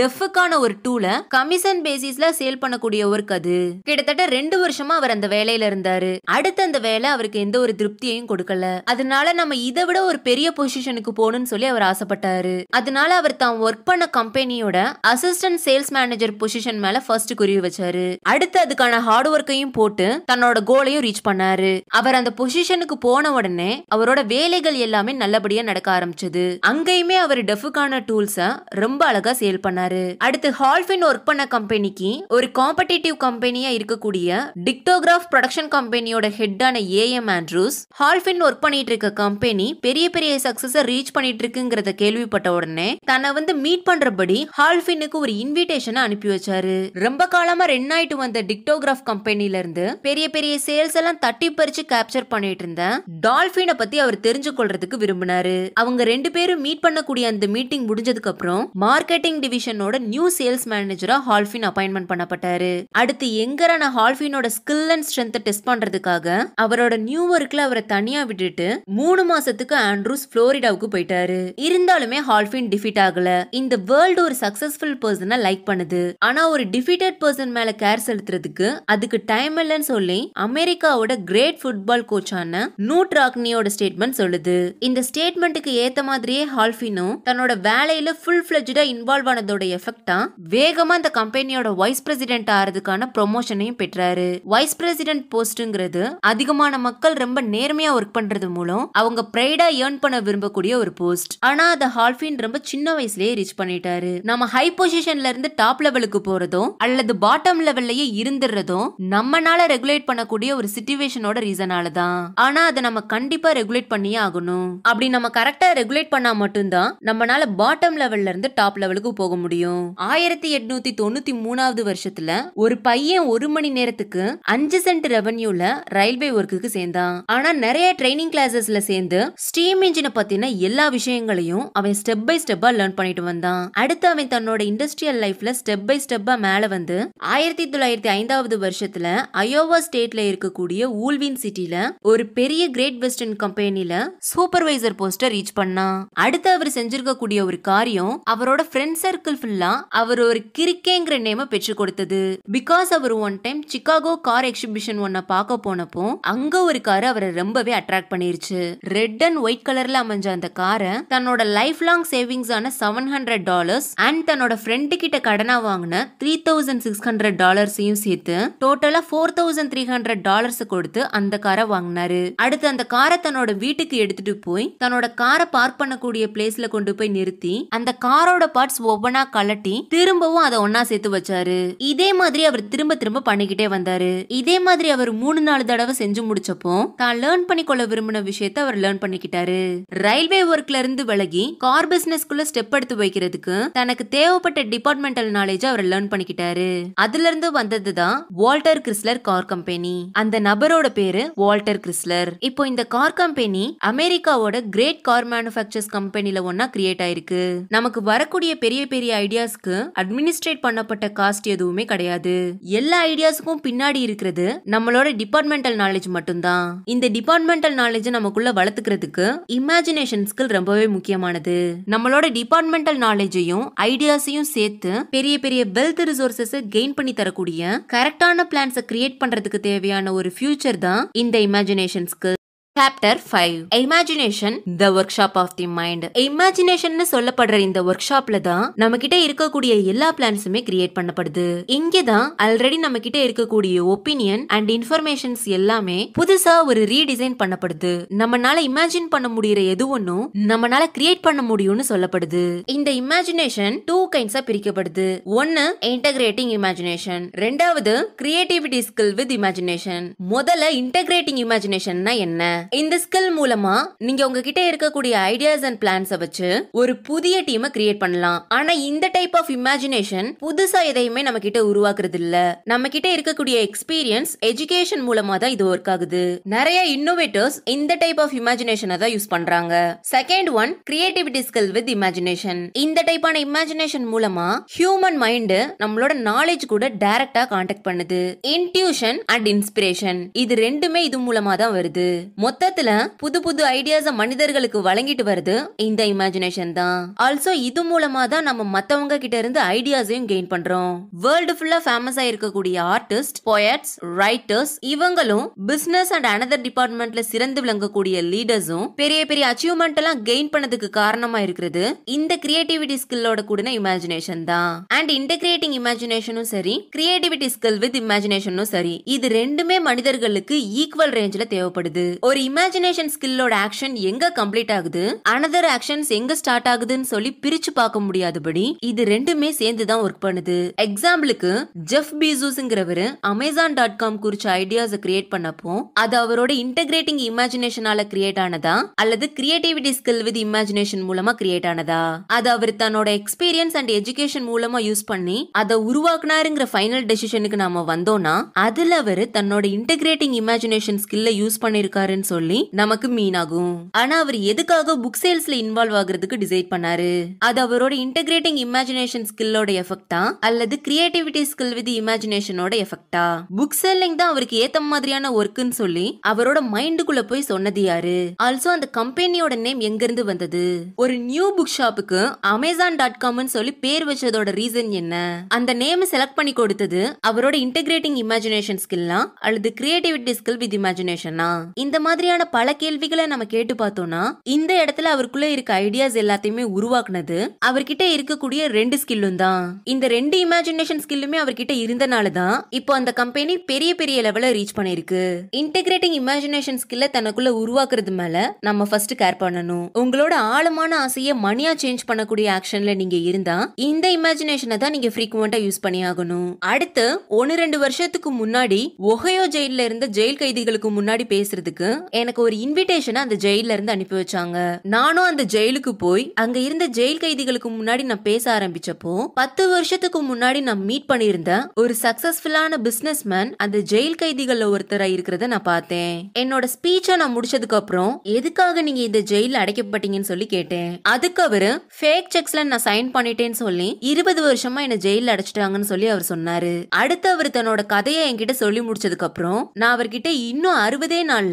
டெஃபுக்கான ஒரு டூல கமிஷன் பேசிஸ்ல சேல் பண்ணக்கூடிய ஒர்க் அது கிட்டத்தட்ட ரெண்டு வருஷமா அவர் அந்த வேலையில இருந்தாரு அடுத்த அந்த வேலை அவருக்கு எந்த ஒரு திருப்தியையும் கொடுக்கல அதனால நம்ம இதை விட ஒரு பெரிய பொசிஷனுக்கு போகணும்னு சொல்லி அவர் ஆசைப்பட்டாரு அதனால அவர் தான் ஒர்க் பண்ண கம்பெனியோட அசிஸ்டன்ட் சேல்ஸ் மேனேஜர் பொசிஷன் மேல ஃபர்ஸ்ட் குறிவு வச்சாரு அடுத்து அதுக்கான ஹார்ட் ஒர்க்கையும் போட்டு தன்னோட கோலையும் ரீச் பண்ணாரு அவர் அந்த பொசிஷனுக்கு போன உடனே அவரோட வேலைகள் எல்லாமே நல்லபடியா நடக்க ஆரம்பிச்சது அங்கேயுமே அவர் டெஃபுக்கான டூல்ஸ ரொம்ப அழகா சேல் பண்ணாரு அடுத்து டால்ஃபின் ஒர்க் பண்ண கம்பெனிக்கு ஒரு காம்படேட்டிவ் கம்பெனியா இருக்கக்கூடிய டிக்டோகிராஃப் ப்ரொடக்ஷன் கம்பெனியோட ஹெட்டான ஏஎம் ஆண்ட்ரூஸ் ஹால்ஃபின் ஒர்க் பண்ணிட்டு இருக்க கம்பெனி பெரிய பெரிய சக்சஸ ரீச் பண்ணிட்டு இருக்குங்கிறத கேள்விப்பட்ட உடனே தன்னை வந்து மீட் பண்றபடி ஹால்ஃபினுக்கு ஒரு இன்விடேஷனை அனுப்பி வச்சாரு ரொம்ப காலமா ரெண்டாயிட்டு ஆயிட்டு வந்த டிக்டோகிராஃப் கம்பெனில இருந்து பெரிய பெரிய சேல்ஸ் எல்லாம் தட்டி பறிச்சு கேப்சர் பண்ணிட்டு இருந்த டால்ஃபினை பத்தி அவர் தெரிஞ்சு கொள்றதுக்கு விரும்பினாரு அவங்க ரெண்டு பேரும் மீட் பண்ணக்கூடிய அந்த மீட்டிங் முடிஞ்சதுக்கு அப்புறம் மார்க்கெட்டிங் டிவிஷனோட நியூ சேல்ஸ் சேல்ஸ் மேனேஜரா ஹால்ஃபின் அப்பாயின்மெண்ட் பண்ணப்பட்டாரு அடுத்து எங்கரான ஹால்ஃபினோட ஸ்கில் அண்ட் ஸ்ட்ரென்த் டெஸ்ட் பண்றதுக்காக அவரோட நியூ ஒர்க்ல அவரை தனியா விட்டுட்டு மூணு மாசத்துக்கு ஆண்ட்ரூஸ் புளோரிடாவுக்கு போயிட்டாரு இருந்தாலுமே ஹால்ஃபின் டிஃபிட் ஆகல இந்த வேர்ல்டு ஒரு சக்சஸ்ஃபுல் பர்சனை லைக் பண்ணுது ஆனா ஒரு டிஃபிட்டட் பர்சன் மேல கேர் செலுத்துறதுக்கு அதுக்கு டைம் இல்லைன்னு சொல்லி அமெரிக்காவோட கிரேட் ஃபுட்பால் கோச்சான நூட் ராக்னியோட ஸ்டேட்மெண்ட் சொல்லுது இந்த ஸ்டேட்மெண்ட்டுக்கு ஏத்த மாதிரியே ஹால்ஃபினோ தன்னோட வேலையில ஃபுல் ஃபிளஜா இன்வால்வ் ஆனதோட எஃபெக்டா வேகமாக இந்த கம்பெனியோட வைஸ் பிரசிடென்ட் ஆகிறதுக்கான ப்ரொமோஷனையும் பெற்றாரு வைஸ் பிரசிடென்ட் போஸ்ட்டுங்கிறது அதிகமான மக்கள் ரொம்ப நேர்மையாக ஒர்க் பண்ணுறது மூலம் அவங்க ப்ரைடாக ஏர்ன் பண்ண விரும்பக்கூடிய ஒரு போஸ்ட் ஆனால் அதை ஹால்ஃபின் ரொம்ப சின்ன வயசுலேயே ரீச் பண்ணிட்டாரு நம்ம ஹை பொசிஷன்ல இருந்து டாப் லெவலுக்கு போறதும் அல்லது பாட்டம் லெவல்லயே இருந்துடுறதும் நம்மனால ரெகுலேட் பண்ணக்கூடிய ஒரு சிச்சுவேஷனோட ரீசனால தான் ஆனால் அதை நம்ம கண்டிப்பாக ரெகுலேட் பண்ணியே ஆகணும் அப்படி நம்ம கரெக்டாக ரெகுலேட் பண்ணால் மட்டும்தான் நம்மளால பாட்டம் லெவல்ல இருந்து டாப் லெவலுக்கு போக முடியும் ஆயிரம் ஆயிரத்தி எட்நூத்தி தொண்ணூத்தி மூணாவது வருஷத்துல ஒரு பையன் ஒரு மணி நேரத்துக்கு அஞ்சு சென்ட் ரெவன்யூல ரயில்வே ஒர்க்குக்கு சேர்ந்தான் ஆனா நிறைய ட்ரைனிங் கிளாஸஸ்ல சேர்ந்து ஸ்டீம் இன்ஜினை பத்தின எல்லா விஷயங்களையும் அவன் ஸ்டெப் பை ஸ்டெப்பா லேர்ன் பண்ணிட்டு வந்தான் அடுத்து அவன் தன்னோட இண்டஸ்ட்ரியல் லைஃப்ல ஸ்டெப் பை ஸ்டெப்பா மேல வந்து ஆயிரத்தி தொள்ளாயிரத்தி ஐந்தாவது வருஷத்துல அயோவா ஸ்டேட்ல இருக்கக்கூடிய ஊல்வின் சிட்டில ஒரு பெரிய கிரேட் வெஸ்டர்ன் கம்பெனில சூப்பர்வைசர் போஸ்டர் ரீச் பண்ணான் அடுத்து அவர் செஞ்சிருக்கக்கூடிய ஒரு காரியம் அவரோட ஃப்ரெண்ட் சர்க்கிள் ஃபுல்லா அவர் அவர் ஒரு கிரிக்கேங்கிற நேம பெற்று கொடுத்தது பிகாஸ் அவர் one time Chicago car exhibition ஒன்ன பார்க்க போனப்போ அங்க ஒரு கார் அவரை ரொம்பவே அட்ராக்ட் பண்ணிருச்சு ரெட் அண்ட் ஒயிட் கலர்ல அமைஞ்ச அந்த காரை தன்னோட லைஃப் லாங் சேவிங்ஸ் ஆன செவன் ஹண்ட்ரட் டாலர்ஸ் அண்ட் தன்னோட ஃப்ரெண்டு கிட்ட கடனா வாங்கின த்ரீ தௌசண்ட் சிக்ஸ் ஹண்ட்ரட் டாலர்ஸையும் சேர்த்து டோட்டலா four thousand three hundred dollars கொடுத்து அந்த காரை வாங்கினாரு அடுத்து அந்த காரை தன்னோட வீட்டுக்கு எடுத்துட்டு போய் தன்னோட காரை பார்க் பண்ணக்கூடிய பிளேஸ்ல கொண்டு போய் நிறுத்தி அந்த காரோட பார்ட்ஸ் ஒவ்வொன்னா கலட்டி திரு திரும்பவும் அதை ஒன்னா சேர்த்து வச்சாரு இதே மாதிரி அவர் திரும்ப திரும்ப பண்ணிக்கிட்டே வந்தாரு இதே மாதிரி அவர் மூணு நாலு தடவை செஞ்சு முடிச்சப்போ தான் லேர்ன் பண்ணி கொள்ள விரும்பின விஷயத்த அவர் லேர்ன் பண்ணிக்கிட்டாரு ரயில்வே ஒர்க்ல இருந்து விலகி கார் குள்ள ஸ்டெப் எடுத்து வைக்கிறதுக்கு தனக்கு தேவைப்பட்ட டிபார்ட்மெண்டல் நாலேஜ் அவர் லேர்ன் பண்ணிக்கிட்டாரு அதுல இருந்து வந்தது தான் வால்டர் கிறிஸ்லர் கார் கம்பெனி அந்த நபரோட பேரு வால்டர் கிறிஸ்லர் இப்போ இந்த கார் கம்பெனி அமெரிக்காவோட கிரேட் கார் மேனுஃபேக்சர்ஸ் கம்பெனில ஒன்னா கிரியேட் ஆயிருக்கு நமக்கு வரக்கூடிய பெரிய பெரிய ஐடியாஸ்க்கு அட்மினிஸ்ட்ரேட் பண்ணப்பட்ட காஸ்ட் எதுவுமே கிடையாது எல்லா ஐடியாஸுக்கும் பின்னாடி இருக்கிறது நம்மளோட டிபார்ட்மெண்டல் நாலேஜ் மட்டும்தான் இந்த டிபார்ட்மெண்டல் நாலேஜ் நமக்குள்ள வளர்த்துக்கிறதுக்கு இமேஜினேஷன் ஸ்கில் ரொம்பவே முக்கியமானது நம்மளோட டிபார்ட்மெண்டல் நாலேஜையும் ஐடியாஸையும் சேர்த்து பெரிய பெரிய வெல்த் ரிசோர்சஸ் கெயின் பண்ணி தரக்கூடிய கரெக்டான பிளான்ஸை கிரியேட் பண்றதுக்கு தேவையான ஒரு ஃபியூச்சர் தான் இந்த imagination skill chapter five imagination the workshop of the mind imagination சொல்லப்படுற இந்த ஒர்க் ஷாப்ல தான் நம்ம கிட்ட இருக்கக்கூடிய எல்லா பிளான்ஸுமே கிரியேட் பண்ணப்படுது இங்கே தான் ஆல்ரெடி நம்ம கிட்ட இருக்கக்கூடிய ஒப்பீனியன் அண்ட் இன்ஃபர்மேஷன்ஸ் எல்லாமே புதுசா ஒரு ரீடிசைன் பண்ணப்படுது நம்மனால இமேஜின் பண்ண முடியற எது ஒன்னும் நம்மனால கிரியேட் பண்ண முடியும்னு சொல்லப்படுது இந்த இமேஜினேஷன் டூ கைண்ட்ஸா பிரிக்கப்படுது ஒன்னு இன்டகிரேட்டிங் இமேஜினேஷன் ரெண்டாவது கிரியேட்டிவிட்டி ஸ்கில் வித் இமேஜினேஷன் முதல்ல இன்டகிரேட்டிங் இமேஜினேஷன்னா என்ன இந்த ஸ்கில் மூலமா நீங்க உங்ககிட்ட இருக்கக்கூடிய ஐடியாஸ் அண்ட் பிளான்ஸ் வச்சு ஒரு புதிய டீமை கிரியேட் பண்ணலாம் ஆனா இந்த டைப் ஆஃப் இமேஜினேஷன் புதுசா எதையுமே நம்ம கிட்ட உருவாக்குறது இல்ல நம்ம கிட்ட இருக்கக்கூடிய எக்ஸ்பீரியன்ஸ் எஜுகேஷன் மூலமா தான் இது ஒர்க் ஆகுது நிறைய இன்னோவேட்டர்ஸ் இந்த டைப் ஆஃப் இமேஜினேஷனை தான் யூஸ் பண்றாங்க second one creativity skill with imagination இந்த டைப்பான இமேஜினேஷன் மூலமா ஹியூமன் மைண்டு நம்மளோட நாலேஜ் கூட டைரக்டா கான்டாக்ட் பண்ணுது இன்ட்யூஷன் அண்ட் இன்ஸ்பிரேஷன் இது ரெண்டுமே இது மூலமா தான் வருது மொத்தத்துல புது புது ஐடியாஸ மனிதர்களுக்கு வழங்கிட்டு வருது இந்த இமேஜினேஷன் தான் ஆல்சோ இது மூலமா தான் நம்ம மத்தவங்க கிட்ட இருந்து ஐடியாஸையும் கெயின் பண்றோம் வேர்ல்டு ஃபுல்லா ஃபேமஸ் இருக்கக்கூடிய ஆர்டிஸ்ட் போயட்ஸ் ரைட்டர்ஸ் இவங்களும் பிசினஸ் அண்ட் அனதர் டிபார்ட்மெண்ட்ல சிறந்து விளங்கக்கூடிய லீடர்ஸும் பெரிய பெரிய அச்சீவ்மெண்ட் எல்லாம் கெயின் பண்ணதுக்கு காரணமா இருக்கிறது இந்த கிரியேட்டிவிட்டி ஸ்கில்லோட கூட இமேஜினேஷன் தான் அண்ட் இன்டகிரேட்டிங் இமேஜினேஷனும் சரி கிரியேட்டிவிட்டி ஸ்கில் வித் இமேஜினேஷனும் சரி இது ரெண்டுமே மனிதர்களுக்கு ஈக்குவல் ரேஞ்சில் தேவைப்படுது ஒரு ஒரு இமேஜினேஷன் ஸ்கில்லோட ஆக்ஷன் எங்க கம்ப்ளீட் ஆகுது அனதர் ஆக்ஷன்ஸ் எங்க ஸ்டார்ட் ஆகுதுன்னு சொல்லி பிரிச்சு பார்க்க முடியாதபடி இது ரெண்டுமே சேர்ந்து தான் ஒர்க் பண்ணுது எக்ஸாம்பிளுக்கு ஜெஃப் பீசூஸ்ங்கிறவர் அமேசான் டாட் காம் குறிச்ச ஐடியாஸ் கிரியேட் பண்ணப்போ அது அவரோட இன்டெகிரேட்டிங் இமேஜினேஷனால கிரியேட் ஆனதா அல்லது கிரியேட்டிவிட்டி ஸ்கில் வித் இமேஜினேஷன் மூலமா கிரியேட் ஆனதா அது அவர் தன்னோட எக்ஸ்பீரியன்ஸ் அண்ட் எஜுகேஷன் மூலமா யூஸ் பண்ணி அதை உருவாக்குனாருங்கிற ஃபைனல் டெசிஷனுக்கு நாம வந்தோம்னா அதுல அவர் தன்னோட இன்டெகிரேட்டிங் இமேஜினேஷன் ஸ்கில்ல யூஸ் பண்ணிருக்காருன்னு சொல்லி நமக்கு மீன் ஆகும் ஆனா அவர் எதுக்காக புக் சேல்ஸ்ல இன்வால்வ் ஆகுறதுக்கு டிசைட் பண்ணாரு அது அவரோட இன்டெகிரேட்டிங் இமேஜினேஷன் ஸ்கில்லோட எஃபெக்டா அல்லது கிரியேட்டிவிட்டி ஸ்கில் வித் இமேஜினேஷனோட எஃபெக்டா புக் செல்லிங் தான் அவருக்கு ஏத்த மாதிரியான ஒர்க்குன்னு சொல்லி அவரோட மைண்டுக்குள்ள போய் சொன்னது யாரு ஆல்சோ அந்த கம்பெனியோட நேம் எங்க இருந்து வந்தது ஒரு நியூ புக் ஷாப்புக்கு அமேசான் டாட் காம்னு சொல்லி பேர் வச்சதோட ரீசன் என்ன அந்த நேம் செலக்ட் பண்ணி கொடுத்தது அவரோட இன்டகிரேட்டிங் இமேஜினேஷன் ஸ்கில்னா அல்லது கிரியேட்டிவிட்டி ஸ்கில் வித் இமேஜினேஷனா இந்த மாதிரி மாதிரியான பல கேள்விகளை நம்ம கேட்டு பார்த்தோம்னா இந்த இடத்துல அவருக்குள்ள இருக்க ஐடியாஸ் எல்லாத்தையுமே உருவாக்குனது அவர்கிட்ட இருக்கக்கூடிய ரெண்டு ஸ்கில்லும் தான் இந்த ரெண்டு இமேஜினேஷன் ஸ்கில்லுமே அவர்கிட்ட இருந்தனால தான் இப்போ அந்த கம்பெனி பெரிய பெரிய லெவல ரீச் பண்ணிருக்கு இன்டெகிரேட்டிங் இமேஜினேஷன் ஸ்கில்ல தனக்குள்ள உருவாக்குறது மேல நம்ம ஃபர்ஸ்ட் கேர் பண்ணணும் உங்களோட ஆழமான ஆசையை மணியா சேஞ்ச் பண்ணக்கூடிய ஆக்ஷன்ல நீங்க இருந்தா இந்த இமேஜினேஷனை தான் நீங்க ஃப்ரீக்குவெண்டா யூஸ் பண்ணி ஆகணும் அடுத்து ஒன்னு ரெண்டு வருஷத்துக்கு முன்னாடி ஒஹையோ ஜெயில இருந்த ஜெயில் கைதிகளுக்கு முன்னாடி பேசுறதுக்கு எனக்கு ஒரு இன்விடேஷனை அந்த ஜெயில இருந்து அனுப்பி வச்சாங்க நானும் அந்த ஜெயிலுக்கு போய் அங்க இருந்த ஜெயில் கைதிகளுக்கு முன்னாடி நான் பேச ஆரம்பிச்சப்போ பத்து வருஷத்துக்கு முன்னாடி நான் மீட் பண்ணிருந்த ஒரு சக்சஸ்ஃபுல்லான பிசினஸ் மேன் அந்த ஜெயில் கைதிகள்ல ஒருத்தரா இருக்கிறத நான் பார்த்தேன் என்னோட ஸ்பீச்ச நான் முடிச்சதுக்கு அப்புறம் எதுக்காக நீங்க இந்த ஜெயில அடைக்கப்பட்டீங்கன்னு சொல்லி கேட்டேன் அதுக்கு அவரு ஃபேக் செக்ஸ்ல நான் சைன் பண்ணிட்டேன்னு சொல்லி இருபது வருஷமா என்ன ஜெயில அடைச்சிட்டாங்கன்னு சொல்லி அவர் சொன்னாரு அடுத்து அவர் தன்னோட கதையை என்கிட்ட சொல்லி முடிச்சதுக்கு அப்புறம் நான் அவர்கிட்ட இன்னும் அறுபதே நாள்ல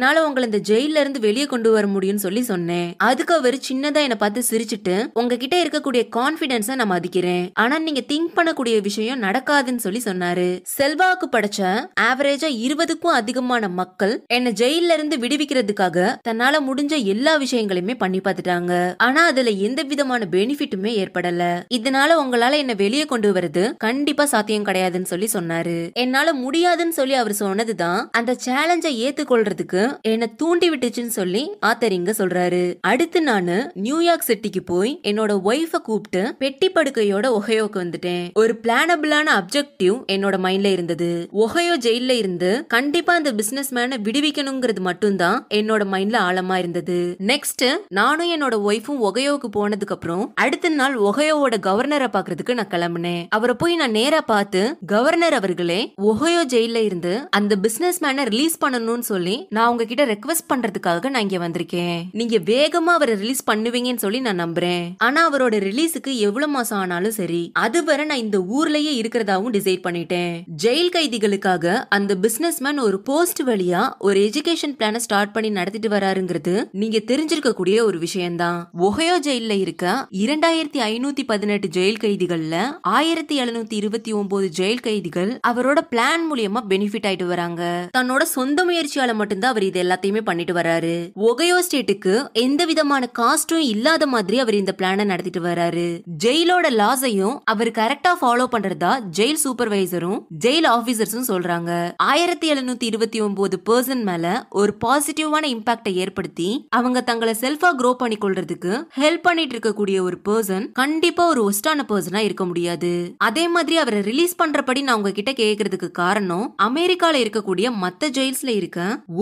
என்னால உங்களை இந்த ஜெயில இருந்து வெளியே கொண்டு வர முடியும்னு சொல்லி சொன்னேன் அதுக்கு அவர் சின்னதா என்ன பார்த்து சிரிச்சிட்டு உங்ககிட்ட இருக்கக்கூடிய கான்பிடன்ஸ நான் மதிக்கிறேன் ஆனா நீங்க திங்க் பண்ணக்கூடிய விஷயம் நடக்காதுன்னு சொல்லி சொன்னாரு செல்வாக்கு படைச்ச ஆவரேஜா இருபதுக்கும் அதிகமான மக்கள் என்ன ஜெயில இருந்து விடுவிக்கிறதுக்காக தன்னால முடிஞ்ச எல்லா விஷயங்களையுமே பண்ணி பார்த்துட்டாங்க ஆனா அதுல எந்த விதமான பெனிஃபிட்டுமே ஏற்படல இதனால உங்களால என்ன வெளியே கொண்டு வரது கண்டிப்பா சாத்தியம் கிடையாதுன்னு சொல்லி சொன்னாரு என்னால முடியாதுன்னு சொல்லி அவர் சொன்னதுதான் அந்த சேலஞ்சை ஏத்துக்கொள்றதுக்கு என்னை தூண்டி விட்டுச்சுன்னு சொல்லி ஆத்தர் இங்க சொல்றாரு அடுத்து நானு நியூயார்க் சிட்டிக்கு போய் என்னோட ஒய்ஃப கூப்பிட்டு பெட்டி படுக்கையோட ஒகையோக்கு வந்துட்டேன் ஒரு பிளானபிளான அப்ஜெக்டிவ் என்னோட மைண்ட்ல இருந்தது ஒகையோ ஜெயில இருந்து கண்டிப்பா அந்த பிசினஸ் மேனை விடுவிக்கணுங்கிறது மட்டும்தான் என்னோட மைண்ட்ல ஆழமா இருந்தது நெக்ஸ்ட் நானும் என்னோட ஒய்ஃபும் ஒகையோக்கு போனதுக்கு அப்புறம் அடுத்த நாள் ஒகையோவோட கவர்னரை பாக்குறதுக்கு நான் கிளம்புனேன் அவரை போய் நான் நேரா பார்த்து கவர்னர் அவர்களே ஒகையோ ஜெயில இருந்து அந்த பிசினஸ் மேனை ரிலீஸ் பண்ணணும்னு சொல்லி நான் உங்ககிட்ட ரெக்வெஸ்ட் பண்றதுக்காக நான் இங்க வந்திருக்கேன் நீங்க வேகமா அவரை ரிலீஸ் பண்ணுவீங்கன்னு சொல்லி நான் நம்புறேன் ஆனா அவரோட ரிலீஸுக்கு எவ்வளவு மாசம் ஆனாலும் சரி அதுவரை நான் இந்த ஊர்லயே இருக்கிறதாவும் டிசைட் பண்ணிட்டேன் ஜெயில் கைதிகளுக்காக அந்த பிசினஸ் மேன் ஒரு போஸ்ட் வழியா ஒரு எஜுகேஷன் பிளான ஸ்டார்ட் பண்ணி நடத்திட்டு வராருங்கிறது நீங்க தெரிஞ்சிருக்க கூடிய ஒரு விஷயம்தான் ஒஹயோ ஜெயில இருக்க இரண்டாயிரத்தி ஐநூத்தி பதினெட்டு ஜெயில் கைதிகள்ல ஆயிரத்தி எழுநூத்தி இருபத்தி ஒன்பது ஜெயில் கைதிகள் அவரோட பிளான் மூலியமா பெனிஃபிட் ஆயிட்டு வராங்க தன்னோட சொந்த முயற்சியால மட்டும்தான் அவர் இது எல்லாத்தையுமே பண்ணிட்டு வராரு ஒகையோ ஸ்டேட்டுக்கு எந்த விதமான காஸ்டும் இல்லாத மாதிரி அவர் இந்த பிளான நடத்திட்டு வராரு ஜெயிலோட லாஸையும் அவர் கரெக்டா ஃபாலோ பண்றதா ஜெயில் சூப்பர்வைசரும் ஜெயில் ஆபீசர்ஸும் சொல்றாங்க ஆயிரத்தி எழுநூத்தி இருபத்தி ஒன்பது பர்சன் மேல ஒரு பாசிட்டிவான இம்பாக்ட ஏற்படுத்தி அவங்க தங்களை செல்ஃபா க்ரோ பண்ணி கொள்றதுக்கு ஹெல்ப் பண்ணிட்டு இருக்கக்கூடிய ஒரு பர்சன் கண்டிப்பா ஒரு ஒஸ்டான பர்சனா இருக்க முடியாது அதே மாதிரி அவரை ரிலீஸ் பண்றபடி நான் உங்ககிட்ட கேக்குறதுக்கு காரணம் அமெரிக்கால இருக்கக்கூடிய மத்த ஜெயில்ஸ்ல இருக்க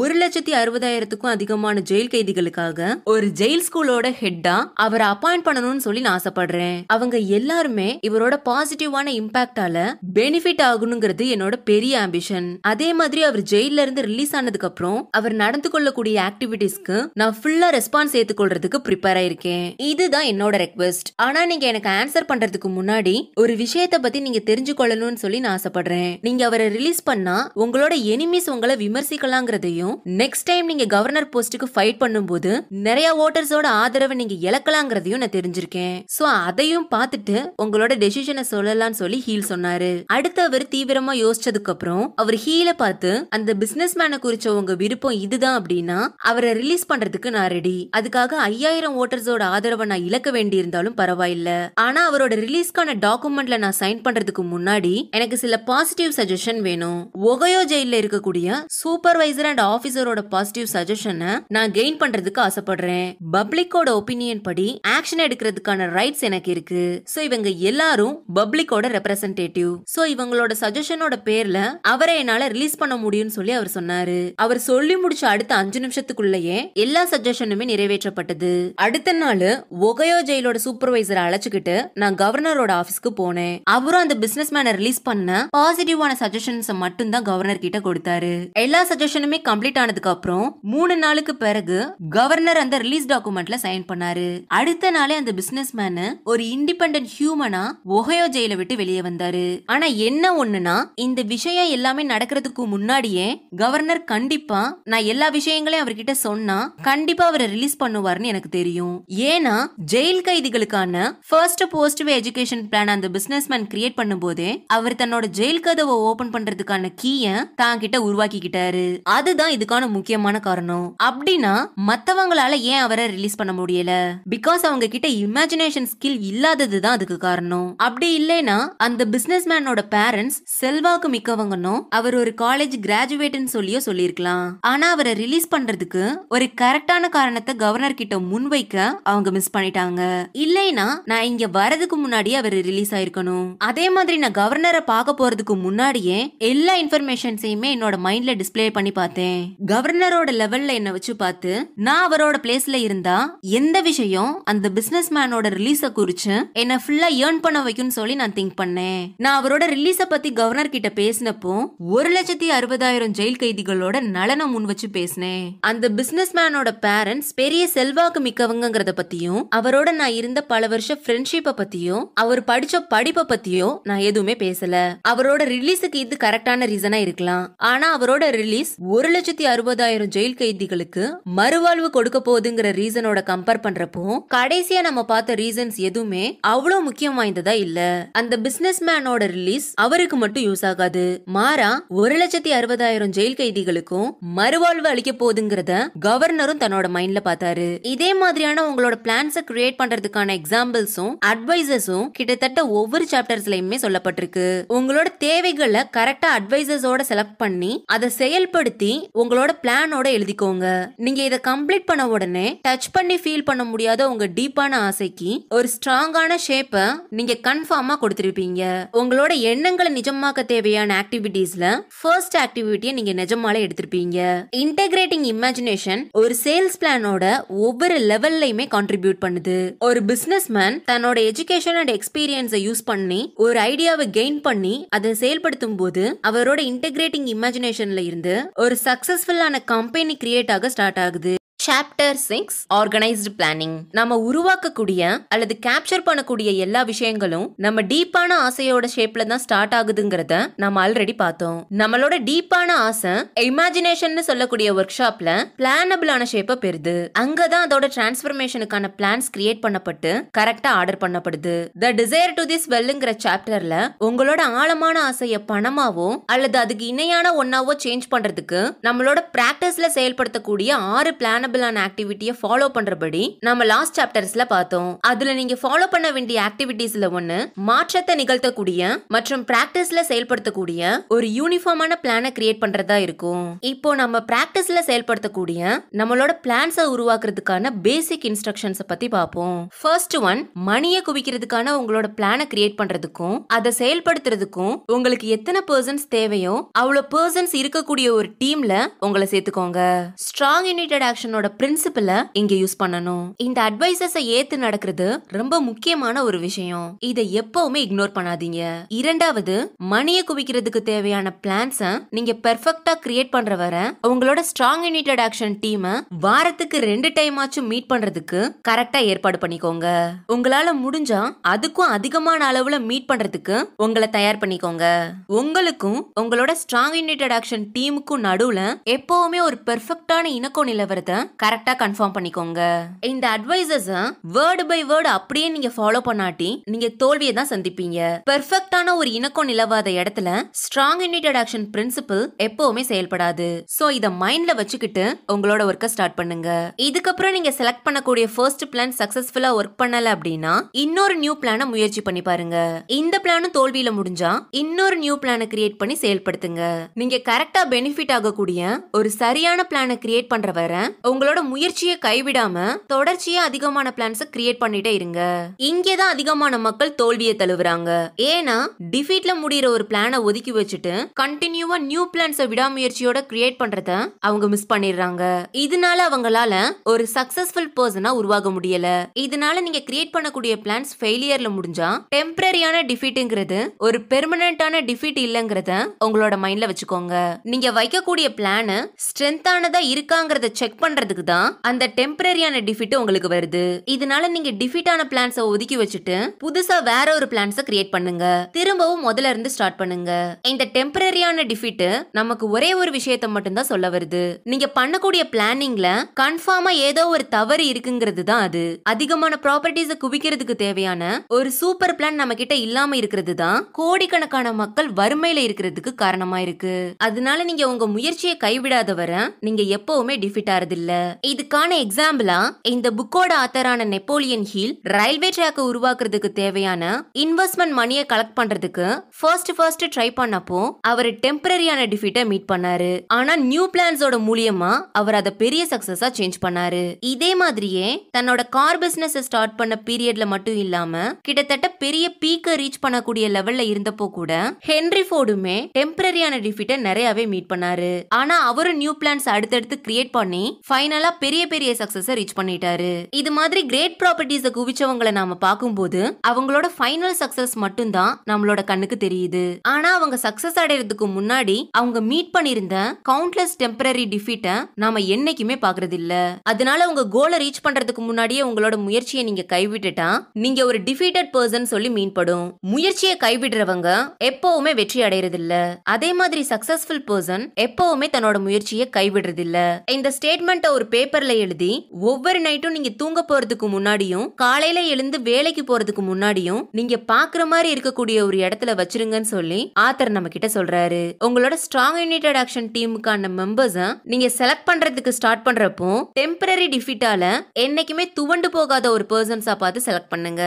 ஒரு லட்சத்தி அறுபதாயிரத்துக்கும் அதிகமான ஜெயில் கைதிகளுக்காக ஒரு ஜெயில் ஸ்கூலோட ஹெட்டா அவரை அப்பாயிண்ட் பண்ணணும்னு சொல்லி நான் ஆசைப்படுறேன் அவங்க எல்லாருமே இவரோட பாசிட்டிவான இம்பாக்டால பெனிஃபிட் ஆகணுங்கிறது என்னோட பெரிய ஆம்பிஷன் அதே மாதிரி அவர் ஜெயில இருந்து ரிலீஸ் ஆனதுக்கு அப்புறம் அவர் நடந்து கொள்ளக்கூடிய ஆக்டிவிட்டிஸ்க்கு நான் ஃபுல்லா ரெஸ்பான்ஸ் ஏத்துக்கொள்றதுக்கு ப்ரிப்பேர் ஆயிருக்கேன் இதுதான் என்னோட ரெக்வெஸ்ட் ஆனா நீங்க எனக்கு ஆன்சர் பண்றதுக்கு முன்னாடி ஒரு விஷயத்த பத்தி நீங்க தெரிஞ்சு கொள்ளணும்னு சொல்லி நான் ஆசைப்படுறேன் நீங்க அவரை ரிலீஸ் பண்ணா உங்களோட எனிமிஸ் உங்களை விமர்சிக்கலாங்கிறதையும் நெக்ஸ்ட் டைம் நீங்க கவர்னர் போஸ்ட்டுக்கு ஃபைட் பண்ணும்போது நிறைய ஓட்டர்ஸோட ஆதரவை நீங்க இழக்கலாங்கிறதையும் நான் தெரிஞ்சிருக்கேன் சோ அதையும் பார்த்துட்டு உங்களோட டெசிஷனை சொல்லலாம்னு சொல்லி ஹீல் சொன்னாரு அடுத்து அவர் தீவிரமா யோசிச்சதுக்கு அப்புறம் அவர் ஹீல பார்த்து அந்த பிசினஸ் மேனை குறிச்ச உங்க விருப்பம் இதுதான் அப்படின்னா அவரை ரிலீஸ் பண்றதுக்கு நான் ரெடி அதுக்காக ஐயாயிரம் ஓட்டர்ஸோட ஆதரவை நான் இழக்க வேண்டியிருந்தாலும் பரவாயில்ல ஆனா அவரோட ரிலீஸ்க்கான டாக்குமெண்ட்ல நான் சைன் பண்றதுக்கு முன்னாடி எனக்கு சில பாசிட்டிவ் சஜஷன் வேணும் ஒகையோ ஜெயில இருக்கக்கூடிய சூப்பர்வைசர் அண்ட் ஆபீசர் ஆத்தரோட பாசிட்டிவ் சஜஷனை நான் கெயின் பண்றதுக்கு ஆசைப்படுறேன் பப்ளிக்கோட ஒப்பீனியன் படி ஆக்ஷன் எடுக்கிறதுக்கான ரைட்ஸ் எனக்கு இருக்கு சோ இவங்க எல்லாரும் பப்ளிக்கோட ரெப்ரசன்டேட்டிவ் சோ இவங்களோட சஜஷனோட பேர்ல அவரை என்னால ரிலீஸ் பண்ண முடியும்னு சொல்லி அவர் சொன்னாரு அவர் சொல்லி முடிச்ச அடுத்த அஞ்சு நிமிஷத்துக்குள்ளேயே எல்லா சஜஷனுமே நிறைவேற்றப்பட்டது அடுத்த நாள் ஒகையோ ஜெயிலோட சூப்பர்வைசரை அழைச்சுக்கிட்டு நான் கவர்னரோட ஆபீஸ்க்கு போனேன் அவரும் அந்த பிசினஸ் மேன ரிலீஸ் பண்ண பாசிட்டிவான சஜஷன்ஸ் மட்டும் தான் கவர்னர் கிட்ட கொடுத்தாரு எல்லா சஜஷனுமே கம்ப்ளீட் ஆனது போனதுக்கு அப்புறம் மூணு நாளுக்கு பிறகு கவர்னர் அந்த ரிலீஸ் டாக்குமெண்ட்ல சைன் பண்ணாரு அடுத்த நாளே அந்த பிசினஸ் மேனு ஒரு இண்டிபெண்ட் ஹியூமனா ஒகையோ ஜெயில விட்டு வெளியே வந்தாரு ஆனா என்ன ஒண்ணுனா இந்த விஷயம் எல்லாமே நடக்கிறதுக்கு முன்னாடியே கவர்னர் கண்டிப்பா நான் எல்லா விஷயங்களையும் அவர்கிட்ட சொன்னா கண்டிப்பா அவரை ரிலீஸ் பண்ணுவார்னு எனக்கு தெரியும் ஏன்னா ஜெயில் கைதிகளுக்கான ஃபர்ஸ்ட் போஸ்ட் எஜுகேஷன் பிளான் அந்த பிசினஸ் மேன் கிரியேட் பண்ணும்போதே அவர் தன்னோட ஜெயில் கதவை ஓபன் பண்றதுக்கான கீய தான் கிட்ட உருவாக்கிக்கிட்டாரு அதுதான் இதுக்கான இதுதான் முக்கியமான காரணம் அப்படின்னா மத்தவங்களால ஏன் அவரை ரிலீஸ் பண்ண முடியல பிகாஸ் அவங்க கிட்ட இமேஜினேஷன் ஸ்கில் இல்லாதது தான் அதுக்கு காரணம் அப்படி இல்லைனா அந்த பிசினஸ் மேனோட பேரண்ட்ஸ் செல்வாக்கு மிக்கவங்கன்னு அவர் ஒரு காலேஜ் கிராஜுவேட்னு சொல்லியோ சொல்லியிருக்கலாம் ஆனா அவரை ரிலீஸ் பண்றதுக்கு ஒரு கரெக்டான காரணத்தை கவர்னர் கிட்ட முன்வைக்க அவங்க மிஸ் பண்ணிட்டாங்க இல்லைனா நான் இங்க வரதுக்கு முன்னாடியே அவர் ரிலீஸ் ஆயிருக்கணும் அதே மாதிரி நான் கவர்னரை பார்க்க போறதுக்கு முன்னாடியே எல்லா இன்ஃபர்மேஷன்ஸையுமே என்னோட மைண்ட்ல டிஸ்பிளே பண்ணி பார்த்தேன் கவர்னரோட லெவல்ல என்ன வச்சு பார்த்து நான் அவரோட பிளேஸ்ல இருந்தா எந்த விஷயம் அந்த பிசினஸ் மேனோட ரிலீஸ குறிச்சு என்ன ஃபுல்லா ஏர்ன் பண்ண வைக்கும்னு சொல்லி நான் திங்க் பண்ணேன் நான் அவரோட ரிலீஸ பத்தி கவர்னர் கிட்ட பேசினப்போ ஒரு லட்சத்தி அறுபதாயிரம் ஜெயில் கைதிகளோட நலனை முன் வச்சு பேசினேன் அந்த பிசினஸ் மேனோட பேரண்ட்ஸ் பெரிய செல்வாக்கு மிக்கவங்கிறத பத்தியும் அவரோட நான் இருந்த பல வருஷ ஃப்ரெண்ட்ஷிப்பை பத்தியும் அவர் படிச்ச படிப்பை பத்தியும் நான் எதுவுமே பேசல அவரோட ரிலீஸுக்கு இது கரெக்டான ரீசனா இருக்கலாம் ஆனா அவரோட ரிலீஸ் ஒரு லட்சத்தி அறுபது அறுபதாயிரம் ஜெயில் கைதிகளுக்கு மறுவாழ்வு கொடுக்க போகுதுங்கிற ரீசனோட கம்பேர் பண்றப்போ கடைசியா நம்ம பார்த்த ரீசன்ஸ் எதுவுமே அவ்வளவு முக்கியம் வாய்ந்ததா இல்ல அந்த பிசினஸ் மேனோட ரிலீஸ் அவருக்கு மட்டும் யூஸ் ஆகாது மாறா ஒரு லட்சத்தி அறுபதாயிரம் ஜெயில் கைதிகளுக்கும் மறுவாழ்வு அளிக்க போகுதுங்கிறத கவர்னரும் தன்னோட மைண்ட்ல பார்த்தாரு இதே மாதிரியான உங்களோட பிளான்ஸை கிரியேட் பண்றதுக்கான எக்ஸாம்பிள்ஸும் அட்வைசஸும் கிட்டத்தட்ட ஒவ்வொரு சாப்டர்ஸ்லயுமே சொல்லப்பட்டிருக்கு உங்களோட தேவைகளை கரெக்டா அட்வைசஸோட செலக்ட் பண்ணி அதை செயல்படுத்தி உங்களோட பிளானோட எழுதிக்கோங்க நீங்க இதை கம்ப்ளீட் பண்ண உடனே டச் பண்ணி ஃபீல் பண்ண முடியாத உங்க டீப்பான ஆசைக்கு ஒரு ஸ்ட்ராங்கான ஷேப்பை நீங்க கன்ஃபார்மா கொடுத்துருப்பீங்க உங்களோட எண்ணங்களை நிஜமாக்க தேவையான ஆக்டிவிட்டீஸ்ல ஃபர்ஸ்ட் ஆக்டிவிட்டியை நீங்க நிஜமாலே எடுத்திருப்பீங்க இன்டெகிரேட்டிங் இமேஜினேஷன் ஒரு சேல்ஸ் பிளானோட ஒவ்வொரு லெவல்லையுமே கான்ட்ரிபியூட் பண்ணுது ஒரு பிசினஸ் மேன் தன்னோட எஜுகேஷன் அண்ட் எக்ஸ்பீரியன்ஸை யூஸ் பண்ணி ஒரு ஐடியாவை கெயின் பண்ணி அதை செயல்படுத்தும் போது அவரோட இன்டெகிரேட்டிங் இமேஜினேஷன்ல இருந்து ஒரு சக்சஸ்ஃபுல் சக்ஸஸ்ஃபுல்லான கம்பெனி கிரியேட் ஆக ஸ்டார்ட் ஆகுது சாப்டர் சிக்ஸ் ஆர்கனைஸ்டு பிளானிங் நம்ம உருவாக்கக்கூடிய அல்லது கேப்சர் பண்ணக்கூடிய எல்லா விஷயங்களும் நம்ம டீப்பான ஆசையோட ஷேப்ல தான் ஸ்டார்ட் ஆகுதுங்கிறத நம்ம ஆல்ரெடி பார்த்தோம் நம்மளோட டீப்பான ஆசை இமேஜினேஷன் சொல்லக்கூடிய ஒர்க் ஷாப்ல பிளானபிளான ஷேப்பை பெறுது அங்கதான் அதோட டிரான்ஸ்பர்மேஷனுக்கான பிளான்ஸ் கிரியேட் பண்ணப்பட்டு கரெக்டா ஆர்டர் பண்ணப்படுது த டிசைர் டு திஸ் வெல்லுங்கிற சாப்டர்ல உங்களோட ஆழமான ஆசையை பணமாவோ அல்லது அதுக்கு இணையான ஒன்னாவோ சேஞ்ச் பண்றதுக்கு நம்மளோட பிராக்டிஸ்ல செயல்படுத்தக்கூடிய ஆறு பிளானபிள் ரிலேட்டபிளான ஆக்டிவிட்டியை ஃபாலோ பண்றபடி நம்ம லாஸ்ட் சாப்டர்ஸ்ல பார்த்தோம் அதுல நீங்க ஃபாலோ பண்ண வேண்டிய ஆக்டிவிட்டிஸ்ல ஒன்னு மாற்றத்தை நிகழ்த்தக்கூடிய மற்றும் பிராக்டிஸ்ல செயல்படுத்தக்கூடிய ஒரு யூனிஃபார்மான பிளான கிரியேட் பண்றதா இருக்கும் இப்போ நம்ம பிராக்டிஸ்ல செயல்படுத்தக்கூடிய நம்மளோட பிளான்ஸை உருவாக்குறதுக்கான பேசிக் இன்ஸ்ட்ரக்ஷன்ஸ் பத்தி பார்ப்போம் ஃபர்ஸ்ட் ஒன் மணியை குவிக்கிறதுக்கான உங்களோட பிளானை கிரியேட் பண்றதுக்கும் அதை செயல்படுத்துறதுக்கும் உங்களுக்கு எத்தனை பர்சன்ஸ் தேவையோ அவ்வளவு பர்சன்ஸ் இருக்கக்கூடிய ஒரு டீம்ல உங்களை சேர்த்துக்கோங்க ஸ்ட்ராங் யுனைடெட் ஆக்ஷனோட அதோட பிரின்சிபலை இங்க யூஸ் பண்ணணும் இந்த அட்வைசஸை ஏத்து நடக்கிறது ரொம்ப முக்கியமான ஒரு விஷயம் இதை எப்பவுமே இக்னோர் பண்ணாதீங்க இரண்டாவது மணியை குவிக்கிறதுக்கு தேவையான பிளான்ஸை நீங்க பெர்ஃபெக்டா கிரியேட் பண்ற வரை உங்களோட ஸ்ட்ராங் யுனைடெட் ஆக்ஷன் டீமை வாரத்துக்கு ரெண்டு டைம் ஆச்சும் மீட் பண்றதுக்கு கரெக்டா ஏற்பாடு பண்ணிக்கோங்க உங்களால முடிஞ்சா அதுக்கும் அதிகமான அளவுல மீட் பண்றதுக்கு உங்களை தயார் பண்ணிக்கோங்க உங்களுக்கும் உங்களோட ஸ்ட்ராங் யுனைடெட் ஆக்ஷன் டீமுக்கும் நடுவுல எப்பவுமே ஒரு பெர்ஃபெக்டான இணக்கம் நிலவரத்தை கரெக்டாக கன்ஃபார்ம் பண்ணிக்கோங்க இந்த அட்வைசஸை வேர்டு பை வேர்டு அப்படியே நீங்க ஃபாலோ பண்ணாட்டி நீங்க தோல்வியை தான் சந்திப்பீங்க பெர்ஃபெக்டான ஒரு இணக்கம் நிலவாத இடத்துல ஸ்ட்ராங் யுனைடெட் ஆக்ஷன் பிரின்சிபிள் எப்பவுமே செயல்படாது சோ இத மைண்ட்ல வச்சுக்கிட்டு உங்களோட ஒர்க்கை ஸ்டார்ட் பண்ணுங்க இதுக்கப்புறம் நீங்க செலக்ட் பண்ணக்கூடிய ஃபர்ஸ்ட் பிளான் சக்சஸ்ஃபுல்லா ஒர்க் பண்ணல அப்படின்னா இன்னொரு நியூ பிளானை முயற்சி பண்ணி பாருங்க இந்த பிளானும் தோல்வியில முடிஞ்சா இன்னொரு நியூ பிளானை கிரியேட் பண்ணி செயல்படுத்துங்க நீங்க கரெக்டா பெனிஃபிட் ஆகக்கூடிய ஒரு சரியான பிளானை கிரியேட் பண்ற வர உங்க உங்களோட முயற்சியை கைவிடாம தொடர்ச்சியா அதிகமான பிளான்ஸ் கிரியேட் பண்ணிட்டே இருங்க இங்கேதான் அதிகமான மக்கள் தோல்வியை தழுவுறாங்க ஏன்னா டிஃபீட்ல முடியற ஒரு பிளான ஒதுக்கி வச்சுட்டு கண்டினியூவா நியூ பிளான்ஸ் விடாமுயற்சியோட கிரியேட் பண்றத அவங்க மிஸ் பண்ணிடுறாங்க இதனால அவங்களால ஒரு சக்சஸ்ஃபுல் பர்சனா உருவாக முடியல இதனால நீங்க கிரியேட் பண்ணக்கூடிய பிளான்ஸ் ஃபெயிலியர்ல முடிஞ்சா டெம்பரரியான டிஃபீட்டுங்கிறது ஒரு பெர்மனன்டான டிஃபீட் இல்லைங்கிறத உங்களோட மைண்ட்ல வச்சுக்கோங்க நீங்க வைக்கக்கூடிய பிளான் ஸ்ட்ரென்த்தானதா இருக்காங்கிறத செக் பண்றது ஆனதுக்கு தான் அந்த டெம்பரரியான டிஃபிட் உங்களுக்கு வருது இதனால நீங்க டிஃபிட் ஆன பிளான்ஸை ஒதுக்கி வச்சுட்டு புதுசா வேற ஒரு பிளான்ஸை கிரியேட் பண்ணுங்க திரும்பவும் முதல்ல இருந்து ஸ்டார்ட் பண்ணுங்க இந்த டெம்பரரியான டிஃபிட் நமக்கு ஒரே ஒரு விஷயத்தை மட்டும்தான் சொல்ல வருது நீங்க பண்ணக்கூடிய பிளானிங்ல கன்ஃபார்மா ஏதோ ஒரு தவறு இருக்குங்கிறது தான் அது அதிகமான ப்ராப்பர்ட்டிஸ குவிக்கிறதுக்கு தேவையான ஒரு சூப்பர் பிளான் நம்ம கிட்ட இல்லாம இருக்கிறது தான் கோடிக்கணக்கான மக்கள் வறுமையில இருக்கிறதுக்கு காரணமா இருக்கு அதனால நீங்க உங்க முயற்சியை கைவிடாத வர நீங்க எப்பவுமே டிஃபிட் ஆறது இல்ல இதுக்கான எக்ஸாம்பிளா இந்த புக்கோட ஆத்தரான நெப்போலியன் ஹீல் ரயில்வே ட்ராக்கை உருவாக்குறதுக்கு தேவையான இன்வெஸ்ட்மெண்ட் மணியை கலெக்ட் பண்றதுக்கு ஃபர்ஸ்ட் ஃபர்ஸ்ட் ட்ரை பண்ணப்போ அவர் டெம்பரரியான டிஃபீட்டை மீட் பண்ணாரு ஆனா நியூ பிளான்ஸோட மூலியமா அவர் அதை பெரிய சக்சஸா சேஞ்ச் பண்ணாரு இதே மாதிரியே தன்னோட கார் பிசினஸ் ஸ்டார்ட் பண்ண பீரியட்ல மட்டும் இல்லாம கிட்டத்தட்ட பெரிய பீக்கை ரீச் பண்ணக்கூடிய லெவல்ல இருந்தப்போ கூட ஹென்ரி ஃபோர்டுமே டெம்பரரியான டிஃபீட்டை நிறையவே மீட் பண்ணாரு ஆனா அவரும் நியூ பிளான்ஸ் அடுத்தடுத்து கிரியேட் பண்ணி ஃபைனலா பெரிய பெரிய சக்சஸ் ரீச் பண்ணிட்டாரு இது மாதிரி கிரேட் ப்ராப்பர்ட்டிஸ குவிச்சவங்களை நாம பாக்கும்போது அவங்களோட ஃபைனல் சக்சஸ் மட்டும்தான் நம்மளோட கண்ணுக்கு தெரியுது ஆனா அவங்க சக்சஸ் அடைறதுக்கு முன்னாடி அவங்க மீட் பண்ணிருந்த கவுண்ட்லெஸ் டெம்பரரி டிஃபீட்டை நாம என்னைக்குமே பாக்குறது இல்ல அதனால உங்க கோலை ரீச் பண்றதுக்கு முன்னாடியே உங்களோட முயற்சியை நீங்க கைவிட்டுட்டா நீங்க ஒரு டிஃபீட்டட் பர்சன் சொல்லி மீன்படும் முயற்சியை கைவிடுறவங்க எப்பவுமே வெற்றி அடையறது இல்ல அதே மாதிரி சக்சஸ்ஃபுல் பர்சன் எப்பவுமே தன்னோட முயற்சியை கைவிடுறது இல்ல இந்த ஸ்டேட்மெண்ட்டை ஒரு பேப்பர்ல எழுதி ஒவ்வொரு நைட்டும் நீங்க தூங்க போறதுக்கு முன்னாடியும் காலையில எழுந்து வேலைக்கு போறதுக்கு முன்னாடியும் நீங்க பாக்குற மாதிரி இருக்கக்கூடிய ஒரு இடத்துல வச்சிருங்கன்னு சொல்லி ஆத்தர் நம்ம கிட்ட சொல்றாரு உங்களோட ஸ்ட்ராங் யூனைடெட் ஆக்ஷன் டீமுக்கான மெம்பர்ஸ் நீங்க செலக்ட் பண்றதுக்கு ஸ்டார்ட் பண்றப்போ டெம்பரரி டிஃபிட்டால என்னைக்குமே துவண்டு போகாத ஒரு பர்சன்ஸா பார்த்து செலக்ட் பண்ணுங்க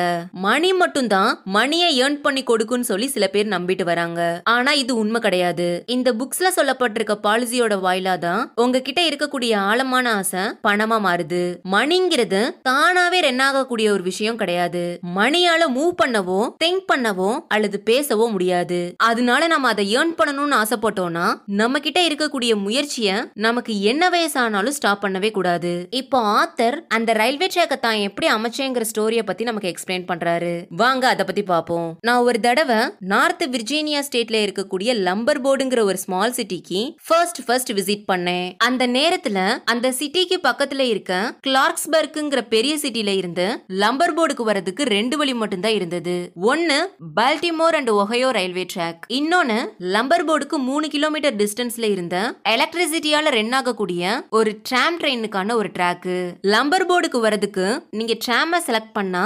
மணி மட்டும் தான் மணியை ஏர்ன் பண்ணி கொடுக்குன்னு சொல்லி சில பேர் நம்பிட்டு வராங்க ஆனா இது உண்மை கிடையாது இந்த புக்ஸ்ல சொல்லப்பட்டிருக்க பாலிசியோட வாயிலா தான் உங்ககிட்ட இருக்கக்கூடிய ஆழமான ஆசை பணமா மாறுது மணிங்கிறது தானாவே ரென்னாக கூடிய ஒரு விஷயம் கிடையாது மணியால மூவ் பண்ணவோ திங்க் பண்ணவோ அல்லது பேசவோ முடியாது அதனால நம்ம அதை ஏர்ன் பண்ணணும்னு ஆசைப்பட்டோம்னா நம்ம கிட்ட இருக்கக்கூடிய முயற்சிய நமக்கு என்ன வயசானாலும் ஸ்டாப் பண்ணவே கூடாது இப்போ ஆத்தர் அந்த ரயில்வே ட்ராக்கை தான் எப்படி அமைச்சேங்கிற ஸ்டோரிய பத்தி நமக்கு எக்ஸ்பிளைன் பண்றாரு வாங்க அதை பத்தி பாப்போம் நான் ஒரு தடவை நார்த் விர்ஜீனியா ஸ்டேட்ல இருக்கக்கூடிய லம்பர் போர்டுங்கிற ஒரு ஸ்மால் சிட்டிக்கு ஃபர்ஸ்ட் ஃபர்ஸ்ட் விசிட் பண்ணேன் அந்த நேரத்துல அந்த சிட்டி சிட்டிக்கு பக்கத்துல இருக்க கிளார்க்ஸ்பர்க்குங்கிற பெரிய சிட்டில இருந்து லம்பர்போர்டுக்கு வரதுக்கு ரெண்டு வழி மட்டும்தான் இருந்தது ஒன்னு Baltimore and Ohio railway track இன்னொன்னு லம்பர்போர்டுக்கு மூணு கிலோமீட்டர் டிஸ்டன்ஸ்ல இருந்த எலக்ட்ரிசிட்டியால ரன் ஆகக்கூடிய ஒரு ட்ராம் ட்ரெயினுக்கான ஒரு லம்பர் லம்பர்போர்டுக்கு வரதுக்கு நீங்க ட்ராம செலக்ட் பண்ணா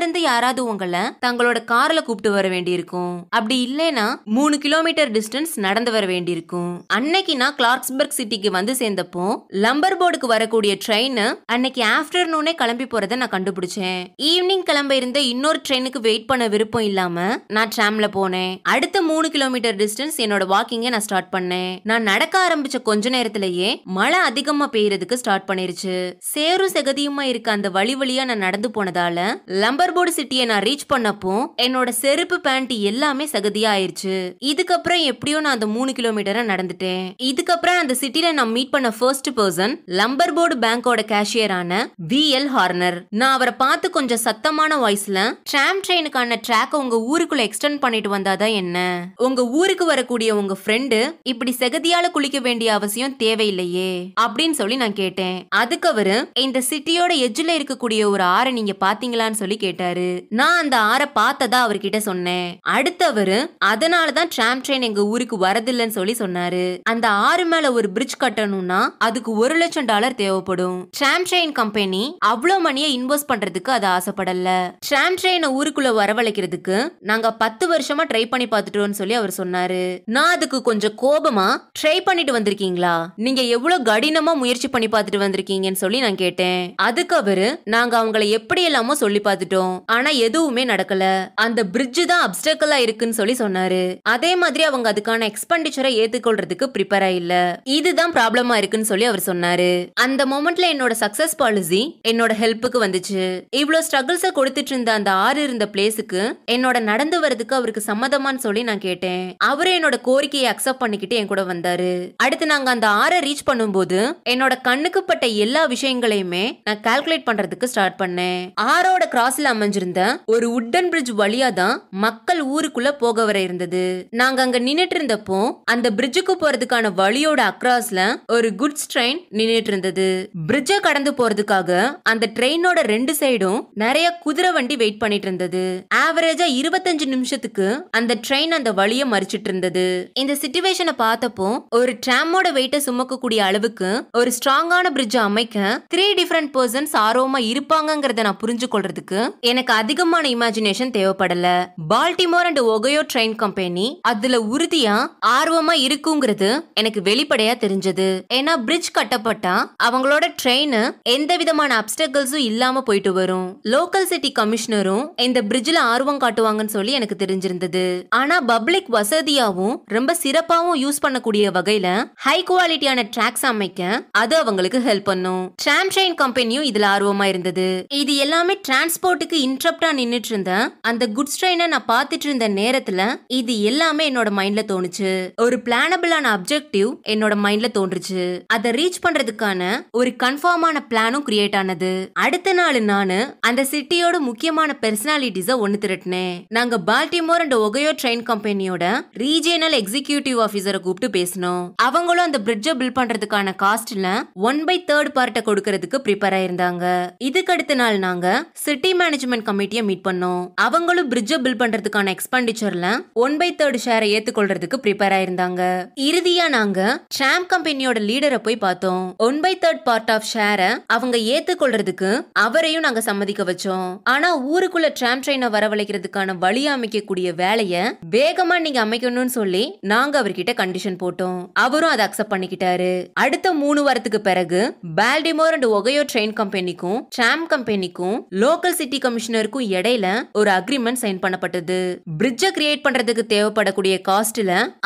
இருந்து யாராவது உங்களை தங்களோட கார்ல கூப்பிட்டு வர வேண்டியிருக்கும் அப்படி இல்லைன்னா மூணு கிலோமீட்டர் டிஸ்டன்ஸ் நடந்து வர வேண்டியிருக்கும் அன்னைக்கு நான் கிளார்க்ஸ்பர்க் சிட்டிக்கு வந்து சேர்ந்தப்போ லம்பர்போர்டு ஏர்போர்ட்டுக்கு வரக்கூடிய ட்ரெயின் அன்னைக்கு ஆஃப்டர்நூனே கிளம்பி போறத நான் கண்டுபிடிச்சேன் ஈவினிங் கிளம்ப இருந்த இன்னொரு ட்ரெயினுக்கு வெயிட் பண்ண விருப்பம் இல்லாம நான் ட்ராம்ல போனேன் அடுத்த மூணு கிலோமீட்டர் டிஸ்டன்ஸ் என்னோட வாக்கிங்கை நான் ஸ்டார்ட் பண்ணேன் நான் நடக்க ஆரம்பிச்ச கொஞ்ச நேரத்திலேயே மழை அதிகமா பெய்யறதுக்கு ஸ்டார்ட் பண்ணிருச்சு சேரும் செகதியுமா இருக்க அந்த வழி வழியா நான் நடந்து போனதால லம்பர்போர்டு சிட்டியை நான் ரீச் பண்ணப்போ என்னோட செருப்பு பேண்ட் எல்லாமே சகதியா ஆயிருச்சு இதுக்கப்புறம் எப்படியோ நான் அந்த மூணு கிலோமீட்டரை நடந்துட்டேன் இதுக்கப்புறம் அந்த சிட்டில நான் மீட் பண்ண ஃபர்ஸ்ட் பர்சன் லம்பர் போர்டு பேங்கோட கேஷியரான வி எல் ஹார்னர் நான் அவரை பார்த்து கொஞ்சம் சத்தமான வாய்ஸ்ல ட்ராம் ட்ரெயினுக்கான ட்ராக் உங்க ஊருக்குள்ள எக்ஸ்டெண்ட் பண்ணிட்டு வந்தாதான் என்ன உங்க ஊருக்கு வரக்கூடிய உங்க ஃப்ரெண்டு இப்படி செகதியால குளிக்க வேண்டிய அவசியம் தேவையில்லையே அப்படின்னு சொல்லி நான் கேட்டேன் அதுக்கு அவரு இந்த சிட்டியோட எஜ்ஜில் இருக்கக்கூடிய ஒரு ஆறை நீங்க பாத்தீங்களான்னு சொல்லி கேட்டாரு நான் அந்த ஆறை பார்த்ததா அவர்கிட்ட சொன்னேன் அடுத்தவரு அதனாலதான் ட்ராம் ட்ரெயின் எங்க ஊருக்கு வரதில்லைன்னு சொல்லி சொன்னாரு அந்த ஆறு மேல ஒரு பிரிட்ஜ் கட்டணும்னா அதுக்கு ஒரு லட்சம் மில்லியன் டாலர் தேவைப்படும் ட்ராம் ட்ரெயின் கம்பெனி அவ்வளவு மணியை இன்வெஸ்ட் பண்றதுக்கு அது ஆசைப்படல ட்ராம் ட்ரெயினை ஊருக்குள்ள வரவழைக்கிறதுக்கு நாங்க பத்து வருஷமா ட்ரை பண்ணி பார்த்துட்டோம்னு சொல்லி அவர் சொன்னாரு நான் அதுக்கு கொஞ்சம் கோபமா ட்ரை பண்ணிட்டு வந்திருக்கீங்களா நீங்க எவ்வளவு கடினமா முயற்சி பண்ணி பார்த்துட்டு வந்திருக்கீங்கன்னு சொல்லி நான் கேட்டேன் அதுக்கு அவரு நாங்க அவங்களை எப்படி எல்லாமோ சொல்லி பார்த்துட்டோம் ஆனா எதுவுமே நடக்கல அந்த பிரிட்ஜ் தான் அப்டக்கலா இருக்குன்னு சொல்லி சொன்னாரு அதே மாதிரி அவங்க அதுக்கான எக்ஸ்பெண்டிச்சரை ஏத்துக்கொள்றதுக்கு ப்ரிப்பேர் ஆயில்ல இதுதான் ப்ராப்ளமா இருக்குன்னு சொல்லி அவர் சொன்னாரு அந்த மொமெண்ட்ல என்னோட சக்சஸ் பாலிசி என்னோட ஹெல்ப்புக்கு வந்துச்சு இவ்வளவு ஸ்ட்ரகிள்ஸ கொடுத்துட்டு இருந்த அந்த ஆறு இருந்த பிளேஸுக்கு என்னோட நடந்து வரதுக்கு அவருக்கு சம்மதமான்னு சொல்லி நான் கேட்டேன் அவரே என்னோட கோரிக்கையை அக்செப்ட் பண்ணிக்கிட்டு என் கூட வந்தாரு அடுத்து நாங்க அந்த ஆற ரீச் பண்ணும்போது என்னோட கண்ணுக்கு பட்ட எல்லா விஷயங்களையுமே நான் கால்குலேட் பண்றதுக்கு ஸ்டார்ட் பண்ணேன் ஆறோட கிராஸ்ல அமைஞ்சிருந்த ஒரு உட்டன் பிரிட்ஜ் வழியா தான் மக்கள் ஊருக்குள்ள போக வர இருந்தது நாங்க அங்க நின்னுட்டு இருந்தப்போ அந்த பிரிட்ஜுக்கு போறதுக்கான வழியோட அக்ராஸ்ல ஒரு குட்ஸ் ட்ரெயின் நின்னுட்டு இருந்தது பிரிட்ஜ கடந்து போறதுக்காக அந்த ட்ரெயினோட ரெண்டு சைடும் நிறைய குதிரை வண்டி வெயிட் பண்ணிட்டு இருந்தது ஆவரேஜா இருபத்தஞ்சு நிமிஷத்துக்கு அந்த ட்ரெயின் அந்த வழிய மறிச்சிட்டு இருந்தது இந்த சிச்சுவேஷனை பார்த்தப்போ ஒரு ட்ராமோட வெயிட்ட சுமக்கக்கூடிய அளவுக்கு ஒரு ஸ்ட்ராங்கான பிரிட்ஜ் அமைக்க த்ரீ டிஃபரெண்ட் பர்சன்ஸ் ஆர்வமா இருப்பாங்கிறத நான் புரிஞ்சு கொள்றதுக்கு எனக்கு அதிகமான இமேஜினேஷன் தேவைப்படல Baltimore and Ohio train company அதுல உறுதியா ஆர்வமா இருக்குங்கிறது எனக்கு வெளிப்படையா தெரிஞ்சது ஏன்னா பிரிட்ஜ் கட்டப்பட்டா தான் அவங்களோட ட்ரெயின் எந்த விதமான அப்டக்கல்ஸும் இல்லாம போயிட்டு வரும் லோக்கல் சிட்டி கமிஷனரும் இந்த பிரிட்ஜ்ல ஆர்வம் காட்டுவாங்கன்னு சொல்லி எனக்கு தெரிஞ்சிருந்தது ஆனா பப்ளிக் வசதியாவும் ரொம்ப சிறப்பாவும் யூஸ் பண்ணக்கூடிய வகையில ஹை குவாலிட்டியான ட்ராக்ஸ் அமைக்க அது அவங்களுக்கு ஹெல்ப் பண்ணும் டிராம் ட்ரெயின் கம்பெனியும் இதுல ஆர்வமா இருந்தது இது எல்லாமே டிரான்ஸ்போர்ட்டுக்கு இன்ட்ரப்டா நின்னுட்டு இருந்த அந்த குட்ஸ் ட்ரெயினை நான் பார்த்துட்டு இருந்த நேரத்துல இது எல்லாமே என்னோட மைண்ட்ல தோணுச்சு ஒரு பிளானபிளான அப்ஜெக்டிவ் என்னோட மைண்ட்ல தோன்றுச்சு அதை ரீச் பண்றதுக்கு போறதுக்கான ஒரு கன்ஃபார்மான பிளானும் கிரியேட் ஆனது அடுத்த நாள் நானு அந்த சிட்டியோட முக்கியமான பெர்சனாலிட்டிஸ ஒண்ணு திரட்டினேன் நாங்க பால்டிமோர் அண்ட் ஒகையோ ட்ரெயின் கம்பெனியோட ரீஜியனல் எக்ஸிகியூட்டிவ் ஆஃபீஸரை கூப்பிட்டு பேசணும் அவங்களும் அந்த பிரிட்ஜ பில்ட் பண்றதுக்கான காஸ்ட்ல ஒன் பை தேர்ட் பார்ட்ட கொடுக்கறதுக்கு ப்ரிப்பேர் ஆயிருந்தாங்க இதுக்கு அடுத்த நாள் நாங்க சிட்டி மேனேஜ்மெண்ட் கமிட்டியை மீட் பண்ணோம் அவங்களும் பிரிட்ஜை பில்ட் பண்றதுக்கான எக்ஸ்பெண்டிச்சர்ல ஒன் பை தேர்ட் ஷேரை ஏத்துக்கொள்றதுக்கு ப்ரிப்பேர் ஆயிருந்தாங்க இறுதியா நாங்க ட்ராம் கம்பெனியோட லீடரை போய் பார்த்தோம் one by third part of ஷேரை அவங்க ஏத்துக்கொள்றதுக்கு அவரையும் நாங்க சம்மதிக்க வச்சோம் ஆனா ஊருக்குள்ள டிராம் ட்ரெயினை வரவழைக்கிறதுக்கான வழி அமைக்கக்கூடிய வேலையை வேகமா நீங்க அமைக்கணும்னு சொல்லி நாங்க அவர்கிட்ட கண்டிஷன் போட்டோம் அவரும் அதை அக்செப்ட் பண்ணிக்கிட்டாரு அடுத்த மூணு வாரத்துக்கு பிறகு பால்டிமோர் அண்ட் ஒகையோ ட்ரெயின் கம்பெனிக்கும் டிராம் கம்பெனிக்கும் லோக்கல் சிட்டி கமிஷனருக்கும் இடையில ஒரு அக்ரிமெண்ட் சைன் பண்ணப்பட்டது பிரிட்ஜ கிரியேட் பண்றதுக்கு தேவைப்படக்கூடிய காஸ்ட்ல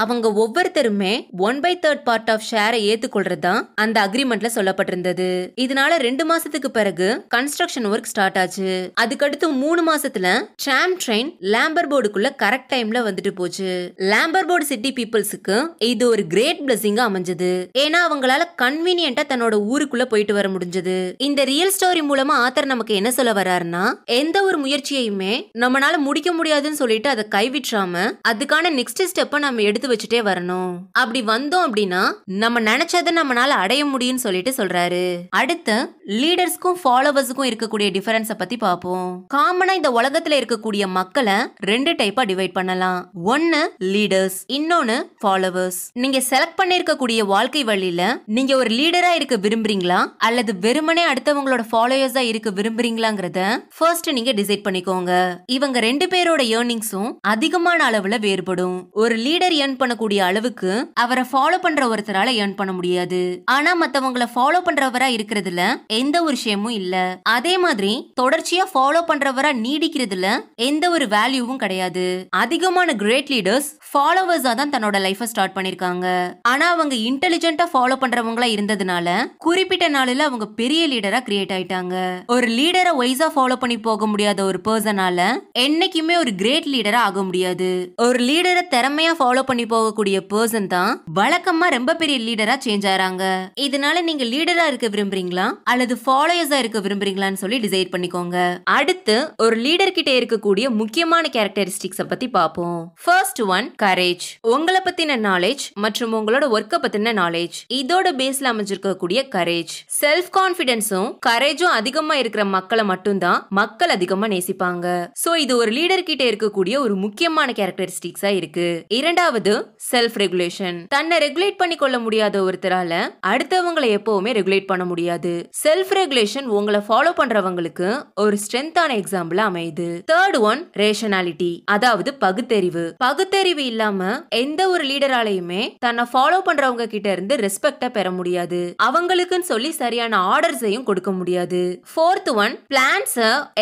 அவங்க ஒவ்வொருத்தருமே one by third part of ஷேரை ஏத்துக்கொள்றதா அந்த அக்ரிமெண்ட் டாக்குமெண்ட்ல சொல்லப்பட்டிருந்தது இதனால ரெண்டு மாசத்துக்கு பிறகு கன்ஸ்ட்ரக்ஷன் ஒர்க் ஸ்டார்ட் ஆச்சு அதுக்கடுத்து மூணு மாசத்துல டிராம் ட்ரெயின் லேம்பர் போர்டுக்குள்ள கரெக்ட் டைம்ல வந்துட்டு போச்சு லேம்பர் போர்டு சிட்டி பீப்புள்ஸுக்கு இது ஒரு கிரேட் பிளஸிங் அமைஞ்சது ஏன்னா அவங்களால கன்வீனியன்டா தன்னோட ஊருக்குள்ள போயிட்டு வர முடிஞ்சது இந்த ரியல் ஸ்டோரி மூலமா ஆத்தர் நமக்கு என்ன சொல்ல வர்றாருன்னா எந்த ஒரு முயற்சியையுமே நம்மளால முடிக்க முடியாதுன்னு சொல்லிட்டு அதை கைவிட்றாம அதுக்கான நெக்ஸ்ட் ஸ்டெப்பை நம்ம எடுத்து வச்சுட்டே வரணும் அப்படி வந்தோம் அப்படின்னா நம்ம நினைச்சதை நம்மளால அடைய முடியும் அப்படின்னு சொல்லிட்டு சொல்றாரு அடுத்து லீடர்ஸ்க்கும் ஃபாலோவர்ஸுக்கும் இருக்கக்கூடிய டிஃபரன்ஸ பத்தி பார்ப்போம் காமனா இந்த உலகத்துல இருக்கக்கூடிய மக்களை ரெண்டு டைப்பா டிவைட் பண்ணலாம் ஒன்னு லீடர்ஸ் இன்னொன்னு ஃபாலோவர்ஸ் நீங்க செலக்ட் பண்ணிருக்கக்கூடிய வாழ்க்கை வழியில நீங்க ஒரு லீடரா இருக்க விரும்புறீங்களா அல்லது வெறுமனே அடுத்தவங்களோட ஃபாலோயர்ஸா இருக்க விரும்புறீங்களாங்கிறத ஃபர்ஸ்ட் நீங்க டிசைட் பண்ணிக்கோங்க இவங்க ரெண்டு பேரோட ஏர்னிங்ஸும் அதிகமான அளவுல வேறுபடும் ஒரு லீடர் ஏர்ன் பண்ணக்கூடிய அளவுக்கு அவரை ஃபாலோ பண்ற ஒருத்தரால ஏர்ன் பண்ண முடியாது ஆனா மத்தவங்க அவங்கள ஃபாலோ பண்றவரா இருக்கிறதுல எந்த ஒரு விஷயமும் இல்ல அதே மாதிரி தொடர்ச்சியா ஃபாலோ பண்றவரா நீடிக்கிறதுல எந்த ஒரு வேல்யூவும் கிடையாது அதிகமான கிரேட் லீடர்ஸ் ஃபாலோவர்ஸா தான் தன்னோட லைஃப ஸ்டார்ட் பண்ணிருக்காங்க ஆனா அவங்க இன்டெலிஜென்ட்டா ஃபாலோ பண்றவங்களா இருந்ததுனால குறிப்பிட்ட நாளில் அவங்க பெரிய லீடரா கிரியேட் ஆயிட்டாங்க ஒரு லீடரை வைஸா ஃபாலோ பண்ணி போக முடியாத ஒரு பர்சனால என்னைக்குமே ஒரு கிரேட் லீடரா ஆக முடியாது ஒரு லீடரை திறமையா ஃபாலோ பண்ணி போகக்கூடிய பர்சன் தான் வழக்கமா ரொம்ப பெரிய லீடரா சேஞ்ச் ஆறாங்க இதனால நீங்க லீடரா இருக்க விரும்புறீங்களா அல்லது ஃபாலோயர்ஸா இருக்க விரும்புறீங்களான்னு சொல்லி டிசைட் பண்ணிக்கோங்க அடுத்து ஒரு லீடர் கிட்ட இருக்கக்கூடிய முக்கியமான கேரக்டரிஸ்டிக்ஸ் பத்தி பார்ப்போம் ஃபர்ஸ்ட் ஒன் கரேஜ் உங்களை பத்தின நாலேஜ் மற்றும் உங்களோட ஒர்க்க பத்தின நாலேஜ் இதோட பேஸ்ல அமைஞ்சிருக்கக்கூடிய கரேஜ் செல்ஃப் கான்பிடன்ஸும் கரேஜும் அதிகமா இருக்கிற மக்களை மட்டும்தான் மக்கள் அதிகமா நேசிப்பாங்க சோ இது ஒரு லீடர் கிட்ட இருக்கக்கூடிய ஒரு முக்கியமான கேரக்டரிஸ்டிக்ஸா இருக்கு இரண்டாவது செல்ஃப் ரெகுலேஷன் தன்னை ரெகுலேட் பண்ணி கொள்ள முடியாத ஒருத்தரால அடுத்தவங்களை எப்பவுமே ரெகுலேட் பண்ண முடியாது செல்ஃப் ரெகுலேஷன் உங்களை ஃபாலோ பண்றவங்களுக்கு ஒரு ஸ்ட்ரென்த்தான எக்ஸாம்பிள் அமையுது தேர்ட் ஒன் ரேஷனாலிட்டி அதாவது பகுத்தறிவு பகுத்தறிவு இல்லாம எந்த ஒரு லீடராலையுமே தன்னை ஃபாலோ பண்றவங்க கிட்ட இருந்து ரெஸ்பெக்ட பெற முடியாது அவங்களுக்குன்னு சொல்லி சரியான ஆர்டர்ஸையும் கொடுக்க முடியாது ஃபோர்த் ஒன் பிளான்ஸ்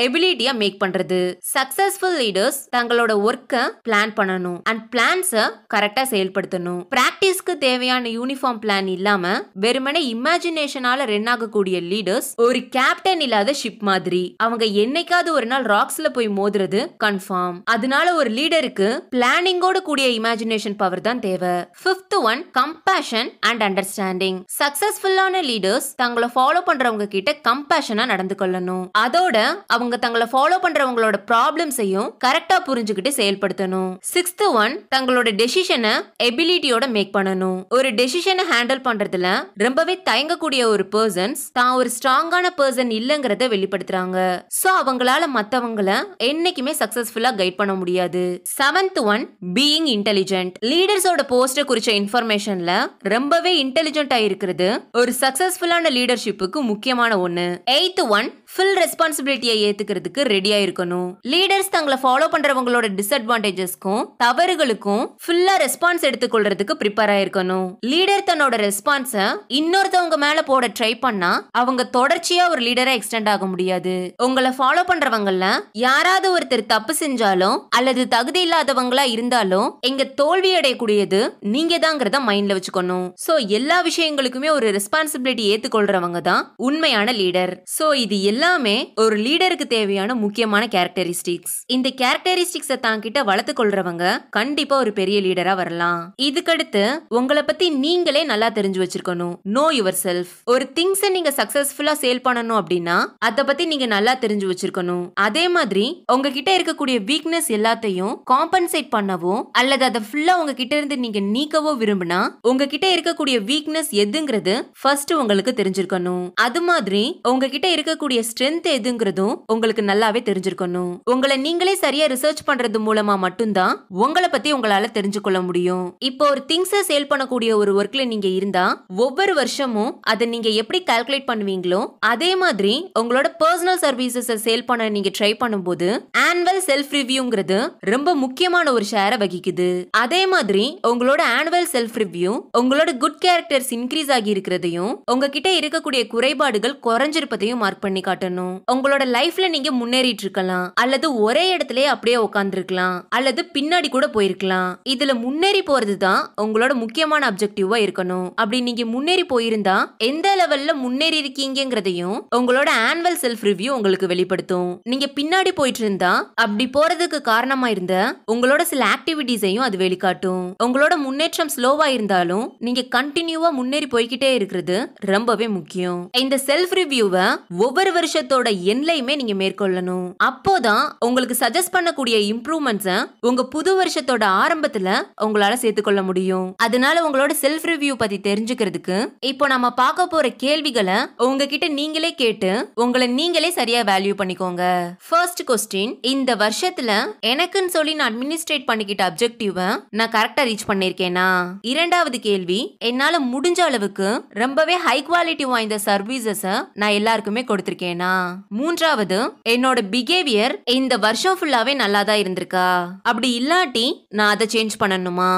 எபிலிட்டியா மேக் பண்றது சக்சஸ்ஃபுல் லீடர்ஸ் தங்களோட ஒர்க்கை பிளான் பண்ணணும் அண்ட் பிளான்ஸ் கரெக்டா செயல்படுத்தணும் பிராக்டிஸ்க்கு தேவையான யூனிஃபார்ம் பிளான் இல்லாம வெறுமனே இமேஜினேஷனால ரன் ஆகக்கூடிய லீடர்ஸ் ஒரு கேப்டன் இல்லாத ஷிப் மாதிரி அவங்க என்னைக்காவது ஒரு நாள் ராக்ஸ்ல போய் மோதுறது கன்ஃபார்ம் அதனால ஒரு லீடருக்கு பிளானிங்கோட கூடிய இமேஜினேஷன் பவர் தான் தேவை fifth one compassion and understanding சக்சஸ்ஃபுல்லான லீடர்ஸ் தங்களை ஃபாலோ பண்றவங்க கிட்ட கம்பேஷனா நடந்து கொள்ளணும் அதோட அவங்க தங்களை ஃபாலோ பண்றவங்களோட ப்ராப்ளம்ஸையும் கரெக்டா புரிஞ்சுக்கிட்டு செயல்படுத்தணும் சிக்ஸ்த் ஒன் தங்களோட டெசிஷனை எபிலிட்டியோட மேக் பண்ணணும் ஒரு டெசிஷனை ஹேண்டில் பண்றதுல ரொம்பவே தயங்கக்கூடிய ஒரு பர்சன்ஸ் தான் ஒரு ஸ்ட்ராங்கான பர்சன் இல்லைங்கிறத வெளிப்படுத்துறாங்க சோ அவங்களால மத்தவங்கள என்னைக்குமே சக்சஸ்ஃபுல்லா கைட் பண்ண முடியாது செவன்த் ஒன் பீயிங் இன்டெலிஜென்ட் லீடர்ஸோட போஸ்ட குறிச்ச இன்ஃபர்மேஷன்ல ரொம்பவே இன்டெலிஜென்டா இருக்கிறது ஒரு சக்சஸ்ஃபுல்லான லீடர்ஷிப்புக்கு முக்கியமான ஒண்ணு எயித் ஒன் ஃபுல் ரெஸ்பான்சிபிலிட்டியை ஏத்துக்கிறதுக்கு ரெடியா இருக்கணும் லீடர்ஸ் தங்களை ஃபாலோ பண்றவங்களோட டிஸ்அட்வான்டேஜஸ்க்கும் தவறுகளுக்கும் ஃபுல்லா ரெஸ்பான்ஸ் எடுத்துக்கொள்றதுக்கு ப்ரிப்பேர் ஆயிருக்கணும் லீடர் தன்னோட ரெஸ்பான்ஸ இன்னொருத்தவங்க மேல போட ட்ரை பண்ணா அவங்க தொடர்ச்சியா ஒரு லீடரா எக்ஸ்டெண்ட் ஆக முடியாது உங்களை ஃபாலோ பண்றவங்கல யாராவது ஒருத்தர் தப்பு செஞ்சாலும் அல்லது தகுதி இல்லாதவங்களா இருந்தாலும் எங்க தோல்வி அடையக்கூடியது நீங்க தாங்கிறத மைண்ட்ல வச்சுக்கணும் சோ எல்லா விஷயங்களுக்குமே ஒரு ரெஸ்பான்சிபிலிட்டி ஏத்துக்கொள்றவங்க தான் உண்மையான லீடர் சோ இது எல்லா எல்லாமே ஒரு லீடருக்கு தேவையான முக்கியமான கேரக்டரிஸ்டிக்ஸ் இந்த கேரக்டரிஸ்டிக்ஸை தாங்கிட்ட வளர்த்து கொள்றவங்க கண்டிப்பா ஒரு பெரிய லீடரா வரலாம் இதுக்கடுத்து உங்களை பத்தி நீங்களே நல்லா தெரிஞ்சு வச்சிருக்கணும் நோ யுவர் செல்ஃப் ஒரு திங்ஸை நீங்க சக்சஸ்ஃபுல்லா சேல் பண்ணணும் அப்படின்னா அதை பத்தி நீங்க நல்லா தெரிஞ்சு வச்சிருக்கணும் அதே மாதிரி உங்ககிட்ட இருக்கக்கூடிய வீக்னஸ் எல்லாத்தையும் காம்பன்சேட் பண்ணவோ அல்லது அதை ஃபுல்லா உங்ககிட்ட இருந்து நீங்க நீக்கவோ விரும்பினா உங்ககிட்ட இருக்கக்கூடிய வீக்னஸ் எதுங்கிறது ஃபர்ஸ்ட் உங்களுக்கு தெரிஞ்சிருக்கணும் அது மாதிரி உங்ககிட்ட இருக்கக்கூடிய ஸ்ட்ரென்த் எதுங்கிறதும் உங்களுக்கு நல்லாவே தெரிஞ்சிருக்கணும் உங்களை நீங்களே சரியா ரிசர்ச் பண்றது மூலமா மட்டும்தான் உங்களை பத்தி உங்களால தெரிஞ்சுக்கொள்ள முடியும் இப்போ ஒரு திங்ஸ் சேல் பண்ணக்கூடிய ஒரு ஒர்க்ல நீங்க இருந்தா ஒவ்வொரு வருஷமும் அதை நீங்க எப்படி கால்குலேட் பண்ணுவீங்களோ அதே மாதிரி உங்களோட பர்சனல் சர்வீசஸ் சேல் பண்ண நீங்க ட்ரை பண்ணும்போது ஆனுவல் செல்ஃப் ரிவ்யூங்கிறது ரொம்ப முக்கியமான ஒரு ஷேர வகிக்குது அதே மாதிரி உங்களோட ஆனுவல் செல்ஃப் ரிவ்யூ உங்களோட குட் கேரக்டர்ஸ் இன்க்ரீஸ் ஆகி இருக்கிறதையும் உங்ககிட்ட இருக்கக்கூடிய குறைபாடுகள் குறைஞ்சிருப்பதையும் மார்க் பண்ணி காட்டும் காட்டணும் உங்களோட லைஃப்ல நீங்க முன்னேறிட்டு இருக்கலாம் அல்லது ஒரே இடத்துல அப்படியே உட்காந்துருக்கலாம் அல்லது பின்னாடி கூட போயிருக்கலாம் இதுல முன்னேறி போறது தான் உங்களோட முக்கியமான அப்செக்டிவா இருக்கணும் அப்படி நீங்க முன்னேறி போயிருந்தா எந்த லெவல்ல முன்னேறி இருக்கீங்கிறதையும் உங்களோட ஆனுவல் செல்ஃப் ரிவ்யூ உங்களுக்கு வெளிப்படுத்தும் நீங்க பின்னாடி போயிட்டு இருந்தா அப்படி போறதுக்கு காரணமா இருந்த உங்களோட சில ஆக்டிவிட்டிஸையும் அது வெளிக்காட்டும் உங்களோட முன்னேற்றம் ஸ்லோவா இருந்தாலும் நீங்க கண்டினியூவா முன்னேறி போய்கிட்டே இருக்கிறது ரொம்பவே முக்கியம் இந்த செல்ஃப் ரிவ்யூவை ஒவ்வொரு விஷயத்தோட எண்லையுமே நீங்க மேற்கொள்ளணும் அப்போதான் உங்களுக்கு சஜஸ்ட் பண்ணக்கூடிய இம்ப்ரூவ்மெண்ட்ஸ் உங்க புது வருஷத்தோட ஆரம்பத்துல உங்களால சேர்த்துக்கொள்ள முடியும் அதனால உங்களோட செல்ஃப் ரிவ்யூ பத்தி தெரிஞ்சுக்கிறதுக்கு இப்போ நம்ம பார்க்க போற கேள்விகளை உங்ககிட்ட நீங்களே கேட்டு உங்களை நீங்களே சரியா வேல்யூ பண்ணிக்கோங்க ஃபர்ஸ்ட் கொஸ்டின் இந்த வருஷத்துல எனக்குன்னு சொல்லி நான் அட்மினிஸ்ட்ரேட் பண்ணிக்கிட்ட அப்ஜெக்டிவ நான் கரெக்டா ரீச் பண்ணிருக்கேனா இரண்டாவது கேள்வி என்னால முடிஞ்ச அளவுக்கு ரொம்பவே ஹை குவாலிட்டி வாய்ந்த சர்வீசஸ் நான் எல்லாருக்குமே கொடுத்திருக்கேன் பண்ணேனா மூன்றாவது என்னோட பிஹேவியர் இந்த வருஷம் ஃபுல்லாவே நல்லா தான் இருந்திருக்கா அப்படி இல்லாட்டி நான் அதை சேஞ்ச் பண்ணணுமா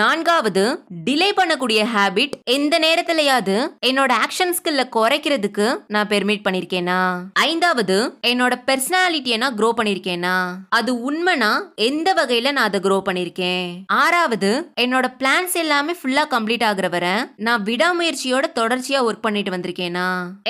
நான்காவது டிலே பண்ணக்கூடிய ஹேபிட் எந்த நேரத்திலயாவது என்னோட ஆக்ஷன் ஸ்கில்ல குறைக்கிறதுக்கு நான் பெர்மிட் பண்ணிருக்கேனா ஐந்தாவது என்னோட பெர்சனாலிட்டியை நான் க்ரோ பண்ணிருக்கேனா அது உண்மைனா எந்த வகையில நான் அதை க்ரோ பண்ணிருக்கேன் ஆறாவது என்னோட பிளான்ஸ் எல்லாமே ஃபுல்லா கம்ப்ளீட் ஆகுற வரை நான் விடாமுயற்சியோட தொடர்ச்சியா ஒர்க் பண்ணிட்டு வந்திருக்கேனா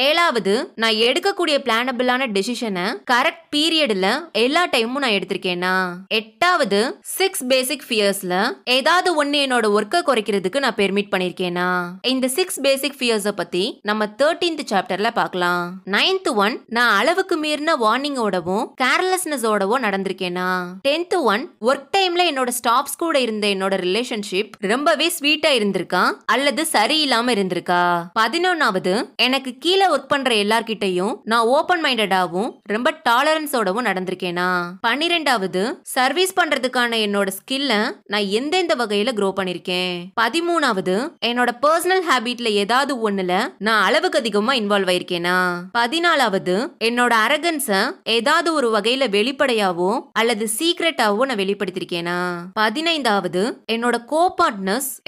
ஏழாவது நான் எடுக்கக்கூடிய என்னுடைய பிளானபிளான டெசிஷனை கரெக்ட் பீரியட்ல எல்லா டைமும் நான் எடுத்திருக்கேனா எட்டாவது சிக்ஸ் பேசிக் ஃபியர்ஸ்ல ஏதாவது ஒன்னு என்னோட ஒர்க்கை குறைக்கிறதுக்கு நான் பெர்மிட் பண்ணிருக்கேனா இந்த சிக்ஸ் பேசிக் ஃபியர்ஸ பத்தி நம்ம தேர்டீன்த் சாப்டர்ல பார்க்கலாம் நைன்த் ஒன் நான் அளவுக்கு மீறின வார்னிங்கோடவும் கேர்லெஸ்னஸோடவும் நடந்திருக்கேனா டென்த் ஒன் ஒர்க் டைம்ல என்னோட ஸ்டாஃப்ஸ் கூட இருந்த என்னோட ரிலேஷன்ஷிப் ரொம்பவே ஸ்வீட்டா இருந்திருக்கா அல்லது சரியில்லாம இருந்திருக்கா பதினொன்னாவது எனக்கு கீழே ஒர்க் பண்ற எல்லார்கிட்டையும் நான் நான் ஓப்பன் மைண்டடாகவும் ரொம்ப டாலரன்ஸோடவும் நடந்திருக்கேனா பன்னிரெண்டாவது சர்வீஸ் பண்றதுக்கான என்னோட ஸ்கில்ல நான் எந்தெந்த வகையில க்ரோ பண்ணிருக்கேன் பதிமூணாவது என்னோட பர்சனல் ஹேபிட்ல ஏதாவது ஒண்ணுல நான் அளவுக்கு அதிகமா இன்வால்வ் ஆயிருக்கேனா பதினாலாவது என்னோட அரகன்ஸ ஏதாவது ஒரு வகையில வெளிப்படையாவோ அல்லது சீக்ரெட்டாவோ நான் வெளிப்படுத்திருக்கேனா பதினைந்தாவது என்னோட கோ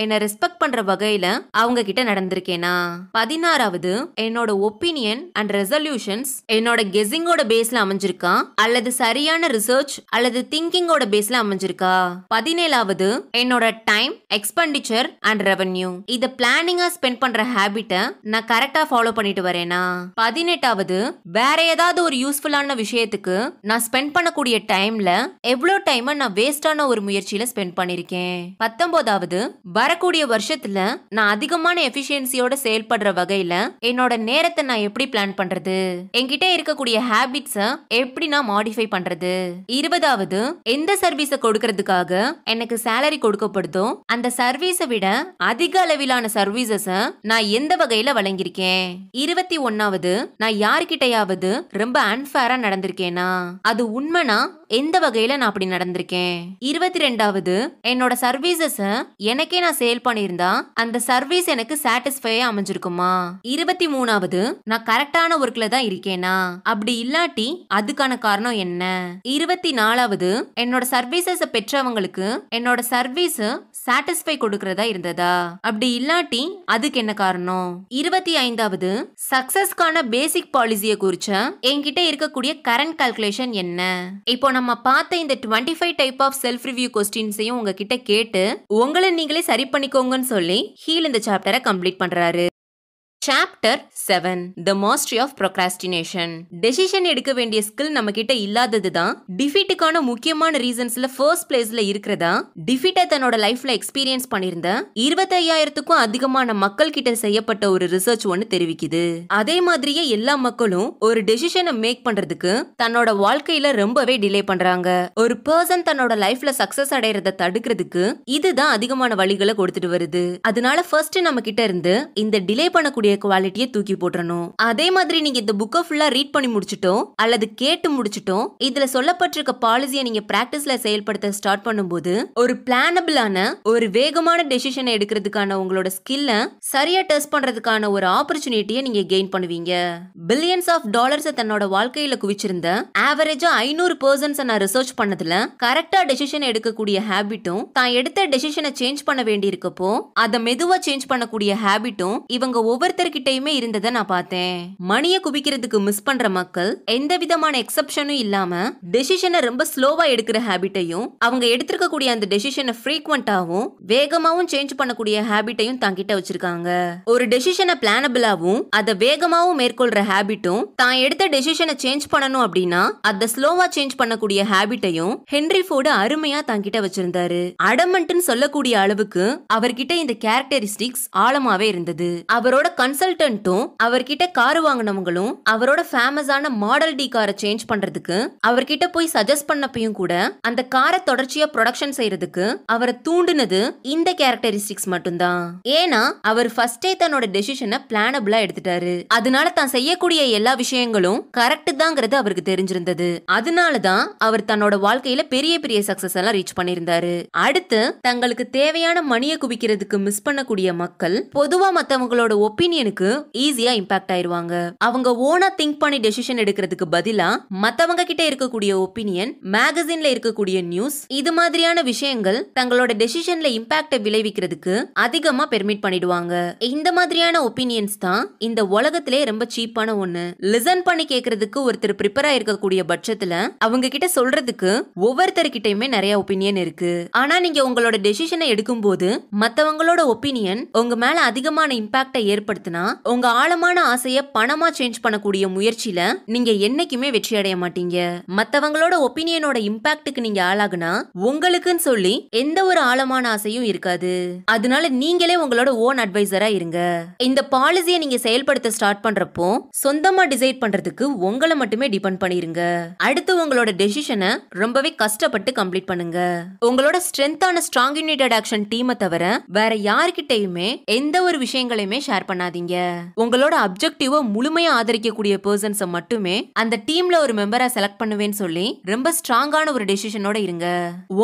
என்ன ரெஸ்பெக்ட் பண்ற வகையில அவங்க கிட்ட நடந்திருக்கேனா பதினாறாவது என்னோட ஒப்பீனியன் அண்ட் ரெசல்யூஷன்ஸ் கொஸ்டின்ஸ் என்னோட கெஸிங்கோட பேஸ்ல அமைஞ்சிருக்கா அல்லது சரியான ரிசர்ச் அல்லது திங்கிங்கோட பேஸ்ல அமைஞ்சிருக்கா பதினேழாவது என்னோட டைம் எக்ஸ்பெண்டிச்சர் அண்ட் ரெவன்யூ இத பிளானிங்கா ஸ்பெண்ட் பண்ற ஹேபிட்ட நான் கரெக்டா ஃபாலோ பண்ணிட்டு வரேனா பதினெட்டாவது வேற ஏதாவது ஒரு யூஸ்ஃபுல்லான விஷயத்துக்கு நான் ஸ்பெண்ட் பண்ணக்கூடிய டைம்ல எவ்வளோ டைம் நான் வேஸ்டான ஒரு முயற்சியில ஸ்பெண்ட் பண்ணிருக்கேன் பத்தொன்பதாவது வரக்கூடிய வருஷத்துல நான் அதிகமான எஃபிஷியன்சியோட செயல்படுற வகையில என்னோட நேரத்தை நான் எப்படி பிளான் பண்றது என்கிட்ட இருக்கக்கூடிய ஹேபிட்ஸ எப்படி நான் மாடிஃபை பண்றது இருபதாவது எந்த சர்வீஸ கொடுக்கறதுக்காக எனக்கு சேலரி கொடுக்கப்படுதோ அந்த சர்வீஸ விட அதிக அளவிலான சர்வீசஸ நான் எந்த வகையில வழங்கியிருக்கேன் இருபத்தி ஒன்னாவது நான் யார்கிட்டயாவது ரொம்ப அன்பேரா நடந்திருக்கேனா அது உண்மைனா எந்த வகையில நான் அப்படி நடந்திருக்கேன் இருபத்தி ரெண்டாவது என்னோட சர்வீசஸ் எனக்கே நான் சேல் பண்ணியிருந்தா அந்த சர்வீஸ் எனக்கு சாட்டிஸ்ஃபையா அமைஞ்சிருக்குமா இருபத்தி மூணாவது நான் கரெக்டான ஒர்க்ல தான் இருக்கேனா அப்படி இல்லாட்டி அதுக்கான காரணம் என்ன இருபத்தி நாலாவது என்னோட சர்வீசஸ் பெற்றவங்களுக்கு என்னோட சர்வீஸ் சாட்டிஸ்ஃபை கொடுக்கறதா இருந்ததா அப்படி இல்லாட்டி அதுக்கு என்ன காரணம் இருபத்தி ஐந்தாவது சக்சஸ்க்கான பேசிக் பாலிசியை குறிச்ச என்கிட்ட இருக்கக்கூடிய கரண்ட் கால்குலேஷன் என்ன இப்போ நம்ம பார்த்த இந்த twenty five type of self review கொஸ்டின்ஸையும் உங்ககிட்ட கேட்டு உங்களை நீங்களே சரி பண்ணிக்கோங்கன்னு சொல்லி ஹீல் இந்த சாப்டரை கம்ப்ளீட் பண்றாரு chapter seven the mastery of procrastination decision எடுக்க வேண்டிய ஸ்கில் நம்ம கிட்ட இல்லாதது தான் டிஃபீட்டுக்கான முக்கியமான ரீசன்ஸ்ல ஃபர்ஸ்ட் பிளேஸ்ல இருக்கிறதா டிஃபீட்டை தன்னோட லைஃப்ல எக்ஸ்பீரியன்ஸ் பண்ணிருந்த இருபத்தையாயிரத்துக்கும் அதிகமான மக்கள் கிட்ட செய்யப்பட்ட ஒரு ரிசர்ச் ஒன்னு தெரிவிக்குது அதே மாதிரியே எல்லா மக்களும் ஒரு டெசிஷனை மேக் பண்றதுக்கு தன்னோட வாழ்க்கையில ரொம்பவே டிலே பண்றாங்க ஒரு பர்சன் தன்னோட லைஃப்ல சக்சஸ் அடையறத தடுக்கிறதுக்கு இதுதான் அதிகமான வழிகளை கொடுத்துட்டு வருது அதனால ஃபர்ஸ்ட் நம்ம கிட்ட இருந்து இந்த டிலே பண்ணக்கூடிய அதோடைய குவாலிட்டியை தூக்கி போட்டுறணும் அதே மாதிரி நீங்க இந்த புக்கை ஃபுல்லா ரீட் பண்ணி முடிச்சிட்டோம் அல்லது கேட்டு முடிச்சிட்டோம் இதுல சொல்லப்பட்டிருக்க பாலிசியை நீங்க பிராக்டிஸ்ல செயல்படுத்த ஸ்டார்ட் பண்ணும்போது ஒரு பிளானபிளான ஒரு வேகமான டெசிஷனை எடுக்கிறதுக்கான உங்களோட ஸ்கில்ல சரியா டெஸ்ட் பண்றதுக்கான ஒரு ஆப்பர்ச்சுனிட்டியை நீங்க கெயின் பண்ணுவீங்க பில்லியன்ஸ் ஆஃப் டாலர்ஸ் தன்னோட வாழ்க்கையில குவிச்சிருந்த ஆவரேஜா ஐநூறு பர்சன்ஸ் நான் ரிசர்ச் பண்ணதுல கரெக்டா டெசிஷன் எடுக்கக்கூடிய ஹேபிட்டும் தான் எடுத்த டெசிஷனை சேஞ்ச் பண்ண வேண்டியிருக்கப்போ அதை மெதுவா சேஞ்ச் பண்ணக்கூடிய ஹேபிட்டும் இவங்க ஒவ்வொரு ஒவ்வொருத்தர்கிட்டயுமே இருந்ததை நான் பார்த்தேன் மணியை குவிக்கிறதுக்கு மிஸ் பண்ற மக்கள் எந்த விதமான எக்ஸப்ஷனும் இல்லாம டெசிஷனை ரொம்ப ஸ்லோவா எடுக்கிற ஹேபிட்டையும் அவங்க எடுத்திருக்கக்கூடிய அந்த டெசிஷனை ஃப்ரீக்வெண்டாவும் வேகமாவும் சேஞ்ச் பண்ணக்கூடிய ஹேபிட்டையும் தங்கிட்ட வச்சிருக்காங்க ஒரு டெசிஷனை பிளானபிளாவும் அதை வேகமாவும் மேற்கொள்ற ஹேபிட்டும் தான் எடுத்த டெசிஷனை சேஞ்ச் பண்ணணும் அப்படின்னா அதை ஸ்லோவா சேஞ்ச் பண்ணக்கூடிய ஹேபிட்டையும் ஹென்ரி ஃபோர்டு அருமையா தங்கிட்ட வச்சிருந்தாரு அடமண்ட்னு சொல்லக்கூடிய அளவுக்கு அவர்கிட்ட இந்த கேரக்டரிஸ்டிக்ஸ் ஆழமாவே இருந்தது அவரோட கன்சல்டன்ட்டும் அவர்கிட்ட கார் வாங்கினவங்களும் அவரோட ஃபேமஸான மாடல் டி காரை சேஞ்ச் பண்றதுக்கு அவர்கிட்ட போய் சஜஸ்ட் பண்ணப்பையும் கூட அந்த காரை தொடர்ச்சியா ப்ரொடக்ஷன் செய்யறதுக்கு அவரை தூண்டுனது இந்த கேரக்டரிஸ்டிக்ஸ் மட்டும்தான் ஏன்னா அவர் ஃபர்ஸ்டே தன்னோட டெசிஷனை பிளானபிளா எடுத்துட்டாரு அதனால தான் செய்யக்கூடிய எல்லா விஷயங்களும் கரெக்ட் தாங்கிறது அவருக்கு தெரிஞ்சிருந்தது அதனாலதான் அவர் தன்னோட வாழ்க்கையில பெரிய பெரிய சக்சஸ் எல்லாம் ரீச் பண்ணியிருந்தாரு அடுத்து தங்களுக்கு தேவையான மணியை குவிக்கிறதுக்கு மிஸ் பண்ணக்கூடிய மக்கள் பொதுவா மத்தவங்களோட ஒப்பீனியன் ஒப்பீனியனுக்கு ஈஸியா இம்பாக்ட் ஆயிருவாங்க அவங்க ஓனா திங்க் பண்ணி டெசிஷன் எடுக்கிறதுக்கு பதிலா மத்தவங்க கிட்ட இருக்கக்கூடிய ஒப்பீனியன் மேகசின்ல இருக்கக்கூடிய நியூஸ் இது மாதிரியான விஷயங்கள் தங்களோட டெசிஷன்ல இம்பாக்ட விளைவிக்கிறதுக்கு அதிகமா பெர்மிட் பண்ணிடுவாங்க இந்த மாதிரியான ஒப்பீனியன்ஸ் தான் இந்த உலகத்திலே ரொம்ப சீப்பான ஒண்ணு லிசன் பண்ணி கேக்குறதுக்கு ஒருத்தர் ப்ரிப்பேர் இருக்கக்கூடிய பட்சத்துல அவங்க கிட்ட சொல்றதுக்கு ஒவ்வொருத்தர்கிட்டயுமே நிறைய ஒப்பீனியன் இருக்கு ஆனா நீங்க உங்களோட டெசிஷனை எடுக்கும் போது மத்தவங்களோட ஒப்பீனியன் உங்க மேல அதிகமான இம்பாக்ட ஏற்படுத்த பயன்படுத்தினா உங்க ஆழமான ஆசைய பணமா சேஞ்ச் பண்ணக்கூடிய முயற்சியில நீங்க என்னைக்குமே வெற்றி அடைய மாட்டீங்க மத்தவங்களோட ஒப்பீனியனோட இம்பாக்டுக்கு நீங்க ஆளாகுனா உங்களுக்குன்னு சொல்லி எந்த ஒரு ஆழமான ஆசையும் இருக்காது அதனால நீங்களே உங்களோட ஓன் அட்வைசரா இருங்க இந்த பாலிசியை நீங்க செயல்படுத்த ஸ்டார்ட் பண்றப்போ சொந்தமா டிசைட் பண்றதுக்கு உங்களை மட்டுமே டிபெண்ட் பண்ணிருங்க அடுத்து உங்களோட டெசிஷனை ரொம்பவே கஷ்டப்பட்டு கம்ப்ளீட் பண்ணுங்க உங்களோட ஸ்ட்ரென்த்தான ஸ்ட்ராங் யுனைடெட் ஆக்ஷன் டீமை தவிர வேற யார்கிட்டயுமே எந்த ஒரு விஷயங்களையுமே ஷேர் பண்ணாதீங்க ஆகாதீங்க உங்களோட அப்செக்டிவ முழுமையா ஆதரிக்கக்கூடிய பர்சன்ஸ மட்டுமே அந்த டீம்ல ஒரு மெம்பரா செலக்ட் பண்ணுவேன்னு சொல்லி ரொம்ப ஸ்ட்ராங்கான ஒரு டெசிஷனோட இருங்க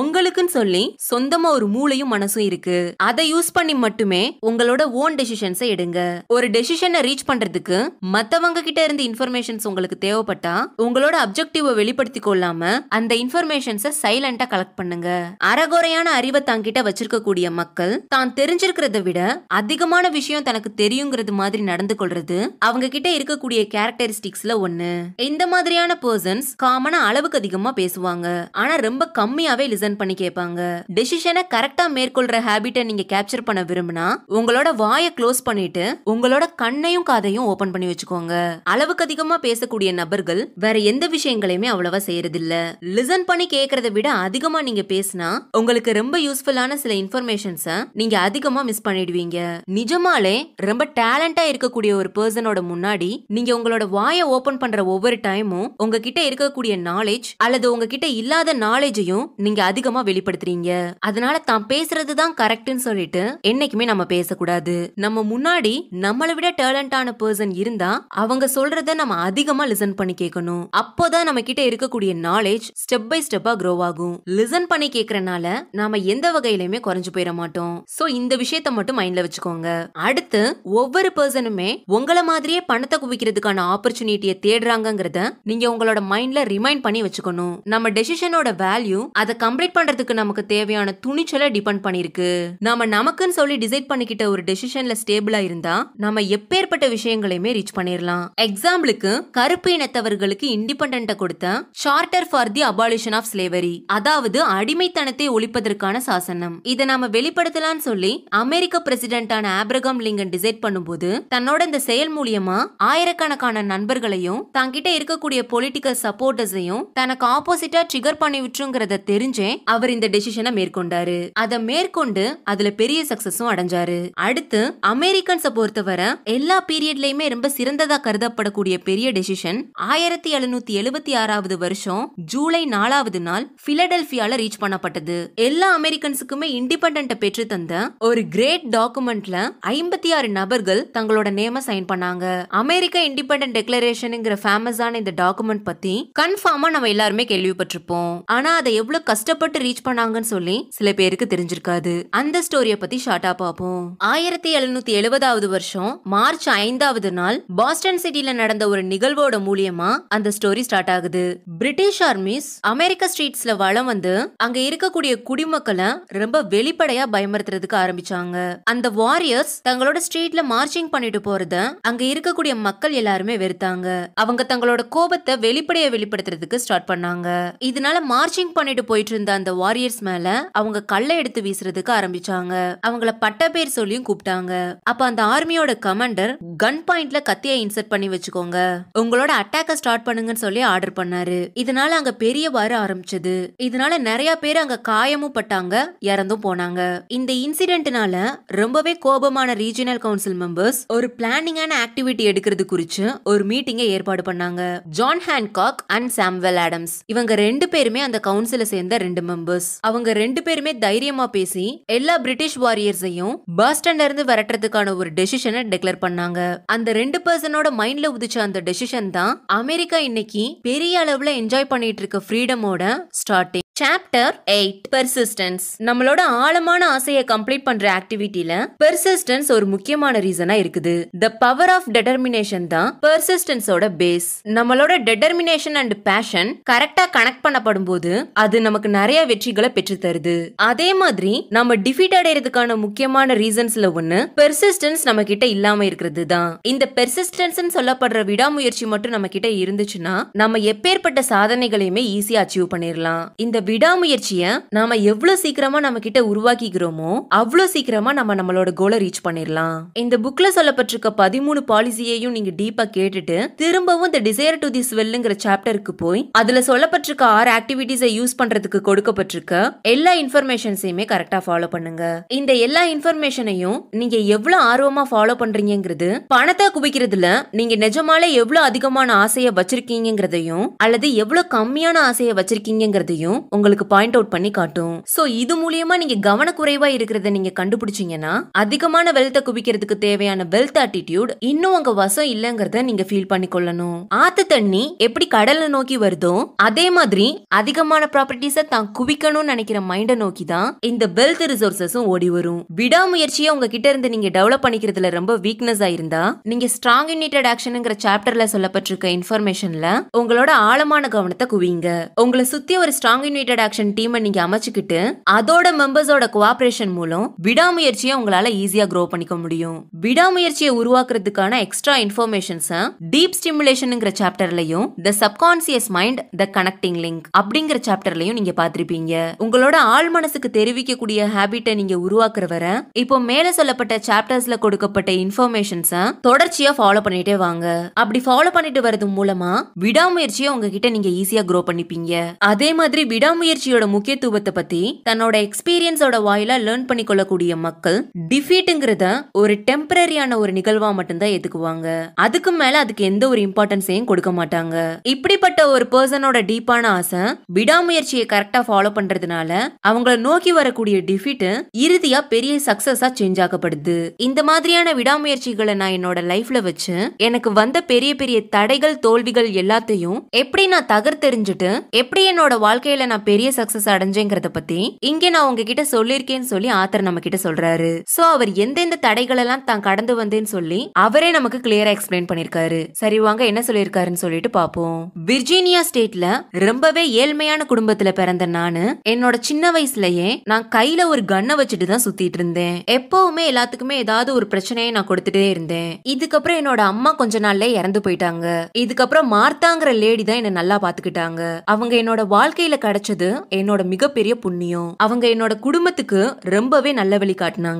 உங்களுக்குன்னு சொல்லி சொந்தமா ஒரு மூளையும் மனசும் இருக்கு அதை யூஸ் பண்ணி மட்டுமே உங்களோட ஓன் டெசிஷன்ஸ் எடுங்க ஒரு டெசிஷனை ரீச் பண்றதுக்கு மத்தவங்க கிட்ட இருந்து இன்ஃபர்மேஷன்ஸ் உங்களுக்கு தேவைப்பட்டா உங்களோட அப்செக்டிவ வெளிப்படுத்தி கொள்ளாம அந்த இன்ஃபர்மேஷன்ஸ சைலண்டா கலெக்ட் பண்ணுங்க அறகுறையான அறிவை தங்கிட்ட வச்சிருக்கக்கூடிய மக்கள் தான் தெரிஞ்சிருக்கிறத விட அதிகமான விஷயம் தனக்கு தெரியுங்கிறது பண்றது மாதிரி நடந்து கொள்றது அவங்க கிட்ட இருக்கக்கூடிய கேரக்டரிஸ்டிக்ஸ்ல ஒண்ணு இந்த மாதிரியான பர்சன்ஸ் காமனா அளவுக்கு அதிகமா பேசுவாங்க ஆனா ரொம்ப கம்மியாவே லிசன் பண்ணி கேட்பாங்க டெசிஷனை கரெக்டா மேற்கொள்ற ஹேபிட்ட நீங்க கேப்சர் பண்ண விரும்பினா உங்களோட வாயை க்ளோஸ் பண்ணிட்டு உங்களோட கண்ணையும் காதையும் ஓபன் பண்ணி வச்சுக்கோங்க அளவுக்கு அதிகமா பேசக்கூடிய நபர்கள் வேற எந்த விஷயங்களையுமே அவ்வளவா செய்யறது இல்ல லிசன் பண்ணி கேக்குறத விட அதிகமா நீங்க பேசினா உங்களுக்கு ரொம்ப யூஸ்ஃபுல்லான சில இன்ஃபர்மேஷன்ஸ நீங்க அதிகமா மிஸ் பண்ணிடுவீங்க நிஜமாலே ரொம்ப டே டேலண்டா இருக்கக்கூடிய ஒரு பர்சனோட முன்னாடி நீங்க உங்களோட வாயை ஓபன் பண்ற ஒவ்வொரு டைமும் உங்ககிட்ட இருக்கக்கூடிய நாலேஜ் அல்லது உங்ககிட்ட இல்லாத நாலேஜையும் நீங்க அதிகமா வெளிப்படுத்துறீங்க அதனால தான் பேசுறதுதான் தான் கரெக்ட்னு சொல்லிட்டு என்னைக்குமே நம்ம பேசக்கூடாது நம்ம முன்னாடி நம்மளை விட டேலண்டான பர்சன் இருந்தா அவங்க சொல்றத நம்ம அதிகமா லிசன் பண்ணி கேட்கணும் அப்போதான் நம்ம கிட்ட இருக்கக்கூடிய நாலேஜ் ஸ்டெப் பை ஸ்டெப்பா க்ரோ ஆகும் லிசன் பண்ணி கேக்குறனால நாம எந்த வகையிலுமே குறைஞ்சு போயிட மாட்டோம் சோ இந்த விஷயத்த மட்டும் மைண்ட்ல வச்சுக்கோங்க அடுத்து ஒவ்வொரு ஒவ்வொரு பர்சனுமே உங்களை மாதிரியே பணத்தை குவிக்கிறதுக்கான ஆப்பர்ச்சுனிட்டியை தேடுறாங்கிறத நீங்க உங்களோட மைண்ட்ல ரிமைண்ட் பண்ணி வச்சுக்கணும் நம்ம டெசிஷனோட வேல்யூ அதை கம்ப்ளீட் பண்றதுக்கு நமக்கு தேவையான துணிச்சலை டிபெண்ட் பண்ணிருக்கு நாம நமக்குன்னு சொல்லி டிசைட் பண்ணிக்கிட்ட ஒரு டெசிஷன்ல ஸ்டேபிளா இருந்தா நம்ம எப்பேற்பட்ட விஷயங்களையுமே ரீச் பண்ணிடலாம் எக்ஸாம்பிளுக்கு கருப்பு இனத்தவர்களுக்கு இண்டிபெண்டன்ட்டை கொடுத்த charter for the abolition of slavery அதாவது அடிமைத்தனத்தை ஒழிப்பதற்கான சாசனம் இதை நாம வெளிப்படுத்தலாம்னு சொல்லி அமெரிக்க பிரசிடென்டான ஆப்ரகாம் லிங்கன் டிசைட் பண்ணும் பண்ணும்போது தன்னோட இந்த செயல் மூலியமா ஆயிரக்கணக்கான நண்பர்களையும் தங்கிட்ட இருக்கக்கூடிய பொலிட்டிக்கல் சப்போர்ட்டர்ஸையும் தனக்கு ஆப்போசிட்டா ட்ரிகர் பண்ணி விட்டுருங்கிறத தெரிஞ்சே அவர் இந்த டெசிஷனை மேற்கொண்டாரு அதை மேற்கொண்டு அதுல பெரிய சக்சஸும் அடைஞ்சாரு அடுத்து அமெரிக்கன்ஸ பொறுத்தவரை எல்லா பீரியட்லயுமே ரொம்ப சிறந்ததா கருதப்படக்கூடிய பெரிய டெசிஷன் ஆயிரத்தி எழுநூத்தி எழுபத்தி ஆறாவது வருஷம் ஜூலை நாலாவது நாள் பிலடெல்பியால ரீச் பண்ணப்பட்டது எல்லா அமெரிக்கன்ஸுக்குமே இண்டிபெண்ட பெற்று தந்த ஒரு கிரேட் டாக்குமெண்ட்ல ஐம்பத்தி ஆறு நபர்கள் பீப்புள் தங்களோட நேம சைன் பண்ணாங்க அமெரிக்க இண்டிபெண்டன்ட் டெக்ளரேஷனுங்கிற ஃபேமஸான இந்த டாக்குமெண்ட் பத்தி கன்ஃபார்மா நம்ம எல்லாருமே கேள்விப்பட்டிருப்போம் ஆனா அதை எவ்வளவு கஷ்டப்பட்டு ரீச் பண்ணாங்கன்னு சொல்லி சில பேருக்கு தெரிஞ்சிருக்காது அந்த ஸ்டோரிய பத்தி ஷார்ட்டா பார்ப்போம் ஆயிரத்தி எழுநூத்தி எழுபதாவது வருஷம் மார்ச் ஐந்தாவது நாள் பாஸ்டன் சிட்டில நடந்த ஒரு நிகழ்வோட மூலியமா அந்த ஸ்டோரி ஸ்டார்ட் ஆகுது பிரிட்டிஷ் ஆர்மிஸ் அமெரிக்க ஸ்ட்ரீட்ஸ்ல வளம் வந்து அங்க இருக்கக்கூடிய குடிமக்களை ரொம்ப வெளிப்படையா பயமுறுத்துறதுக்கு ஆரம்பிச்சாங்க அந்த வாரியர்ஸ் தங்களோட ஸ்ட்ரீட்ல மா மார்ச்சிங் பண்ணிட்டு போறத அங்க இருக்கக்கூடிய மக்கள் எல்லாருமே வெறுத்தாங்க அவங்க தங்களோட கோபத்தை வெளிப்படைய வெளிப்படுத்துறதுக்கு ஸ்டார்ட் பண்ணாங்க இதனால மார்ச்சிங் பண்ணிட்டு போயிட்டு இருந்த அந்த வாரியர்ஸ் மேல அவங்க கல்லை எடுத்து வீசுறதுக்கு ஆரம்பிச்சாங்க அவங்கள பட்ட பேர் சொல்லியும் கூப்பிட்டாங்க அப்ப அந்த ஆர்மியோட கமாண்டர் கன் பாயிண்ட்ல கத்தியை இன்சர்ட் பண்ணி வச்சுக்கோங்க உங்களோட அட்டாக்க ஸ்டார்ட் பண்ணுங்கன்னு சொல்லி ஆர்டர் பண்ணாரு இதனால அங்க பெரிய வார ஆரம்பிச்சது இதனால நிறைய பேர் அங்க காயமும் பட்டாங்க இறந்தும் போனாங்க இந்த இன்சிடென்ட்னால ரொம்பவே கோபமான ரீஜினல் கவுன்சில் மெம்பர் மெம்பர்ஸ் ஒரு பிளானிங்கான ஆக்டிவிட்டி எடுக்கிறது குறித்து ஒரு மீட்டிங்கை ஏற்பாடு பண்ணாங்க John Hancock and Samuel Adams இவங்க ரெண்டு பேருமே அந்த கவுன்சில சேர்ந்த ரெண்டு மெம்பர்ஸ் அவங்க ரெண்டு பேருமே தைரியமா பேசி எல்லா பிரிட்டிஷ் வாரியர்ஸையும் பாஸ்டன்ல இருந்து விரட்டுறதுக்கான ஒரு டெசிஷனை டிக்ளேர் பண்ணாங்க அந்த ரெண்டு பர்சனோட மைண்ட்ல உதிச்ச அந்த டெசிஷன் தான் அமெரிக்கா இன்னைக்கு பெரிய அளவுல என்ஜாய் பண்ணிட்டு இருக்க ஃப்ரீடமோட ஸ்டார்டிங் சாப்டர் எயிட் பெர்சிஸ்டன்ஸ் நம்மளோட ஆழமான ஆசையை கம்ப்ளீட் பண்ற ஆக்டிவிட்டியில பெர்சிஸ்டன்ஸ் ஒரு முக்கியமான ரீசன் ரீசனா இருக்குது த பவர் ஆஃப் டெட்டர்மினேஷன் தான் பெர்சிஸ்டன்ஸோட பேஸ் நம்மளோட டெட்டர்மினேஷன் அண்ட் பேஷன் கரெக்டா கனெக்ட் பண்ணப்படும் போது அது நமக்கு நிறைய வெற்றிகளை பெற்று தருது அதே மாதிரி நம்ம டிஃபீட் அடையிறதுக்கான முக்கியமான ரீசன்ஸ்ல ஒண்ணு பெர்சிஸ்டன்ஸ் நம்ம கிட்ட இல்லாம இருக்கிறது தான் இந்த பெர்சிஸ்டன்ஸ் சொல்லப்படுற விடாமுயற்சி மட்டும் நம்ம கிட்ட இருந்துச்சுன்னா நம்ம எப்பேற்பட்ட சாதனைகளையுமே ஈஸியா அச்சீவ் பண்ணிடலாம் இந்த விடாமுயற்சிய நாம எவ்வளவு சீக்கிரமா நம்ம கிட்ட உருவாக்கிக்கிறோமோ அவ்வளவு சீக்கிரமா நம்ம நம்மளோட கோலை ரீச் பண்ணிடலாம் இந்த புக் புக்ல சொல்லப்பட்டிருக்க பதிமூணு பாலிசியையும் நீங்க டீப்பா கேட்டுட்டு திரும்பவும் இந்த டிசைர் டு தி வெல்லுங்கிற சாப்டருக்கு போய் அதுல சொல்லப்பட்டிருக்க ஆறு ஆக்டிவிட்டிஸை யூஸ் பண்றதுக்கு கொடுக்கப்பட்டிருக்க எல்லா இன்ஃபர்மேஷன்ஸையுமே கரெக்டா ஃபாலோ பண்ணுங்க இந்த எல்லா இன்ஃபர்மேஷனையும் நீங்க எவ்வளவு ஆர்வமா ஃபாலோ பண்றீங்கிறது பணத்தை குவிக்கிறதுல நீங்க நிஜமாலே எவ்வளவு அதிகமான ஆசையை வச்சிருக்கீங்கிறதையும் அல்லது எவ்வளவு கம்மியான ஆசையை வச்சிருக்கீங்கிறதையும் உங்களுக்கு பாயிண்ட் அவுட் பண்ணி காட்டும் சோ இது மூலியமா நீங்க கவனக்குறைவா இருக்கிறத நீங்க கண்டுபிடிச்சீங்கன்னா அதிகமான வெல்த்தை குவிக்கிறதுக்கு தேவை தேவையான வெல்த் ஆட்டிடியூட் இன்னும் உங்க வசம் இல்லைங்கிறத நீங்க ஃபீல் பண்ணிக்கொள்ளணும் ஆத்து தண்ணி எப்படி கடலை நோக்கி வருதோ அதே மாதிரி அதிகமான ப்ராப்பர்ட்டிஸ தான் குவிக்கணும்னு நினைக்கிற மைண்டை நோக்கி தான் இந்த வெல்த் ரிசோர்சஸும் ஓடி வரும் விடாமுயற்சியை உங்ககிட்ட இருந்து நீங்க டெவலப் பண்ணிக்கிறதுல ரொம்ப வீக்னஸ் ஆயிருந்தா நீங்க ஸ்ட்ராங் யுனைடெட் ஆக்ஷனுங்கிற சாப்டர்ல சொல்லப்பட்டிருக்க இன்ஃபர்மேஷன்ல உங்களோட ஆழமான கவனத்தை குவிங்க உங்களை சுத்தி ஒரு ஸ்ட்ராங் யுனைடெட் ஆக்ஷன் டீமை நீங்க அமைச்சுக்கிட்டு அதோட மெம்பர்ஸோட கோஆபரேஷன் மூலம் விடாமுயற்சியை உங்களால ஈஸியா க்ரோ பண்ணிக்க முடியும் விடாமுயற்சியை உருவாக்குறதுக்கான எக்ஸ்ட்ரா இன்ஃபர்மேஷன்ஸ் டீப் ஸ்டிமுலேஷனுங்கிற சாப்டர்லயும் the subconscious mind the connecting link அப்படிங்கிற சாப்டர்லயும் நீங்க பாத்திருப்பீங்க உங்களோட ஆள் மனசுக்கு தெரிவிக்கக்கூடிய ஹேபிட்டை நீங்க உருவாக்குற வர இப்போ மேல சொல்லப்பட்ட சாப்டர்ஸ்ல கொடுக்கப்பட்ட இன்ஃபர்மேஷன்ஸ் தொடர்ச்சியா ஃபாலோ பண்ணிட்டே வாங்க அப்படி ஃபாலோ பண்ணிட்டு வர்றது மூலமா விடாமுயற்சியை உங்ககிட்ட நீங்க ஈஸியா க்ரோ பண்ணிப்பீங்க அதே மாதிரி விடாமுயற்சியோட முக்கியத்துவத்தை பத்தி தன்னோட எக்ஸ்பீரியன்ஸோட வாயிலா லேர்ன் பண்ணிக்கொள்ளக்கூடிய மக்கள் டிஃபீட்டுங்கிறத ஒரு டெம்பர் டெம்பரரியான ஒரு நிகழ்வா மட்டும்தான் ஏத்துக்குவாங்க அதுக்கு மேல அதுக்கு எந்த ஒரு இம்பார்ட்டன்ஸையும் கொடுக்க மாட்டாங்க இப்படிப்பட்ட ஒரு பர்சனோட டீப்பான ஆசை விடாமுயற்சியை கரெக்டா ஃபாலோ பண்றதுனால அவங்கள நோக்கி வரக்கூடிய டிஃபிட் இறுதியா பெரிய சக்சஸா சேஞ்ச் ஆக்கப்படுது இந்த மாதிரியான விடாமுயற்சிகளை நான் என்னோட லைஃப்ல வச்சு எனக்கு வந்த பெரிய பெரிய தடைகள் தோல்விகள் எல்லாத்தையும் எப்படி நான் தகர்த்தெறிஞ்சிட்டு எப்படி என்னோட வாழ்க்கையில நான் பெரிய சக்சஸ் அடைஞ்சேங்கிறத பத்தி இங்க நான் உங்ககிட்ட சொல்லியிருக்கேன்னு சொல்லி ஆத்தர் நம்ம கிட்ட சொல்றாரு சோ அவர் எந்தெந்த தடைகள் எல்லாம் தான் நான் கடந்து வந்தேன்னு சொல்லி அவரே நமக்கு கிளியரா எக்ஸ்பிளைன் பண்ணிருக்காரு சரி வாங்க என்ன சொல்லியிருக்காருன்னு சொல்லிட்டு பாப்போம் விர்ஜீனியா ஸ்டேட்ல ரொம்பவே ஏழ்மையான குடும்பத்துல பிறந்த நானு என்னோட சின்ன வயசுலயே நான் கையில ஒரு கன்னை வச்சுட்டு தான் சுத்திட்டு இருந்தேன் எப்பவுமே எல்லாத்துக்குமே ஏதாவது ஒரு பிரச்சனையை நான் கொடுத்துட்டே இருந்தேன் இதுக்கப்புறம் என்னோட அம்மா கொஞ்ச நாள்ல இறந்து போயிட்டாங்க இதுக்கப்புறம் மார்த்தாங்கிற லேடி தான் என்ன நல்லா பாத்துக்கிட்டாங்க அவங்க என்னோட வாழ்க்கையில கிடைச்சது என்னோட மிகப்பெரிய புண்ணியம் அவங்க என்னோட குடும்பத்துக்கு ரொம்பவே நல்ல வழி காட்டினாங்க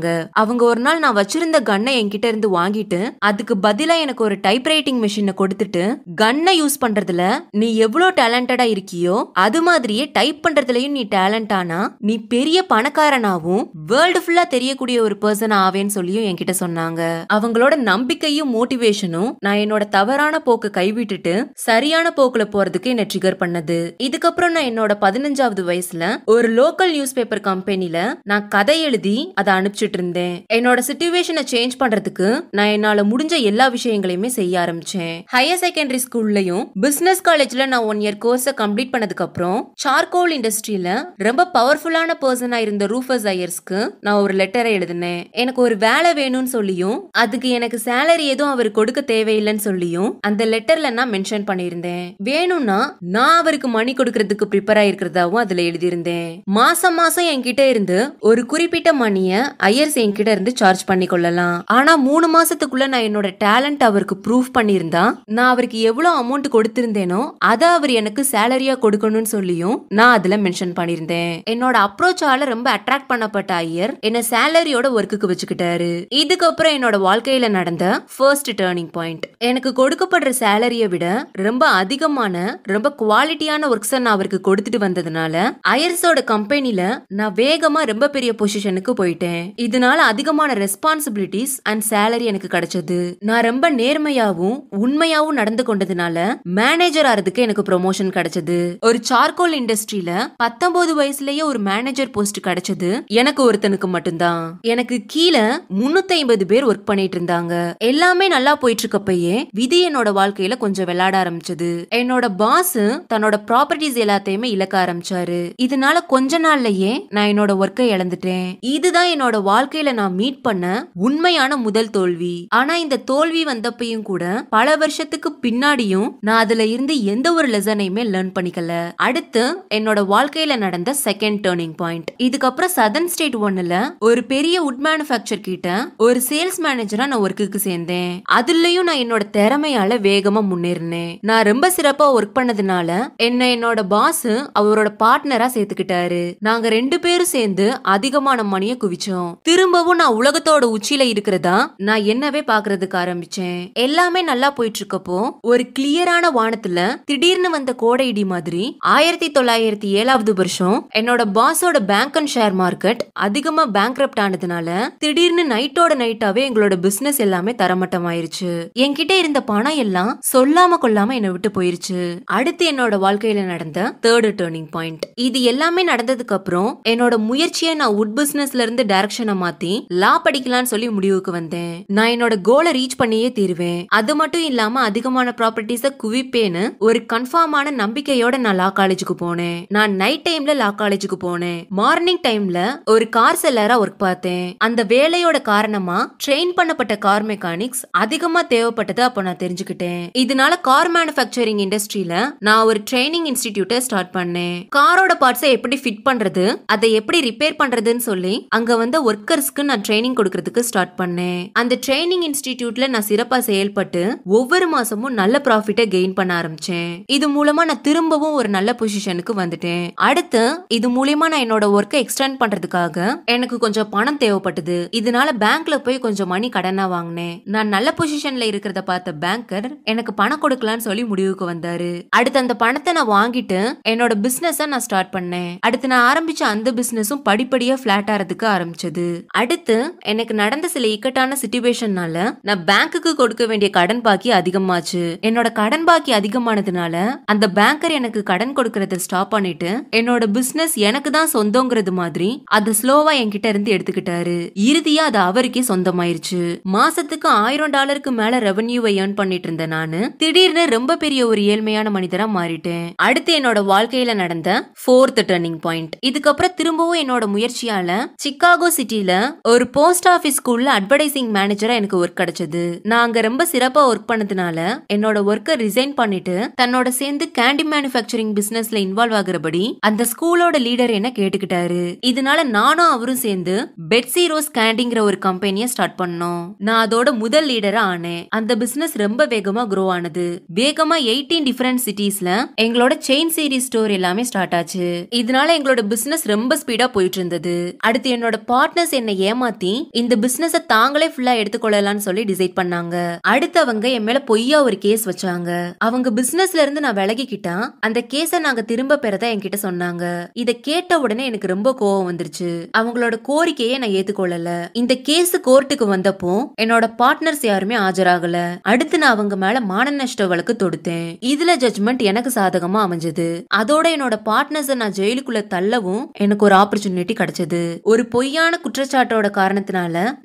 அவங்க ஒரு நாள் நான் வச்சிருந்த கண்ணை என்கிட்ட இருந்து வாங்கிட்டு அதுக்கு பதிலா எனக்கு ஒரு டைப்ரைட்டிங் மிஷினை கொடுத்துட்டு கன்னை யூஸ் பண்றதுல நீ எவ்வளோ டேலண்டடா இருக்கியோ அது மாதிரியே டைப் பண்றதுலயும் நீ டேலண்டானா நீ பெரிய பணக்காரனாவும் வேர்ல்டு ஃபுல்லா தெரியக்கூடிய ஒரு பர்சன் ஆவேன்னு சொல்லியும் என்கிட்ட சொன்னாங்க அவங்களோட நம்பிக்கையும் மோட்டிவேஷனும் நான் என்னோட தவறான போக்கு கைவிட்டுட்டு சரியான போக்குல போறதுக்கு என்ன ட்ரிகர் பண்ணது இதுக்கப்புறம் நான் என்னோட பதினஞ்சாவது வயசுல ஒரு லோக்கல் நியூஸ் பேப்பர் கம்பெனில நான் கதை எழுதி அதை அனுப்பிச்சிட்டு இருந்தேன் என்னோட சுச்சுவேஷனை சேஞ்ச் பண்றதுக்கு நான் என்னால முடிஞ்ச எல்லா விஷயங்களையுமே செய்ய ஆரம்பிச்சேன் ஹையர் செகண்டரி ஸ்கூல்லயும் பிசினஸ் காலேஜ்ல நான் ஒன் இயர் கோர்ஸ கம்ப்ளீட் பண்ணதுக்கு அப்புறம் சார்கோல் இண்டஸ்ட்ரியில ரொம்ப பவர்ஃபுல்லான பர்சனா இருந்த ரூஃபர்ஸ் ஐயர்ஸ்க்கு நான் ஒரு லெட்டரை எழுதினேன் எனக்கு ஒரு வேலை வேணும்னு சொல்லியும் அதுக்கு எனக்கு சேலரி எதுவும் அவர் கொடுக்க தேவையில்லைன்னு சொல்லியும் அந்த லெட்டர்ல நான் மென்ஷன் பண்ணியிருந்தேன் வேணும்னா நான் அவருக்கு மணி கொடுக்கறதுக்கு ப்ரிப்பேர் ஆயிருக்கிறதாவும் அதுல எழுதியிருந்தேன் மாசம் மாசம் என்கிட்ட இருந்து ஒரு குறிப்பிட்ட மணியை ஐயர்ஸ் என்கிட்ட இருந்து சார்ஜ் பண்ணி கொள்ளலாம் ஆனால் மூணு மாதத்துக்குள்ளே நான் என்னோட டேலண்ட் அவருக்கு ப்ரூவ் பண்ணியிருந்தேன் நான் அவருக்கு எவ்வளோ அமௌண்ட் கொடுத்துருந்தேனோ அதை அவர் எனக்கு சேலரியாக கொடுக்கணும்னு சொல்லியும் நான் அதில் மென்ஷன் பண்ணியிருந்தேன் என்னோட அப்ரோச்சால ரொம்ப அட்ராக்ட் பண்ணப்பட்ட ஐயர் என்னை சேலரியோட ஒர்க்குக்கு வச்சுக்கிட்டாரு இதுக்கப்புறம் என்னோட வாழ்க்கையில நடந்த ஃபர்ஸ்ட் டேர்னிங் பாயிண்ட் எனக்கு கொடுக்கப்படுற சேலரியை விட ரொம்ப அதிகமான ரொம்ப குவாலிட்டியான ஒர்க்ஸை நான் அவருக்கு கொடுத்துட்டு வந்ததுனால அயர்ஸோட கம்பெனில நான் வேகமா ரொம்ப பெரிய பொசிஷனுக்கு போயிட்டேன் இதனால அதிகமான ரெஸ்பான்சிபிலிட்டிஸ் அண்ட் சேலரி எனக்கு கிடைச்சது நான் ரொம்ப நேர்மையாவும் உண்மையாவும் நடந்து கொண்டதுனால மேனேஜர் ஆறதுக்கு எனக்கு ப்ரொமோஷன் கிடைச்சது ஒரு சார்கோல் இண்டஸ்ட்ரியில பத்தொன்பது வயசுலயே ஒரு மேனேஜர் போஸ்ட் கிடைச்சது எனக்கு ஒருத்தனுக்கு மட்டும்தான் எனக்கு கீழே முன்னூத்தி ஐம்பது பேர் ஒர்க் பண்ணிட்டு இருந்தாங்க எல்லாமே நல்லா போயிட்டு இருக்கப்பயே விதி என்னோட வாழ்க்கையில கொஞ்சம் விளையாட ஆரம்பிச்சது என்னோட பாஸ் தன்னோட ப்ராப்பர்ட்டிஸ் எல்லாத்தையுமே இழக்க ஆரம்பிச்சாரு இதனால கொஞ்ச நாள்லயே நான் என்னோட ஒர்க்கை இழந்துட்டேன் இதுதான் என்னோட வாழ்க்கையில நான் மீட் பண்ண உண்மையான சரியான முதல் தோல்வி ஆனா இந்த தோல்வி வந்தப்பையும் கூட பல வருஷத்துக்கு பின்னாடியும் நான் அதுல இருந்து எந்த ஒரு லெசனையுமே லேர்ன் பண்ணிக்கல அடுத்து என்னோட வாழ்க்கையில நடந்த செகண்ட் டேர்னிங் பாயிண்ட் இதுக்கப்புறம் சதன் ஸ்டேட் ஒன்னுல ஒரு பெரிய உட் மேனுஃபேக்சர் கிட்ட ஒரு சேல்ஸ் மேனேஜரா நான் ஒர்க்குக்கு சேர்ந்தேன் அதுலயும் நான் என்னோட திறமையால வேகமா முன்னேறினேன் நான் ரொம்ப சிறப்பா ஒர்க் பண்ணதுனால என்ன என்னோட பாஸ் அவரோட பார்ட்னரா சேர்த்துக்கிட்டாரு நாங்க ரெண்டு பேரும் சேர்ந்து அதிகமான மணியை குவிச்சோம் திரும்பவும் நான் உலகத்தோட உச்சியில இருக்கிறது தான் நான் என்னவே பாக்குறதுக்கு ஆரம்பிச்சேன் எல்லாமே நல்லா போயிட்டு இருக்கப்போ ஒரு கிளியரான வானத்துல திடீர்னு வந்த கோடை இடி மாதிரி ஆயிரத்தி தொள்ளாயிரத்தி ஏழாவது வருஷம் என்னோட பாஸோட பேங்க் அண்ட் ஷேர் மார்க்கெட் அதிகமா பேங்க் ஆனதுனால திடீர்னு நைட்டோட நைட்டாவே எங்களோட பிசினஸ் எல்லாமே தரமட்டம் ஆயிருச்சு என்கிட்ட இருந்த பணம் எல்லாம் சொல்லாம கொள்ளாம என்னை விட்டு போயிருச்சு அடுத்து என்னோட வாழ்க்கையில நடந்த தேர்டு டேர்னிங் பாயிண்ட் இது எல்லாமே நடந்ததுக்கு அப்புறம் என்னோட முயற்சியை நான் உட் பிசினஸ்ல இருந்து டைரக்ஷனை மாத்தி லா படிக்கலாம்னு சொல்லி முடிவு முடிவுக்கு வந்தேன் நான் என்னோட கோலை ரீச் பண்ணியே தீருவேன் அது மட்டும் இல்லாம அதிகமான ப்ராப்பர்ட்டிஸ குவிப்பேன்னு ஒரு கன்ஃபார்மான நம்பிக்கையோட நான் லா காலேஜுக்கு போனேன் நான் நைட் டைம்ல லா காலேஜுக்கு போனேன் மார்னிங் டைம்ல ஒரு கார் செல்லரா ஒர்க் பார்த்தேன் அந்த வேலையோட காரணமா ட்ரெயின் பண்ணப்பட்ட கார் மெக்கானிக்ஸ் அதிகமா தேவைப்பட்டது அப்ப நான் தெரிஞ்சுக்கிட்டேன் இதனால கார் மேனுஃபேக்சரிங் இண்டஸ்ட்ரியில நான் ஒரு ட்ரைனிங் இன்ஸ்டிடியூட்டை ஸ்டார்ட் பண்ணேன் காரோட பார்ட்ஸை எப்படி ஃபிட் பண்றது அதை எப்படி ரிப்பேர் பண்றதுன்னு சொல்லி அங்க வந்த ஒர்க்கர்ஸ்க்கு நான் ட்ரைனிங் கொடுக்கறதுக்கு ஸ்டார்ட் பண்ணேன் பண்ணேன் அந்த ட்ரைனிங் இன்ஸ்டிடியூட்ல நான் சிறப்பா செயல்பட்டு ஒவ்வொரு மாசமும் நல்ல ப்ராஃபிட்டை கெயின் பண்ண ஆரம்பிச்சேன் இது மூலமா நான் திரும்பவும் ஒரு நல்ல பொசிஷனுக்கு வந்துட்டேன் அடுத்து இது மூலியமா நான் என்னோட ஒர்க்கை எக்ஸ்டெண்ட் பண்றதுக்காக எனக்கு கொஞ்சம் பணம் தேவைப்பட்டது இதனால பேங்க்ல போய் கொஞ்சம் மணி கடனா வாங்கினேன் நான் நல்ல பொசிஷன்ல இருக்கிறத பார்த்த பேங்கர் எனக்கு பணம் கொடுக்கலாம்னு சொல்லி முடிவுக்கு வந்தாரு அடுத்து அந்த பணத்தை நான் வாங்கிட்டு என்னோட பிசினஸ் நான் ஸ்டார்ட் பண்ணேன் அடுத்து நான் ஆரம்பிச்ச அந்த பிசினஸும் படிப்படியா பிளாட் ஆறதுக்கு ஆரம்பிச்சது அடுத்து எனக்கு நடந்த சில இக்கட்டான சிச்சுவேஷன்னால நான் பேங்க்குக்கு கொடுக்க வேண்டிய கடன் பாக்கி அதிகமாச்சு என்னோட கடன் பாக்கி அதிகமானதுனால அந்த பேங்கர் எனக்கு கடன் கொடுக்கறத ஸ்டாப் பண்ணிட்டு என்னோட பிசினஸ் எனக்கு தான் சொந்தங்கிறது மாதிரி அத ஸ்லோவா என்கிட்ட இருந்து எடுத்துக்கிட்டாரு இறுதியா அது அவருக்கே சொந்தமாயிருச்சு மாசத்துக்கு ஆயிரம் டாலருக்கு மேல ரெவன்யூவை ஏர்ன் பண்ணிட்டு இருந்த நானு திடீர்னு ரொம்ப பெரிய ஒரு ஏழ்மையான மனிதரா மாறிட்டேன் அடுத்து என்னோட வாழ்க்கையில நடந்த ஃபோர்த் டர்னிங் பாயிண்ட் இதுக்கப்புறம் திரும்பவும் என்னோட முயற்சியால சிக்காகோ சிட்டில ஒரு போஸ்ட் ஆபீஸ் ஸ்கூல்ல அட்வர்டைஸ் அட்வர்டைசிங் மேனேஜரா எனக்கு ஒர்க் கிடைச்சது நான் அங்க ரொம்ப சிறப்பா ஒர்க் பண்ணதுனால என்னோட ஒர்க்கை ரிசைன் பண்ணிட்டு தன்னோட சேர்ந்து கேண்டி மேனுஃபேக்சரிங் பிசினஸ்ல இன்வால்வ் ஆகுறபடி அந்த ஸ்கூலோட லீடர் என்ன கேட்டுக்கிட்டாரு இதனால நானும் அவரும் சேர்ந்து பெட்ஸி ரோஸ் கேண்டிங்கிற ஒரு கம்பெனியை ஸ்டார்ட் பண்ணோம் நான் அதோட முதல் லீடரா ஆனேன் அந்த பிசினஸ் ரொம்ப வேகமா குரோ ஆனது வேகமா எயிட்டீன் டிஃபரெண்ட் சிட்டிஸ்ல எங்களோட செயின் சீரிஸ் ஸ்டோர் எல்லாமே ஸ்டார்ட் ஆச்சு இதனால எங்களோட பிசினஸ் ரொம்ப ஸ்பீடா போயிட்டு இருந்தது அடுத்து என்னோட பார்ட்னர்ஸ் என்னை ஏமாத்தி இந்த பிசினஸ் நாங்களே ஃபுல்லா எடுத்துக்கொள்ளலாம்னு சொல்லி டிசைட் பண்ணாங்க அடுத்தவங்க என் மேல பொய்யா ஒரு கேஸ் வச்சாங்க அவங்க பிசினஸ்ல இருந்து நான் விலகிக்கிட்டேன் அந்த கேஸ நாங்க திரும்ப பெறத என்கிட்ட சொன்னாங்க இத கேட்ட உடனே எனக்கு ரொம்ப கோவம் வந்துருச்சு அவங்களோட கோரிக்கையை நான் ஏத்துக்கொள்ளல இந்த கேஸ் கோர்ட்டுக்கு வந்தப்போ என்னோட பார்ட்னர்ஸ் யாருமே ஆஜராகல அடுத்து நான் அவங்க மேல மான நஷ்ட வழக்கு தொடுத்தேன் இதுல ஜட்மெண்ட் எனக்கு சாதகமா அமைஞ்சது அதோட என்னோட பார்ட்னர்ஸ் நான் ஜெயிலுக்குள்ள தள்ளவும் எனக்கு ஒரு ஆப்பர்ச்சுனிட்டி கிடைச்சது ஒரு பொய்யான குற்றச்சாட்டோட காரணத்தினால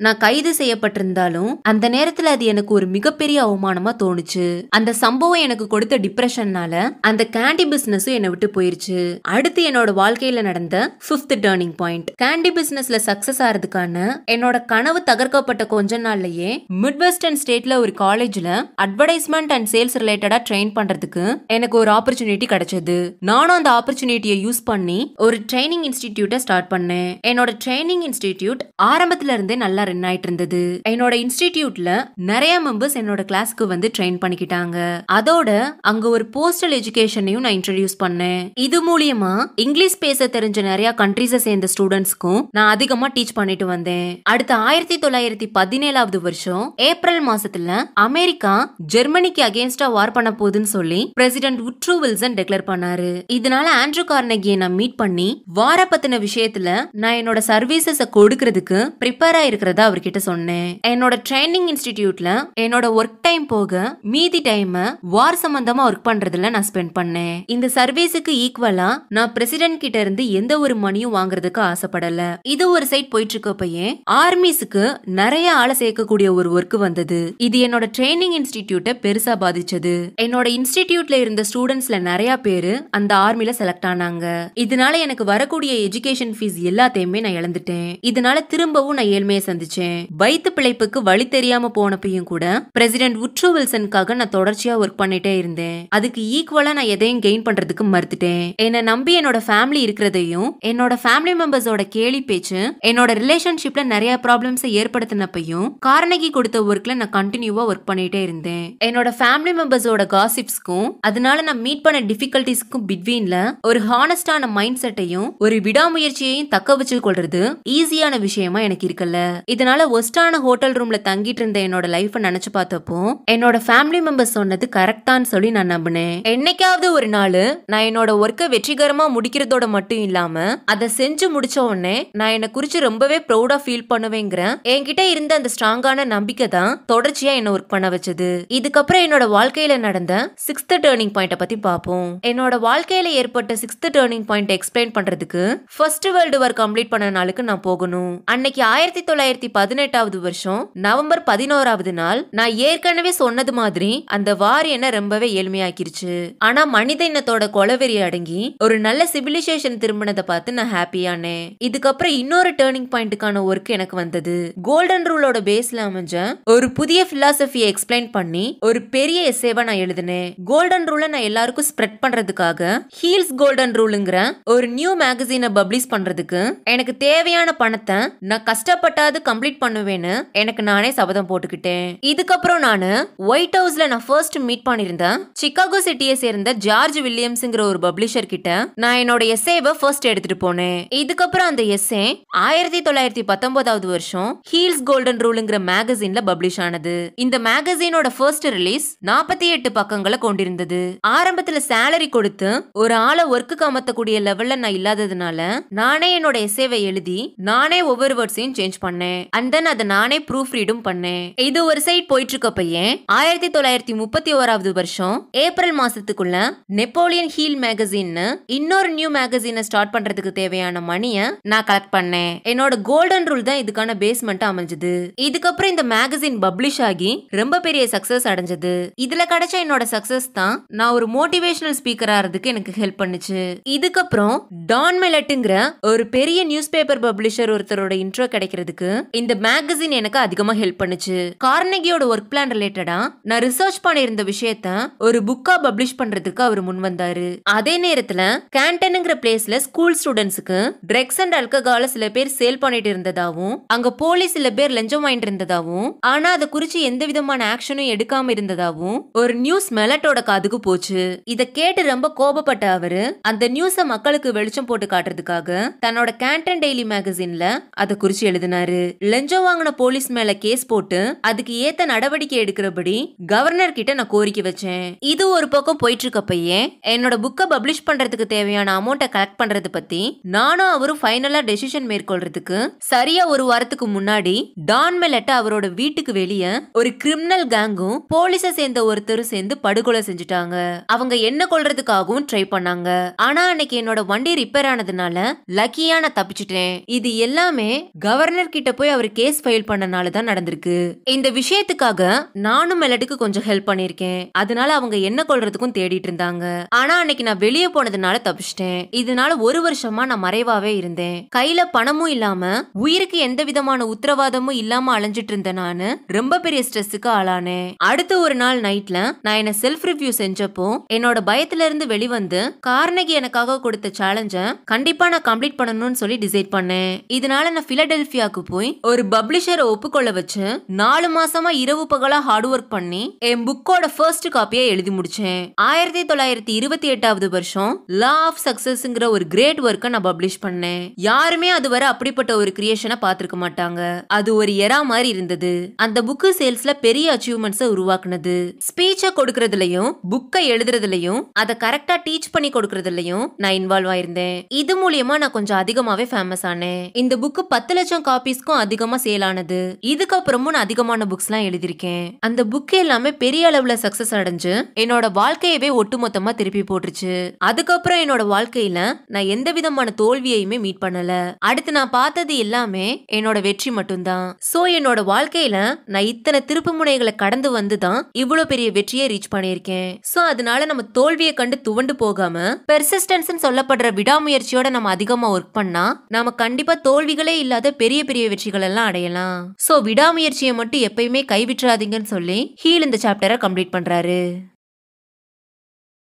நான் கைது கைது செய்யப்பட்டிருந்தாலும் அந்த நேரத்துல அது எனக்கு ஒரு மிகப்பெரிய அவமானமா தோணுச்சு அந்த சம்பவம் எனக்கு கொடுத்த டிப்ரெஷன்னால அந்த கேண்டி பிசினஸும் என்னை விட்டு போயிருச்சு அடுத்து என்னோட வாழ்க்கையில நடந்த பிப்த் டேர்னிங் பாயிண்ட் கேண்டி பிசினஸ்ல சக்சஸ் ஆறதுக்கான என்னோட கனவு தகர்க்கப்பட்ட கொஞ்ச நாள்லயே மிட் வெஸ்டர்ன் ஸ்டேட்ல ஒரு காலேஜ்ல அட்வர்டைஸ்மெண்ட் அண்ட் சேல்ஸ் ரிலேட்டடா ட்ரெயின் பண்றதுக்கு எனக்கு ஒரு ஆப்பர்ச்சுனிட்டி கிடைச்சது நானும் அந்த ஆப்பர்ச்சுனிட்டியை யூஸ் பண்ணி ஒரு ட்ரைனிங் இன்ஸ்டிடியூட்டை ஸ்டார்ட் பண்ணேன் என்னோட ட்ரைனிங் இன்ஸ்டிடியூட் ஆரம்பத்துல இருந்தே நல்லா ரன் ஆயிட்டு இருந்தது என்னோட இன்ஸ்டிடியூட்ல நிறைய மெம்பர்ஸ் என்னோட கிளாஸ்க்கு வந்து ட்ரெயின் பண்ணிக்கிட்டாங்க அதோட அங்க ஒரு போஸ்டல் எஜுகேஷனையும் நான் இன்ட்ரடியூஸ் பண்ணேன் இது மூலியமா இங்கிலீஷ் பேச தெரிஞ்ச நிறைய கண்ட்ரீஸை சேர்ந்த ஸ்டூடெண்ட்ஸ்க்கும் நான் அதிகமா டீச் பண்ணிட்டு வந்தேன் அடுத்த ஆயிரத்தி தொள்ளாயிரத்தி பதினேழாவது வருஷம் ஏப்ரல் மாசத்துல அமெரிக்கா ஜெர்மனிக்கு அகேன்ஸ்டா வார் பண்ண போகுதுன்னு சொல்லி பிரசிடென்ட் உட்ரூ வில்சன் டெக்ளேர் பண்ணாரு இதனால ஆண்ட்ரூ கார்னகியை நான் மீட் பண்ணி வார பத்தின விஷயத்துல நான் என்னோட சர்வீசஸ் கொடுக்கறதுக்கு ப்ரிப்பேர் ஆயிருக்கிறதா அவர்கிட்ட சொன்னேன் என்னோட ட்ரைனிங் இன்ஸ்டிடியூட்ல என்னோட ஒர்க் டைம் போக மீதி டைம் வார் சம்பந்தமா ஒர்க் பண்றதுல நான் ஸ்பெண்ட் பண்ணேன் இந்த சர்வீஸுக்கு ஈக்குவலா நான் பிரசிடென்ட் கிட்ட இருந்து எந்த ஒரு மணியும் வாங்குறதுக்கு ஆசைப்படல இது ஒரு சைட் போயிட்டு இருக்கப்பயே ஆர்மிஸுக்கு நிறைய ஆளை சேர்க்கக்கூடிய ஒரு ஒர்க் வந்தது இது என்னோட ட்ரைனிங் இன்ஸ்டிடியூட்டை பெருசா பாதிச்சது என்னோட இன்ஸ்டிடியூட்ல இருந்த ஸ்டூடெண்ட்ஸ்ல நிறைய பேரு அந்த ஆர்மில செலக்ட் ஆனாங்க இதனால எனக்கு வரக்கூடிய எஜுகேஷன் ஃபீஸ் எல்லாத்தையுமே நான் இழந்துட்டேன் இதனால திரும்பவும் நான் ஏழ்மையை சந்திச்சேன் வயிற்று பிழைப்புக்கு வழி தெரியாம போனப்பையும் கூட பிரசிடென்ட் உட்ரோ வில்சனுக்காக நான் தொடர்ச்சியா ஒர்க் பண்ணிட்டே இருந்தேன் அதுக்கு ஈக்குவலா நான் எதையும் கெயின் பண்றதுக்கு மறுத்துட்டேன் என்னை நம்பி என்னோட ஃபேமிலி இருக்கிறதையும் என்னோட ஃபேமிலி மெம்பர்ஸோட கேலி பேச்சு என்னோட ரிலேஷன்ஷிப்ல நிறைய ப்ராப்ளம்ஸ் ஏற்படுத்தினப்பையும் காரணகி கொடுத்த ஒர்க்ல நான் கண்டினியூவா ஒர்க் பண்ணிட்டே இருந்தேன் என்னோட ஃபேமிலி மெம்பர்ஸோட காசிப்ஸ்க்கும் அதனால நான் மீட் பண்ண டிஃபிகல்டிஸ்க்கும் பிட்வீன்ல ஒரு ஹானஸ்டான மைண்ட் செட்டையும் ஒரு விடாமுயற்சியையும் தக்க வச்சு கொள்றது ஈஸியான விஷயமா எனக்கு இருக்குல்ல இதனால ஒஸ்டான ஹோட்டல் ரூம்ல தங்கிட்டு இருந்த என்னோட லைஃப்பை நினைச்சு பார்த்தப்போ என்னோட ஃபேமிலி மெம்பர்ஸ் சொன்னது கரெக்டான்னு சொல்லி நான் நம்பினேன் என்னைக்காவது ஒரு நாள் நான் என்னோட ஒர்க்கை வெற்றிகரமா முடிக்கிறதோட மட்டும் இல்லாம அதை செஞ்சு முடிச்ச உடனே நான் என்னை குறிச்சு ரொம்பவே ப்ரௌடா ஃபீல் பண்ணுவேங்கிற என்கிட்ட இருந்த அந்த ஸ்ட்ராங்கான நம்பிக்கை தான் தொடர்ச்சியா என்ன ஒர்க் பண்ண வச்சது இதுக்கப்புறம் என்னோட வாழ்க்கையில நடந்த சிக்ஸ்த் டேர்னிங் பாயிண்ட பத்தி பார்ப்போம் என்னோட வாழ்க்கையில ஏற்பட்ட சிக்ஸ்த் டேர்னிங் பாயிண்ட் எக்ஸ்பிளைன் பண்றதுக்கு ஃபர்ஸ்ட் வேர்ல்டு வார் கம்ப்ளீட் பண்ண நாளுக்கு நான் போகணும் அன்னைக்கு ஆயிரத்தி தொள்ளாயிரத்தி பதினெட்டு பதினெட்டாவது வருஷம் நவம்பர் பதினோராவது நாள் நான் ஏற்கனவே சொன்னது மாதிரி அந்த வார் என்ன ரொம்பவே எளிமையாக்கிருச்சு ஆனா மனித இனத்தோட கொலவெறி அடங்கி ஒரு நல்ல சிவிலைசேஷன் திரும்பினதை பார்த்து நான் ஹாப்பியானேன் இதுக்கப்புறம் இன்னொரு டேர்னிங் பாயிண்ட்டுக்கான ஒர்க் எனக்கு வந்தது கோல்டன் ரூலோட பேஸ்ல அமைஞ்ச ஒரு புதிய பிலாசபியை எக்ஸ்பிளைன் பண்ணி ஒரு பெரிய எஸ்ஸேவா நான் எழுதினேன் கோல்டன் ரூலை நான் எல்லாருக்கும் ஸ்ப்ரெட் பண்றதுக்காக ஹீல்ஸ் கோல்டன் ரூலுங்கிற ஒரு நியூ மேகசீனை பப்ளிஷ் பண்றதுக்கு எனக்கு தேவையான பணத்தை நான் கஷ்டப்பட்டாது கம்ப்ளீட் பண்ண பண்ணுவேன்னு எனக்கு நானே சபதம் போட்டுக்கிட்டேன் இதுக்கப்புறம் நான் ஒயிட் ஹவுஸ்ல நான் ஃபர்ஸ்ட் மீட் பண்ணிருந்தேன் சிக்காகோ சிட்டியை சேர்ந்த ஜார்ஜ் வில்லியம்ஸ்ங்கிற ஒரு பப்ளிஷர் கிட்ட நான் என்னோட எஸ்ஏவ ஃபர்ஸ்ட் எடுத்துட்டு போனேன் இதுக்கப்புறம் அந்த எஸ்ஏ ஆயிரத்தி தொள்ளாயிரத்தி பத்தொன்பதாவது வருஷம் ஹீல்ஸ் கோல்டன் ரூலுங்கிற மேகசின்ல பப்ளிஷ் ஆனது இந்த மேகசினோட ஃபர்ஸ்ட் ரிலீஸ் நாற்பத்தி எட்டு பக்கங்களை கொண்டிருந்தது ஆரம்பத்துல சேலரி கொடுத்து ஒரு ஆளை ஒர்க்குக்கு அமர்த்தக்கூடிய லெவல்ல நான் இல்லாததுனால நானே என்னோட எஸ்ஏவை எழுதி நானே ஒவ்வொரு வேர்ட்ஸையும் சேஞ்ச் பண்ணேன் அண்ட் தென் நான் அதை நானே ப்ரூஃப் ரீடும் பண்ணேன் இது ஒரு சைட் போயிட்டு இருக்கப்ப ஏன் ஆயிரத்தி தொள்ளாயிரத்தி முப்பத்தி ஓராவது வருஷம் ஏப்ரல் மாசத்துக்குள்ள நெப்போலியன் ஹீல் மேகசின்னு இன்னொரு நியூ மேகசினை ஸ்டார்ட் பண்றதுக்கு தேவையான மணியை நான் கலெக்ட் பண்ணேன் என்னோட கோல்டன் ரூல் தான் இதுக்கான பேஸ்மெண்ட் அமைஞ்சது இதுக்கப்புறம் இந்த மேகசின் பப்ளிஷ் ஆகி ரொம்ப பெரிய சக்சஸ் அடைஞ்சது இதுல கிடைச்ச என்னோட சக்சஸ் தான் நான் ஒரு மோட்டிவேஷனல் ஸ்பீக்கர் ஆறதுக்கு எனக்கு ஹெல்ப் பண்ணுச்சு இதுக்கப்புறம் டான் மெலட்டுங்கிற ஒரு பெரிய நியூஸ் பேப்பர் பப்ளிஷர் ஒருத்தரோட இன்ட்ரோ கிடைக்கிறதுக்கு இந்த மேக் மேகசின் எனக்கு அதிகமா ஹெல்ப் பண்ணுச்சு கார்னகியோட ஒர்க் பிளான் ரிலேட்டடா நான் ரிசர்ச் பண்ணியிருந்த விஷயத்த ஒரு புக்கா பப்ளிஷ் பண்றதுக்கு அவர் முன் வந்தாரு அதே நேரத்துல கேண்டனுங்கிற பிளேஸ்ல ஸ்கூல் ஸ்டூடெண்ட்ஸுக்கு ட்ரக்ஸ் அண்ட் அல்கஹால சில பேர் சேல் பண்ணிட்டு இருந்ததாவும் அங்க போலீஸ் சில பேர் லஞ்சம் வாங்கிட்டு இருந்ததாவும் ஆனா அதை குறிச்சு எந்த விதமான ஆக்ஷனும் எடுக்காம இருந்ததாவும் ஒரு நியூஸ் மெலட்டோட காதுக்கு போச்சு இத கேட்டு ரொம்ப கோபப்பட்ட அவரு அந்த நியூஸ மக்களுக்கு வெளிச்சம் போட்டு காட்டுறதுக்காக தன்னோட கேண்டன் டெய்லி மேகசின்ல அதை குறிச்சு எழுதினாரு லஞ்சம் வாங்கின போலீஸ் மேல கேஸ் போட்டு அதுக்கு ஏத்த நடவடிக்கை எடுக்கிறபடி கவர்னர் கிட்ட நான் கோரிக்கை வச்சேன் இது ஒரு பக்கம் போயிட்டு இருக்கப்பையே என்னோட புக்கை பப்ளிஷ் பண்றதுக்கு தேவையான அமௌண்ட்டை கலெக்ட் பண்றது பத்தி நானும் அவரும் ஃபைனலா டெசிஷன் மேற்கொள்றதுக்கு சரியா ஒரு வாரத்துக்கு முன்னாடி டான் மெலட்ட அவரோட வீட்டுக்கு வெளியே ஒரு கிரிமினல் கேங்கும் போலீஸ சேர்ந்த ஒருத்தரும் சேர்ந்து படுகொலை செஞ்சுட்டாங்க அவங்க என்ன கொள்றதுக்காகவும் ட்ரை பண்ணாங்க ஆனா அன்னைக்கு என்னோட வண்டி ரிப்பேர் ஆனதுனால லக்கியா நான் தப்பிச்சிட்டேன் இது எல்லாமே கவர்னர் கிட்ட போய் அவர் கேஸ் ஃபைல் பண்ணனால தான் நடந்திருக்கு இந்த விஷயத்துக்காக நானும் மெலட்டுக்கு கொஞ்சம் ஹெல்ப் பண்ணிருக்கேன் அதனால அவங்க என்ன கொள்றதுக்கும் தேடிட்டு இருந்தாங்க ஆனா அன்னைக்கு நான் வெளியே போனதுனால தப்பிச்சிட்டேன் இதனால ஒரு வருஷமா நான் மறைவாவே இருந்தேன் கையில பணமும் இல்லாம உயிருக்கு எந்த விதமான உத்தரவாதமும் இல்லாம அலைஞ்சிட்டு இருந்த நானு ரொம்ப பெரிய ஸ்ட்ரெஸ்ஸுக்கு ஆளானேன் அடுத்த ஒரு நாள் நைட்ல நான் என்ன செல்ஃப் ரிவ்யூ செஞ்சப்போ என்னோட பயத்துல இருந்து வெளிவந்து கார்னகி எனக்காக கொடுத்த சேலஞ்ச கண்டிப்பா நான் கம்ப்ளீட் பண்ணணும்னு சொல்லி டிசைட் பண்ணேன் இதனால நான் பிலடெல்பியாவுக்கு போய் ஒரு பப் பப்ளிஷரை ஒப்புக்கொள்ள வச்சு நாலு மாசமா இரவு பகலா ஹார்ட் ஒர்க் பண்ணி என் புக்கோட ஃபர்ஸ்ட் காப்பியை எழுதி முடிச்சேன் ஆயிரத்தி தொள்ளாயிரத்தி இருபத்தி எட்டாவது வருஷம் லா ஆஃப் சக்சஸ்ங்கிற ஒரு கிரேட் ஒர்க்கை நான் பப்ளிஷ் பண்ணேன் யாருமே அதுவரை அப்படிப்பட்ட ஒரு கிரியேஷனை பார்த்துருக்க மாட்டாங்க அது ஒரு எரா மாதிரி இருந்தது அந்த புக்கு சேல்ஸ்ல பெரிய அச்சீவ்மெண்ட்ஸை உருவாக்குனது ஸ்பீச்சை கொடுக்கறதுலயும் புக்கை எழுதுறதுலயும் அதை கரெக்டா டீச் பண்ணி கொடுக்கறதுலயும் நான் இன்வால்வ் ஆயிருந்தேன் இது மூலியமா நான் கொஞ்சம் அதிகமாவே ஃபேமஸ் ஆனேன் இந்த புக்கு பத்து லட்சம் காப்பீஸ்க்கும் அதிகமா சேல் ஆனது இதுக்கப்புறமும் நான் அதிகமான புக்ஸ் எல்லாம் எழுதியிருக்கேன் அந்த புக் எல்லாமே பெரிய அளவுல சக்சஸ் அடைஞ்சு என்னோட வாழ்க்கையவே ஒட்டுமொத்தமா திருப்பி போட்டுருச்சு அதுக்கப்புறம் என்னோட வாழ்க்கையில நான் எந்த விதமான தோல்வியையுமே மீட் பண்ணல அடுத்து நான் பார்த்தது எல்லாமே என்னோட வெற்றி மட்டும்தான் சோ என்னோட வாழ்க்கையில நான் இத்தனை திருப்பு முனைகளை கடந்து வந்துதான் இவ்வளவு பெரிய வெற்றியை ரீச் பண்ணியிருக்கேன் சோ அதனால நம்ம தோல்வியை கண்டு துவண்டு போகாம பெர்சிஸ்டன்ஸ் சொல்லப்படுற விடாமுயற்சியோட நம்ம அதிகமா ஒர்க் பண்ணா நாம கண்டிப்பா தோல்விகளே இல்லாத பெரிய பெரிய வெற்றிகள் எல்லாம் அடையலாம் சோ விடாமுயற்சியை மட்டும் எப்பயுமே கைவிட்டுறாதீங்கன்னு சொல்லி ஹீல் இந்த சாப்டரை கம்ப்ளீட் பண்றாரு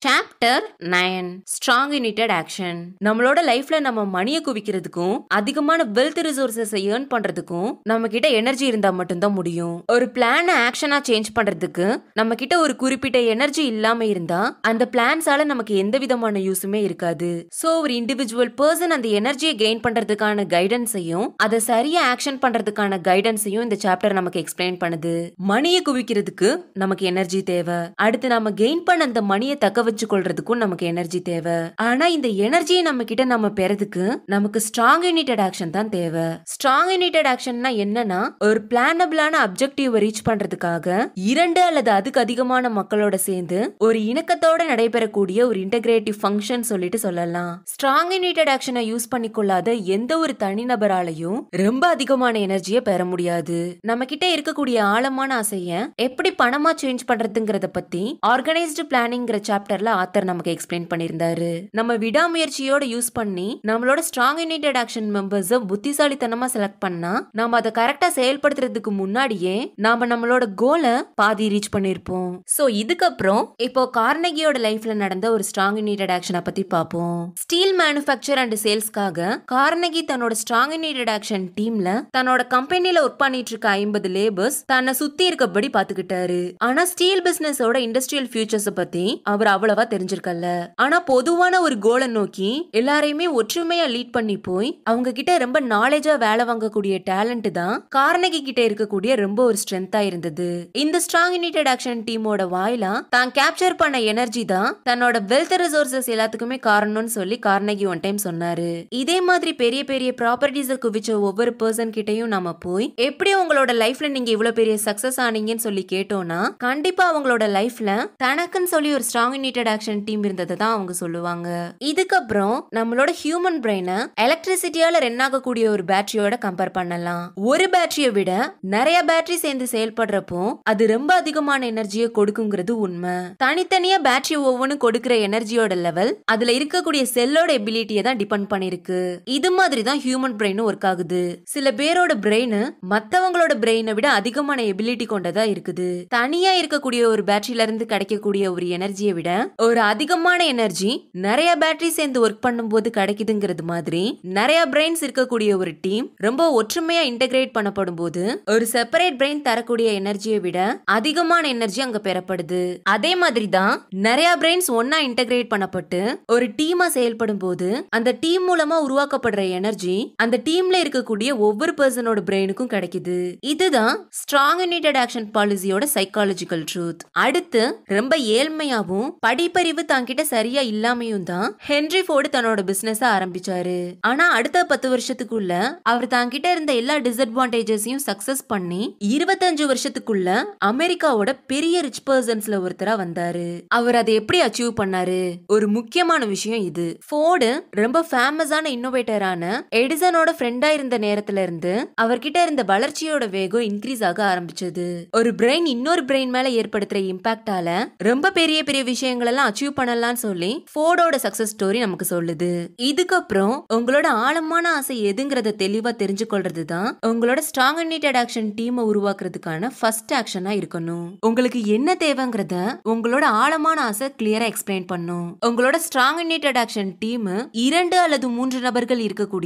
chapter nine strong united action நம்மளோட லைஃப்ல நம்ம மணியை குவிக்கிறதுக்கும் அதிகமான வெல்த் ரிசோர்சஸ் ஏர்ன் பண்றதுக்கும் நம்ம கிட்ட எனர்ஜி இருந்தா மட்டும்தான் முடியும் ஒரு பிளான ஆக்ஷனா சேஞ்ச் பண்றதுக்கு நம்ம கிட்ட ஒரு குறிப்பிட்ட எனர்ஜி இல்லாம இருந்தா அந்த பிளான்ஸால நமக்கு எந்த விதமான யூஸுமே இருக்காது சோ ஒரு இண்டிவிஜுவல் பர்சன் அந்த எனர்ஜியை கெயின் பண்றதுக்கான கைடன்ஸையும் அதை சரியா ஆக்ஷன் பண்றதுக்கான கைடன்ஸையும் இந்த சாப்டர் நமக்கு எக்ஸ்பிளைன் பண்ணுது மணியை குவிக்கிறதுக்கு நமக்கு எனர்ஜி தேவை அடுத்து நம்ம கெயின் பண்ண அந்த மணியை தக்க வச்சு கொள்றதுக்கும் நமக்கு எனர்ஜி தேவை ஆனா இந்த எனர்ஜியை நம்ம கிட்ட நம்ம பெறதுக்கு நமக்கு ஸ்ட்ராங் யூனிட்டட் ஆக்ஷன் தான் தேவை ஸ்ட்ராங் யூனிட்டட் ஆக்ஷன்னா என்னன்னா ஒரு பிளானபிளான அப்ஜெக்டிவ் ரீச் பண்றதுக்காக இரண்டு அல்லது அதுக்கு அதிகமான மக்களோட சேர்ந்து ஒரு இணக்கத்தோட நடைபெறக்கூடிய ஒரு இன்டகிரேட்டிவ் ஃபங்க்ஷன் சொல்லிட்டு சொல்லலாம் ஸ்ட்ராங் யூனிட்டட் ஆக்ஷனை யூஸ் பண்ணிக்கொள்ளாத எந்த ஒரு தனிநபராலையும் ரொம்ப அதிகமான எனர்ஜியை பெற முடியாது நம்ம கிட்ட இருக்கக்கூடிய ஆழமான ஆசைய எப்படி பணமா சேஞ்ச் பண்றதுங்கிறத பத்தி ஆர்கனைஸ்டு பிளானிங்கிற சாப்டர் சாப்டர்ல ஆத்தர் நமக்கு எக்ஸ்பிளைன் பண்ணியிருந்தாரு நம்ம விடாமுயற்சியோட யூஸ் பண்ணி நம்மளோட ஸ்ட்ராங் யுனைடெட் ஆக்ஷன் மெம்பர்ஸை புத்திசாலித்தனமா செலக்ட் பண்ணா நாம அதை கரெக்டா செயல்படுத்துறதுக்கு முன்னாடியே நாம நம்மளோட கோலை பாதி ரீச் பண்ணிருப்போம் சோ இதுக்கப்புறம் இப்போ கார்னகியோட லைஃப்ல நடந்த ஒரு ஸ்ட்ராங் யுனைடெட் ஆக்ஷனை பத்தி பார்ப்போம் ஸ்டீல் மேனுஃபேக்சர் அண்ட் சேல்ஸ்க்காக கார்னகி தன்னோட ஸ்ட்ராங் யுனைடெட் ஆக்ஷன் டீம்ல தன்னோட கம்பெனில ஒர்க் பண்ணிட்டு இருக்க ஐம்பது லேபர்ஸ் தன்னை சுத்தி இருக்கபடி பாத்துக்கிட்டாரு ஆனா ஸ்டீல் பிசினஸோட இண்டஸ்ட்ரியல் ஃபியூச்சர்ஸ் பத்தி அவர் அவ்வளவு அவ்வளவா தெரிஞ்சிருக்கல்ல ஆனா பொதுவான ஒரு கோலை நோக்கி எல்லாரையுமே ஒற்றுமையா லீட் பண்ணி போய் அவங்க கிட்ட ரொம்ப நாலேஜா வேலை வாங்கக்கூடிய டேலண்ட் தான் கார்னகி கிட்ட இருக்கக்கூடிய ரொம்ப ஒரு ஸ்ட்ரென்த்தா இருந்தது இந்த ஸ்ட்ராங் யுனைடெட் ஆக்ஷன் டீமோட வாயிலா தான் கேப்சர் பண்ண எனர்ஜி தான் தன்னோட வெல்த் ரிசோர்சஸ் எல்லாத்துக்குமே காரணம்னு சொல்லி கார்னகி ஒன் டைம் சொன்னாரு இதே மாதிரி பெரிய பெரிய ப்ராப்பர்ட்டிஸை குவிச்ச ஒவ்வொரு பர்சன் கிட்டையும் நாம போய் எப்படி உங்களோட லைஃப்ல நீங்க இவ்வளவு பெரிய சக்சஸ் ஆனீங்கன்னு சொல்லி கேட்டோம்னா கண்டிப்பா அவங்களோட லைஃப்ல தனக்குன்னு சொல்லி ஒரு strong unit related action team இருந்ததை தான் அவங்க சொல்லுவாங்க இதுக்கப்புறம் நம்மளோட ஹியூமன் பிரெயினை எலக்ட்ரிசிட்டியால ரென் ஆகக்கூடிய ஒரு பேட்டரியோட கம்பேர் பண்ணலாம் ஒரு பேட்டரியை விட நிறைய பேட்டரி சேர்ந்து செயல்படுறப்போ அது ரொம்ப அதிகமான எனர்ஜியை கொடுக்குங்கிறது உண்மை தனித்தனியா பேட்டரி ஒவ்வொன்றும் கொடுக்கிற எனர்ஜியோட லெவல் அதுல இருக்கக்கூடிய செல்லோட எபிலிட்டியை தான் டிபெண்ட் பண்ணிருக்கு இது மாதிரி தான் ஹியூமன் பிரெயினும் ஒர்க் ஆகுது சில பேரோட பிரெயின் மத்தவங்களோட பிரெயினை விட அதிகமான எபிலிட்டி கொண்டதா இருக்குது தனியா இருக்கக்கூடிய ஒரு பேட்டரியில இருந்து கிடைக்கக்கூடிய ஒரு எனர்ஜியை விட ஒரு அதிகமான எனர்ஜி நிறைய பேட்டரி சேர்ந்து ஒர்க் பண்ணும்போது கிடைக்குதுங்கிறது மாதிரி நிறைய பிரெயின்ஸ் இருக்கக்கூடிய ஒரு டீம் ரொம்ப ஒற்றுமையா இன்டெகிரேட் பண்ணப்படும் போது ஒரு செப்பரேட் பிரெயின் தரக்கூடிய எனர்ஜியை விட அதிகமான எனர்ஜி அங்க பெறப்படுது அதே மாதிரி தான் நிறைய பிரெயின்ஸ் ஒன்னா இன்டகிரேட் பண்ணப்பட்டு ஒரு டீமா செயல்படும் போது அந்த டீம் மூலமா உருவாக்கப்படுற எனர்ஜி அந்த டீம்ல இருக்கக்கூடிய ஒவ்வொரு பர்சனோட பிரெயினுக்கும் கிடைக்குது இதுதான் ஸ்ட்ராங் யுனைடெட் ஆக்ஷன் பாலிசியோட சைக்காலஜிக்கல் ட்ரூத் அடுத்து ரொம்ப ஏழ்மையாவும் படி படிப்பறிவு தங்கிட்ட சரியா இல்லாமையும் தான் ஹென்ரி ஃபோர்டு தன்னோட பிசினஸ் ஆரம்பிச்சாரு ஆனா அடுத்த பத்து வருஷத்துக்குள்ள அவர் தங்கிட்ட இருந்த எல்லா டிஸ்அட்வான்டேஜஸையும் சக்சஸ் பண்ணி இருபத்தஞ்சு வருஷத்துக்குள்ள அமெரிக்காவோட பெரிய ரிச் பர்சன்ஸ்ல ஒருத்தரா வந்தாரு அவர் அதை எப்படி அச்சீவ் பண்ணாரு ஒரு முக்கியமான விஷயம் இது ஃபோர்டு ரொம்ப ஃபேமஸான இன்னோவேட்டரான எடிசனோட ஃப்ரெண்டா இருந்த நேரத்துல இருந்து அவர்கிட்ட இருந்த வளர்ச்சியோட வேகம் இன்க்ரீஸ் ஆக ஆரம்பிச்சது ஒரு பிரெயின் இன்னொரு பிரெயின் மேல ஏற்படுத்துற இம்பாக்டால ரொம்ப பெரிய பெரிய விஷயங்களை எல்லாம் அச்சீவ் பண்ணலாம்னு சொல்லி ஃபோர்டோட சக்சஸ் ஸ்டோரி நமக்கு சொல்லுது இதுக்கப்புறம் உங்களோட ஆழமான ஆசை எதுங்கிறத தெளிவா தெரிஞ்சு கொள்றது தான் உங்களோட ஸ்ட்ராங் யுனைடெட் ஆக்ஷன் டீமை உருவாக்குறதுக்கான ஃபர்ஸ்ட் ஆக்ஷனா இருக்கணும் உங்களுக்கு என்ன தேவைங்கிறத உங்களோட ஆழமான ஆசை கிளியரா எக்ஸ்பிளைன் பண்ணும் உங்களோட ஸ்ட்ராங் யுனைடெட் ஆக்ஷன் டீம் இரண்டு அல்லது மூன்று நபர்கள் இருக்கக்கூடிய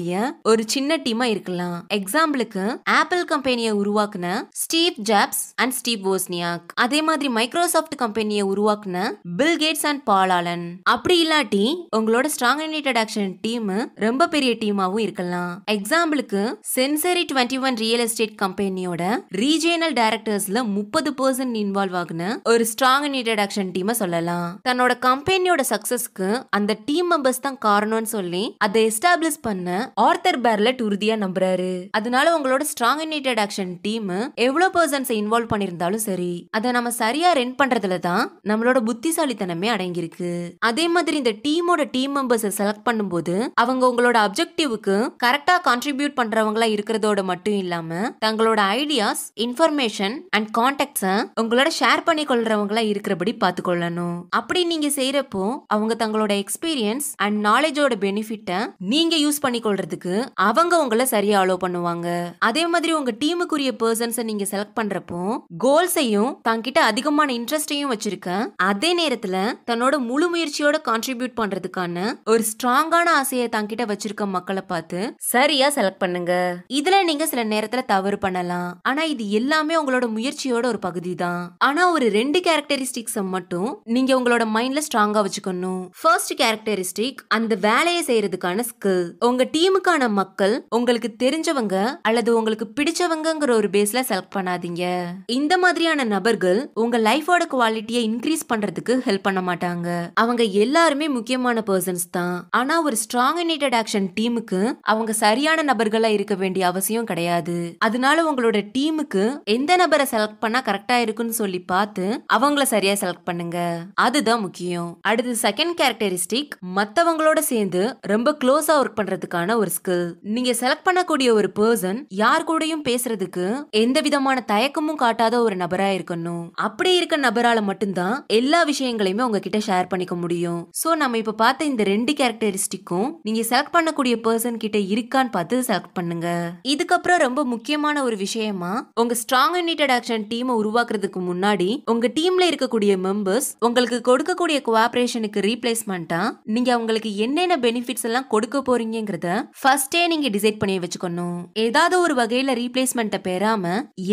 ஒரு சின்ன டீமா இருக்கலாம் எக்ஸாம்பிளுக்கு ஆப்பிள் கம்பெனியை உருவாக்குன Steve Jobs and Steve Wozniak அதே மாதிரி மைக்ரோசாஃப்ட் கம்பெனியை உருவாக்குன பில் கேட்ஸ் அண்ட் பாலாளன் அப்படி இல்லாட்டி உங்களோட ஸ்ட்ராங் யுனைடெட் ஆக்ஷன் டீம் ரொம்ப பெரிய டீமாவும் இருக்கலாம் எக்ஸாம்பிளுக்கு Century twenty one real estate கம்பெனியோட ரீஜியனல் டைரக்டர்ஸ்ல முப்பது பர்சன்ட் இன்வால்வ் ஆகுன ஒரு ஸ்ட்ராங் யுனைடெட் ஆக்ஷன் டீமை சொல்லலாம் தன்னோட கம்பெனியோட சக்சஸ்க்கு அந்த டீம் மெம்பர்ஸ் தான் காரணம்னு சொல்லி அதை எஸ்டாப்ளிஷ் பண்ண ஆர்த்தர் பேர்லட் உறுதியா நம்புறாரு அதனால உங்களோட ஸ்ட்ராங் யுனைடெட் ஆக்ஷன் டீம் எவ்வளவு பர்சன்ஸ் இன்வால்வ் பண்ணிருந்தாலும் சரி அதை நம்ம சரியா ரென் பண்றதுல தான் நம்மளோட புத்திசாலித்தனம் தீர்மானமே அடங்கியிருக்கு அதே மாதிரி இந்த டீமோட டீம் மெம்பர்ஸ் செலக்ட் பண்ணும்போது அவங்க உங்களோட அப்ஜெக்டிவுக்கு கரெக்டா கான்ட்ரிபியூட் பண்றவங்களா இருக்கிறதோட மட்டும் இல்லாம தங்களோட ஐடியாஸ் இன்ஃபர்மேஷன் அண்ட் கான்டாக்ட்ஸை உங்களோட ஷேர் பண்ணி கொள்றவங்களா இருக்கிறபடி கொள்ளணும் அப்படி நீங்க செய்யறப்போ அவங்க தங்களோட எக்ஸ்பீரியன்ஸ் அண்ட் நாலேஜோட பெனிஃபிட்டை நீங்க யூஸ் பண்ணி கொள்றதுக்கு அவங்க உங்களை சரியா அலோ பண்ணுவாங்க அதே மாதிரி உங்க டீமுக்குரிய பர்சன்ஸை நீங்க செலக்ட் பண்றப்போ கோல்ஸையும் தங்கிட்ட அதிகமான இன்ட்ரெஸ்டையும் வச்சிருக்க அதே நேரத்துல தன்னோட முழு முயற்சியோட கான்ட்ரிபியூட் பண்றதுக்கான ஒரு ஸ்ட்ராங்கான ஆசையை தங்கிட்ட வச்சிருக்க மக்களை பார்த்து சரியா செலக்ட் பண்ணுங்க இதுல நீங்க சில நேரத்துல தவறு பண்ணலாம் ஆனா இது எல்லாமே உங்களோட முயற்சியோட ஒரு பகுதி தான் ஆனா ஒரு ரெண்டு கேரக்டரிஸ்டிக்ஸ் மட்டும் நீங்க உங்களோட மைண்ட்ல ஸ்ட்ராங்கா வச்சுக்கணும் ஃபர்ஸ்ட் கேரக்டரிஸ்டிக் அந்த வேலையை செய்யறதுக்கான ஸ்கில் உங்க டீமுக்கான மக்கள் உங்களுக்கு தெரிஞ்சவங்க அல்லது உங்களுக்கு பிடிச்சவங்கங்கிற ஒரு பேஸ்ல செலக்ட் பண்ணாதீங்க இந்த மாதிரியான நபர்கள் உங்க லைஃபோட குவாலிட்டியை இன்க்ரீஸ் பண்றதுக்கு ஹெல்ப் பண்ண பண்ண மாட்டாங்க அவங்க எல்லாருமே முக்கியமான பர்சன்ஸ் தான் ஆனா ஒரு ஸ்ட்ராங் யுனைடெட் ஆக்ஷன் டீமுக்கு அவங்க சரியான நபர்களா இருக்க வேண்டிய அவசியம் கிடையாது அதனால உங்களோட டீமுக்கு எந்த நபரை செலக்ட் பண்ணா கரெக்டா இருக்குன்னு சொல்லி பார்த்து அவங்கள சரியா செலக்ட் பண்ணுங்க அதுதான் முக்கியம் அடுத்து செகண்ட் கேரக்டரிஸ்டிக் மத்தவங்களோட சேர்ந்து ரொம்ப க்ளோஸா ஒர்க் பண்றதுக்கான ஒரு ஸ்கில் நீங்க செலக்ட் பண்ணக்கூடிய ஒரு பர்சன் யார் கூடயும் பேசுறதுக்கு எந்த விதமான தயக்கமும் காட்டாத ஒரு நபரா இருக்கணும் அப்படி இருக்க நபரால மட்டும்தான் எல்லா விஷயங்களையுமே வந்து உங்ககிட்ட ஷேர் பண்ணிக்க முடியும் ஸோ நம்ம இப்போ பார்த்த இந்த ரெண்டு கேரக்டரிஸ்டிக்கும் நீங்க செலக்ட் பண்ணக்கூடிய பர்சன் கிட்ட இருக்கான்னு பார்த்து செலக்ட் பண்ணுங்க இதுக்கப்புறம் ரொம்ப முக்கியமான ஒரு விஷயமா உங்க ஸ்ட்ராங் யுனைடெட் ஆக்ஷன் டீமை உருவாக்குறதுக்கு முன்னாடி உங்க டீம்ல இருக்கக்கூடிய மெம்பர்ஸ் உங்களுக்கு கொடுக்கக்கூடிய கோஆபரேஷனுக்கு ரீப்ளேஸ்மெண்ட்டா நீங்க அவங்களுக்கு என்னென்ன பெனிஃபிட்ஸ் எல்லாம் கொடுக்க போறீங்கிறத ஃபர்ஸ்டே நீங்க டிசைட் பண்ணி வச்சுக்கணும் ஏதாவது ஒரு வகையில ரீப்ளேஸ்மெண்ட்டை பெறாம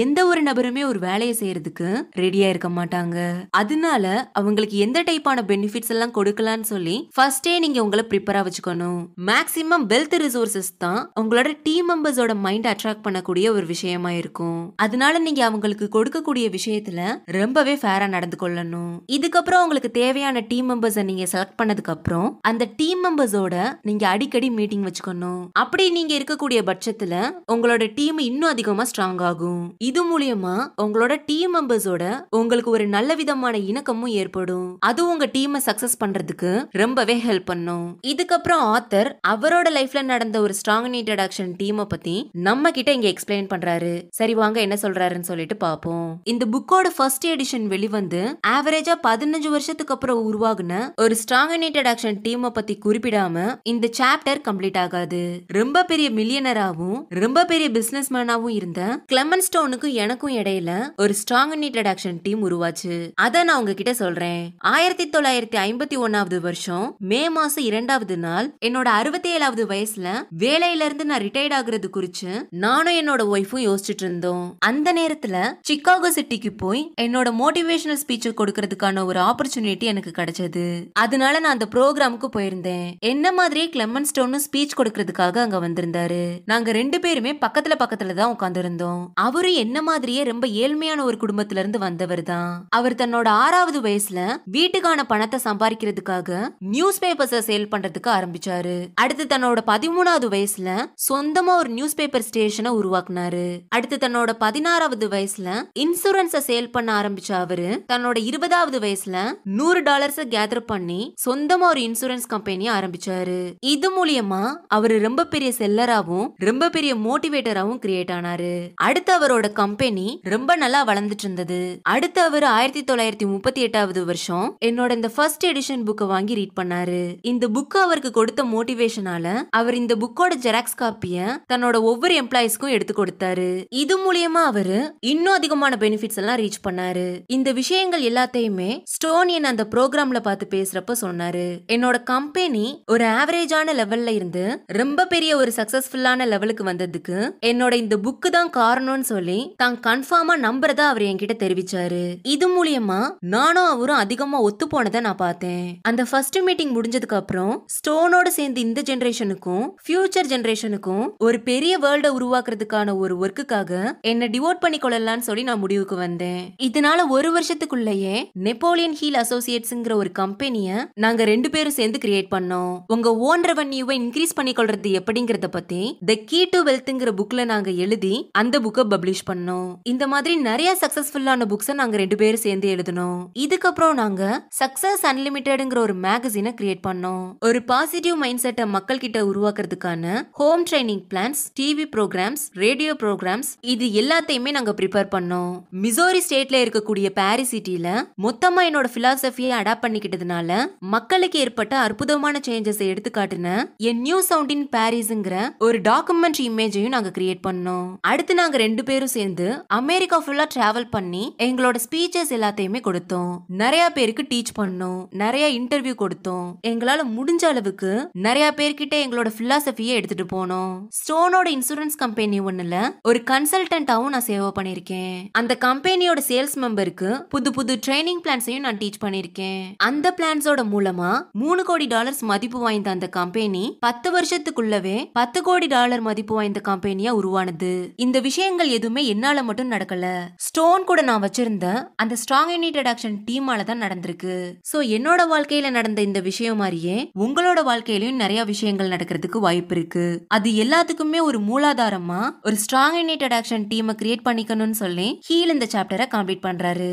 எந்த ஒரு நபருமே ஒரு வேலையை செய்யறதுக்கு ரெடியா இருக்க மாட்டாங்க அதனால அவங்களுக்கு எந்த டைப்பான பெனிஃபிட்ஸ் எல்லாம் கொடுக்கலாம்னு சொல்லி ஃபர்ஸ்டே நீங்க உங்களை ப்ரிப்பரா வச்சுக்கணும் மேக்ஸிமம் வெல்த் ரிசோர்சஸ் தான் உங்களோட டீம் மெம்பர்ஸோட மைண்ட் அட்ராக்ட் பண்ணக்கூடிய ஒரு விஷயமா இருக்கும் அதனால நீங்க அவங்களுக்கு கொடுக்கக்கூடிய விஷயத்துல ரொம்பவே ஃபேரா நடந்து கொள்ளணும் இதுக்கப்புறம் உங்களுக்கு தேவையான டீம் மெம்பர்ஸ் நீங்க செலக்ட் பண்ணதுக்கு அப்புறம் அந்த டீம் மெம்பர்ஸோட நீங்க அடிக்கடி மீட்டிங் வச்சுக்கணும் அப்படி நீங்க இருக்கக்கூடிய பட்சத்துல உங்களோட டீம் இன்னும் அதிகமா ஸ்ட்ராங் ஆகும் இது மூலியமா உங்களோட டீம் மெம்பர்ஸோட உங்களுக்கு ஒரு நல்ல விதமான இணக்கமும் ஏற்படும் அது உங்க டீமை சக்சஸ் பண்றதுக்கு ரொம்பவே ஹெல்ப் பண்ணும் இதுக்கப்புறம் ஆத்தர் அவரோட லைஃப்ல நடந்த ஒரு ஸ்ட்ராங் இன்ட்ரடக்ஷன் ஆக்ஷன் டீமை பத்தி நம்ம கிட்ட இங்க எக்ஸ்பிளைன் பண்றாரு சரி வாங்க என்ன சொல்றாருன்னு சொல்லிட்டு பாப்போம் இந்த புக்கோட ஃபர்ஸ்ட் எடிஷன் வெளிவந்து ஆவரேஜா பதினஞ்சு வருஷத்துக்கு அப்புறம் உருவாகுன ஒரு ஸ்ட்ராங் இன்ட்ரடக்ஷன் ஆக்ஷன் டீமை பத்தி குறிப்பிடாம இந்த சாப்டர் கம்ப்ளீட் ஆகாது ரொம்ப பெரிய மில்லியனராகவும் ரொம்ப பெரிய பிசினஸ் மேனாவும் இருந்த கிளமன் ஸ்டோனுக்கும் எனக்கும் இடையில ஒரு ஸ்ட்ராங் இன்ட்ரடக்ஷன் டீம் உருவாச்சு அதை நான் உங்ககிட்ட சொல்றேன் ஆயிரத்தி தொள்ளாயிரத்தி ஐம்பத்தி ஒன்னாவது வருஷம் மே மாசம் இரண்டாவது நாள் என்னோட அறுபத்தி ஏழாவது வயசுல வேலையில இருந்து நான் ரிட்டையர்ட் ஆகுறது குறிச்சு நானும் என்னோட ஒய்ஃபும் யோசிச்சுட்டு இருந்தோம் அந்த நேரத்துல சிக்காகோ சிட்டிக்கு போய் என்னோட மோட்டிவேஷனல் ஸ்பீச் கொடுக்கறதுக்கான ஒரு ஆப்பர்ச்சுனிட்டி எனக்கு கிடைச்சது அதனால நான் அந்த ப்ரோக்ராமுக்கு போயிருந்தேன் என்ன மாதிரியே கிளெமன் ஸ்டோன் ஸ்பீச் கொடுக்கறதுக்காக அங்க வந்திருந்தாரு நாங்க ரெண்டு பேருமே பக்கத்துல பக்கத்துல தான் உட்கார்ந்து இருந்தோம் அவரும் என்ன மாதிரியே ரொம்ப ஏழ்மையான ஒரு குடும்பத்துல இருந்து வந்தவர் தான் அவர் தன்னோட ஆறாவது வயசுல வீட்டுக்கான பணத்தை சம்பாதிக்கிறதுக்காக நியூஸ் பேப்பர்ஸை சேல் பண்றதுக்கு ஆரம்பிச்சாரு அடுத்து தன்னோட பதிமூணாவது வயசுல சொந்தமா ஒரு நியூஸ் பேப்பர் ஸ்டேஷனை உருவாக்குனாரு அடுத்து தன்னோட பதினாறாவது வயசுல இன்சூரன்ஸ் சேல் பண்ண ஆரம்பிச்ச அவரு தன்னோட இருபதாவது வயசுல நூறு டாலர்ஸ் கேதர் பண்ணி சொந்தமா ஒரு இன்சூரன்ஸ் கம்பெனி ஆரம்பிச்சாரு இது மூலியமா அவரு ரொம்ப பெரிய செல்லராவும் ரொம்ப பெரிய மோட்டிவேட்டராவும் கிரியேட் ஆனாரு அடுத்து அவரோட கம்பெனி ரொம்ப நல்லா வளர்ந்துட்டு இருந்தது அடுத்து அவர் ஆயிரத்தி தொள்ளாயிரத்தி முப்பத்தி எட்டாவது வருஷம் என்னோட இந்த ஃபர்ஸ்ட் எடிஷன் புக்கை வாங்கி ரீட் பண்ணாரு இந்த புக் அவருக்கு கொடுத்த மோட்டிவேஷனால அவர் இந்த புக்கோட ஜெராக்ஸ் காப்பிய தன்னோட ஒவ்வொரு எம்ப்ளாயிஸ்க்கும் எடுத்து கொடுத்தாரு இது மூலியமா அவரு இன்னும் அதிகமான பெனிஃபிட்ஸ் எல்லாம் ரீச் பண்ணாரு இந்த விஷயங்கள் எல்லாத்தையுமே ஸ்டோனியன் அந்த ப்ரோக்ராம்ல பார்த்து பேசுறப்ப சொன்னாரு என்னோட கம்பெனி ஒரு ஆவரேஜான லெவல்ல இருந்து ரொம்ப பெரிய ஒரு சக்சஸ்ஃபுல்லான லெவலுக்கு வந்ததுக்கு என்னோட இந்த புக்கு தான் காரணம்னு சொல்லி தான் கன்ஃபார்மா நம்புறதா அவர் என்கிட்ட தெரிவிச்சாரு இது மூலியமா நானும் அவரும் அதிகமா ஒத்து போனதை நான் பார்த்தேன் அந்த ஃபர்ஸ்ட் மீட்டிங் முடிஞ்சதுக்கு அப்புறம் ஸ்டோனோட சேர்ந்து இந்த ஜெனரேஷனுக்கும் ஃபியூச்சர் ஜெனரேஷனுக்கும் ஒரு பெரிய வேர்ல்ட உருவாக்குறதுக்கான ஒரு ஒர்க்குக்காக என்ன டிவோட் பண்ணி கொள்ளலாம்னு சொல்லி நான் முடிவுக்கு வந்தேன் இதனால ஒரு வருஷத்துக்குள்ளேயே நெப்போலியன் ஹீல் அசோசியேட்ஸ்ங்கிற ஒரு கம்பெனிய நாங்க ரெண்டு பேரும் சேர்ந்து கிரியேட் பண்ணோம் உங்க ஓன் ரெவன்யூவை இன்க்ரீஸ் பண்ணி கொள்றது எப்படிங்கறத பத்தி த கீ டு வெல்த்ங்கிற புக்ல நாங்க எழுதி அந்த புக்கை பப்ளிஷ் பண்ணோம் இந்த மாதிரி நிறைய சக்சஸ்ஃபுல்லான புக்ஸை நாங்க ரெண்டு பேரும் சேர்ந்து எழுதணும் இதுக்கப்புறம் நாங்க சக்சஸ் அன்லிமிட்டெடுங்கிற ஒரு மேகசினை கிரியேட் பண்ணோம் ஒரு பாசிட்டிவ் மைண்ட் செட்டை மக்கள் கிட்ட உருவாக்குறதுக்கான home training plans TV programmes radio programmes இது எல்லாத்தையுமே நாங்க ப்ரிப்பேர் பண்ணோம் மிசோரி ஸ்டேட்ல இருக்கக்கூடிய பாரிஸ் சிட்டியில மொத்தமா என்னோட பிலாசபியை அடாப்ட் பண்ணிக்கிட்டதுனால மக்களுக்கு ஏற்பட்ட அற்புதமான சேஞ்சஸை எடுத்துக்காட்டுன என் நியூ சவுண்ட் இன் பாரிஸ்ங்கிற ஒரு டாக்குமெண்ட்ரி இமேஜையும் நாங்க கிரியேட் பண்ணோம் அடுத்து நாங்க ரெண்டு பேரும் சேர்ந்து அமெரிக்கா ஃபுல்லா டிராவல் பண்ணி எங்களோட ஸ்பீச்சஸ் எல்லாத்தையுமே கொடுத்தோம் நிறைய பேருக்கு பேருக்கு டீச் பண்ணோம் நிறைய இன்டர்வியூ கொடுத்தோம் எங்களால முடிஞ்ச அளவுக்கு நிறைய பேர்கிட்ட எங்களோட பிலாசபியை எடுத்துட்டு போனோம் ஸ்டோனோட இன்சூரன்ஸ் கம்பெனி ஒண்ணுல ஒரு கன்சல்டன்டாவும் நான் சேவை பண்ணிருக்கேன் அந்த கம்பெனியோட சேல்ஸ் மெம்பருக்கு புது புது ட்ரைனிங் பிளான்ஸையும் நான் டீச் பண்ணிருக்கேன் அந்த பிளான்ஸோட மூலமா மூணு கோடி டாலர்ஸ் மதிப்பு வாய்ந்த அந்த கம்பெனி பத்து வருஷத்துக்குள்ளவே பத்து கோடி டாலர் மதிப்பு வாய்ந்த கம்பெனியா உருவானது இந்த விஷயங்கள் எதுவுமே என்னால மட்டும் நடக்கல ஸ்டோன் கூட நான் வச்சிருந்த அந்த ஸ்ட்ராங் யூனிட் ஆக்ஷன் டீமால தான் நடந்திருக்கு நடந்திருக்கு சோ என்னோட வாழ்க்கையில நடந்த இந்த விஷயம் மாதிரியே உங்களோட வாழ்க்கையிலயும் நிறைய விஷயங்கள் நடக்கிறதுக்கு வாய்ப்பு இருக்கு அது எல்லாத்துக்குமே ஒரு மூலாதாரமா ஒரு ஸ்ட்ராங் யுனைடெட் ஆக்ஷன் டீமை கிரியேட் பண்ணிக்கணும்னு சொல்லி ஹீல் இந்த சாப்டரை கம்ப்ளீட் பண்றாரு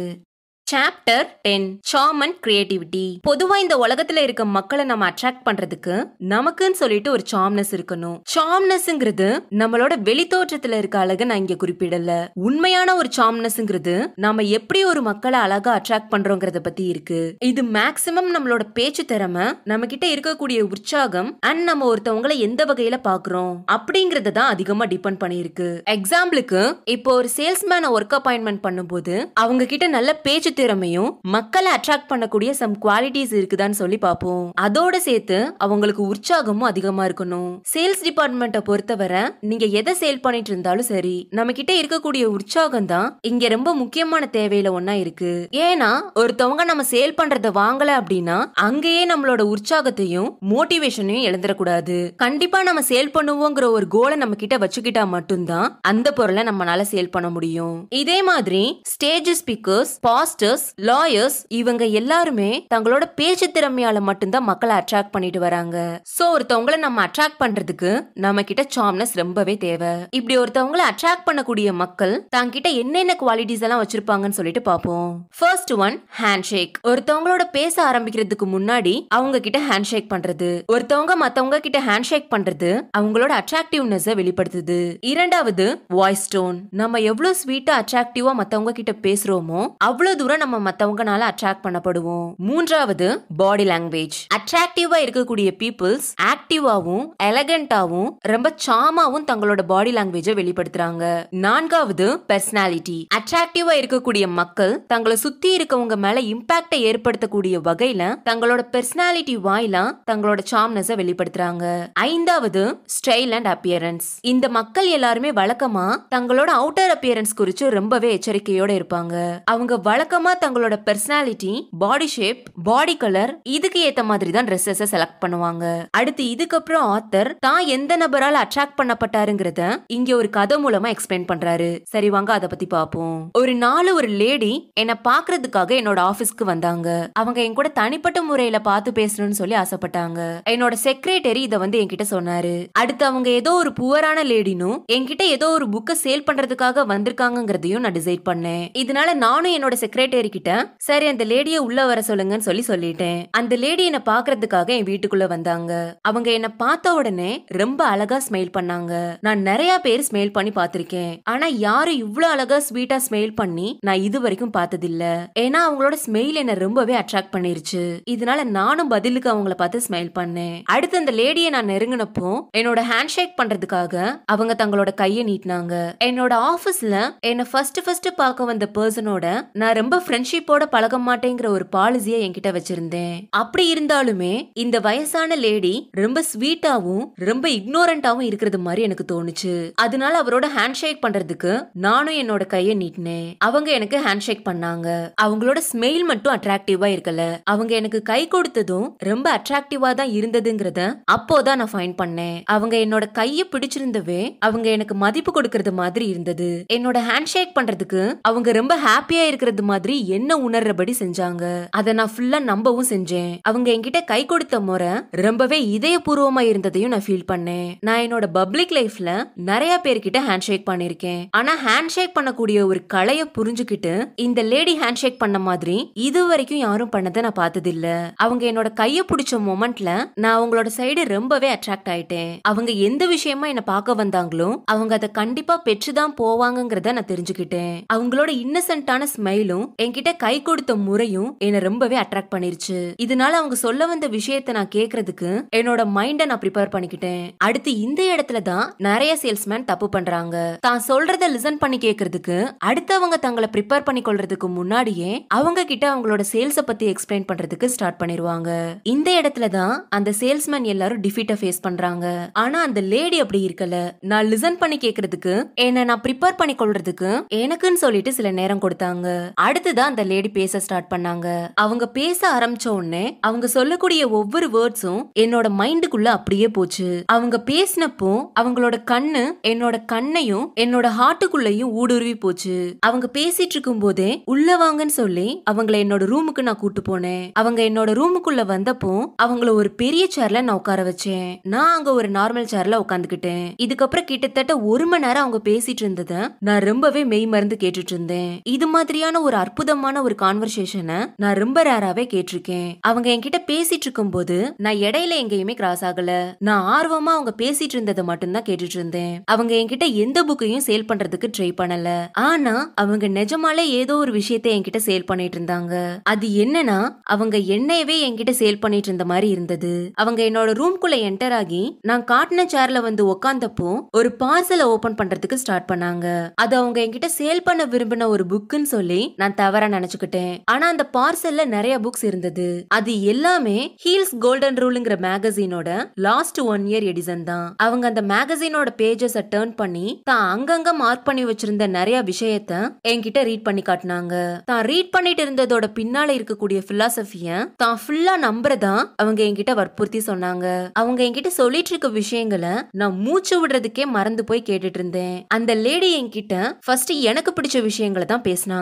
சாப்டர் டென் சாமன் கிரியேட்டிவிட்டி பொதுவா இந்த உலகத்துல இருக்க மக்களை நம்ம அட்ராக்ட் பண்றதுக்கு நமக்குன்னு சொல்லிட்டு ஒரு சாம்னஸ் இருக்கணும் சாம்னஸ்ங்கிறது நம்மளோட வெளித்தோற்றத்துல இருக்க அழகு நான் இங்க குறிப்பிடல உண்மையான ஒரு சாம்னஸ்ங்கிறது நம்ம எப்படி ஒரு மக்களை அழகா அட்ராக்ட் பண்றோங்கிறத பத்தி இருக்கு இது மேக்சிமம் நம்மளோட பேச்சு திறமை நம்ம கிட்ட இருக்கக்கூடிய உற்சாகம் அண்ட் நம்ம ஒருத்தவங்களை எந்த வகையில பாக்குறோம் அப்படிங்கறத தான் அதிகமா டிபெண்ட் பண்ணிருக்கு எக்ஸாம்பிளுக்கு இப்போ ஒரு சேல்ஸ்மேனை ஒர்க் அப்பாயின்மெண்ட் பண்ணும்போது அவங்க கிட்ட நல்ல பேச்சு திறமையும் மக்களை அட்ராக்ட் பண்ணக்கூடிய சம் குவாலிட்டிஸ் இருக்குதான்னு சொல்லி பார்ப்போம் அதோட சேர்த்து அவங்களுக்கு உற்சாகமும் அதிகமா இருக்கணும் சேல்ஸ் டிபார்ட்மெண்ட்டை பொறுத்தவரை நீங்க எதை சேல் பண்ணிட்டு இருந்தாலும் சரி நம்ம கிட்ட இருக்கக்கூடிய உற்சாகம் தான் இங்க ரொம்ப முக்கியமான தேவையில ஒன்னா இருக்கு ஏன்னா ஒருத்தவங்க நம்ம சேல் பண்றத வாங்கல அப்படின்னா அங்கேயே நம்மளோட உற்சாகத்தையும் மோட்டிவேஷனையும் இழந்துடக்கூடாது கண்டிப்பா நம்ம சேல் பண்ணுவோங்கிற ஒரு கோலை நம்ம கிட்ட வச்சுக்கிட்டா மட்டும்தான் அந்த பொருளை நம்மளால சேல் பண்ண முடியும் இதே மாதிரி stage speakers past doctors lawyers இவங்க எல்லாருமே தங்களோட பேச்சு திறமையால மட்டும்தான் மக்களை அட்ராக்ட் பண்ணிட்டு வராங்க சோ ஒருத்தவங்களை நம்ம அட்ராக்ட் பண்றதுக்கு நம்ம கிட்ட சாம்னஸ் ரொம்பவே தேவை இப்படி ஒருத்தவங்களை அட்ராக்ட் பண்ணக்கூடிய மக்கள் தங்கிட்ட என்னென்ன குவாலிட்டிஸ் எல்லாம் வச்சிருப்பாங்கன்னு சொல்லிட்டு பாப்போம் ஃபர்ஸ்ட் ஒன் ஹேண்ட் ஷேக் ஒருத்தவங்களோட பேச ஆரம்பிக்கிறதுக்கு முன்னாடி அவங்க கிட்ட ஹேண்ட் ஷேக் பண்றது ஒருத்தவங்க மத்தவங்க கிட்ட ஹேண்ட் ஷேக் பண்றது அவங்களோட அட்ராக்டிவ்னஸ் வெளிப்படுத்துது இரண்டாவது வாய்ஸ் டோன் நம்ம எவ்வளவு ஸ்வீட்டா அட்ராக்டிவா மத்தவங்க கிட்ட பேசுறோமோ அவ்வளவு தூரம் மூலியமாகவும் நம்ம மத்தவங்கனால அட்ராக்ட் பண்ணப்படுவோம் மூன்றாவது பாடி லாங்குவேஜ் அட்ராக்டிவா இருக்கக்கூடிய பீப்புள்ஸ் ஆக்டிவாவும் எலகண்டாவும் ரொம்ப சாமாவும் தங்களோட பாடி லாங்குவேஜை வெளிப்படுத்துறாங்க நான்காவது பர்சனாலிட்டி அட்ராக்டிவா இருக்கக்கூடிய மக்கள் தங்களை சுத்தி இருக்கவங்க மேல இம்பாக்டை ஏற்படுத்தக்கூடிய வகையில தங்களோட பர்சனாலிட்டி வாயிலா தங்களோட சாம்னஸ் வெளிப்படுத்துறாங்க ஐந்தாவது ஸ்டைல் அண்ட் அப்பியரன்ஸ் இந்த மக்கள் எல்லாருமே வழக்கமா தங்களோட அவுட்டர் அப்பியரன்ஸ் குறிச்சு ரொம்பவே எச்சரிக்கையோட இருப்பாங்க அவங்க வழக்கமா அவங்க தங்களோட personality body shape body colour இதுக்கு ஏத்த மாதிரி தான் ட்ரெஸ்ஸஸ் செலக்ட் பண்ணுவாங்க அடுத்து இதுக்கப்புறம் ஆத்தர் தான் எந்த நபரால் அட்ராக்ட் பண்ணப்பட்டாருங்கிறத இங்க ஒரு கதை மூலமா எக்ஸ்பிளைன் பண்றாரு சரி வாங்க அதை பத்தி பாப்போம் ஒரு நாள் ஒரு லேடி என்ன பாக்குறதுக்காக என்னோட ஆபீஸ்க்கு வந்தாங்க அவங்க என் கூட தனிப்பட்ட முறையில பார்த்து பேசணும்னு சொல்லி ஆசைப்பட்டாங்க என்னோட செக்ரட்டரி இதை வந்து என்கிட்ட சொன்னாரு அடுத்து அவங்க ஏதோ ஒரு புவரான லேடினும் என்கிட்ட ஏதோ ஒரு புக்கை சேல் பண்றதுக்காக வந்திருக்காங்கிறதையும் நான் டிசைட் பண்ணேன் இதனால நானும் என்னோட செக்ரட்டரி செக்ரட்டரி கிட்ட சரி அந்த லேடிய உள்ள வர சொல்லுங்கன்னு சொல்லி சொல்லிட்டேன் அந்த லேடி என்ன பாக்குறதுக்காக என் வீட்டுக்குள்ள வந்தாங்க அவங்க என்ன பார்த்த உடனே ரொம்ப அழகா ஸ்மைல் பண்ணாங்க நான் நிறைய பேர் ஸ்மைல் பண்ணி பாத்திருக்கேன் ஆனா யாரும் இவ்வளவு அழகா ஸ்வீட்டா ஸ்மைல் பண்ணி நான் இது வரைக்கும் பார்த்ததில்ல ஏன்னா அவங்களோட ஸ்மெயில் என்ன ரொம்பவே அட்ராக்ட் பண்ணிருச்சு இதனால நானும் பதிலுக்கு அவங்கள பார்த்து ஸ்மைல் பண்ணேன் அடுத்து அந்த லேடியை நான் நெருங்கினப்போ என்னோட ஹேண்ட் ஷேக் பண்றதுக்காக அவங்க தங்களோட கையை நீட்டினாங்க என்னோட ஆபீஸ்ல என்ன ஃபர்ஸ்ட் ஃபர்ஸ்ட் பார்க்க வந்த பர்சனோட நான் ரொம்ப ஃப்ரெண்ட்ஷிப்போட பழக மாட்டேங்கிற ஒரு பாலிசிய என்கிட்ட வச்சிருந்தேன் அப்படி இருந்தாலுமே இந்த வயசான லேடி ரொம்ப ஸ்வீட்டாவும் ரொம்ப இக்னோரண்டாவும் இருக்கிறது மாதிரி எனக்கு தோணுச்சு அதனால அவரோட ஹேண்ட் ஷேக் பண்றதுக்கு நானும் என்னோட கையை நீட்டினேன் அவங்க எனக்கு ஹேண்ட் ஷேக் பண்ணாங்க அவங்களோட ஸ்மெயில் மட்டும் அட்ராக்டிவா இருக்கல அவங்க எனக்கு கை கொடுத்ததும் ரொம்ப அட்ராக்டிவா தான் இருந்ததுங்கிறத அப்போதான் நான் ஃபைன் பண்ணேன் அவங்க என்னோட கையை பிடிச்சிருந்தவே அவங்க எனக்கு மதிப்பு கொடுக்கறது மாதிரி இருந்தது என்னோட ஹேண்ட் ஷேக் பண்றதுக்கு அவங்க ரொம்ப ஹாப்பியா இருக்கிறது மாதிரி மாதிரி என்ன உணர்றபடி செஞ்சாங்க அதை நான் ஃபுல்லா நம்பவும் செஞ்சேன் அவங்க என்கிட்ட கை கொடுத்த முறை ரொம்பவே இதயபூர்வமா இருந்ததையும் நான் ஃபீல் பண்ணேன் நான் என்னோட பப்ளிக் லைஃப்ல நிறைய பேர்கிட்ட ஹேண்ட் ஷேக் பண்ணிருக்கேன் ஆனா ஹேண்ட் ஷேக் பண்ணக்கூடிய ஒரு கலைய புரிஞ்சுக்கிட்டு இந்த லேடி ஹேண்ட் ஷேக் பண்ண மாதிரி இது வரைக்கும் யாரும் பண்ணதை நான் பார்த்தது இல்ல அவங்க என்னோட கைய பிடிச்ச மொமெண்ட்ல நான் அவங்களோட சைடு ரொம்பவே அட்ராக்ட் ஆயிட்டேன் அவங்க எந்த விஷயமா என்ன பார்க்க வந்தாங்களோ அவங்க அதை கண்டிப்பா பெற்றுதான் போவாங்கிறத நான் தெரிஞ்சுக்கிட்டேன் அவங்களோட இன்னசென்ட்டான ஸ்மைலும் என்கிட்ட கை கொடுத்த முறையும் என்னை ரொம்பவே அட்ராக்ட் பண்ணிருச்சு இதனால அவங்க சொல்ல வந்த விஷயத்த நான் கேக்குறதுக்கு என்னோட மைண்ட நான் ப்ரிப்பேர் பண்ணிக்கிட்டேன் அடுத்து இந்த இடத்துல தான் நிறைய சேல்ஸ்மேன் தப்பு பண்றாங்க தான் சொல்றத லிசன் பண்ணி கேக்குறதுக்கு அடுத்தவங்க தங்களை ப்ரிப்பேர் பண்ணி கொள்றதுக்கு முன்னாடியே அவங்க கிட்ட அவங்களோட சேல்ஸ பத்தி எக்ஸ்பிளைன் பண்றதுக்கு ஸ்டார்ட் பண்ணிருவாங்க இந்த இடத்துல தான் அந்த சேல்ஸ்மேன் எல்லாரும் டிஃபீட்ட ஃபேஸ் பண்றாங்க ஆனா அந்த லேடி அப்படி இருக்கல நான் லிசன் பண்ணி கேக்குறதுக்கு என்ன நான் ப்ரிப்பேர் பண்ணி கொள்றதுக்கு எனக்குன்னு சொல்லிட்டு சில நேரம் கொடுத்தாங்க அடுத்து அடுத்துதான் அந்த லேடி பேச ஸ்டார்ட் பண்ணாங்க அவங்க பேச ஆரம்பிச்ச உடனே அவங்க சொல்லக்கூடிய ஒவ்வொரு வேர்ட்ஸும் என்னோட மைண்டுக்குள்ள அப்படியே போச்சு அவங்க பேசினப்போ அவங்களோட கண்ணு என்னோட கண்ணையும் என்னோட ஹார்ட்டுக்குள்ளயும் ஊடுருவி போச்சு அவங்க பேசிட்டு இருக்கும் போதே உள்ள வாங்கன்னு சொல்லி அவங்கள என்னோட ரூமுக்கு நான் கூட்டு போனேன் அவங்க என்னோட ரூமுக்குள்ள வந்தப்போ அவங்கள ஒரு பெரிய சேர்ல நான் உட்கார வச்சேன் நான் அங்க ஒரு நார்மல் சேர்ல உட்காந்துக்கிட்டேன் இதுக்கப்புறம் கிட்டத்தட்ட ஒரு மணி நேரம் அவங்க பேசிட்டு இருந்ததை நான் ரொம்பவே மெய் மருந்து கேட்டுட்டு இருந்தேன் இது மாதிரியான ஒரு அற்புதமான ஒரு கான்வர்சேஷனை நான் ரொம்ப ரேராவே கேட்டிருக்கேன் அவங்க என்கிட்ட பேசிட்டு இருக்கும் போது நான் இடையில எங்கேயுமே கிராஸ் ஆகல நான் ஆர்வமா அவங்க பேசிட்டு இருந்ததை மட்டும்தான் கேட்டுட்டு இருந்தேன் அவங்க என்கிட்ட எந்த புக்கையும் சேல் பண்றதுக்கு ட்ரை பண்ணல ஆனா அவங்க நிஜமாலே ஏதோ ஒரு விஷயத்தை என்கிட்ட சேல் பண்ணிட்டு இருந்தாங்க அது என்னன்னா அவங்க என்னையவே என்கிட்ட சேல் பண்ணிட்டு இருந்த மாதிரி இருந்தது அவங்க என்னோட ரூம்குள்ள என்டர் ஆகி நான் காட்டின சேர்ல வந்து உக்காந்தப்போ ஒரு பார்சலை ஓபன் பண்றதுக்கு ஸ்டார்ட் பண்ணாங்க அது அவங்க என்கிட்ட சேல் பண்ண விரும்பின ஒரு புக்குன்னு சொல்லி நான் தவறா நினைச்சுக்கிட்டேன் ஆனா அந்த பார்சல்ல நிறைய புக்ஸ் இருந்தது அது எல்லாமே ஹீல்ஸ் கோல்டன் ரூல்ங்கிற மேகசீனோட லாஸ்ட் ஒன் இயர் எடிசன் தான் அவங்க அந்த மேகசீனோட பேஜஸ டேர்ன் பண்ணி தான் அங்கங்க மார்க் பண்ணி வச்சிருந்த நிறைய விஷயத்த என்கிட்ட ரீட் பண்ணி காட்டினாங்க தான் ரீட் பண்ணிட்டு இருந்ததோட பின்னால இருக்கக்கூடிய பிலாசபிய தான் ஃபுல்லா நம்புறதா அவங்க என்கிட்ட வற்புறுத்தி சொன்னாங்க அவங்க என்கிட்ட சொல்லிட்டு இருக்க விஷயங்களை நான் மூச்சு விடுறதுக்கே மறந்து போய் கேட்டுட்டு இருந்தேன் அந்த லேடி என்கிட்ட ஃபர்ஸ்ட் எனக்கு பிடிச்ச விஷயங்களை தான் பேசினாங்க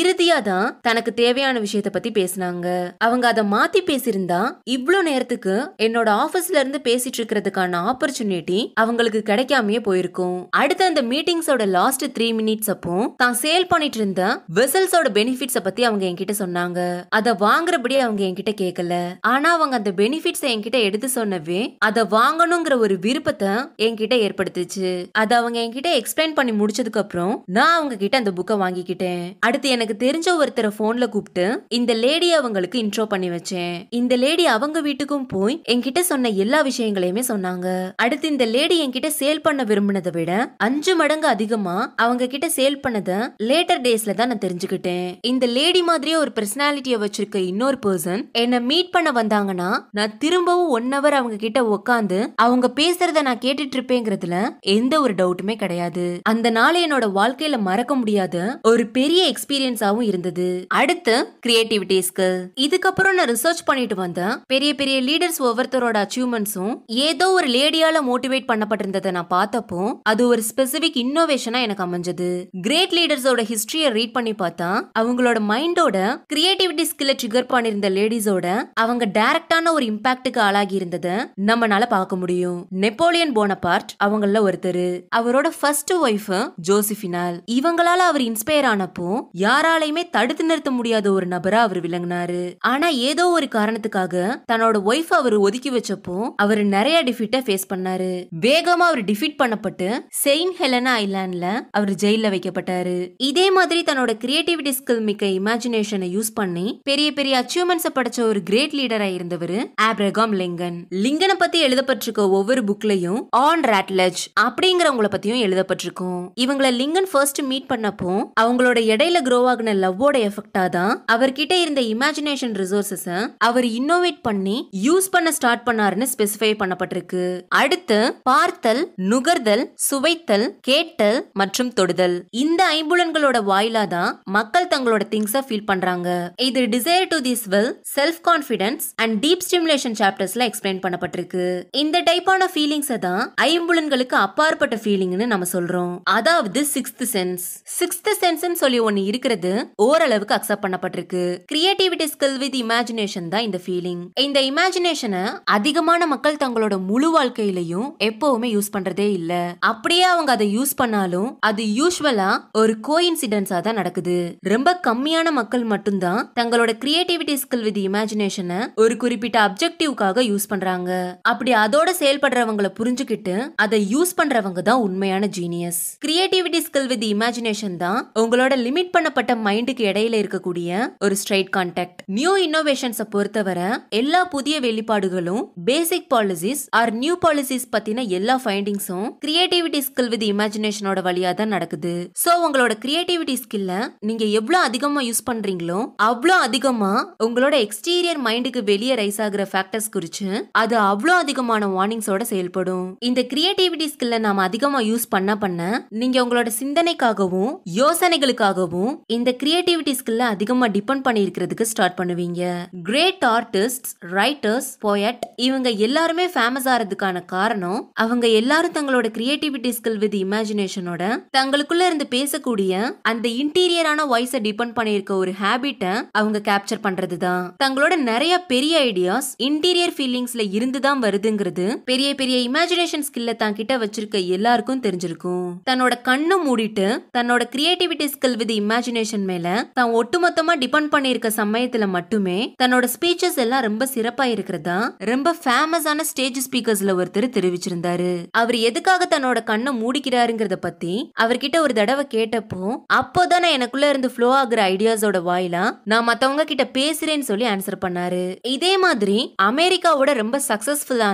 இறுதி வசதியா தான் தனக்கு தேவையான விஷயத்த பத்தி பேசினாங்க அவங்க அதை மாத்தி பேசியிருந்தா இவ்வளவு நேரத்துக்கு என்னோட ஆபீஸ்ல இருந்து பேசிட்டு இருக்கிறதுக்கான ஆப்பர்ச்சுனிட்டி அவங்களுக்கு கிடைக்காமயே போயிருக்கும் அடுத்த அந்த மீட்டிங்ஸோட லாஸ்ட் த்ரீ மினிட்ஸ் அப்போ தான் சேல் பண்ணிட்டு இருந்த வெசல்ஸோட பெனிஃபிட்ஸ பத்தி அவங்க என்கிட்ட சொன்னாங்க அதை வாங்குறபடி அவங்க என்கிட்ட கேட்கல ஆனா அவங்க அந்த பெனிஃபிட்ஸ் என்கிட்ட எடுத்து சொன்னவே அதை வாங்கணுங்கிற ஒரு விருப்பத்தை என்கிட்ட ஏற்படுத்துச்சு அதை அவங்க என்கிட்ட எக்ஸ்பிளைன் பண்ணி முடிச்சதுக்கு அப்புறம் நான் அவங்க கிட்ட அந்த புக்கை வாங்கிக்கிட்டேன் அடுத்து எனக்கு தெரிஞ்ச ஒருத்தரை போன்ல கூப்பிட்டு இந்த லேடி அவங்களுக்கு இன்ட்ரோ பண்ணி வச்சேன் இந்த லேடி அவங்க வீட்டுக்கும் போய் என்கிட்ட சொன்ன எல்லா விஷயங்களையுமே சொன்னாங்க அடுத்து இந்த லேடி என்கிட்ட சேல் பண்ண விரும்பினதை விட அஞ்சு மடங்கு அதிகமா அவங்க கிட்ட சேல் பண்ணத லேட்டர் டேஸ்ல தான் நான் தெரிஞ்சுக்கிட்டேன் இந்த லேடி மாதிரியே ஒரு பர்சனாலிட்டிய வச்சிருக்க இன்னொரு பர்சன் என்னை மீட் பண்ண வந்தாங்கன்னா நான் திரும்பவும் ஒன் ஹவர் அவங்க கிட்ட உட்காந்து அவங்க பேசுறத நான் கேட்டுட்டு இருப்பேங்கிறதுல எந்த ஒரு டவுட்டுமே கிடையாது அந்த நாள் என்னோட வாழ்க்கையில மறக்க முடியாத ஒரு பெரிய எக்ஸ்பீரியன்ஸாவும் யூஸ்ஃபுல்லாவும் இருந்தது அடுத்து கிரியேட்டிவிட்டிஸ்க்கு இதுக்கப்புறம் நான் ரிசர்ச் பண்ணிட்டு வந்தேன் பெரிய பெரிய லீடர்ஸ் ஒவ்வொருத்தரோட அச்சீவ்மெண்ட்ஸும் ஏதோ ஒரு லேடியால மோட்டிவேட் பண்ணப்பட்டிருந்ததை நான் பார்த்தப்போ அது ஒரு ஸ்பெசிபிக் இன்னோவேஷனா எனக்கு அமைஞ்சது கிரேட் லீடர்ஸோட ஹிஸ்டரியை ரீட் பண்ணி பார்த்தா அவங்களோட மைண்டோட கிரியேட்டிவிட்டி ஸ்கில் ட்ரிகர் பண்ணிருந்த லேடிஸோட அவங்க டைரக்டான ஒரு இம்பாக்டுக்கு ஆளாகி இருந்ததை நம்மளால பார்க்க முடியும் நெப்போலியன் போனபார்ட் அவங்கள ஒருத்தர் அவரோட ஃபர்ஸ்ட் ஒய்ஃப் ஜோசிஃபினால் இவங்களால அவர் இன்ஸ்பயர் ஆனப்போ யாரால யாராலையுமே தடுத்து நிறுத்த முடியாத ஒரு நபரா அவர் விளங்கினாரு ஆனா ஏதோ ஒரு காரணத்துக்காக தன்னோட ஒய்ஃப் அவர் ஒதுக்கி வச்சப்போ அவர் நிறைய டிஃபீட்ட ஃபேஸ் பண்ணாரு வேகமா அவர் டிஃபீட் பண்ணப்பட்டு செயின்ட் ஹெலனா ஐலாண்ட்ல அவர் ஜெயில வைக்கப்பட்டாரு இதே மாதிரி தன்னோட கிரியேட்டிவிட்டி ஸ்கில் மிக்க இமேஜினேஷனை யூஸ் பண்ணி பெரிய பெரிய அச்சீவ்மெண்ட்ஸ் படைச்ச ஒரு கிரேட் லீடரா இருந்தவர் ஆப்ரகாம் லிங்கன் லிங்கனை பத்தி எழுதப்பட்டிருக்க ஒவ்வொரு புக்லயும் ஆன் ராட்லஜ் அப்படிங்கிறவங்கள பத்தியும் எழுதப்பட்டிருக்கும் இவங்களை லிங்கன் ஃபர்ஸ்ட் மீட் பண்ணப்போ அவங்களோட இடையில க்ரோ ஆகின பண்ண லவ்வோட எஃபெக்டா தான் அவர்கிட்ட இருந்த இமேஜினேஷன் ரிசோர்சஸ் அவர் இன்னோவேட் பண்ணி யூஸ் பண்ண ஸ்டார்ட் பண்ணாருன்னு ஸ்பெசிஃபை பண்ணப்பட்டிருக்கு அடுத்து பார்த்தல் நுகர்தல் சுவைத்தல் கேட்டல் மற்றும் தொடுதல் இந்த ஐம்புலன்களோட வாயிலா தான் மக்கள் தங்களோட திங்ஸ் ஃபீல் பண்றாங்க இது desire to this well self confidence and deep stimulation சாப்டர்ஸ்ல எக்ஸ்பிளைன் பண்ணப்பட்டிருக்கு இந்த டைப்பான ஃபீலிங்ஸை தான் ஐம்புலன்களுக்கு அப்பாற்பட்ட ஃபீலிங்னு நம்ம சொல்றோம் அதாவது சிக்ஸ்த் சென்ஸ் சிக்ஸ்த் சென்ஸ்னு சொல்லி ஒன்று இருக்கிறது ஓரளவுக்கு அக்செப்ட் பண்ணப்பட்டிருக்கு கிரியேட்டிவிட்டி ஸ்கில் வித் இமேஜினேஷன் தான் இந்த ஃபீலிங் இந்த இமேஜினேஷனை அதிகமான மக்கள் தங்களோட முழு வாழ்க்கையிலையும் எப்பவுமே யூஸ் பண்றதே இல்ல அப்படியே அவங்க அதை யூஸ் பண்ணாலும் அது யூஸ்வலா ஒரு கோ கோஇன்சிடென்ஸா தான் நடக்குது ரொம்ப கம்மியான மக்கள் மட்டும்தான் தங்களோட கிரியேட்டிவிட்டி ஸ்கில் வித் இமேஜினேஷனை ஒரு குறிப்பிட்ட அப்ஜெக்டிவ்காக யூஸ் பண்றாங்க அப்படி அதோட செயல்படுறவங்கள புரிஞ்சுக்கிட்டு அதை யூஸ் பண்றவங்க தான் உண்மையான genius creativity skill with imagination தான் உங்களோட லிமிட் பண்ணப்பட்ட மைண்டுக்கு இடையில இருக்கக்கூடிய ஒரு ஸ்ட்ரைட் கான்டாக்ட் நியூ இன்னோவேஷன்ஸை பொறுத்தவரை எல்லா புதிய வெளிப்பாடுகளும் basic policies or new policies பத்தின எல்லா ஃபைண்டிங்ஸும் கிரியேட்டிவிட்டி ஸ்கில் வித் இமேஜினேஷனோட வழியா தான் நடக்குது சோ உங்களோட கிரியேட்டிவிட்டி ஸ்கில்ல நீங்க எவ்வளவு அதிகமா யூஸ் பண்றீங்களோ அவ்வளோ அதிகமா உங்களோட எக்ஸ்டீரியர் மைண்டுக்கு வெளியே ரைஸ் ஆகுற ஃபேக்டர்ஸ் குறிச்சு அது அவ்வளோ அதிகமான வார்னிங்ஸோட செயல்படும் இந்த கிரியேட்டிவிட்டி ஸ்கில்ல நாம அதிகமா யூஸ் பண்ண பண்ண நீங்க உங்களோட சிந்தனைக்காகவும் யோசனைகளுக்காகவும் இந்த கிரியேட்டிவிட்டி ஸ்கில்ல அதிகமாக டிபெண்ட் பண்ணியிருக்கிறதுக்கு ஸ்டார்ட் பண்ணுவீங்க கிரேட் ஆர்டிஸ்ட் ரைட்டர்ஸ் போயட் இவங்க எல்லாருமே ஃபேமஸ் ஆகிறதுக்கான காரணம் அவங்க எல்லாரும் தங்களோட கிரியேட்டிவிட்டி ஸ்கில் வித் இமேஜினேஷனோட தங்களுக்குள்ள இருந்து பேசக்கூடிய அந்த இன்டீரியரான வாய்ஸை டிபெண்ட் பண்ணியிருக்க ஒரு ஹேபிட்டை அவங்க கேப்சர் பண்றது தான் தங்களோட நிறைய பெரிய ஐடியாஸ் இன்டீரியர் ஃபீலிங்ஸ்ல இருந்து தான் வருதுங்கிறது பெரிய பெரிய இமேஜினேஷன் ஸ்கில்ல தான் கிட்ட வச்சிருக்க எல்லாருக்கும் தெரிஞ்சிருக்கும் தன்னோட கண்ணு மூடிட்டு தன்னோட கிரியேட்டிவிட்டி ஸ்கில் வித் இமேஜினேஷன் மேல தான் ஒட்டுமொத்தமா டிபெண்ட் பண்ணிருக்க சமயத்துல மட்டுமே தன்னோட ஸ்பீச்சஸ் எல்லாம் ரொம்ப சிறப்பா இருக்கிறதா ரொம்ப ஃபேமஸ் ஆன ஸ்டேஜ் ஸ்பீக்கர்ஸ்ல ஒருத்தர் தெரிவிச்சிருந்தாரு அவர் எதுக்காக தன்னோட கண்ணை மூடிக்கிறாருங்கிறத பத்தி அவர்கிட்ட ஒரு தடவை கேட்டப்போ அப்போதான் எனக்குள்ள இருந்து ஃப்ளோ ஆகுற ஐடியாஸோட வாயிலா நான் மத்தவங்க கிட்ட பேசுறேன்னு சொல்லி ஆன்சர் பண்ணாரு இதே மாதிரி அமெரிக்காவோட ரொம்ப சக்சஸ்ஃபுல்லான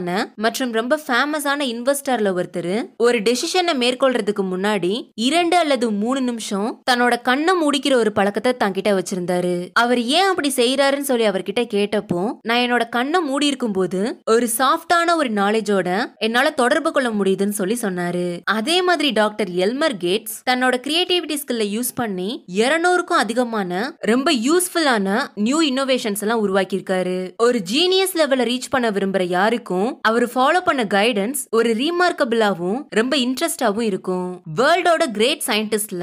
மற்றும் ரொம்ப ஃபேமஸ் ஆன இன்வெஸ்டர்ல ஒருத்தர் ஒரு டெசிஷனை மேற்கொள்றதுக்கு முன்னாடி இரண்டு அல்லது மூணு நிமிஷம் தன்னோட கண்ணை மூடிக்கிற ஒரு ஒரு பழக்கத்தை தங்கிட்ட வச்சிருந்தாரு அவர் ஏன் அப்படி செய்யறாருன்னு சொல்லி அவர்கிட்ட கேட்டப்போ நான் என்னோட கண்ணை மூடி இருக்கும் போது ஒரு சாஃப்டான ஒரு நாலேஜோட என்னால தொடர்பு கொள்ள முடியுதுன்னு சொல்லி சொன்னாரு அதே மாதிரி டாக்டர் எல்மர் கேட்ஸ் தன்னோட கிரியேட்டிவிட்டி ஸ்கில்ல யூஸ் பண்ணி இருநூறுக்கும் அதிகமான ரொம்ப யூஸ்ஃபுல்லான நியூ இன்னோவேஷன்ஸ் எல்லாம் உருவாக்கியிருக்காரு ஒரு ஜீனியஸ் லெவல ரீச் பண்ண விரும்புற யாருக்கும் அவர் ஃபாலோ பண்ண கைடன்ஸ் ஒரு ரீமார்க்கபிளாவும் ரொம்ப இன்ட்ரெஸ்டாவும் இருக்கும் வேர்ல்டோட கிரேட் சயின்டிஸ்ட்ல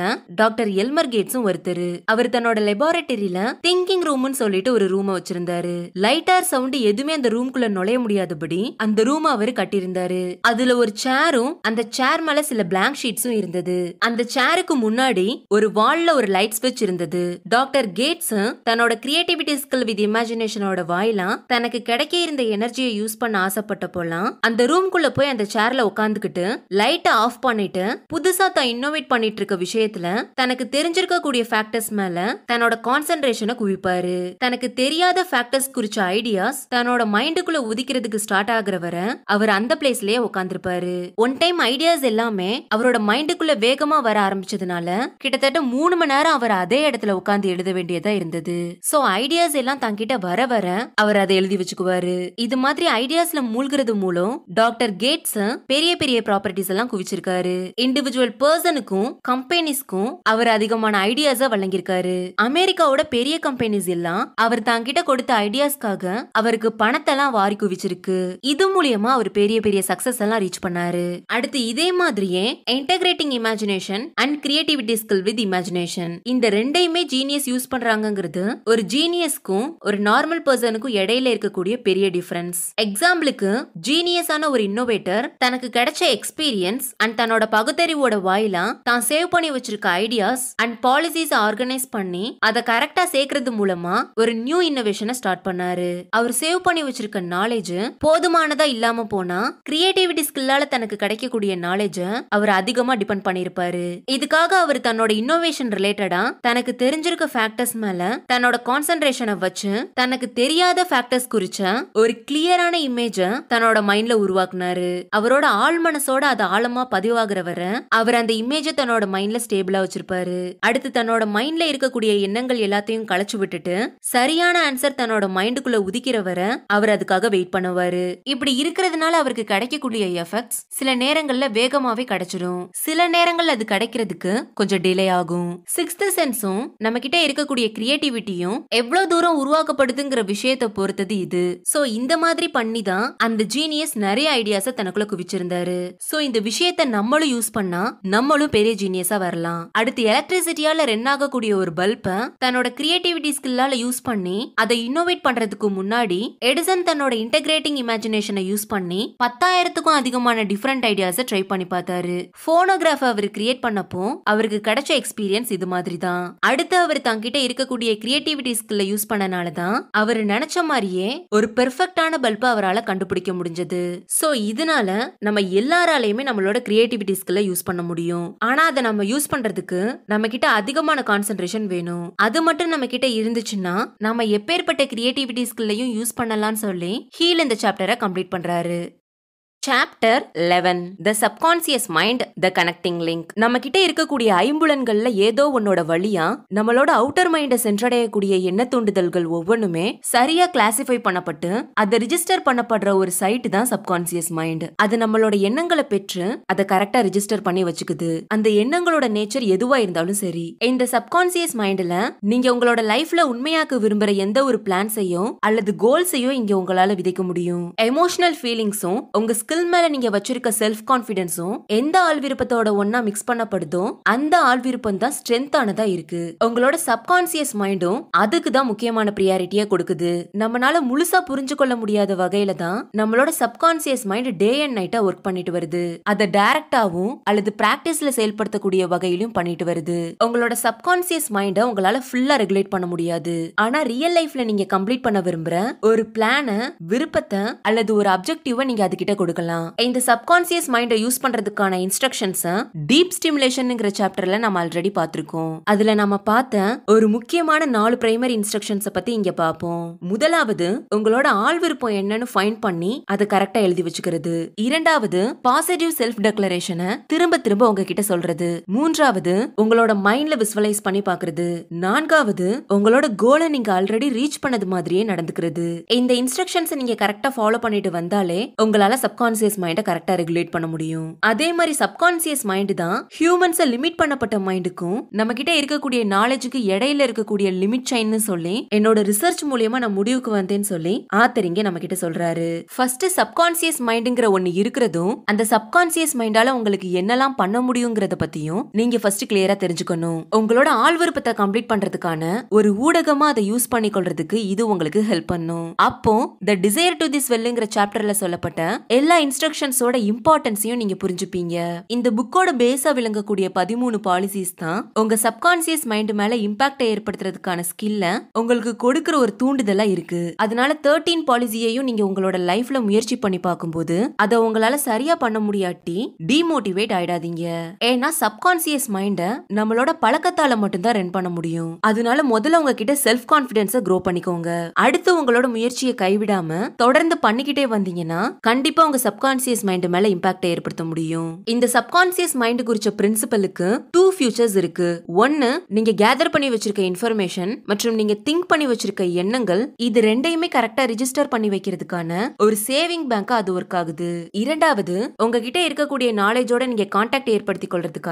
டாக்டர் எல்மர் கேட்ஸும் ஒருத்தரு அவர் தன்னோட லெபார்டரியில திங்கிங் ரூம்னு சொல்லிட்டு ஒரு ரூம் வச்சிருந்தாரு லைட்டார் சவுண்ட் எதுவுமே அந்த குள்ள நுழைய முடியாதபடி அந்த ரூம் அவர் கட்டியிருந்தாரு அதுல ஒரு சேரும் அந்த சேர் மேல சில பிளாங்க் ஷீட்ஸும் இருந்தது அந்த சேருக்கு முன்னாடி ஒரு வால்ல ஒரு லைட் ஸ்விட்ச் இருந்தது டாக்டர் கேட்ஸ் தன்னோட கிரியேட்டிவிட்டி ஸ்கில் வித் இமேஜினேஷனோட வாயிலாம் தனக்கு கிடைக்க இருந்த எனர்ஜியை யூஸ் பண்ண ஆசைப்பட்ட போலாம் அந்த குள்ள போய் அந்த சேர்ல உட்காந்துக்கிட்டு லைட்டை ஆஃப் பண்ணிட்டு புதுசா தான் இன்னோவேட் பண்ணிட்டு இருக்க விஷயத்துல தனக்கு தெரிஞ்சிருக்க கூடிய ஃபேக்டர் ஃபேக்டர்ஸ் மேல தன்னோட கான்சென்ட்ரேஷனை குவிப்பாரு தனக்கு தெரியாத ஃபேக்டர்ஸ் குறிச்ச ஐடியாஸ் தன்னோட மைண்டுக்குள்ள உதிக்கிறதுக்கு ஸ்டார்ட் ஆகுற வர அவர் அந்த பிளேஸ்லயே உட்காந்துருப்பாரு ஒன் டைம் ஐடியாஸ் எல்லாமே அவரோட மைண்டுக்குள்ள வேகமா வர ஆரம்பிச்சதுனால கிட்டத்தட்ட மூணு மணி நேரம் அவர் அதே இடத்துல உட்காந்து எழுத வேண்டியதா இருந்தது சோ ஐடியாஸ் எல்லாம் தங்கிட்ட வர வர அவர் அதை எழுதி வச்சுக்குவாரு இது மாதிரி ஐடியாஸ்ல மூழ்கிறது மூலம் டாக்டர் கேட்ஸ் பெரிய பெரிய ப்ராப்பர்ட்டிஸ் எல்லாம் குவிச்சிருக்காரு இண்டிவிஜுவல் பர்சனுக்கும் கம்பெனிஸ்க்கும் அவர் அதிகமான ஐடியாஸை வழங்கியிருக்காரு அமெரிக்காவோட பெரிய கம்பெனிஸ் எல்லாம் அவர் தாங்கிட்ட கொடுத்த ஐடியாஸ்க்காக அவருக்கு பணத்தெல்லாம் வாரி குவிச்சிருக்கு இது மூலியமா அவர் பெரிய பெரிய சக்சஸ் எல்லாம் ரீச் பண்ணாரு அடுத்து இதே மாதிரியே integrating imagination and creativity skill with imagination இந்த ரெண்டையுமே ஜீனியஸ் யூஸ் பண்றாங்கிறது ஒரு ஜீனியஸ்க்கும் ஒரு நார்மல் பர்சனுக்கும் இடையில இருக்கக்கூடிய பெரிய டிஃபரன்ஸ் எக்ஸாம்பிளுக்கு ஜீனியஸான ஒரு இன்னோவேட்டர் தனக்கு கிடைச்ச எக்ஸ்பீரியன்ஸ் அண்ட் தன்னோட பகுத்தறிவோட வாயிலா தான் சேவ் பண்ணி வச்சிருக்க ideas and policies or organise பண்ணி அதை கரெக்டா சேர்க்கறது மூலமா ஒரு நியூ இன்னோவேஷனை ஸ்டார்ட் பண்ணாரு அவர் சேவ் பண்ணி வச்சிருக்க நாலேஜ் போதுமானதா இல்லாம போனா கிரியேட்டிவிட்டி ஸ்கில்லால தனக்கு கிடைக்கக்கூடிய நாலேஜ் அவர் அதிகமா டிபெண்ட் பண்ணிருப்பாரு இதுக்காக அவர் தன்னோட இன்னோவேஷன் ரிலேட்டடா தனக்கு தெரிஞ்சிருக்க ஃபேக்டர்ஸ் மேல தன்னோட கான்சென்ட்ரேஷனை வச்சு தனக்கு தெரியாத ஃபேக்டர்ஸ் குறிச்ச ஒரு கிளியரான இமேஜ தன்னோட மைண்ட்ல உருவாக்குனாரு அவரோட ஆள் மனசோட அது ஆழமா பதிவாகிறவரை அவர் அந்த இமேஜ தன்னோட மைண்ட்ல ஸ்டேபிளா வச்சிருப்பாரு அடுத்து தன்னோட மைண்ட் மைண்ட்ல இருக்கக்கூடிய எண்ணங்கள் எல்லாத்தையும் களைச்சு விட்டுட்டு சரியான ஆன்சர் தன்னோட மைண்டுக்குள்ள உதிக்கிறவர அவர் அதுக்காக வெயிட் பண்ணுவாரு இப்படி இருக்கிறதுனால அவருக்கு கிடைக்கக்கூடிய எஃபெக்ட்ஸ் சில நேரங்கள்ல வேகமாவே கிடைச்சிடும் சில நேரங்கள் அது கிடைக்கிறதுக்கு கொஞ்சம் டிலே ஆகும் சிக்ஸ்த் சென்ஸும் நம்ம கிட்ட இருக்கக்கூடிய கிரியேட்டிவிட்டியும் எவ்வளவு தூரம் உருவாக்கப்படுதுங்கிற விஷயத்தை பொறுத்தது இது சோ இந்த மாதிரி பண்ணி தான் அந்த ஜீனியஸ் நிறைய ஐடியாஸ தனக்குள்ள குவிச்சிருந்தாரு சோ இந்த விஷயத்த நம்மளும் யூஸ் பண்ணா நம்மளும் பெரிய ஜீனியஸா வரலாம் அடுத்து எலக்ட்ரிசிட்டியால ரெண்டாக ஆகக்கூடிய ஒரு பல்பை தன்னோட கிரியேட்டிவிட்டி ஸ்கில்லால யூஸ் பண்ணி அதை இன்னோவேட் பண்றதுக்கு முன்னாடி எடிசன் தன்னோட இன்டெகிரேட்டிங் இமேஜினேஷனை யூஸ் பண்ணி பத்தாயிரத்துக்கும் அதிகமான டிஃப்ரெண்ட் ஐடியாஸை ட்ரை பண்ணி பார்த்தாரு போனோகிராஃப் அவர் கிரியேட் பண்ணப்போ அவருக்கு கிடைச்ச எக்ஸ்பீரியன்ஸ் இது மாதிரி தான் அடுத்து அவர் தங்கிட்ட இருக்கக்கூடிய கிரியேட்டிவிட்டி ஸ்கில்ல யூஸ் பண்ணனால தான் அவர் நினைச்ச மாதிரியே ஒரு பெர்ஃபெக்டான பல்பை அவரால் கண்டுபிடிக்க முடிஞ்சது ஸோ இதனால நம்ம எல்லாராலையுமே நம்மளோட கிரியேட்டிவிட்டி ஸ்கில்ல யூஸ் பண்ண முடியும் ஆனா அதை நம்ம யூஸ் பண்றதுக்கு நம்ம கிட்ட அதிகமான கான்சென்ட்ரேஷன் வேணும் அது மட்டும் நம்ம கிட்ட இருந்துச்சுன்னா நம்ம எப்பேற்பட்ட கிரியேட்டிவிட்டி ஸ்கில்லையும் யூஸ் பண்ணலாம்னு சொல்லி ஹீல் இந்த சாப்டரை கம்ப்ளீட் பண்றாரு chapter eleven the subconscious mind the connecting link நம்ம கிட்ட இருக்கக்கூடிய ஐம்புலன்கள்ல ஏதோ உன்னோட வழியா நம்மளோட அவுட்டர் மைண்டை சென்றடையக்கூடிய எண்ண தூண்டுதல்கள் ஒவ்வொன்றுமே சரியா கிளாசிஃபை பண்ணப்பட்டு அதை ரிஜிஸ்டர் பண்ணப்படுற ஒரு சைட் தான் சப்கான்சியஸ் மைண்ட் அது நம்மளோட எண்ணங்களை பெற்று அதை கரெக்டா ரிஜிஸ்டர் பண்ணி வச்சுக்குது அந்த எண்ணங்களோட நேச்சர் எதுவா இருந்தாலும் சரி இந்த சப்கான்சியஸ் மைண்ட்ல நீங்க உங்களோட லைஃப்ல உண்மையாக்க விரும்புற எந்த ஒரு பிளான்ஸையும் அல்லது கோல்ஸையும் இங்க உங்களால விதைக்க முடியும் எமோஷனல் ஃபீலிங்ஸும் உங்க ஸ்கில் ஸ்கில் மேல நீங்க வச்சிருக்க செல்ஃப் கான்பிடன்ஸும் எந்த ஆள் விருப்பத்தோட ஒன்னா மிக்ஸ் பண்ணப்படுதோ அந்த ஆள் விருப்பம் தான் ஸ்ட்ரென்த் ஆனதா இருக்கு உங்களோட சப்கான்சியஸ் மைண்டும் அதுக்கு தான் முக்கியமான ப்ரியாரிட்டியா கொடுக்குது நம்மளால முழுசா புரிஞ்சு கொள்ள முடியாத வகையில தான் நம்மளோட சப்கான்சியஸ் மைண்ட் டே அண்ட் நைட்டா ஒர்க் பண்ணிட்டு வருது அதை டைரக்டாவும் அல்லது பிராக்டிஸ்ல செயல்படுத்தக்கூடிய வகையிலும் பண்ணிட்டு வருது உங்களோட சப்கான்சியஸ் மைண்டை உங்களால ஃபுல்லா ரெகுலேட் பண்ண முடியாது ஆனா ரியல் லைஃப்ல நீங்க கம்ப்ளீட் பண்ண விரும்புற ஒரு பிளான விருப்பத்தை அல்லது ஒரு அப்ஜெக்டிவ நீங்க அதுகிட்ட கொடுக்கலாம் பார்க்கலாம் இந்த சப்கான்சியஸ் மைண்டை யூஸ் பண்றதுக்கான இன்ஸ்ட்ரக்ஷன்ஸ் டீப் ஸ்டிமுலேஷன்ங்கிற சாப்டர்ல நம்ம ஆல்ரெடி பார்த்திருக்கோம் அதுல நம்ம பார்த்த ஒரு முக்கியமான நாலு பிரைமரி இன்ஸ்ட்ரக்ஷன்ஸ் பத்தி இங்க பார்ப்போம் முதலாவது உங்களோட ஆள் விருப்பம் என்னன்னு ஃபைண்ட் பண்ணி அதை கரெக்டா எழுதி வச்சுக்கிறது இரண்டாவது பாசிட்டிவ் செல்ஃப் டெக்லரேஷனை திரும்ப திரும்ப உங்ககிட்ட சொல்றது மூன்றாவது உங்களோட மைண்ட்ல விசுவலைஸ் பண்ணி பாக்குறது நான்காவது உங்களோட கோலை நீங்க ஆல்ரெடி ரீச் பண்ணது மாதிரியே நடந்துக்கிறது இந்த இன்ஸ்ட்ரக்ஷன்ஸ் நீங்க கரெக்டா ஃபாலோ பண்ணிட்டு வந்தாலே உங்களால சப்கான் சப்கான்சியஸ் மைண்டை கரெக்டாக ரெகுலேட் பண்ண முடியும் அதே மாதிரி சப்கான்சியஸ் மைண்டு தான் ஹியூமன்ஸை லிமிட் பண்ணப்பட்ட மைண்டுக்கும் நம்ம கிட்ட இருக்கக்கூடிய நாலேஜுக்கு இடையில இருக்கக்கூடிய லிமிட் சைன் சொல்லி என்னோட ரிசர்ச் மூலியமா நான் முடிவுக்கு வந்தேன்னு சொல்லி ஆத்தர் இங்கே நம்ம கிட்ட சொல்றாரு ஃபர்ஸ்ட் சப்கான்சியஸ் மைண்டுங்கிற ஒன்று இருக்கிறதும் அந்த சப்கான்சியஸ் மைண்டால உங்களுக்கு என்னெல்லாம் பண்ண முடியுங்கிறத பத்தியும் நீங்க ஃபர்ஸ்ட் கிளியரா தெரிஞ்சுக்கணும் உங்களோட ஆள் விருப்பத்தை கம்ப்ளீட் பண்றதுக்கான ஒரு ஊடகமா அதை யூஸ் பண்ணிக்கொள்றதுக்கு இது உங்களுக்கு ஹெல்ப் பண்ணும் அப்போ த டிசைர் டு திஸ் வெல்லுங்கிற சாப்டர்ல சொல்லப்பட்ட எல்லா இன்ஸ்ட்ரக்ஷன்ஸோட இம்பார்ட்டன்ஸையும் நீங்க புரிஞ்சுப்பீங்க இந்த புக்கோட பேஸா விளங்கக்கூடிய பதிமூணு பாலிசிஸ் தான் உங்க சப்கான்சியஸ் மைண்ட் மேல இம்பாக்டை ஏற்படுத்துறதுக்கான ஸ்கில்ல உங்களுக்கு கொடுக்கிற ஒரு தூண்டுதலா இருக்கு அதனால தேர்ட்டீன் பாலிசியையும் நீங்க உங்களோட லைஃப்ல முயற்சி பண்ணி பார்க்கும்போது அதை உங்களால சரியா பண்ண முடியாட்டி டிமோட்டிவேட் ஆயிடாதீங்க ஏன்னா சப்கான்சியஸ் மைண்ட நம்மளோட பழக்கத்தால மட்டும்தான் ரன் பண்ண முடியும் அதனால முதல்ல உங்ககிட்ட செல்ஃப் கான்பிடன்ஸ க்ரோ பண்ணிக்கோங்க அடுத்து உங்களோட முயற்சியை கைவிடாம தொடர்ந்து பண்ணிக்கிட்டே வந்தீங்கன்னா கண்டிப்பா உங்க சப்கான்சியஸ் மைண்ட் மேல இம்பாக்டை ஏற்படுத்த முடியும் இந்த சப்கான்சியஸ் மைண்ட் குறிச்ச பிரின்சிபலுக்கு டூ ஃபியூச்சர்ஸ் இருக்கு ஒன்னு நீங்க கேதர் பண்ணி வச்சிருக்க இன்ஃபர்மேஷன் மற்றும் நீங்க திங்க் பண்ணி வச்சிருக்க எண்ணங்கள் இது ரெண்டையுமே கரெக்டா ரிஜிஸ்டர் பண்ணி வைக்கிறதுக்கான ஒரு சேவிங் பேங்க் அது ஒர்க் ஆகுது இரண்டாவது உங்ககிட்ட இருக்கக்கூடிய நாலேஜோட நீங்க கான்டாக்ட் ஏற்படுத்திக் கொள்றதுக்கான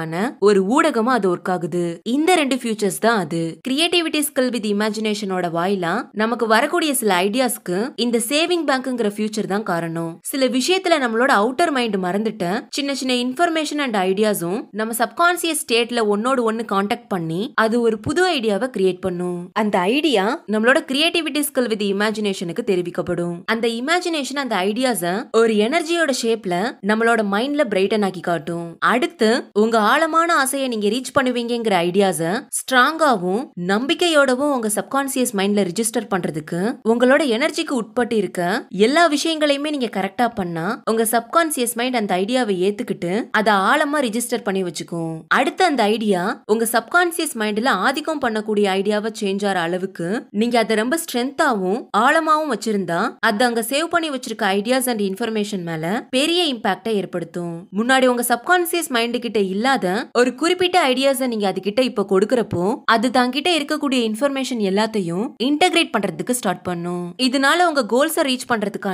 ஒரு ஊடகமா அது ஒர்க் ஆகுது இந்த ரெண்டு ஃபியூச்சர்ஸ் தான் அது கிரியேட்டிவிட்டி ஸ்கில் வித் இமேஜினேஷனோட வாயிலா நமக்கு வரக்கூடிய சில ஐடியாஸ்க்கு இந்த சேவிங் பேங்க்குங்கிற ஃபியூச்சர் தான் காரணம் சில விஷயத்த விஷயத்துல நம்மளோட அவுட்டர் மைண்ட் மறந்துட்டு சின்ன சின்ன இன்ஃபர்மேஷன் அண்ட் ஐடியாஸும் நம்ம சப்கான்சியஸ் ஸ்டேட்ல ஒன்னோடு ஒன்னு காண்டாக்ட் பண்ணி அது ஒரு புது ஐடியாவை கிரியேட் பண்ணும் அந்த ஐடியா நம்மளோட கிரியேட்டிவிட்டி ஸ்கில் வித் இமேஜினேஷனுக்கு தெரிவிக்கப்படும் அந்த இமேஜினேஷன் அந்த ஐடியாஸ ஒரு எனர்ஜியோட ஷேப்ல நம்மளோட மைண்ட்ல பிரைட்டன் ஆக்கி காட்டும் அடுத்து உங்க ஆழமான ஆசையை நீங்க ரீச் பண்ணுவீங்கிற ஐடியாஸ ஸ்ட்ராங்காவும் நம்பிக்கையோடவும் உங்க சப்கான்சியஸ் மைண்ட்ல ரிஜிஸ்டர் பண்றதுக்கு உங்களோட எனர்ஜிக்கு உட்பட்டு இருக்க எல்லா விஷயங்களையுமே நீங்க கரெக்டா பண்ணா உங்க சப்கான்சியஸ் மைண்ட் அந்த ஐடியாவை ஏத்துக்கிட்டு அதை ஆழமா ரிஜிஸ்டர் பண்ணி வச்சுக்கும் அடுத்த அந்த ஐடியா உங்க சப்கான்சியஸ் மைண்ட்ல ஆதிக்கம் பண்ணக்கூடிய ஐடியாவை சேஞ்ச் ஆற அளவுக்கு நீங்க அதை ரொம்ப ஸ்ட்ரென்த்தாவும் ஆழமாவும் வச்சிருந்தா அது அங்க சேவ் பண்ணி வச்சிருக்க ஐடியாஸ் அண்ட் இன்ஃபர்மேஷன் மேல பெரிய இம்பாக்டை ஏற்படுத்தும் முன்னாடி உங்க சப்கான்சியஸ் மைண்ட் கிட்ட இல்லாத ஒரு குறிப்பிட்ட ஐடியாஸை நீங்க அது கிட்ட இப்ப கொடுக்கறப்போ அது தங்கிட்ட இருக்கக்கூடிய இன்ஃபர்மேஷன் எல்லாத்தையும் இன்டகிரேட் பண்றதுக்கு ஸ்டார்ட் பண்ணும் இதனால உங்க கோல்ஸை ரீச் பண்றதுக்கான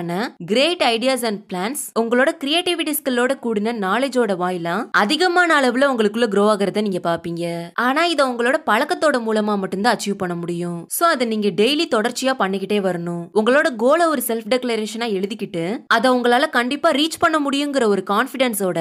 great ideas and plan friends உங்களோட கிரியேட்டிவிட்டி ஸ்கில்லோட கூடின நாலேஜோட வாயிலாம் அதிகமான அளவுல உங்களுக்குள்ள க்ரோ ஆகிறத நீங்க பாப்பீங்க ஆனா இதை உங்களோட பழக்கத்தோட மூலமா மட்டும்தான் அச்சீவ் பண்ண முடியும் சோ அதை நீங்க டெய்லி தொடர்ச்சியா பண்ணிக்கிட்டே வரணும் உங்களோட கோல ஒரு செல்ஃப் டெக்ளரேஷனா எழுதிக்கிட்டு அதை உங்களால கண்டிப்பா ரீச் பண்ண முடியுங்கிற ஒரு கான்பிடன்ஸோட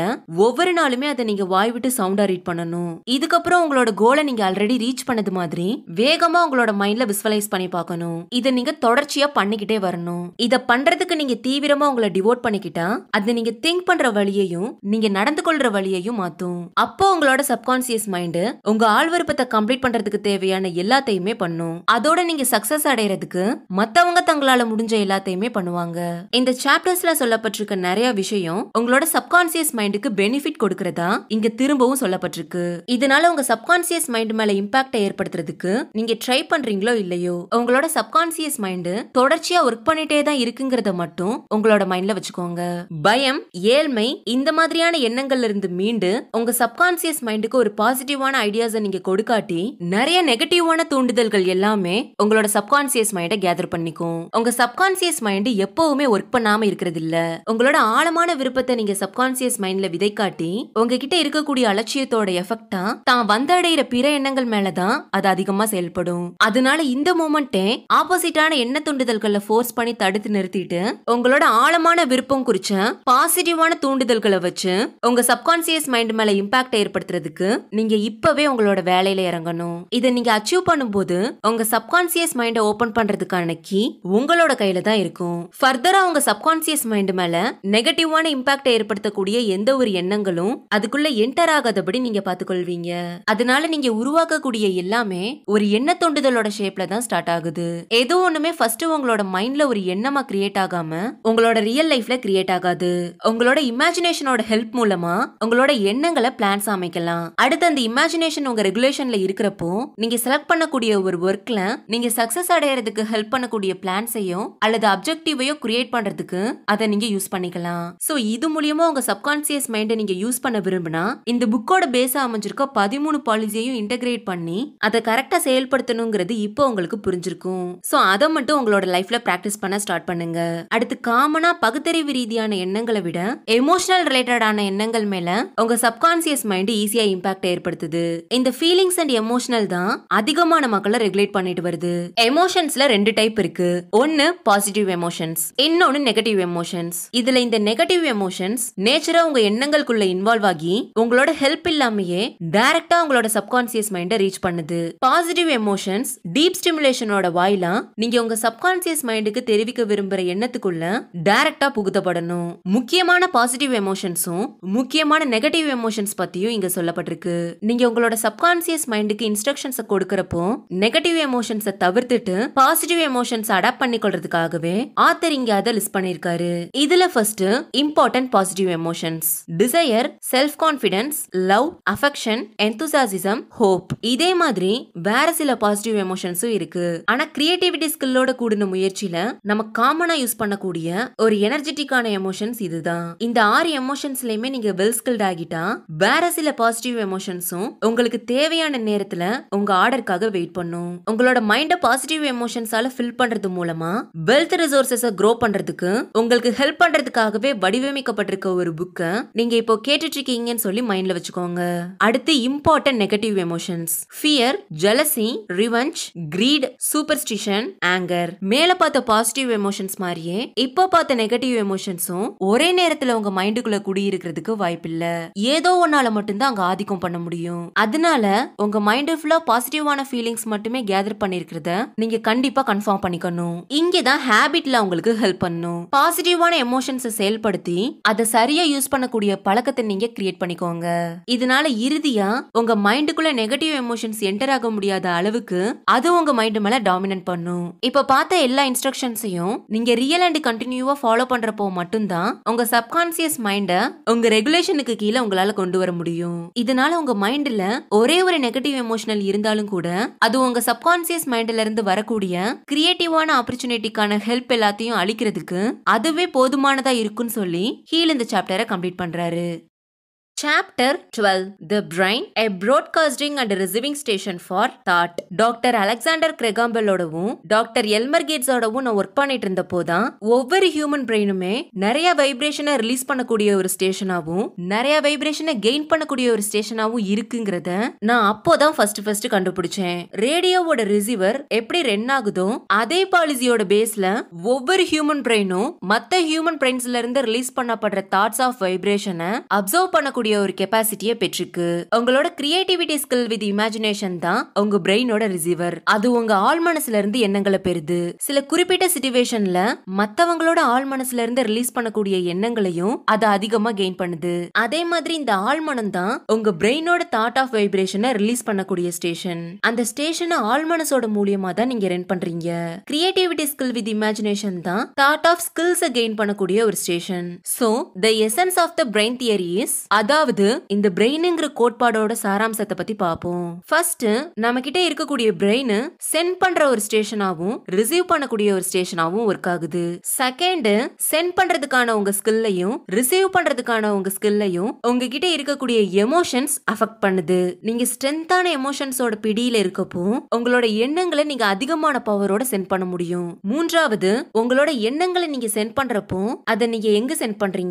ஒவ்வொரு நாளுமே அதை நீங்க வாய் விட்டு சவுண்டா ரீட் பண்ணணும் இதுக்கப்புறம் உங்களோட கோலை நீங்க ஆல்ரெடி ரீச் பண்ணது மாதிரி வேகமா உங்களோட மைண்ட்ல விஸ்வலைஸ் பண்ணி பார்க்கணும் இதை நீங்க தொடர்ச்சியா பண்ணிக்கிட்டே வரணும் இதை பண்றதுக்கு நீங்க தீவிரமா உங்களை டிவோட் பண்ணிக்கிட்டா கேட்டா அது நீங்க திங்க் பண்ற வழியையும் நீங்க நடந்து கொள்ற வழியையும் மாத்தும் அப்போ உங்களோட சப்கான்சியஸ் மைண்டு உங்க ஆள் விருப்பத்தை கம்ப்ளீட் பண்றதுக்கு தேவையான எல்லாத்தையுமே பண்ணும் அதோட நீங்க சக்சஸ் அடையறதுக்கு மத்தவங்க தங்களால முடிஞ்ச எல்லாத்தையுமே பண்ணுவாங்க இந்த சாப்டர்ஸ்ல சொல்லப்பட்டிருக்க நிறைய விஷயம் உங்களோட சப்கான்சியஸ் மைண்டுக்கு பெனிஃபிட் கொடுக்கறதா இங்க திரும்பவும் சொல்லப்பட்டிருக்கு இதனால உங்க சப்கான்சியஸ் மைண்ட் மேல இம்பாக்ட ஏற்படுத்துறதுக்கு நீங்க ட்ரை பண்றீங்களோ இல்லையோ உங்களோட சப்கான்சியஸ் மைண்டு தொடர்ச்சியா ஒர்க் பண்ணிட்டே தான் இருக்குங்கிறத மட்டும் உங்களோட மைண்ட்ல வச்சுக்கோங்க பயம் ஏழ்மை இந்த மாதிரியான எண்ணங்கள்ல இருந்து மீண்டு உங்க சப்கான்சியஸ் மைண்டுக்கு ஒரு பாசிட்டிவான ஐடியாஸை நீங்க கொடுக்காட்டி நிறைய நெகட்டிவான தூண்டுதல்கள் எல்லாமே உங்களோட சப்கான்சியஸ் மைண்டை கேதர் பண்ணிக்கும் உங்க சப்கான்சியஸ் மைண்ட் எப்பவுமே ஒர்க் பண்ணாம இருக்கிறது இல்ல உங்களோட ஆழமான விருப்பத்தை நீங்க சப்கான்சியஸ் மைண்ட்ல விதைக்காட்டி உங்ககிட்ட இருக்கக்கூடிய அலட்சியத்தோட எஃபெக்டா தான் வந்தடைகிற பிற எண்ணங்கள் மேலதான் அது அதிகமா செயல்படும் அதனால இந்த மூமெண்ட்டே ஆப்போசிட்டான எண்ண தூண்டுதல்களை ஃபோர்ஸ் பண்ணி தடுத்து நிறுத்திட்டு உங்களோட ஆழமான விருப்பம் குறித்து பிடிச்ச பாசிட்டிவான தூண்டுதல்களை வச்சு உங்க சப்கான்சியஸ் மைண்ட் மேல இம்பாக்ட் ஏற்படுத்துறதுக்கு நீங்க இப்பவே உங்களோட வேலையில இறங்கணும் இதை நீங்க அச்சீவ் பண்ணும்போது உங்க சப்கான்சியஸ் மைண்டை ஓபன் பண்றதுக்கான கி உங்களோட கையில தான் இருக்கும் ஃபர்தரா உங்க சப்கான்சியஸ் மைண்ட் மேல நெகட்டிவான இம்பாக்ட் ஏற்படுத்தக்கூடிய எந்த ஒரு எண்ணங்களும் அதுக்குள்ள என்டர் ஆகாதபடி நீங்க பாத்துக்கொள்வீங்க அதனால நீங்க உருவாக்கக்கூடிய எல்லாமே ஒரு எண்ண தொண்டுதலோட ஷேப்ல தான் ஸ்டார்ட் ஆகுது ஏதோ ஒண்ணுமே ஃபர்ஸ்ட் உங்களோட மைண்ட்ல ஒரு எண்ணமா கிரியேட் ஆகாம உங்களோட ரியல் லைஃப்ல கிரியேட் கிரியேட் ஆகாது உங்களோட இமேஜினேஷனோட ஹெல்ப் மூலமா உங்களோட எண்ணங்களை பிளான்ஸ் அமைக்கலாம் அடுத்து அந்த இமேஜினேஷன் உங்க ரெகுலேஷன்ல இருக்கிறப்போ நீங்க செலக்ட் பண்ணக்கூடிய ஒரு ஒர்க்ல நீங்க சக்சஸ் அடையறதுக்கு ஹெல்ப் பண்ணக்கூடிய பிளான்ஸையும் அல்லது அப்ஜெக்டிவையோ கிரியேட் பண்றதுக்கு அதை நீங்க யூஸ் பண்ணிக்கலாம் சோ இது மூலியமா உங்க சப்கான்சியஸ் மைண்டை நீங்க யூஸ் பண்ண விரும்பினா இந்த புக்கோட பேஸா அமைஞ்சிருக்க பதிமூணு பாலிசியையும் இன்டெகிரேட் பண்ணி அதை கரெக்டா செயல்படுத்தணுங்கிறது இப்போ உங்களுக்கு புரிஞ்சிருக்கும் சோ அதை மட்டும் உங்களோட லைஃப்ல பிராக்டிஸ் பண்ண ஸ்டார்ட் பண்ணுங்க அடுத்து காமனா பகுத்தறிவு ரீதியான எண்ணங்களை விட எமோஷனல் ரிலேட்டடான எண்ணங்கள் மேல உங்க சப்கான்சியஸ் மைண்ட் ஈஸியா இம்பாக்ட் ஏற்படுத்துது இந்த ஃபீலிங்ஸ் அண்ட் எமோஷனல் தான் அதிகமான மக்களை ரெகுலேட் பண்ணிட்டு வருது எமோஷன்ஸ்ல ரெண்டு டைப் இருக்கு ஒன்னு பாசிட்டிவ் எமோஷன்ஸ் இன்னொன்னு நெகட்டிவ் எமோஷன்ஸ் இதுல இந்த நெகட்டிவ் எமோஷன்ஸ் நேச்சரா உங்க எண்ணங்களுக்குள்ள இன்வால்வ் ஆகி உங்களோட ஹெல்ப் இல்லாமயே டைரக்டா உங்களோட சப்கான்சியஸ் மைண்ட ரீச் பண்ணுது பாசிட்டிவ் எமோஷன்ஸ் டீப் ஸ்டிமுலேஷனோட வாயிலா நீங்க உங்க சப்கான்சியஸ் மைண்டுக்கு தெரிவிக்க விரும்புற எண்ணத்துக்குள்ள டைரக்டா புகுத்தப்படும் கவலைப்படணும் முக்கியமான பாசிட்டிவ் எமோஷன்ஸும் முக்கியமான நெகட்டிவ் எமோஷன்ஸ் பத்தியும் இங்க சொல்லப்பட்டிருக்கு நீங்க உங்களோட சப்கான்சியஸ் மைண்டுக்கு இன்ஸ்ட்ரக்ஷன்ஸ் கொடுக்கறப்போ நெகட்டிவ் எமோஷன்ஸை தவிர்த்துட்டு பாசிட்டிவ் எமோஷன்ஸ் அடாப்ட் பண்ணிக்கொள்றதுக்காகவே ஆத்தர் இங்க அதை லிஸ்ட் பண்ணிருக்காரு இதுல first important positive emotions desire self confidence love affection enthusiasm hope இதே மாதிரி வேற சில பாசிட்டிவ் எமோஷன்ஸும் இருக்கு ஆனா கிரியேட்டிவிட்டி ஸ்கில்லோட கூடின முயற்சியில நம்ம காமனா யூஸ் பண்ணக்கூடிய ஒரு எனர்ஜெட்டிக்கான எமோஷன்ஸ் இதுதான் இந்த ஆறு எமோஷன்ஸ்லயுமே நீங்க வெல் ஸ்கில்ட் ஆகிட்டா வேற சில பாசிட்டிவ் எமோஷன்ஸும் உங்களுக்கு தேவையான நேரத்துல உங்க ஆர்டருக்காக வெயிட் பண்ணும் உங்களோட மைண்ட பாசிட்டிவ் எமோஷன்ஸால ஃபில் பண்றது மூலமா வெல்த் ரிசோர்சஸ க்ரோ பண்றதுக்கு உங்களுக்கு ஹெல்ப் பண்றதுக்காகவே வடிவமைக்கப்பட்டிருக்க ஒரு புக்க நீங்க இப்போ கேட்டுட்டு இருக்கீங்கன்னு சொல்லி மைண்ட்ல வச்சுக்கோங்க அடுத்து important negative emotions fear jealousy revenge greed superstition anger மேல பார்த்த பாசிட்டிவ் எமோஷன்ஸ் மாதிரியே இப்போ பார்த்த நெகட்டிவ் எமோஷன்ஸ் எலிமெண்ட்ஸும் ஒரே நேரத்துல உங்க மைண்டுக்குள்ள குடியிருக்கிறதுக்கு வாய்ப்பில்ல ஏதோ ஒன்னால மட்டும்தான் அங்க ஆதிக்கம் பண்ண முடியும் அதனால உங்க மைண்ட் ஃபுல்லா பாசிட்டிவான ஃபீலிங்ஸ் மட்டுமே கேதர் பண்ணிருக்கிறத நீங்க கண்டிப்பா கன்ஃபார்ம் பண்ணிக்கணும் இங்கதான் தான் ஹேபிட்ல உங்களுக்கு ஹெல்ப் பண்ணும் பாசிட்டிவான எமோஷன்ஸை செயல்படுத்தி அதை சரியா யூஸ் பண்ணக்கூடிய பழக்கத்தை நீங்க கிரியேட் பண்ணிக்கோங்க இதனால இறுதியா உங்க மைண்டுக்குள்ள நெகட்டிவ் எமோஷன்ஸ் என்டர் ஆக முடியாத அளவுக்கு அது உங்க மைண்ட் மேல டாமினன்ட் பண்ணும் இப்ப பார்த்த எல்லா இன்ஸ்ட்ரக்ஷன்ஸையும் நீங்க ரியல் அண்ட் கண்டினியூவா ஃபாலோ பண்றப்போ மட்டும் மட்டும்தான் உங்க சப்கான்சியஸ் மைண்ட உங்க ரெகுலேஷனுக்கு கீழே உங்களால கொண்டு வர முடியும் இதனால உங்க மைண்ட்ல ஒரே ஒரு நெகட்டிவ் எமோஷனல் இருந்தாலும் கூட அது உங்க சப்கான்சியஸ் மைண்ட்ல இருந்து வரக்கூடிய கிரியேட்டிவான ஆப்பர்ச்சுனிட்டிக்கான ஹெல்ப் எல்லாத்தையும் அளிக்கிறதுக்கு அதுவே போதுமானதா இருக்குன்னு சொல்லி ஹீல் இந்த சாப்டரை கம்ப்ளீட் பண்றாரு chapter twelve the brain a broadcasting and receiving station for thought doctor Alexander கிரெகாம்பலோடவும் டாக்டர் எல்மர் கேட்ஸோடவும் நான் ஒர்க் பண்ணிட்டு இருந்தப்போ தான் ஒவ்வொரு ஹியூமன் பிரெயினுமே நிறைய வைப்ரேஷனை ரிலீஸ் பண்ணக்கூடிய ஒரு ஸ்டேஷனாகவும் நிறைய வைப்ரேஷனை கெயின் பண்ணக்கூடிய ஒரு ஸ்டேஷனாகவும் இருக்குங்கிறத நான் அப்போதான் ஃபர்ஸ்ட் ஃபர்ஸ்ட் கண்டுபிடிச்சேன் ரேடியோவோட ரிசீவர் எப்படி ரென் ஆகுதோ அதே பாலிசியோட பேஸ்ல ஒவ்வொரு ஹியூமன் பிரெயினும் மற்ற ஹியூமன் பிரெயின்ஸ்ல இருந்து ரிலீஸ் பண்ணப்படுற தாட்ஸ் ஆஃப் வைப்ரேஷனை அப்சர்வ் பண்ணக்கூடிய பண்ணக்கூடிய ஒரு கெப்பாசிட்டியை பெற்றிருக்கு உங்களோட கிரியேட்டிவிட்டி ஸ்கில் வித் இமேஜினேஷன் தான் உங்க பிரெயினோட ரிசீவர் அது உங்க ஆள் மனசுல இருந்து எண்ணங்களை பெறுது சில குறிப்பிட்ட சிச்சுவேஷன்ல மத்தவங்களோட ஆள் மனசுல இருந்து ரிலீஸ் பண்ணக்கூடிய எண்ணங்களையும் அது அதிகமா கெயின் பண்ணுது அதே மாதிரி இந்த ஆள் மனம் தான் உங்க பிரெயினோட தாட் ஆஃப் வைப்ரேஷனை ரிலீஸ் பண்ணக்கூடிய ஸ்டேஷன் அந்த ஸ்டேஷனை ஆள் மனசோட மூலியமா தான் நீங்க ரன் பண்றீங்க கிரியேட்டிவிட்டி ஸ்கில் வித் இமேஜினேஷன் தான் தாட் ஆஃப் ஸ்கில்ஸை கெயின் பண்ணக்கூடிய ஒரு station so the essence of the brain theory is அத அதாவது இந்த பிரெயினுங்கிற கோட்பாடோட சாராம்சத்தை பத்தி பார்ப்போம் ஃபர்ஸ்ட் நம்ம கிட்ட இருக்கக்கூடிய பிரெயின் சென்ட் பண்ற ஒரு ஸ்டேஷனாவும் ரிசீவ் பண்ணக்கூடிய ஒரு ஸ்டேஷனாவும் ஒர்க் ஆகுது செகண்ட் சென்ட் பண்றதுக்கான உங்க ஸ்கில்லையும் ரிசீவ் பண்றதுக்கான உங்க ஸ்கில்லையும் உங்ககிட்ட இருக்கக்கூடிய எமோஷன்ஸ் அஃபெக்ட் பண்ணுது நீங்க ஸ்ட்ரென்த்தான எமோஷன்ஸோட பிடியில இருக்கப்போ உங்களோட எண்ணங்களை நீங்க அதிகமான பவரோட சென்ட் பண்ண முடியும் மூன்றாவது உங்களோட எண்ணங்களை நீங்க சென்ட் பண்றப்போ அதை நீங்க எங்க சென்ட் பண்றீங்க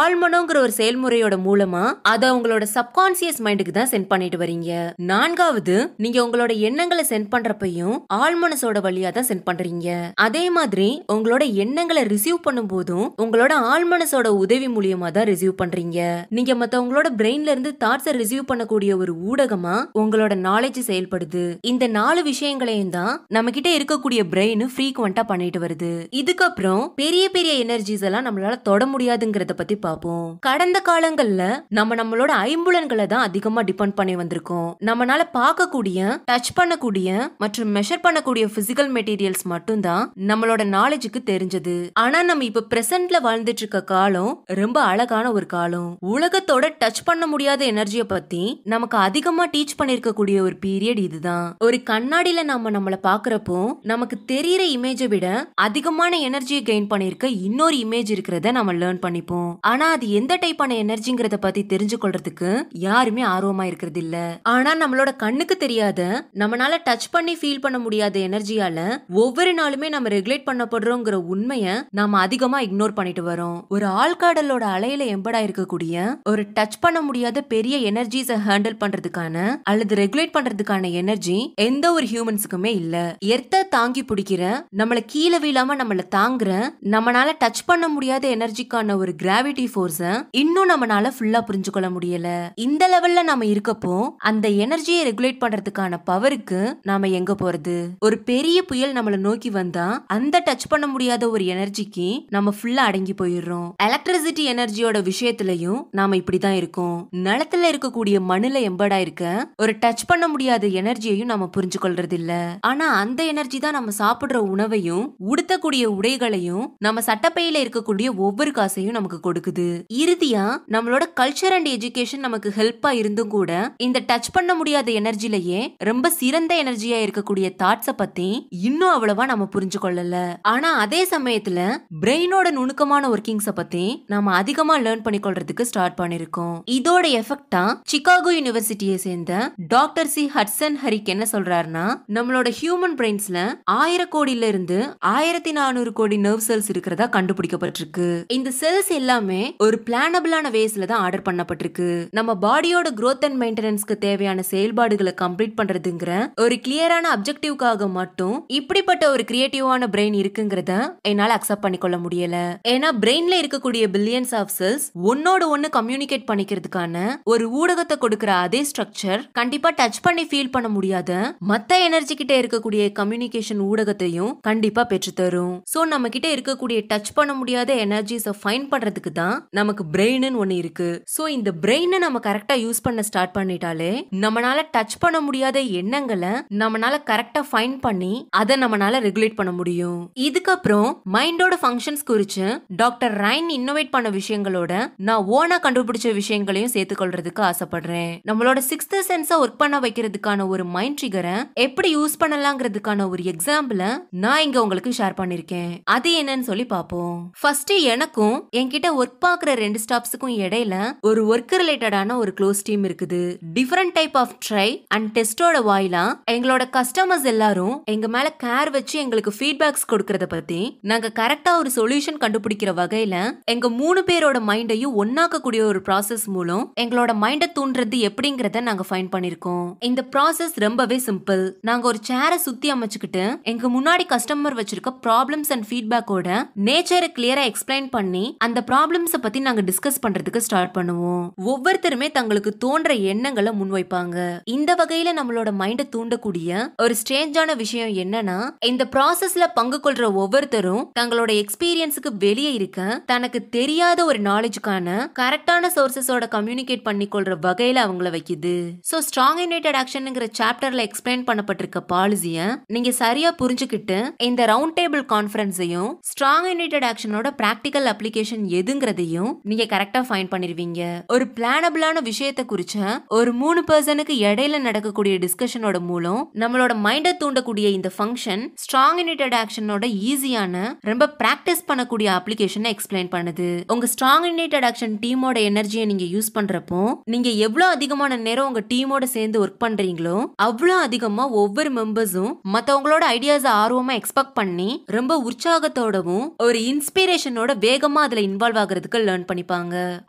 ஆழ்மனோங்கிற ஒரு செயல்முறையோட மூலமா மூலியமா அதை உங்களோட சப்கான்சியஸ் மைண்டுக்கு தான் சென்ட் பண்ணிட்டு வரீங்க நான்காவது நீங்க உங்களோட எண்ணங்களை சென்ட் பண்றப்பையும் ஆள் மனசோட வழியா தான் சென்ட் பண்றீங்க அதே மாதிரி உங்களோட எண்ணங்களை ரிசீவ் பண்ணும் போதும் உங்களோட ஆள் மனசோட உதவி மூலியமா தான் ரிசீவ் பண்றீங்க நீங்க மத்தவங்களோட பிரெயின்ல இருந்து தாட்ஸை ரிசீவ் பண்ணக்கூடிய ஒரு ஊடகமா உங்களோட நாலேஜ் செயல்படுது இந்த நாலு விஷயங்களையும் தான் நம்ம கிட்ட இருக்கக்கூடிய பிரெயின் ஃப்ரீக்வெண்டா பண்ணிட்டு வருது இதுக்கப்புறம் பெரிய பெரிய எனர்ஜிஸ் எல்லாம் நம்மளால தொட முடியாதுங்கிறத பத்தி பார்ப்போம் கடந்த காலங்கள்ல நம்ம நம்மளோட ஐம்புலன்களை தான் அதிகமா டிபெண்ட் பண்ணி வந்திருக்கோம் நம்மளால பார்க்கக்கூடிய டச் பண்ணக்கூடிய மற்றும் மெஷர் பண்ணக்கூடிய பிசிக்கல் மெட்டீரியல்ஸ் மட்டும் தான் நம்மளோட நாலேஜுக்கு தெரிஞ்சது ஆனா நம்ம இப்ப பிரசன்ட்ல வாழ்ந்துட்டு இருக்க காலம் ரொம்ப அழகான ஒரு காலம் உலகத்தோட டச் பண்ண முடியாத எனர்ஜியை பத்தி நமக்கு அதிகமா டீச் பண்ணிருக்கக்கூடிய ஒரு பீரியட் இதுதான் ஒரு கண்ணாடியில நம்ம நம்மள பாக்குறப்போ நமக்கு தெரியற இமேஜை விட அதிகமான எனர்ஜியை கெயின் பண்ணிருக்க இன்னொரு இமேஜ் இருக்கிறத நம்ம லேர்ன் பண்ணிப்போம் ஆனா அது எந்த டைப்பான எனர்ஜிங்கிறத பத்தி பத்தி தெரிஞ்சு கொள்றதுக்கு யாருமே ஆர்வமா இருக்கிறது இல்ல ஆனா நம்மளோட கண்ணுக்கு தெரியாத நம்மளால டச் பண்ணி ஃபீல் பண்ண முடியாத எனர்ஜியால ஒவ்வொரு நாளுமே நம்ம ரெகுலேட் பண்ணப்படுறோங்கிற உண்மைய நாம அதிகமா இக்னோர் பண்ணிட்டு வரோம் ஒரு ஆழ்காடலோட அலையில எம்படா இருக்கக்கூடிய ஒரு டச் பண்ண முடியாத பெரிய எனர்ஜிஸ ஹேண்டில் பண்றதுக்கான அல்லது ரெகுலேட் பண்றதுக்கான எனர்ஜி எந்த ஒரு ஹியூமன்ஸுக்குமே இல்ல எர்த்த தாங்கி பிடிக்கிற நம்மள கீழே வீழாம நம்மள தாங்குற நம்மளால டச் பண்ண முடியாத எனர்ஜிக்கான ஒரு கிராவிட்டி ஃபோர்ஸ இன்னும் நம்மளால ஃபுல்லா புரிஞ்சு கொள்ள முடியல இந்த லெவல்ல நாம இருக்கப்போ அந்த எனர்ஜியை ரெகுலேட் பண்றதுக்கான பவருக்கு நாம எங்க போறது ஒரு பெரிய புயல் நம்மள நோக்கி வந்தா அந்த டச் பண்ண முடியாத ஒரு எனர்ஜிக்கு நம்ம ஃபுல்லா அடங்கி போயிடுறோம் எலக்ட்ரிசிட்டி எனர்ஜியோட விஷயத்திலயும் நாம இப்படிதான் இருக்கோம் நிலத்துல இருக்கக்கூடிய மண்ணுல எம்பர்டா இருக்க ஒரு டச் பண்ண முடியாத எனர்ஜியையும் நம்ம புரிஞ்சு கொள்றது இல்ல ஆனா அந்த எனர்ஜி தான் நம்ம சாப்பிடுற உணவையும் உடுத்தக்கூடிய உடைகளையும் நம்ம சட்டப்பையில இருக்கக்கூடிய ஒவ்வொரு காசையும் நமக்கு கொடுக்குது இறுதியா நம்மளோட கல்ச்சர் அண்ட் எஜுகேஷன் நமக்கு ஹெல்ப்பாக இருந்தும் கூட இந்த டச் பண்ண முடியாத எனர்ஜிலேயே ரொம்ப சிறந்த எனர்ஜியா இருக்கக்கூடிய தாட்ஸை பத்தி இன்னும் அவ்வளவா நம்ம புரிஞ்சு கொள்ளல ஆனா அதே சமயத்துல பிரெயினோட நுணுக்கமான ஒர்க்கிங்ஸை பத்தி நாம அதிகமா லேர்ன் பண்ணிக்கொள்றதுக்கு ஸ்டார்ட் பண்ணிருக்கோம் இதோட எஃபெக்டா சிகாகோ யூனிவர்சிட்டியை சேர்ந்த டாக்டர் சி ஹட்சன் ஹரிக் என்ன சொல்றாருன்னா நம்மளோட ஹியூமன் பிரெயின்ஸ்ல ஆயிர கோடியில இருந்து ஆயிரத்தி நானூறு கோடி நர்வ் செல்ஸ் இருக்கிறதா கண்டுபிடிக்கப்பட்டிருக்கு இந்த செல்ஸ் எல்லாமே ஒரு பிளானபிளான வேஸ்ல தான் ஆர்டர் பண்ணப்பட்டிருக்கு நம்ம பாடியோட க்ரோத் அண்ட் மெயின்டெனன்ஸ்க்கு தேவையான செயல்பாடுகளை கம்ப்ளீட் பண்றதுங்கிற ஒரு கிளியரான அப்செக்டிவ்காக மட்டும் இப்படிப்பட்ட ஒரு கிரியேட்டிவான பிரெயின் இருக்குங்கிறத என்னால அக்செப்ட் பண்ணிக்கொள்ள முடியல ஏன்னா பிரெயின்ல இருக்கக்கூடிய பில்லியன்ஸ் ஆஃப் செல்ஸ் ஒன்னோட ஒன்னு கம்யூனிகேட் பண்ணிக்கிறதுக்கான ஒரு ஊடகத்தை கொடுக்கிற அதே ஸ்ட்ரக்சர் கண்டிப்பா டச் பண்ணி ஃபீல் பண்ண முடியாத மத்த எனர்ஜி கிட்ட இருக்கக்கூடிய கம்யூனிகேஷன் ஊடகத்தையும் கண்டிப்பா பெற்றுத்தரும் சோ நம்ம கிட்ட இருக்கக்கூடிய டச் பண்ண முடியாத எனர்ஜிஸை ஃபைன் பண்றதுக்கு தான் நமக்கு பிரெயின்னு ஒன்று இருக்கு ஸோ இந்த பிரெயினை நம்ம கரெக்டா யூஸ் பண்ண ஸ்டார்ட் பண்ணிட்டாலே நம்மளால டச் பண்ண முடியாத எண்ணங்களை நம்மளால கரெக்டா ஃபைன் பண்ணி அதை நம்மளால ரெகுலேட் பண்ண முடியும் இதுக்கப்புறம் மைண்டோட ஃபங்க்ஷன்ஸ் குறிச்சு டாக்டர் ரைன் இன்னோவேட் பண்ண விஷயங்களோட நான் ஓனா கண்டுபிடிச்ச விஷயங்களையும் சேர்த்துக்கொள்றதுக்கு ஆசைப்படுறேன் நம்மளோட சிக்ஸ்த் சென்ஸை ஒர்க் பண்ண வைக்கிறதுக்கான ஒரு மைண்ட் ட்ரிகரை எப்படி யூஸ் பண்ணலாங்கிறதுக்கான ஒரு எக்ஸாம்பிள நான் இங்க உங்களுக்கு ஷேர் பண்ணிருக்கேன் அது என்னன்னு சொல்லி பார்ப்போம் ஃபர்ஸ்ட் எனக்கும் என்கிட்ட ஒர்க் பார்க்குற ரெண்டு ஸ்டாப்ஸுக்கும் இடையில ஒரு ஒர்க் ரிலேட்டடான ஒரு க்ளோஸ் டீம் இருக்குது different type of try and டெஸ்டோட வாயிலா எங்களோட கஸ்டமர்ஸ் எல்லாரும் எங்க மேல கேர் வச்சு எங்களுக்கு ஃபீட்பேக்ஸ் கொடுக்கறத பத்தி நாங்க கரெக்டா ஒரு சொல்யூஷன் கண்டுபிடிக்கிற வகையில எங்க மூணு பேரோட மைண்டையும் ஒன்னாக்கக்கூடிய ஒரு ப்ராசஸ் மூலம் எங்களோட மைண்டை தூண்டுறது எப்படிங்கறத நாங்க ஃபைண்ட் பண்ணிருக்கோம் இந்த ப்ராசஸ் ரொம்பவே சிம்பிள் நாங்க ஒரு சேரை சுத்தி அமைச்சுக்கிட்டு எங்க முன்னாடி கஸ்டமர் வச்சிருக்க ப்ராப்ளம்ஸ் அண்ட் ஃபீட்பேக்கோட நேச்சரை கிளியரா எக்ஸ்பிளைன் பண்ணி அந்த ப்ராப்ளம்ஸை பத்தி நாங்க டிஸ்கஸ் பண்றதுக்கு ஸ்டார்ட் பண்ணுவோம் பண்ணுவோம் ஒவ்வொருத்தருமே தங்களுக்கு தோன்ற எண்ணங்களை முன்வைப்பாங்க இந்த வகையில நம்மளோட மைண்டை தூண்டக்கூடிய ஒரு ஸ்ட்ரேஞ்சான விஷயம் என்னன்னா இந்த ப்ராசஸ்ல பங்கு கொள்ற ஒவ்வொருத்தரும் தங்களோட எக்ஸ்பீரியன்ஸுக்கு வெளியே இருக்க தனக்கு தெரியாத ஒரு நாலேஜுக்கான கரெக்டான சோர்சஸோட கம்யூனிகேட் பண்ணி பண்ணிக்கொள்ற வகையில அவங்கள வைக்குது ஸோ ஸ்ட்ராங் யுனைடெட் ஆக்ஷனுங்கிற சாப்டர்ல எக்ஸ்பிளைன் பண்ணப்பட்டிருக்க பாலிசியை நீங்க சரியா புரிஞ்சுக்கிட்டு இந்த ரவுண்ட் டேபிள் கான்ஃபரன்ஸையும் ஸ்ட்ராங் யுனைடெட் ஆக்ஷனோட ப்ராக்டிக்கல் அப்ளிகேஷன் எதுங்கிறதையும் நீங்க கரெக்டா ஃபைன் பண்ணிருவீங்க ஆரம்பிங்க ஒரு பிளானபிளான விஷயத்த குறிச்ச ஒரு மூணு பர்சனுக்கு இடையில நடக்கக்கூடிய டிஸ்கஷனோட மூலம் நம்மளோட மைண்டை தூண்டக்கூடிய இந்த ஃபங்க்ஷன் ஸ்ட்ராங் யுனைடெட் ஆக்ஷனோட ஈஸியான ரொம்ப பிராக்டிஸ் பண்ணக்கூடிய அப்ளிகேஷனை எக்ஸ்பிளைன் பண்ணுது உங்க ஸ்ட்ராங் யுனைடெட் ஆக்ஷன் டீமோட எனர்ஜியை நீங்க யூஸ் பண்றப்போ நீங்க எவ்வளவு அதிகமான நேரம் உங்க டீமோட சேர்ந்து ஒர்க் பண்றீங்களோ அவ்வளவு அதிகமா ஒவ்வொரு மெம்பர்ஸும் மத்தவங்களோட ஐடியாஸ் ஆர்வமா எக்ஸ்பெக்ட் பண்ணி ரொம்ப உற்சாகத்தோடவும் ஒரு இன்ஸ்பிரேஷனோட வேகமா அதுல இன்வால்வ் ஆகுறதுக்கு லேர்ன் பண்ணிப்பாங்க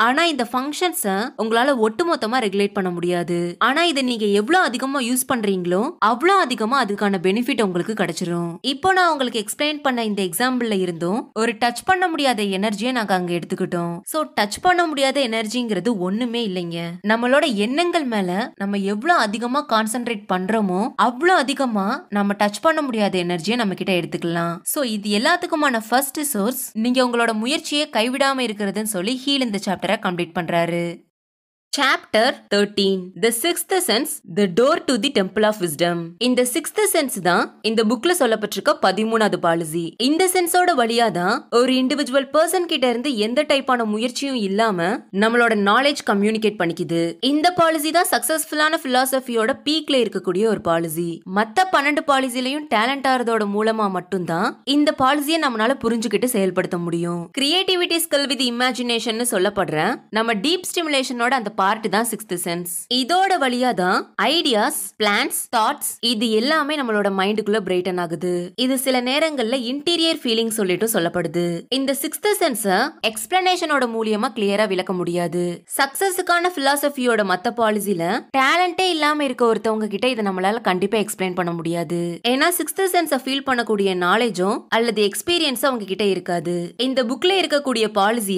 ஆனா இந்த ஃபங்க்ஷன்ஸை உங்களால ஒட்டுமொத்தமா ரெகுலேட் பண்ண முடியாது ஆனா இதை நீங்க எவ்வளவு அதிகமா யூஸ் பண்றீங்களோ அவ்வளவு அதிகமா அதுக்கான பெனிஃபிட் உங்களுக்கு கிடைச்சிரும் இப்போ நான் உங்களுக்கு எக்ஸ்பிளைன் பண்ண இந்த எக்ஸாம்பிள்ல இருந்தும் ஒரு டச் பண்ண முடியாத எனர்ஜியை நாங்க அங்க எடுத்துக்கிட்டோம் சோ டச் பண்ண முடியாத எனர்ஜிங்கிறது ஒண்ணுமே இல்லைங்க நம்மளோட எண்ணங்கள் மேல நம்ம எவ்வளவு அதிகமா கான்சென்ட்ரேட் பண்றோமோ அவ்வளவு அதிகமா நம்ம டச் பண்ண முடியாத எனர்ஜியை நம்ம கிட்ட எடுத்துக்கலாம் சோ இது எல்லாத்துக்குமான ஃபர்ஸ்ட் சோர்ஸ் நீங்க உங்களோட முயற்சியை கைவிடாம இருக்கிறதுன்னு சொல்லி ஹீல் இந்த சாப்டரை கம்ப்ளீட் பண்ண பண்ணுறாரு chapter thirteen the sixth sense the door to the temple of wisdom இந்த சிக்ஸ்த் சென்ஸ் தான் இந்த புக்ல சொல்லப்பட்டிருக்க பதிமூணாவது பாலிசி இந்த சென்ஸோட வழியா தான் ஒரு இண்டிவிஜுவல் பர்சன் கிட்ட இருந்து எந்த டைப்பான முயற்சியும் இல்லாம நம்மளோட நாலேஜ் கம்யூனிகேட் பண்ணிக்குது இந்த பாலிசி தான் சக்சஸ்ஃபுல்லான பிலாசபியோட பீக்ல இருக்கக்கூடிய ஒரு பாலிசி மத்த பன்னெண்டு பாலிசிலையும் டேலண்ட் ஆறதோட மூலமா மட்டும்தான் இந்த பாலிசியை நம்மளால புரிஞ்சுக்கிட்டு செயல்படுத்த முடியும் கிரியேட்டிவிட்டி ஸ்கில் வித் இமேஜினேஷன் சொல்லப்படுற நம்ம டீப் ஸ்டிமுலேஷனோட அந்த பார்ட் தான் சிக்ஸ்த் சென்ஸ் இதோட வழியா தான் ஐடியாஸ் பிளான்ஸ் தாட்ஸ் இது எல்லாமே நம்மளோட மைண்டுக்குள்ள பிரைட்டன் ஆகுது இது சில நேரங்கள்ல இன்டீரியர் ஃபீலிங் சொல்லிட்டு சொல்லப்படுது இந்த சிக்ஸ்த் சென்ஸ எக்ஸ்பிளனேஷனோட மூலியமா கிளியரா விளக்க முடியாது சக்சஸுக்கான பிலாசபியோட மத்த பாலிசில டேலண்டே இல்லாம இருக்க ஒருத்தவங்க கிட்ட இதை நம்மளால கண்டிப்பா எக்ஸ்பிளைன் பண்ண முடியாது ஏன்னா சிக்ஸ்த் சென்ஸ ஃபீல் பண்ணக்கூடிய நாலேஜும் அல்லது எக்ஸ்பீரியன்ஸும் அவங்க கிட்ட இருக்காது இந்த புக்ல இருக்கக்கூடிய பாலிசிய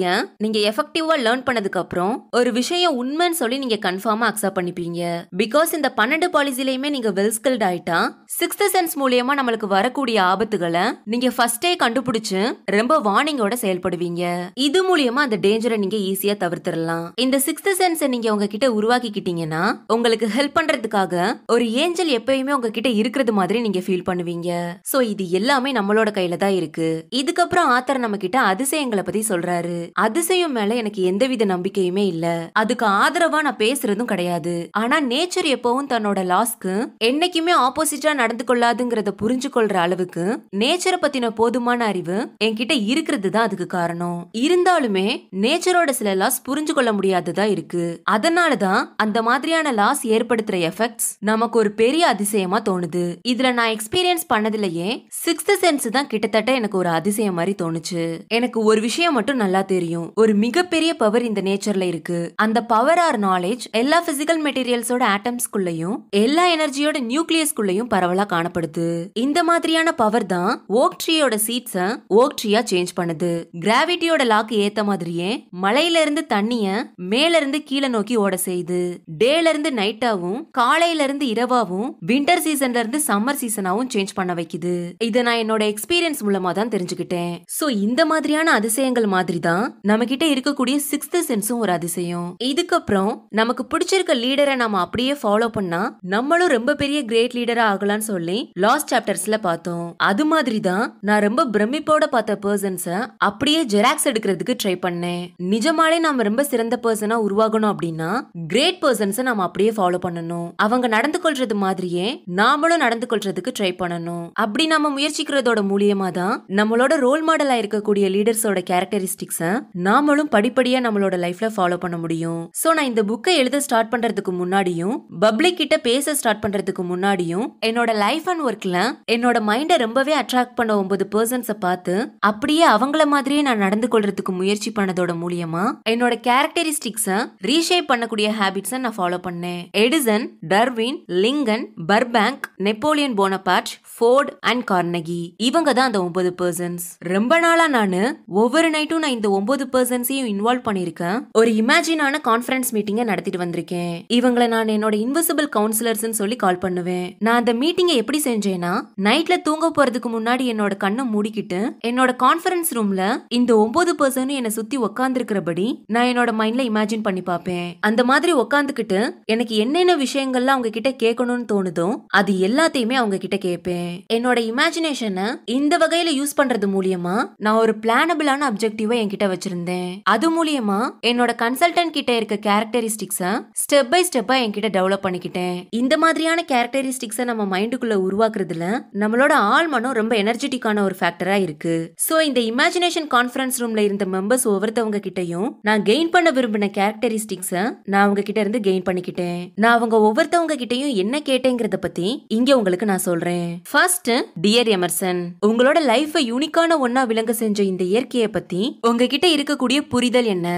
நீங்க எஃபெக்டிவா லேர்ன் பண்ணதுக்கு அப்புறம் ஒரு விஷயம் உண்மை உண்மைன்னு சொல்லி நீங்க கன்ஃபார்மா அக்செப்ட் பண்ணிப்பீங்க பிகாஸ் இந்த பன்னெண்டு பாலிசிலையுமே நீங்க வெல் ஸ்கில்ட் ஆயிட்டா சிக்ஸ்த் சென்ஸ் மூலியமா நம்மளுக்கு வரக்கூடிய ஆபத்துகளை நீங்க ஃபர்ஸ்டே கண்டுபிடிச்சு ரொம்ப வார்னிங்கோட செயல்படுவீங்க இது மூலியமா அந்த டேஞ்சரை நீங்க ஈஸியா தவிர்த்திடலாம் இந்த சிக்ஸ்த் சென்ஸை நீங்க உங்ககிட்ட உருவாக்கிக்கிட்டீங்கன்னா உங்களுக்கு ஹெல்ப் பண்றதுக்காக ஒரு ஏஞ்சல் எப்பயுமே உங்ககிட்ட இருக்கிறது மாதிரி நீங்க ஃபீல் பண்ணுவீங்க சோ இது எல்லாமே நம்மளோட கையில தான் இருக்கு இதுக்கப்புறம் ஆத்தர் நம்ம கிட்ட அதிசயங்களை பத்தி சொல்றாரு அதிசயம் மேல எனக்கு எந்தவித நம்பிக்கையுமே இல்ல அதுக்கு ஆதரவா நான் பேசுறதும் கிடையாது ஆனா நேச்சர் எப்பவும் தன்னோட லாஸ்க்கு என்னைக்குமே ஆப்போசிட்டா நடந்து கொள்ளாதுங்கிறத புரிஞ்சு கொள்ற அளவுக்கு நேச்சரை பத்தின போதுமான அறிவு என்கிட்ட இருக்கிறது தான் அதுக்கு காரணம் இருந்தாலுமே நேச்சரோட சில லாஸ் புரிஞ்சு கொள்ள முடியாததா இருக்கு அதனாலதான் அந்த மாதிரியான லாஸ் ஏற்படுத்துற எஃபெக்ட்ஸ் நமக்கு ஒரு பெரிய அதிசயமா தோணுது இதுல நான் எக்ஸ்பீரியன்ஸ் பண்ணதுலயே சிக்ஸ்த் சென்ஸ் தான் கிட்டத்தட்ட எனக்கு ஒரு அதிசயம் மாதிரி தோணுச்சு எனக்கு ஒரு விஷயம் மட்டும் நல்லா தெரியும் ஒரு மிகப்பெரிய பவர் இந்த நேச்சர்ல இருக்கு அந்த பவர் ஆர் நாலேஜ் எல்லா பிசிக்கல் மெட்டீரியல்ஸோட ஆட்டம்ஸ்குள்ளயும் எல்லா எனர்ஜியோட நியூக்ளியஸ்குள்ளயும் பரவலா காணப்படுது இந்த மாதிரியான பவர் தான் ஓக் ட்ரீயோட சீட்ஸ ஓக் ட்ரீயா சேஞ்ச் பண்ணுது கிராவிட்டியோட லாக்கு ஏத்த மாதிரியே மலையில இருந்து தண்ணிய மேல இருந்து கீழே நோக்கி ஓட செய்யுது டேல இருந்து நைட்டாவும் காலையில இருந்து இரவாவும் வின்டர் சீசன்ல இருந்து சம்மர் சீசனாவும் சேஞ்ச் பண்ண வைக்குது இத நான் என்னோட எக்ஸ்பீரியன்ஸ் மூலமா தான் தெரிஞ்சுக்கிட்டேன் சோ இந்த மாதிரியான அதிசயங்கள் மாதிரி தான் நம்ம கிட்ட இருக்கக்கூடிய சிக்ஸ்த் சென்ஸும் ஒரு அதிசயம் இதுக்கு அதுக்கப்புறம் நமக்கு பிடிச்சிருக்க லீடரை நம்ம அப்படியே ஃபாலோ பண்ணா நம்மளும் ரொம்ப பெரிய கிரேட் லீடரா ஆகலாம்னு சொல்லி லாஸ்ட் சாப்டர்ஸ்ல பார்த்தோம் அது மாதிரி தான் நான் ரொம்ப பிரமிப்போட பார்த்த பர்சன்ஸ அப்படியே ஜெராக்ஸ் எடுக்கிறதுக்கு ட்ரை பண்ணேன் நிஜமாலே நாம ரொம்ப சிறந்த பர்சனா உருவாகணும் அப்படின்னா கிரேட் பர்சன்ஸ் நாம அப்படியே ஃபாலோ பண்ணணும் அவங்க நடந்து கொள்றது மாதிரியே நாமளும் நடந்து கொள்றதுக்கு ட்ரை பண்ணணும் அப்படி நாம முயற்சிக்கிறதோட மூலியமா தான் நம்மளோட ரோல் மாடலா இருக்கக்கூடிய லீடர்ஸோட கேரக்டரிஸ்டிக்ஸ நாமளும் படிப்படியா நம்மளோட லைஃப்ல ஃபாலோ பண்ண முடியும் ஸோ நான் இந்த புக்கை எழுத ஸ்டார்ட் பண்றதுக்கு முன்னாடியும் பப்ளிக் கிட்ட பேச ஸ்டார்ட் பண்றதுக்கு முன்னாடியும் என்னோட லைஃப் அண்ட் ஒர்க்ல என்னோட மைண்டை ரொம்பவே அட்ராக்ட் பண்ண ஒன்பது பர்சன்ஸை பார்த்து அப்படியே அவங்கள மாதிரியே நான் நடந்து கொள்றதுக்கு முயற்சி பண்ணதோட மூலியமா என்னோட கேரக்டரிஸ்டிக்ஸை ரீஷேப் பண்ணக்கூடிய ஹேபிட்ஸ் நான் ஃபாலோ பண்ணேன் Edison Darwin Lincoln Burbank Napoleon Bonaparte Ford and Carnegie இவங்க தான் அந்த ஒன்பது பர்சன்ஸ் ரொம்ப நாளா நான் ஒவ்வொரு நைட்டும் நான் இந்த ஒன்பது பர்சன்ஸையும் இன்வால்வ் பண்ணிருக்கேன் ஒரு இமேஜினான கான்ஃபரன்ஸ் பேரண்ட்ஸ் மீட்டிங்க நடத்திட்டு வந்திருக்கேன் இவங்களை நான் என்னோட இன்வெசிபிள் கவுன்சிலர்ஸ் சொல்லி கால் பண்ணுவேன் நான் அந்த மீட்டிங்கை எப்படி செஞ்சேன்னா நைட்ல தூங்க போறதுக்கு முன்னாடி என்னோட கண்ணை மூடிக்கிட்டு என்னோட கான்ஃபரன்ஸ் ரூம்ல இந்த ஒன்பது பர்சன் என்னை சுத்தி இருக்கிறபடி நான் என்னோட மைண்ட்ல இமேஜின் பண்ணி பார்ப்பேன் அந்த மாதிரி உக்காந்துக்கிட்டு எனக்கு என்னென்ன விஷயங்கள்லாம் அவங்க கிட்ட கேட்கணும்னு தோணுதோ அது எல்லாத்தையுமே அவங்க கிட்ட கேட்பேன் என்னோட இமேஜினேஷனை இந்த வகையில யூஸ் பண்றது மூலியமா நான் ஒரு பிளானபிளான அப்செக்டிவா என்கிட்ட வச்சிருந்தேன் அது மூலியமா என்னோட கன்சல்டன்ட் கிட்ட இருக்க கேரக்டரிஸ்டிக்ஸை ஸ்டெப் பை ஸ்டெப்பாக என்கிட்ட டெவலப் பண்ணிக்கிட்டேன் இந்த மாதிரியான கேரக்டரிஸ்டிக்ஸை நம்ம மைண்டுக்குள்ள உருவாக்குறதுல நம்மளோட ஆள் மனம் ரொம்ப எனர்ஜெட்டிக்கான ஒரு ஃபேக்டராக இருக்கு ஸோ இந்த இமேஜினேஷன் கான்ஃபரன்ஸ் ரூம்ல இருந்த மெம்பர்ஸ் ஒவ்வொருத்தவங்க கிட்டையும் நான் கெயின் பண்ண விரும்பின கேரக்டரிஸ்டிக்ஸை நான் அவங்க கிட்ட இருந்து கெயின் பண்ணிக்கிட்டேன் நான் அவங்க ஒவ்வொருத்தவங்க கிட்டையும் என்ன கேட்டேங்கிறத பத்தி இங்க உங்களுக்கு நான் சொல்றேன் ஃபர்ஸ்ட் டியர் எமர்சன் உங்களோட லைஃபை யூனிக்கான ஒன்னா விளங்க செஞ்ச இந்த இயற்கையை பத்தி உங்ககிட்ட இருக்கக்கூடிய புரிதல் என்ன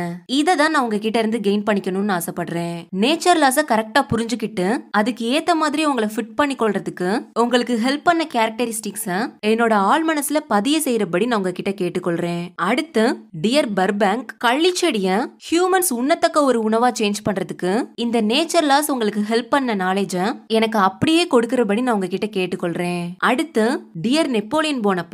இதை தான் நான் உங்ககிட்ட இருந்து கெயின் பண்ணி பண்ணிக்கணும்னு ஆசைப்படுறேன் நேச்சர் லாஸ கரெக்டா புரிஞ்சுக்கிட்டு அதுக்கு ஏத்த மாதிரி உங்களை ஃபிட் பண்ணிக்கொள்றதுக்கு உங்களுக்கு ஹெல்ப் பண்ண கேரக்டரிஸ்டிக்ஸ என்னோட ஆள் மனசுல பதிய செய்யறபடி நான் உங்ககிட்ட கேட்டுக்கொள்றேன் அடுத்து டியர் பர்பேங்க் செடிய ஹியூமன்ஸ் உண்ணத்தக்க ஒரு உணவா சேஞ்ச் பண்றதுக்கு இந்த நேச்சர் லாஸ் உங்களுக்கு ஹெல்ப் பண்ண நாலேஜ எனக்கு அப்படியே கொடுக்கறபடி நான் உங்ககிட்ட கேட்டுக்கொள்றேன் அடுத்து டியர் நெப்போலியன் போன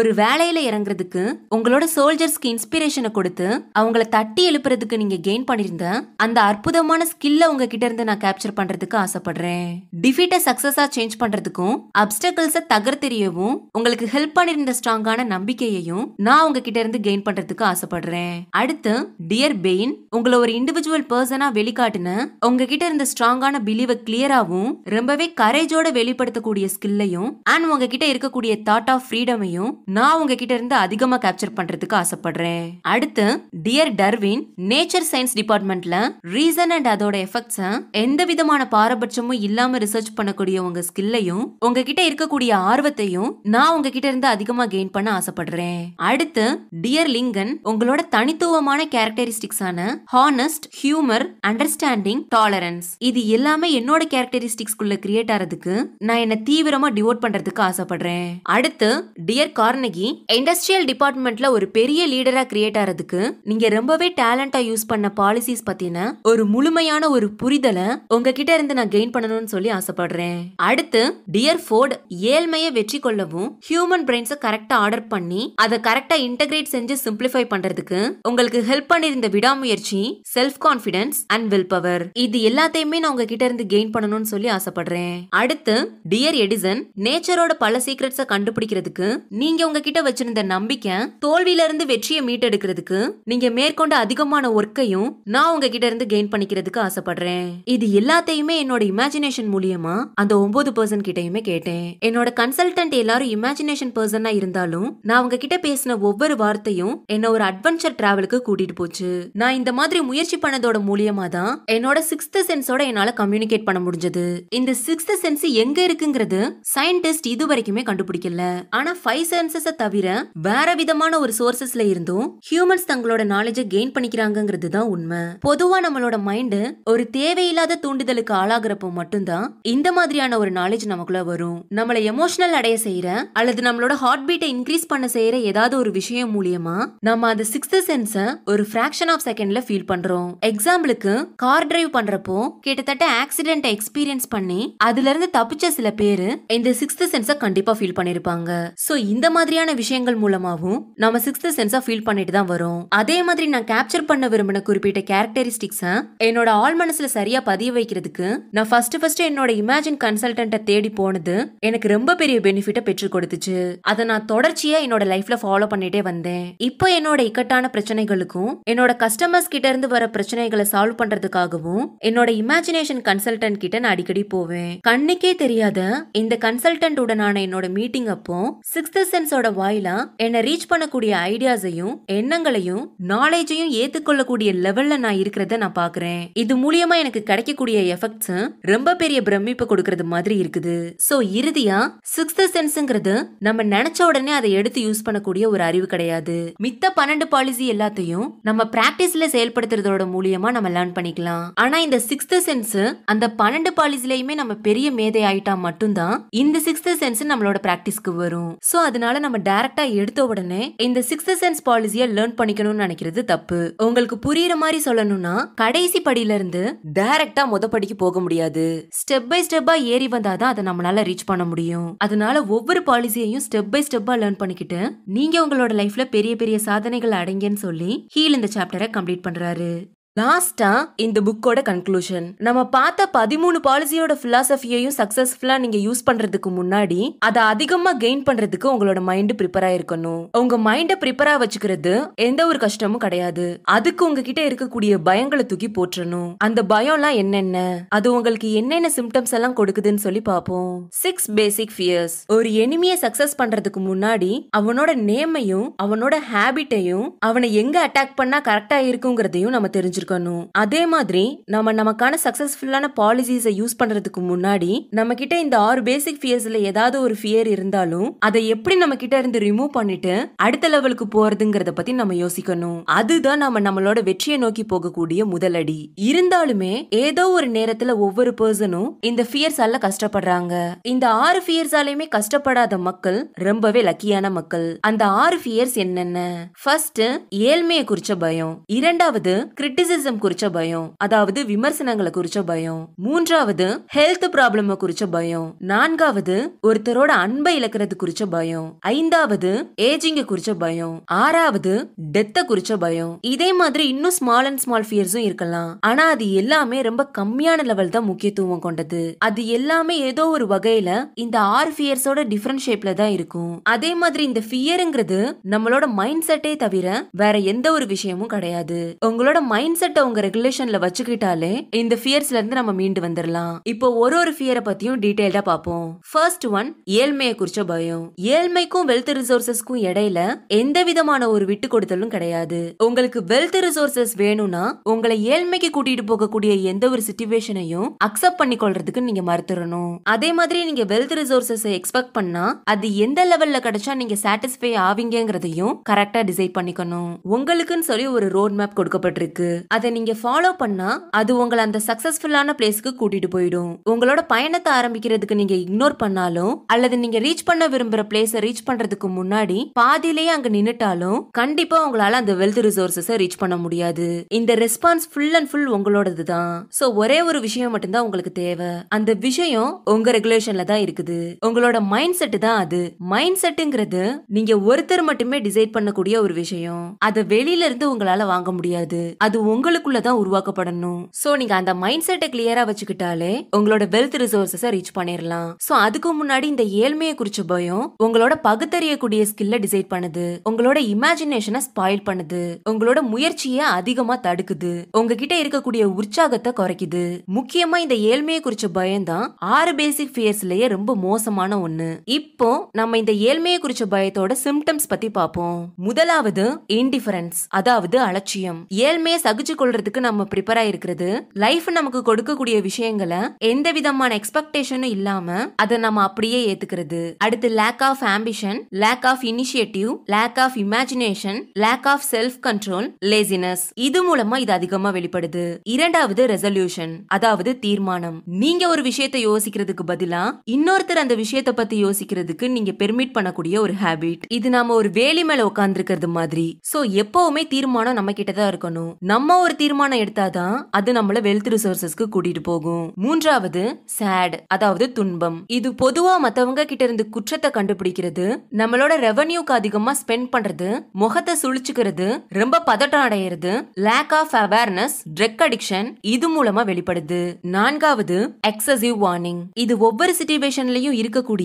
ஒரு வேலையில இறங்குறதுக்கு உங்களோட சோல்ஜர்ஸ்க்கு இன்ஸ்பிரேஷனை கொடுத்து அவங்கள தட்டி எழுப்புறதுக்கு நீங்க கெயின் பண்ணிருந்தேன் அந்த அற்புதமான ஸ்கில்ல உங்ககிட்ட இருந்து நான் கேப்சர் பண்றதுக்கு ஆசைப்படுறேன் டிஃபீட்டை சக்சஸா சேஞ்ச் பண்றதுக்கும் அப்டக்கல்ஸ தெரியவும் உங்களுக்கு ஹெல்ப் பண்ணிருந்த ஸ்ட்ராங்கான நம்பிக்கையையும் நான் உங்ககிட்ட இருந்து கெயின் பண்றதுக்கு ஆசைப்படுறேன் அடுத்து டியர் பெயின் உங்களை ஒரு இண்டிவிஜுவல் பர்சனா வெளிக்காட்டின உங்ககிட்ட இருந்த ஸ்ட்ராங்கான பிலீவ் கிளியராவும் ரொம்பவே கரேஜோட வெளிப்படுத்தக்கூடிய ஸ்கில்லையும் அண்ட் உங்ககிட்ட இருக்கக்கூடிய தாட் ஆஃப் ஃப்ரீடமையும் நான் உங்ககிட்ட இருந்து அதிகமா கேப்சர் பண்றதுக்கு ஆசைப்படுறேன் அடுத்து டியர் டர்வின் நேச்சர் சயின்ஸ் டிபார்ட்மெண்ட்ல ரீசன் அண்ட் அதோட எஃபெக்ட்ஸை எந்த விதமான பாரபட்சமும் இல்லாம ரிசர்ச் பண்ணக்கூடிய உங்க ஸ்கில்லையும் உங்ககிட்ட இருக்கக்கூடிய ஆர்வத்தையும் நான் உங்ககிட்ட இருந்து அதிகமா கெயின் பண்ண ஆசைப்படுறேன் அடுத்து டியர் லிங்கன் உங்களோட தனித்துவமான கேரக்டரிஸ்டிக்ஸான ஹானஸ்ட் ஹியூமர் அண்டர்ஸ்டாண்டிங் டாலரன்ஸ் இது எல்லாமே என்னோட கேரக்டரிஸ்டிக்ஸ்குள்ள கிரியேட் ஆறதுக்கு நான் என்ன தீவிரமா டிவோட் பண்றதுக்கு ஆசைப்படுறேன் அடுத்து டியர் கார்னகி இண்டஸ்ட்ரியல் டிபார்ட்மெண்ட்ல ஒரு பெரிய லீடரா கிரியேட் ஆறதுக்கு நீங்க ரொம்பவே டேலண்டா யூஸ் பண்ண பாலிசிஸ் பத்தி பத்தின ஒரு முழுமையான ஒரு புரிதலை உங்ககிட்ட இருந்து நான் கெயின் பண்ணணும்னு சொல்லி ஆசைப்படுறேன் அடுத்து டியர் ஃபோர்டு ஏழ்மையை வெற்றி கொள்ளவும் ஹியூமன் பிரெயின்ஸ் கரெக்டா ஆர்டர் பண்ணி அதை கரெக்டா இன்டகிரேட் செஞ்சு சிம்பிளிஃபை பண்றதுக்கு உங்களுக்கு ஹெல்ப் பண்ணிருந்த விடாமுயற்சி self confidence and will power இது எல்லாத்தையுமே நான் உங்ககிட்ட இருந்து கெயின் பண்ணணும்னு சொல்லி ஆசைப்படுறேன் அடுத்து டியர் எடிசன் நேச்சரோட பல சீக்ரெட்ஸை கண்டுபிடிக்கிறதுக்கு நீங்க உங்ககிட்ட வச்சிருந்த நம்பிக்கை தோல்வியில இருந்து வெற்றியை மீட்டெடுக்கிறதுக்கு நீங்க மேற்கொண்ட அதிகமான ஒர்க்கையும் நான் உங்க உங்ககிட்ட கிட்ட இருந்து கெயின் பண்ணிக்கிறதுக்கு ஆசைப்படுறேன் இது எல்லாத்தையுமே என்னோட இமேஜினேஷன் மூலியமா அந்த ஒன்பது பர்சன் கிட்டயுமே கேட்டேன் என்னோட கன்சல்டன்ட் எல்லாரும் இமேஜினேஷன் பர்சனா இருந்தாலும் நான் அவங்க கிட்ட பேசின ஒவ்வொரு வார்த்தையும் என்ன ஒரு அட்வென்ச்சர் டிராவலுக்கு கூட்டிட்டு போச்சு நான் இந்த மாதிரி முயற்சி பண்ணதோட மூலியமா தான் என்னோட சிக்ஸ்த் சென்ஸோட என்னால கம்யூனிகேட் பண்ண முடிஞ்சது இந்த சிக்ஸ்த் சென்ஸ் எங்க இருக்குங்கிறது சயின்டிஸ்ட் இது வரைக்குமே கண்டுபிடிக்கல ஆனா ஃபைவ் சென்சஸ் தவிர வேற விதமான ஒரு சோர்சஸ்ல இருந்தும் ஹியூமன்ஸ் தங்களோட நாலேஜை கெயின் பண்ணிக்கிறாங்கிறது தான் உண்மை பொதுவா நம்மளோட மைண்டு ஒரு தேவையில்லாத தூண்டுதலுக்கு ஆளாகிறப்போ மட்டும்தான் இந்த மாதிரியான ஒரு நாலேஜ் நமக்குள்ள வரும் நம்மளை எமோஷனல் அடைய செய்யற அல்லது நம்மளோட ஹார்ட் பீட்டை இன்க்ரீஸ் பண்ண செய்யற ஏதாவது ஒரு விஷயம் மூலியமா நம்ம அந்த சிக்ஸ்த் சென்ஸை ஒரு ஃபிராக்ஷன் ஆஃப் செகண்ட்ல ஃபீல் பண்றோம் எக்ஸாம்பிளுக்கு கார் டிரைவ் பண்றப்போ கிட்டத்தட்ட ஆக்சிடென்ட் எக்ஸ்பீரியன்ஸ் பண்ணி அதுல இருந்து தப்பிச்ச சில பேரு இந்த சிக்ஸ்த் சென்ஸை கண்டிப்பா ஃபீல் பண்ணிருப்பாங்க சோ இந்த மாதிரியான விஷயங்கள் மூலமாவும் நம்ம சிக்ஸ்த் சென்ஸா ஃபீல் பண்ணிட்டு தான் வரும் அதே மாதிரி நான் கேப்சர் பண்ண விரும்பின குறிப்பிட்ட கேரக்டர் கேரக்டரிஸ்டிக்ஸை என்னோட ஆள் மனசுல சரியா பதிய வைக்கிறதுக்கு நான் ஃபர்ஸ்ட் ஃபர்ஸ்ட் என்னோட இமேஜின் கன்சல்டன்ட்ட தேடி போனது எனக்கு ரொம்ப பெரிய பெனிஃபிட்டை பெற்றுக் கொடுத்துச்சு அதை நான் தொடர்ச்சியா என்னோட லைஃப்ல ஃபாலோ பண்ணிட்டே வந்தேன் இப்போ என்னோட இக்கட்டான பிரச்சனைகளுக்கும் என்னோட கஸ்டமர்ஸ் கிட்ட இருந்து வர பிரச்சனைகளை சால்வ் பண்றதுக்காகவும் என்னோட இமேஜினேஷன் கன்சல்டன்ட் கிட்ட நான் அடிக்கடி போவேன் கண்ணுக்கே தெரியாத இந்த கன்சல்டன்ட் உடனான என்னோட மீட்டிங் அப்போ சிக்ஸ்த் சென்ஸோட வாயிலா என்ன ரீச் பண்ணக்கூடிய ஐடியாஸையும் எண்ணங்களையும் நாலேஜையும் ஏத்துக்கொள்ளக்கூடிய லெவல்ல நான் இருக்க இருக்கிறத நான் பாக்குறேன் இது மூலியமா எனக்கு கிடைக்கக்கூடிய எஃபெக்ட்ஸ் ரொம்ப பெரிய பிரமிப்பு கொடுக்கறது மாதிரி இருக்குது சோ இறுதியா சிக்ஸ்த் சென்ஸ்ங்கிறது நம்ம நினைச்ச உடனே அதை எடுத்து யூஸ் பண்ணக்கூடிய ஒரு அறிவு கிடையாது மித்த பன்னெண்டு பாலிசி எல்லாத்தையும் நம்ம பிராக்டிஸ்ல செயல்படுத்துறதோட மூலியமா நம்ம லேர்ன் பண்ணிக்கலாம் ஆனா இந்த சிக்ஸ்த் சென்ஸ் அந்த பன்னெண்டு பாலிசிலயுமே நம்ம பெரிய மேதை ஆயிட்டா மட்டும்தான் இந்த சிக்ஸ்த் சென்ஸ் நம்மளோட பிராக்டிஸ்க்கு வரும் சோ அதனால நம்ம டைரக்டா எடுத்த உடனே இந்த சிக்ஸ்த் சென்ஸ் பாலிசியை லேர்ன் பண்ணிக்கணும்னு நினைக்கிறது தப்பு உங்களுக்கு புரியுற மாதிரி சொல்லணும்னா போனா கடைசி படியில இருந்து டைரக்டா முத படிக்கு போக முடியாது ஸ்டெப் பை ஸ்டெப்பா ஏறி வந்தாதான் அதை நம்மளால ரீச் பண்ண முடியும் அதனால ஒவ்வொரு பாலிசியையும் ஸ்டெப் பை ஸ்டெப்பா லேர்ன் பண்ணிக்கிட்டு நீங்க உங்களோட லைஃப்ல பெரிய பெரிய சாதனைகள் அடைங்கன்னு சொல்லி ஹீல் இந்த சாப்டரை கம்ப்ளீட் பண்றாரு லாஸ்டா இந்த புக்கோட கன்க்ளூஷன் நம்ம பார்த்த பதிமூணு பாலிசியோட பிலாசபியையும் சக்சஸ்ஃபுல்லா நீங்க யூஸ் பண்றதுக்கு முன்னாடி அதை அதிகமா கெயின் பண்றதுக்கு உங்களோட மைண்ட் ப்ரிப்பரா இருக்கணும் உங்க மைண்டை ப்ரிப்பரா வச்சுக்கிறது எந்த ஒரு கஷ்டமும் கிடையாது அதுக்கு உங்ககிட்ட இருக்கக்கூடிய பயங்களை தூக்கி போற்றணும் அந்த பயம்லாம் என்னென்ன அது உங்களுக்கு என்னென்ன சிம்டம்ஸ் எல்லாம் கொடுக்குதுன்னு சொல்லி பார்ப்போம் சிக்ஸ் பேசிக் ஃபியர்ஸ் ஒரு எனிமியை சக்சஸ் பண்றதுக்கு முன்னாடி அவனோட நேமையும் அவனோட ஹேபிட்டையும் அவனை எங்க அட்டாக் பண்ணா கரெக்டா இருக்குங்கிறதையும் நம்ம தெரிஞ்சிருக்கோம் வச்சிருக்கணும் அதே மாதிரி நம்ம நமக்கான சக்சஸ்ஃபுல்லான பாலிசிஸை யூஸ் பண்றதுக்கு முன்னாடி நம்ம கிட்ட இந்த ஆறு பேசிக் ஃபியர்ஸ்ல ஏதாவது ஒரு ஃபியர் இருந்தாலும் அதை எப்படி நம்ம கிட்ட இருந்து ரிமூவ் பண்ணிட்டு அடுத்த லெவலுக்கு போறதுங்கிறத பத்தி நம்ம யோசிக்கணும் அதுதான் நம்ம நம்மளோட வெற்றியை நோக்கி போகக்கூடிய முதலடி இருந்தாலுமே ஏதோ ஒரு நேரத்துல ஒவ்வொரு பர்சனும் இந்த ஃபியர்ஸால கஷ்டப்படுறாங்க இந்த ஆறு ஃபியர்ஸாலயுமே கஷ்டப்படாத மக்கள் ரொம்பவே லக்கியான மக்கள் அந்த ஆறு ஃபியர்ஸ் என்னென்ன ஃபர்ஸ்ட் ஏழ்மையை குறிச்ச பயம் இரண்டாவது கிரிட்டிசிசம் கிரிட்டிசிசம் குறிச்ச பயம் அதாவது விமர்சனங்களை குறிச்ச பயம் மூன்றாவது ஹெல்த் ப்ராப்ளம் குறிச்ச பயம் நான்காவது ஒருத்தரோட அன்பை இழக்கிறது குறிச்ச பயம் ஐந்தாவது ஏஜிங்க குறிச்ச பயம் ஆறாவது டெத்த குறிச்ச பயம் இதே மாதிரி இன்னும் ஸ்மால் அண்ட் ஸ்மால் ஃபியர்ஸும் இருக்கலாம் ஆனா அது எல்லாமே ரொம்ப கம்மியான லெவல் தான் முக்கியத்துவம் கொண்டது அது எல்லாமே ஏதோ ஒரு வகையில இந்த ஆறு ஃபியர்ஸோட டிஃபரெண்ட் ஷேப்ல தான் இருக்கும் அதே மாதிரி இந்த ஃபியருங்கிறது நம்மளோட மைண்ட் செட்டே தவிர வேற எந்த ஒரு விஷயமும் கிடையாது உங்களோட மைண்ட் செட் மைண்ட் உங்க ரெகுலேஷன்ல வச்சுக்கிட்டாலே இந்த ஃபியர்ஸ்ல இருந்து நம்ம மீண்டு வந்துடலாம் இப்போ ஒரு ஒரு ஃபியரை பத்தியும் டீடைல்டா பார்ப்போம் ஃபர்ஸ்ட் ஒன் ஏழ்மையை குறிச்ச பயம் ஏழ்மைக்கும் வெல்த் ரிசோர்ஸஸ்க்கும் இடையில எந்த விதமான ஒரு விட்டு கொடுத்தலும் கிடையாது உங்களுக்கு வெல்த் ரிசோர்ஸஸ் வேணும்னா உங்களை ஏழ்மைக்கு கூட்டிட்டு போகக்கூடிய எந்த ஒரு சுச்சுவேஷனையும் அக்செப்ட் பண்ணி கொள்றதுக்கு நீங்க மறுத்துடணும் அதே மாதிரி நீங்க வெல்த் ரிசோர்சஸை எக்ஸ்பெக்ட் பண்ணா அது எந்த லெவல்ல கிடைச்சா நீங்க சாட்டிஸ்ஃபை ஆவீங்கிறதையும் கரெக்டா டிசைட் பண்ணிக்கணும் உங்களுக்குன்னு சொல்லி ஒரு ரோட் மேப் கொடுக்கப்பட்டிருக்கு அதை நீங்கள் ஃபாலோ பண்ணால் அது உங்களை அந்த சக்ஸஸ்ஃபுல்லான பிளேஸ்க்கு கூட்டிகிட்டு போயிடும் உங்களோட பயணத்தை ஆரம்பிக்கிறதுக்கு நீங்கள் இக்னோர் பண்ணாலும் அல்லது நீங்கள் ரீச் பண்ண விரும்புகிற பிளேஸை ரீச் பண்ணுறதுக்கு முன்னாடி பாதியிலேயே அங்கே நின்றுட்டாலும் கண்டிப்பாக உங்களால் அந்த வெல்த் ரிசோர்ஸஸை ரீச் பண்ண முடியாது இந்த ரெஸ்பான்ஸ் ஃபுல் அண்ட் ஃபுல் உங்களோடது தான் ஸோ ஒரே ஒரு விஷயம் மட்டும்தான் உங்களுக்கு தேவை அந்த விஷயம் உங்க ரெகுலேஷன்ல தான் இருக்குது உங்களோட மைண்ட் செட் தான் அது மைண்ட் செட்டுங்கிறது நீங்க ஒருத்தர் மட்டுமே டிசைட் பண்ணக்கூடிய ஒரு விஷயம் அதை வெளியில இருந்து உங்களால வாங்க முடியாது அது உங்களுக்குள்ளதான் உருவாக்கப்படணும் சோ நீங்க அந்த மைண்ட் செட்டை கிளியரா வச்சுக்கிட்டாலே உங்களோட வெல்த் ரிசோர்சஸ் ரீச் பண்ணிடலாம் சோ அதுக்கு முன்னாடி இந்த ஏழ்மையை குறிச்ச பயம் உங்களோட பகுத்தறியக்கூடிய ஸ்கில்ல டிசைட் பண்ணுது உங்களோட இமேஜினேஷனை ஸ்பாயில் பண்ணுது உங்களோட முயற்சியை அதிகமா தடுக்குது உங்ககிட்ட இருக்கக்கூடிய உற்சாகத்தை குறைக்குது முக்கியமா இந்த ஏழ்மையை குறிச்ச பயம் தான் ஆறு பேசிக் ஃபியர்ஸ்லயே ரொம்ப மோசமான ஒண்ணு இப்போ நம்ம இந்த ஏழ்மையை குறிச்ச பயத்தோட சிம்டம்ஸ் பத்தி பார்ப்போம் முதலாவது இன்டிஃபரன்ஸ் அதாவது அலட்சியம் ஏழ்மையை சகிச்சு புரிஞ்சு கொள்றதுக்கு நம்ம ப்ரிப்பேர் ஆயிருக்கிறது லைஃப் நமக்கு கொடுக்கக்கூடிய விஷயங்களை எந்த விதமான எக்ஸ்பெக்டேஷனும் இல்லாம அதை நம்ம அப்படியே ஏத்துக்கிறது அடுத்து lack of ambition lack of initiative lack of imagination lack of self control laziness இது மூலமா இது அதிகமா வெளிப்படுது இரண்டாவது ரெசல்யூஷன் அதாவது தீர்மானம் நீங்க ஒரு விஷயத்தை யோசிக்கிறதுக்கு பதிலா இன்னொருத்தர் அந்த விஷயத்த பத்தி யோசிக்கிறதுக்கு நீங்க பெர்மிட் பண்ணக்கூடிய ஒரு ஹேபிட் இது நாம ஒரு வேலி மேல உட்கார்ந்து மாதிரி சோ எப்பவுமே தீர்மானம் நம்ம கிட்ட தான் இருக்கணும் நம்ம ஒரு தீர்மானம் எடுத்தாதான் அது நம்மள வெல்த் ரிசோர்சஸ்க்கு கூட்டிட்டு போகும் மூன்றாவது சேட் அதாவது துன்பம் இது பொதுவா மத்தவங்க கிட்ட இருந்து குற்றத்தை கண்டுபிடிக்கிறது நம்மளோட ரெவன்யூக்கு அதிகமா ஸ்பெண்ட் பண்றது முகத்தை சுழிச்சுக்கிறது ரொம்ப பதட்டம் அடையிறது lack of awareness drug addiction இது மூலமா வெளிப்படுது நான்காவது எக்ஸசிவ் வார்னிங் இது ஒவ்வொரு சிச்சுவேஷன்லயும் இருக்கக்கூடிய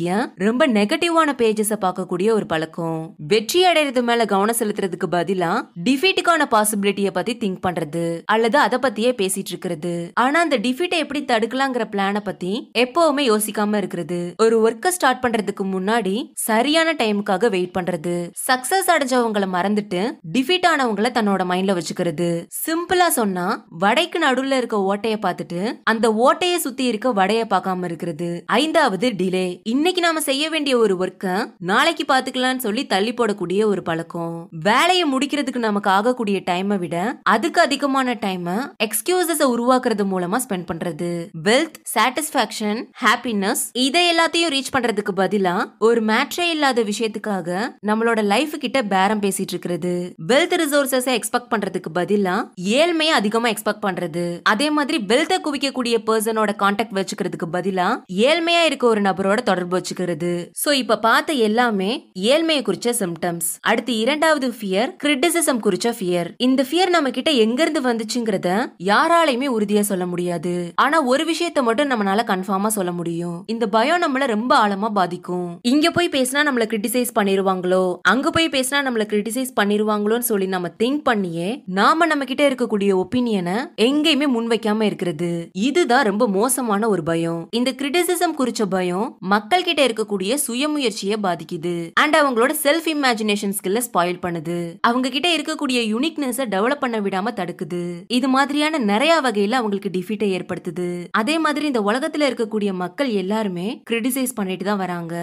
ரொம்ப நெகட்டிவான பேஜஸ் பார்க்கக்கூடிய ஒரு பழக்கம் வெற்றி அடைறது மேல கவனம் செலுத்துறதுக்கு பதிலா டிஃபீட்டுக்கான பாசிபிலிட்டிய பத்தி திங்க் பண்றது பண்றது அல்லது அத பத்தியே பேசிட்டு இருக்கிறது ஆனா அந்த டிஃபீட்டை எப்படி தடுக்கலாங்கிற பிளான பத்தி எப்பவுமே யோசிக்காம இருக்கிறது ஒரு ஒர்க்க ஸ்டார்ட் பண்றதுக்கு முன்னாடி சரியான டைமுக்காக வெயிட் பண்றது சக்சஸ் அடைஞ்சவங்கள மறந்துட்டு டிஃபீட் ஆனவங்கள தன்னோட மைண்ட்ல வச்சுக்கிறது சிம்பிளா சொன்னா வடைக்கு நடுவுல இருக்க ஓட்டைய பார்த்துட்டு அந்த ஓட்டைய சுத்தி இருக்க வடைய பார்க்காம இருக்கிறது ஐந்தாவது டிலே இன்னைக்கு நாம செய்ய வேண்டிய ஒரு ஒர்க்க நாளைக்கு பாத்துக்கலாம்னு சொல்லி தள்ளி போடக்கூடிய ஒரு பழக்கம் வேலையை முடிக்கிறதுக்கு நமக்கு ஆகக்கூடிய டைமை விட அதுக்கு அதிகமான டைம் எக்ஸ்கியூசஸை உருவாக்குறது மூலமா ஸ்பெண்ட் பண்றது வெல்த் சாட்டிஸ்பாக்சன் ஹாப்பினஸ் இதை எல்லாத்தையும் ரீச் பண்றதுக்கு பதிலா ஒரு மேட்சே இல்லாத விஷயத்துக்காக நம்மளோட லைஃப் கிட்ட பேரம் பேசிட்டு இருக்கிறது வெல்த் ரிசோர்சஸ் எக்ஸ்பெக்ட் பண்றதுக்கு பதிலா ஏழ்மையை அதிகமா எக்ஸ்பெக்ட் பண்றது அதே மாதிரி வெல்த்தை குவிக்கக்கூடிய பர்சனோட கான்டாக்ட் வச்சுக்கிறதுக்கு பதிலா ஏழ்மையா இருக்க ஒரு நபரோட தொடர்பு வச்சுக்கிறது சோ இப்ப பார்த்த எல்லாமே ஏழ்மையை குறிச்ச சிம்டம்ஸ் அடுத்து இரண்டாவது ஃபியர் கிரிட்டிசிசம் குறிச்ச ஃபியர் இந்த ஃபியர் நம்ம கிட்ட எங்க எங்கிருந்து வந்துச்சுங்கிறத யாராலையுமே உறுதியா சொல்ல முடியாது ஆனா ஒரு விஷயத்த மட்டும் நம்மளால கன்ஃபார்மா சொல்ல முடியும் இந்த பயம் நம்மள ரொம்ப ஆழமா பாதிக்கும் இங்க போய் பேசினா நம்மள கிரிட்டிசைஸ் பண்ணிருவாங்களோ அங்க போய் பேசினா நம்மள கிரிட்டிசைஸ் பண்ணிருவாங்களோன்னு சொல்லி நம்ம திங்க் பண்ணியே நாம நம்ம கிட்ட இருக்கக்கூடிய ஒப்பீனியனை எங்கேயுமே முன்வைக்காம இருக்கிறது இதுதான் ரொம்ப மோசமான ஒரு பயம் இந்த கிரிட்டிசிசம் குறிச்ச பயம் மக்கள் கிட்ட இருக்கக்கூடிய சுயமுயற்சியை பாதிக்குது அண்ட் அவங்களோட செல்ஃப் இமேஜினேஷன் ஸ்கில்ல ஸ்பாயில் பண்ணுது அவங்க கிட்ட இருக்கக்கூடிய யூனிக்னஸ டெவலப் பண்ண விடாம தடு நடக்குது இது மாதிரியான நிறைய வகையில அவங்களுக்கு டிஃபீட்டை ஏற்படுத்துது அதே மாதிரி இந்த உலகத்துல இருக்கக்கூடிய மக்கள் எல்லாருமே கிரிட்டிசைஸ் பண்ணிட்டு தான் வராங்க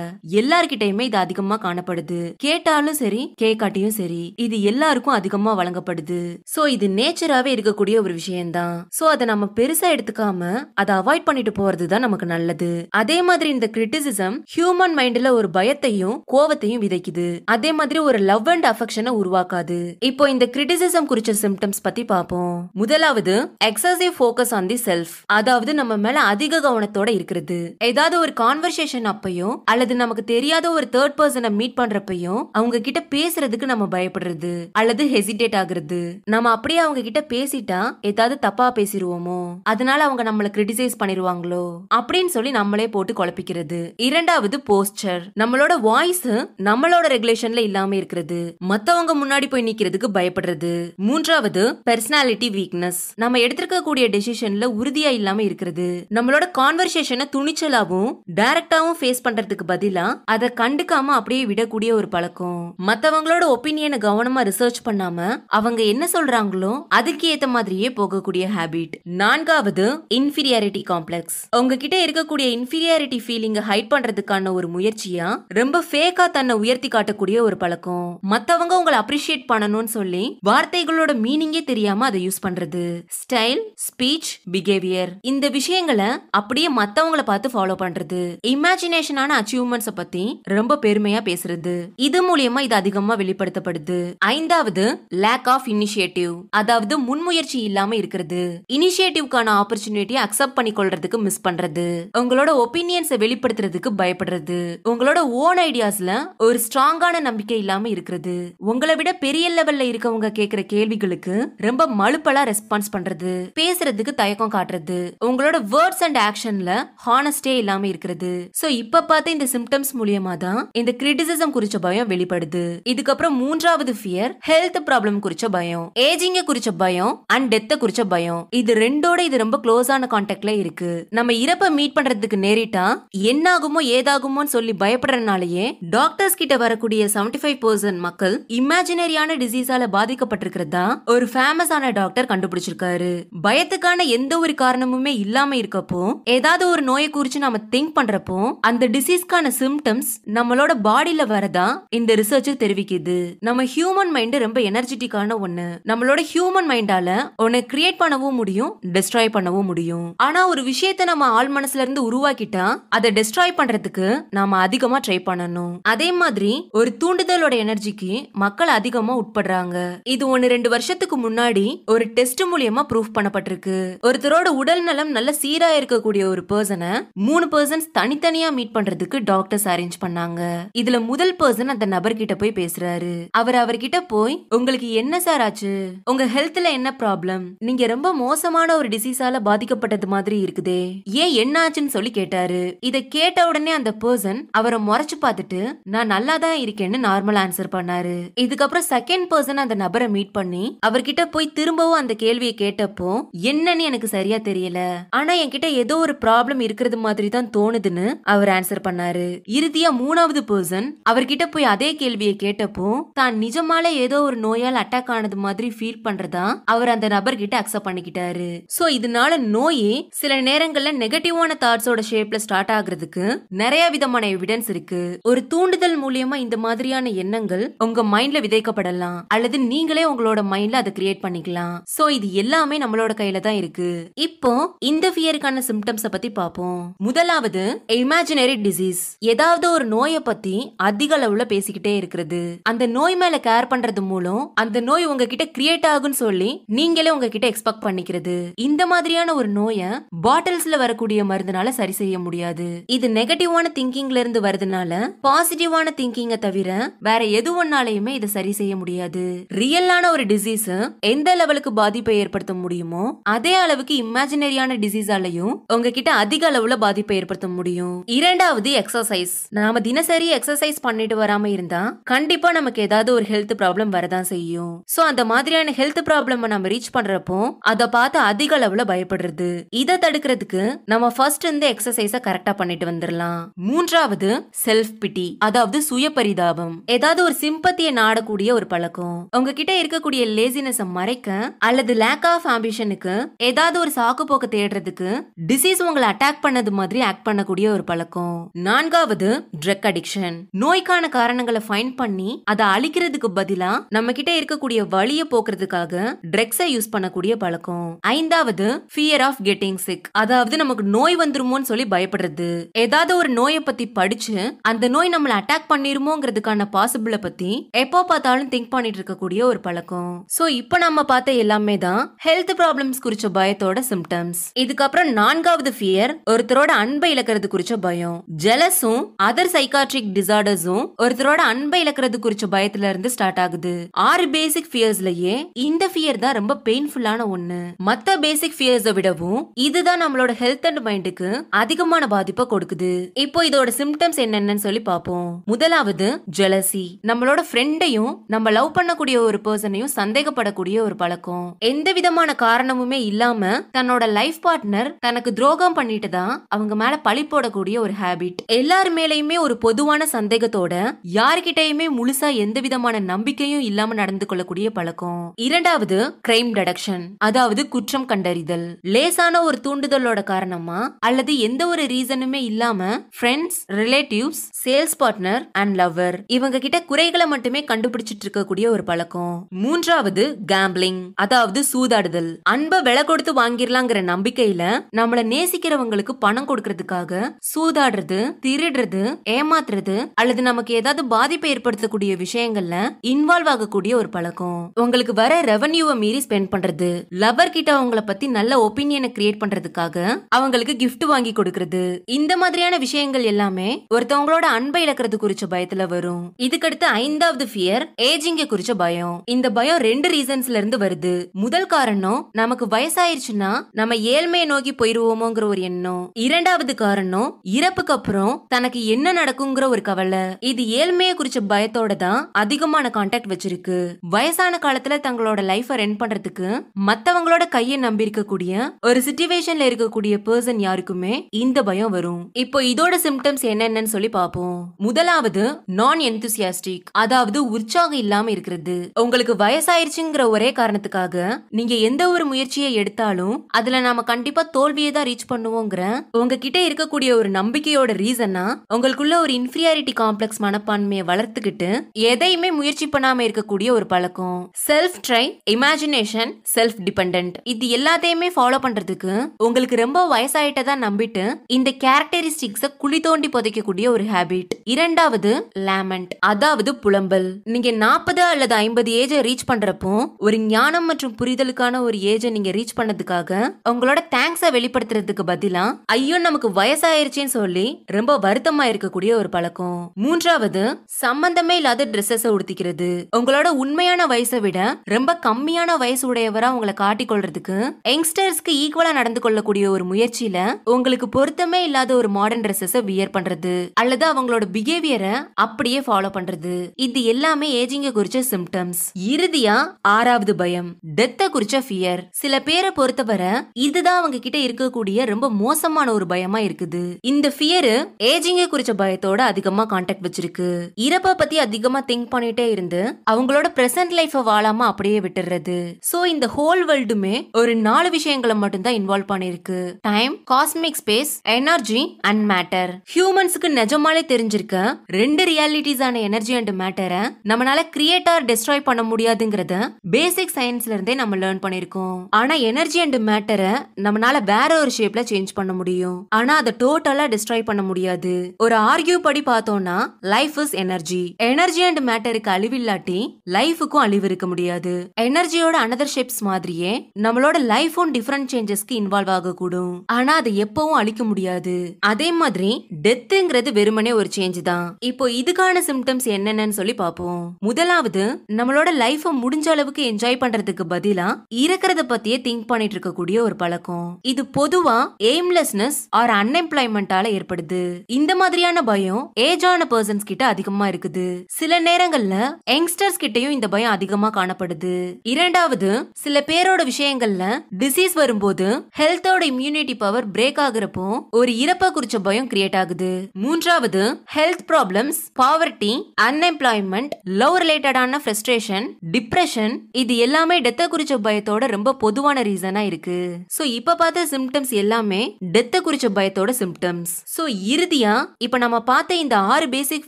எல்லார்கிட்டயுமே இது அதிகமா காணப்படுது கேட்டாலும் சரி கேக்காட்டியும் சரி இது எல்லாருக்கும் அதிகமா வழங்கப்படுது சோ இது நேச்சராவே இருக்கக்கூடிய ஒரு விஷயம்தான் சோ அதை நம்ம பெருசா எடுத்துக்காம அதை அவாய்ட் பண்ணிட்டு போறதுதான் நமக்கு நல்லது அதே மாதிரி இந்த கிரிட்டிசிசம் ஹியூமன் மைண்ட்ல ஒரு பயத்தையும் கோவத்தையும் விதைக்குது அதே மாதிரி ஒரு லவ் அண்ட் அஃபெக்ஷனை உருவாக்காது இப்போ இந்த கிரிட்டிசிசம் குறிச்ச சிம்டம்ஸ் பத்தி பார்ப்போம் பார்ப்போம் முதலாவது excessive focus on the self அதாவது நம்ம மேல அதிக கவனத்தோட இருக்கிறது ஏதாவது ஒரு கான்வர்சேஷன் அப்பையும் அல்லது நமக்கு தெரியாத ஒரு தேர்ட் பர்சனை மீட் பண்றப்பையும் அவங்க கிட்ட பேசுறதுக்கு நம்ம பயப்படுறது அல்லது ஹெசிடேட் ஆகுறது நம்ம அப்படியே அவங்க கிட்ட பேசிட்டா ஏதாவது தப்பா பேசிடுவோமோ அதனால அவங்க நம்மள கிரிட்டிசைஸ் பண்ணிடுவாங்களோ அப்படின்னு சொல்லி நம்மளே போட்டு குழப்பிக்கிறது இரண்டாவது போஸ்டர் நம்மளோட வாய்ஸ் நம்மளோட ரெகுலேஷன்ல இல்லாம இருக்கிறது மத்தவங்க முன்னாடி போய் நிக்கிறதுக்கு பயப்படுறது மூன்றாவது பெர்சன் பர்சனாலிட்டி வீக்னஸ் நம்ம எடுத்திருக்கக்கூடிய டெசிஷன்ல உறுதியா இல்லாம இருக்கிறது நம்மளோட கான்வர்சேஷனை துணிச்சலாவும் டைரக்டாவும் ஃபேஸ் பண்றதுக்கு பதிலா அதை கண்டுக்காம அப்படியே விடக்கூடிய ஒரு பழக்கம் மத்தவங்களோட ஒப்பீனியனை கவனமா ரிசர்ச் பண்ணாம அவங்க என்ன சொல்றாங்களோ அதுக்கு ஏத்த மாதிரியே போகக்கூடிய ஹேபிட் நான்காவது இன்ஃபீரியாரிட்டி காம்ப்ளெக்ஸ் உங்ககிட்ட இருக்கக்கூடிய இன்ஃபீரியாரிட்டி ஃபீலிங்கை ஹைட் பண்றதுக்கான ஒரு முயற்சியா ரொம்ப ஃபேக்கா தன்னை உயர்த்தி காட்டக்கூடிய ஒரு பழக்கம் மத்தவங்க உங்களை அப்ரிஷியேட் பண்ணணும்னு சொல்லி வார்த்தைகளோட மீனிங்கே தெரியாது தெரியாம அதை யூஸ் பண்றது ஸ்டைல் ஸ்பீச் பிஹேவியர் இந்த விஷயங்களை அப்படியே மத்தவங்கள பார்த்து ஃபாலோ பண்றது இமேஜினேஷனான அச்சீவ்மெண்ட்ஸ் பத்தி ரொம்ப பெருமையா பேசுறது இது மூலியமா இது அதிகமா வெளிப்படுத்தப்படுது ஐந்தாவது லேக் ஆஃப் இனிஷியேட்டிவ் அதாவது முன்முயற்சி இல்லாம இருக்கிறது இனிஷியேட்டிவ்கான ஆப்பர்ச்சுனிட்டியை அக்செப்ட் பண்ணிக்கொள்றதுக்கு கொள்றதுக்கு மிஸ் பண்றது உங்களோட ஒப்பீனியன்ஸை வெளிப்படுத்துறதுக்கு பயப்படுறது உங்களோட ஓன் ஐடியாஸ்ல ஒரு ஸ்ட்ராங்கான நம்பிக்கை இல்லாம இருக்கிறது உங்களை விட பெரிய லெவல்ல இருக்கவங்க கேக்குற கேள்விகளுக்கு ரொம்ப ரொம்ப மழுப்பலா ரெஸ்பான்ஸ் பண்றது பேசுறதுக்கு தயக்கம் காட்டுறது உங்களோட வேர்ட்ஸ் அண்ட் ஆக்ஷன்ல ஹானஸ்டே இல்லாம இருக்கிறது சோ இப்ப பார்த்த இந்த சிம்டம்ஸ் மூலியமா தான் இந்த கிரிட்டிசிசம் குறிச்ச பயம் வெளிப்படுது இதுக்கப்புறம் மூன்றாவது ஃபியர் ஹெல்த் ப்ராப்ளம் குறிச்ச பயம் ஏஜிங்க குறிச்ச பயம் அண்ட் டெத்த குறிச்ச பயம் இது ரெண்டோட இது ரொம்ப க்ளோஸான கான்டாக்ட்ல இருக்கு நம்ம இறப்ப மீட் பண்றதுக்கு நேரிட்டா என்னாகுமோ ஏதாகுமோன்னு சொல்லி பயப்படுறதுனாலயே டாக்டர்ஸ் கிட்ட வரக்கூடிய செவன்டி ஃபைவ் பர்சன்ட் மக்கள் இமேஜினரியான டிசீஸால பாதிக்கப்பட்டிருக்கிறதா ஒரு ஃபேமஸ் ஃபேமஸான டாக்டர் கண்டுபிடிச்சிருக்காரு பயத்துக்கான எந்த ஒரு காரணமுமே இல்லாம இருக்கப்போ ஏதாவது ஒரு நோயை குறிச்சு நம்ம திங்க் பண்றப்போ அந்த டிசீஸ்க்கான சிம்டம்ஸ் நம்மளோட பாடியில வரதா இந்த ரிசர்ச் தெரிவிக்குது நம்ம ஹியூமன் மைண்ட் ரொம்ப எனர்ஜெட்டிக்கான ஒண்ணு நம்மளோட ஹியூமன் மைண்டால ஒன்னு கிரியேட் பண்ணவும் முடியும் டிஸ்ட்ராய் பண்ணவும் முடியும் ஆனா ஒரு விஷயத்த நம்ம ஆள் மனசுல இருந்து உருவாக்கிட்டா அதை டிஸ்ட்ராய் பண்றதுக்கு நாம அதிகமா ட்ரை பண்ணணும் அதே மாதிரி ஒரு தூண்டுதலோட எனர்ஜிக்கு மக்கள் அதிகமா உட்படுறாங்க இது ஒன்னு ரெண்டு வருஷத்துக்கு முன்னாடி முன்னாடி ஒரு டெஸ்ட் மூலியமா ப்ரூஃப் பண்ணப்பட்டிருக்கு ஒருத்தரோட உடல் நலம் நல்ல சீரா இருக்கக்கூடிய ஒரு பர்சனை மூணு பர்சன்ஸ் தனித்தனியா மீட் பண்றதுக்கு டாக்டர்ஸ் அரேஞ்ச் பண்ணாங்க இதுல முதல் பர்சன் அந்த நபர் கிட்ட போய் பேசுறாரு அவர் அவர்கிட்ட போய் உங்களுக்கு என்ன சார் ஆச்சு உங்க ஹெல்த்ல என்ன ப்ராப்ளம் நீங்க ரொம்ப மோசமான ஒரு டிசீஸால பாதிக்கப்பட்டது மாதிரி இருக்குதே ஏன் என்ன ஆச்சுன்னு சொல்லி கேட்டாரு இத கேட்ட உடனே அந்த பர்சன் அவரை முறைச்சு பார்த்துட்டு நான் நல்லா தான் இருக்கேன்னு நார்மல் ஆன்சர் பண்ணாரு இதுக்கப்புறம் செகண்ட் பர்சன் அந்த நபரை மீட் பண்ணி அவர்கிட்ட போய் திரும்பவும் அந்த கேள்வியை கேட்டப்போ என்னன்னு எனக்கு சரியா தெரியல ஆனா என்கிட்ட ஏதோ ஒரு ப்ராப்ளம் இருக்கிறது மாதிரி தான் தோணுதுன்னு அவர் ஆன்சர் பண்ணாரு இறுதியா மூணாவது பர்சன் அவர்கிட்ட போய் அதே கேள்வியை கேட்டப்போ தான் நிஜமால ஏதோ ஒரு நோயால் அட்டாக் ஆனது மாதிரி ஃபீல் பண்றதா அவர் அந்த நபர் கிட்ட அக்செப்ட் பண்ணிக்கிட்டாரு சோ இதனால நோயே சில நேரங்கள்ல நெகட்டிவான தாட்ஸோட ஷேப்ல ஸ்டார்ட் ஆகுறதுக்கு நிறைய விதமான எவிடன்ஸ் இருக்கு ஒரு தூண்டுதல் மூலியமா இந்த மாதிரியான எண்ணங்கள் உங்க மைண்ட்ல விதைக்கப்படலாம் அல்லது நீங்களே உங்களோட மைண்ட்ல அதை கிரியேட் பண்ணி பண்ணிக்கலாம் சோ இது எல்லாமே நம்மளோட கையில தான் இருக்கு இப்போ இந்த ஃபியருக்கான சிம்டம்ஸ் பத்தி பாப்போம் முதலாவது இமேஜினரி டிசீஸ் ஏதாவது ஒரு நோயை பத்தி அதிக அளவுல பேசிக்கிட்டே இருக்கிறது அந்த நோய் மேல கேர் பண்றது மூலம் அந்த நோய் உங்ககிட்ட கிரியேட் ஆகும்னு சொல்லி நீங்களே உங்ககிட்ட எக்ஸ்பெக்ட் பண்ணிக்கிறது இந்த மாதிரியான ஒரு நோயை பாட்டில்ஸ்ல வரக்கூடிய மருந்துனால சரி செய்ய முடியாது இது நெகட்டிவான திங்கிங்ல இருந்து வருதுனால பாசிட்டிவான திங்கிங்க தவிர வேற எது ஒன்னாலையுமே இதை சரி செய்ய முடியாது ரியலான ஒரு டிசீஸ் எந்த எந்த லெவலுக்கு பாதிப்பை ஏற்படுத்த முடியுமோ அதே அளவுக்கு இமேஜினரியான டிசீஸாலையும் உங்ககிட்ட அதிக அளவுல பாதிப்பை ஏற்படுத்த முடியும் இரண்டாவது எக்ஸசைஸ் நாம தினசரி எக்ஸசைஸ் பண்ணிட்டு வராம இருந்தா கண்டிப்பா நமக்கு ஏதாவது ஒரு ஹெல்த் ப்ராப்ளம் வரதான் செய்யும் சோ அந்த மாதிரியான ஹெல்த் ப்ராப்ளம் நம்ம ரீச் பண்றப்போ அதை பார்த்து அதிக அளவுல பயப்படுறது இதை தடுக்கிறதுக்கு நம்ம ஃபர்ஸ்ட் இருந்து எக்ஸசைஸ கரெக்டா பண்ணிட்டு வந்துடலாம் மூன்றாவது செல்ஃப் பிட்டி அதாவது சுய பரிதாபம் ஏதாவது ஒரு சிம்பத்தியை நாடக்கூடிய ஒரு பழக்கம் உங்ககிட்ட இருக்கக்கூடிய லேசினஸ் மறைக்க நிலைக்கு அல்லது லேக் ஆஃப் ஆம்பிஷனுக்கு ஏதாவது ஒரு சாக்கு போக்க தேடுறதுக்கு டிசீஸ் உங்களை அட்டாக் பண்ணது மாதிரி ஆக்ட் பண்ணக்கூடிய ஒரு பழக்கம் நான்காவது ட்ரக் அடிக்ஷன் நோய்க்கான காரணங்களை ஃபைண்ட் பண்ணி அதை அழிக்கிறதுக்கு பதிலா நம்ம கிட்ட இருக்கக்கூடிய வழிய போக்குறதுக்காக ட்ரக்ஸை யூஸ் பண்ணக்கூடிய பழக்கம் ஐந்தாவது ஃபியர் ஆஃப் கெட்டிங் சிக் அதாவது நமக்கு நோய் வந்துருமோன்னு சொல்லி பயப்படுறது ஏதாவது ஒரு நோயை பத்தி படிச்சு அந்த நோய் நம்மளை அட்டாக் பண்ணிருமோங்கிறதுக்கான பாசிபிளை பத்தி எப்போ பார்த்தாலும் திங்க் பண்ணிட்டு இருக்கக்கூடிய ஒரு பழக்கம் சோ இப்போ நம்ம நம்ம பார்த்த எல்லாமே தான் ஹெல்த் ப்ராப்ளம்ஸ் குறிச்ச பயத்தோட சிம்டம்ஸ் இதுக்கப்புறம் நான்காவது ஃபியர் ஒருத்தரோட அன்பை இழக்கிறது குறிச்ச பயம் ஜெலஸும் அதர் சைக்காட்ரிக் டிசார்டர்ஸும் ஒருத்தரோட அன்பை இழக்கிறது குறிச்ச பயத்துல இருந்து ஸ்டார்ட் ஆகுது ஆறு பேசிக் ஃபியர்ஸ்லயே இந்த ஃபியர் தான் ரொம்ப பெயின்ஃபுல்லான ஒண்ணு மத்த பேசிக் ஃபியர்ஸை விடவும் இதுதான் நம்மளோட ஹெல்த் அண்ட் மைண்டுக்கு அதிகமான பாதிப்பை கொடுக்குது இப்போ இதோட சிம்டம்ஸ் என்னென்னு சொல்லி பார்ப்போம் முதலாவது ஜெலசி நம்மளோட ஃப்ரெண்டையும் நம்ம லவ் பண்ணக்கூடிய ஒரு பர்சனையும் சந்தேகப்படக்கூடிய ஒரு பழக்கம் எந்த விதமான காரணமுமே இல்லாம தன்னோட லைஃப் பார்ட்னர் தனக்கு துரோகம் பண்ணிட்டு தான் அவங்க மேல பழி போடக்கூடிய ஒரு ஹேபிட் எல்லார் மேலயுமே ஒரு பொதுவான சந்தேகத்தோட யாருகிட்டயுமே முழுசா எந்த விதமான நம்பிக்கையும் இல்லாம நடந்து கொள்ளக்கூடிய பழக்கம் இரண்டாவது கிரைம் டெடக்ஷன் அதாவது குற்றம் கண்டறிதல் லேசான ஒரு தூண்டுதலோட காரணமா அல்லது எந்த ஒரு ரீசனுமே இல்லாம friends relatives sales partner and lover இவங்க கிட்ட குறைகளை மட்டுமே கண்டுபிடிச்சிட்டு இருக்கக்கூடிய ஒரு பழக்கம் மூன்றாவது கேம்பிள் கேம்பிளிங் அதாவது சூதாடுதல் அன்ப விலை கொடுத்து வாங்கிடலாங்கிற நம்பிக்கையில நம்மள நேசிக்கிறவங்களுக்கு பணம் கொடுக்கறதுக்காக சூதாடுறது திருடுறது ஏமாத்துறது அல்லது நமக்கு ஏதாவது பாதிப்பை ஏற்படுத்தக்கூடிய விஷயங்கள்ல இன்வால்வ் ஆகக்கூடிய ஒரு பழக்கம் உங்களுக்கு வர ரெவன்யூவை மீறி ஸ்பெண்ட் பண்றது லவர் கிட்ட அவங்கள பத்தி நல்ல ஒப்பீனியனை கிரியேட் பண்றதுக்காக அவங்களுக்கு கிஃப்ட் வாங்கி கொடுக்கறது இந்த மாதிரியான விஷயங்கள் எல்லாமே ஒருத்தவங்களோட அன்பை இழக்கிறது குறிச்ச பயத்துல வரும் இதுக்கடுத்து ஐந்தாவது ஃபியர் ஏஜிங்க குறிச்ச பயம் இந்த பயம் ரெண்டு ரீசன்ஸ்ல இருந்து இருந்து வருது முதல் காரணம் நமக்கு வயசாயிருச்சுன்னா நம்ம ஏழ்மையை நோக்கி போயிருவோமோங்கிற ஒரு எண்ணம் இரண்டாவது காரணம் இறப்புக்கு அப்புறம் தனக்கு என்ன நடக்குங்கிற ஒரு கவலை இது ஏழ்மையை குறிச்ச பயத்தோட தான் அதிகமான கான்டாக்ட் வச்சிருக்கு வயசான காலத்துல தங்களோட லைஃப ரன் பண்றதுக்கு மத்தவங்களோட கையை நம்பி இருக்கக்கூடிய ஒரு சிச்சுவேஷன்ல இருக்கக்கூடிய பர்சன் யாருக்குமே இந்த பயம் வரும் இப்போ இதோட சிம்டம்ஸ் என்னென்னு சொல்லி பார்ப்போம் முதலாவது நான் என்தூசியாஸ்டிக் அதாவது உற்சாகம் இல்லாம இருக்கிறது உங்களுக்கு வயசாயிருச்சுங்கிற ஒரே காரணத்துக்காக நீங்க எந்த ஒரு முயற்சியை எடுத்தாலும் அதுல நாம கண்டிப்பா தோல்வியை தான் ரீச் பண்ணுவோங்கிற உங்ககிட்ட இருக்கக்கூடிய ஒரு நம்பிக்கையோட ரீசன்னா உங்களுக்குள்ள ஒரு இன்ஃபீரியாரிட்டி காம்ப்ளெக்ஸ் மனப்பான்மையை வளர்த்துக்கிட்டு எதையுமே முயற்சி பண்ணாம இருக்கக்கூடிய ஒரு பழக்கம் self try imagination self depend இது எல்லாத்தையுமே ஃபாலோ பண்றதுக்கு உங்களுக்கு ரொம்ப வயசாயிட்டதான் நம்பிட்டு இந்த கேரக்டரிஸ்டிக்ஸ குழி தோண்டி புதைக்கக்கூடிய ஒரு ஹேபிட் இரண்டாவது லேமண்ட் அதாவது புலம்பல் நீங்க நாற்பது அல்லது ஐம்பது ஏஜை ரீச் பண்றப்போ ஒரு ஞானம் மற்றும் புரிதலுக்கான ஒரு ஏஜை நீங்க ரீச் பண்ணதுக்காக உங்களோட தேங்க்ஸை வெளிப்படுத்துறதுக்கு பதிலா ஐயோ நமக்கு வயசாயிருச்சேன்னு சொல்லி ரொம்ப வருத்தமா இருக்கக்கூடிய ஒரு பழக்கம் மூன்றாவது சம்பந்தமே இல்லாத ட்ரெஸ்ஸஸ் உடுத்திக்கிறது உங்களோட உண்மையான வயசை விட ரொம்ப கம்மியான வயசு உடையவரா உங்களை காட்டிக்கொள்றதுக்கு யங்ஸ்டர்ஸ்க்கு ஈக்குவலா நடந்து கொள்ளக்கூடிய ஒரு முயற்சியில உங்களுக்கு பொருத்தமே இல்லாத ஒரு மாடர்ன் ட்ரெஸ்ஸஸை வியர் பண்றது அல்லது அவங்களோட பிஹேவியரை அப்படியே ஃபாலோ பண்றது இது எல்லாமே ஏஜிங்க குறிச்ச சிம்டம்ஸ் இறுதியா ஆறாவது பயம் டெத்த குறிச்ச ஃபியர் சில பேரை பொறுத்தவரை இதுதான் அவங்க கிட்ட இருக்கக்கூடிய ரொம்ப மோசமான ஒரு பயமா இருக்குது இந்த ஃபியர் ஏஜிங்க குறிச்ச பயத்தோட அதிகமா கான்டாக்ட் வச்சிருக்கு இறப்ப பத்தி அதிகமா திங்க் பண்ணிட்டே இருந்து அவங்களோட பிரசன்ட் லைஃப வாழாம அப்படியே விட்டுறது சோ இந்த ஹோல் வேர்ல்டுமே ஒரு நாலு விஷயங்களை மட்டும்தான் இன்வால்வ் பண்ணிருக்கு time cosmic space energy and matter ஹியூமன்ஸுக்கு நிஜமாலே தெரிஞ்சிருக்க ரெண்டு ரியாலிட்டிஸ் ஆன எனர்ஜி அண்ட் மேட்டரை நம்மளால கிரியேட் ஆர் பண்ண முடியாதுங்கிறத பேசிக் பேசிக் சயின்ஸ்ல இருந்தே நம்ம லேர்ன் பண்ணிருக்கோம் ஆனா எனர்ஜி அண்ட் மேட்டரை நம்மளால வேற ஒரு ஷேப்ல சேஞ்ச் பண்ண முடியும் ஆனா அதை டோட்டலா டிஸ்ட்ராய் பண்ண முடியாது ஒரு ஆர்கியூ படி பார்த்தோம்னா life is energy energy and மேட்டருக்கு அழிவு இல்லாட்டி லைஃபுக்கும் அழிவு இருக்க முடியாது எனர்ஜியோட அனதர் ஷேப்ஸ் மாதிரியே நம்மளோட லைஃபும் டிஃபரெண்ட் சேஞ்சஸ்க்கு இன்வால்வ் ஆகக்கூடும் ஆனா அதை எப்பவும் அழிக்க முடியாது அதே மாதிரி டெத்துங்கிறது வெறுமனே ஒரு சேஞ்ச் தான் இப்போ இதுக்கான சிம்டம்ஸ் என்னென்னு சொல்லி பார்ப்போம் முதலாவது நம்மளோட லைஃப் முடிஞ்ச அளவுக்கு என்ஜாய் என்ஜாய் பண்றதுக்கு பதிலா இருக்கிறத பத்தியே திங்க் பண்ணிட்டு இருக்கக்கூடிய ஒரு பழக்கம் இது பொதுவா எய்ம்லெஸ்னஸ் ஆர் அன்எம்ப்ளாய்மெண்டால ஏற்படுது இந்த மாதிரியான பயம் ஏஜ் ஆன பர்சன்ஸ் கிட்ட அதிகமா இருக்குது சில நேரங்கள்ல யங்ஸ்டர்ஸ் கிட்டயும் இந்த பயம் அதிகமா காணப்படுது இரண்டாவது சில பேரோட விஷயங்கள்ல டிசீஸ் வரும்போது ஹெல்த்தோட இம்யூனிட்டி பவர் பிரேக் ஆகுறப்போ ஒரு இறப்ப குறிச்ச பயம் கிரியேட் ஆகுது மூன்றாவது health problems poverty unemployment love ரிலேட்டடான பிரஸ்ட்ரேஷன் டிப்ரெஷன் இது எல்லாமே டெத்தை குறிச்ச பயத்தோட ரொம்ப பொதுவான ரீசனா இருக்கு சோ இப்ப பார்த்த சிம்டம்ஸ் எல்லாமே டெத்தை குறிச்ச பயத்தோட சிம்டம்ஸ் சோ இறுதியா இப்ப நம்ம பார்த்த இந்த ஆறு பேசிக்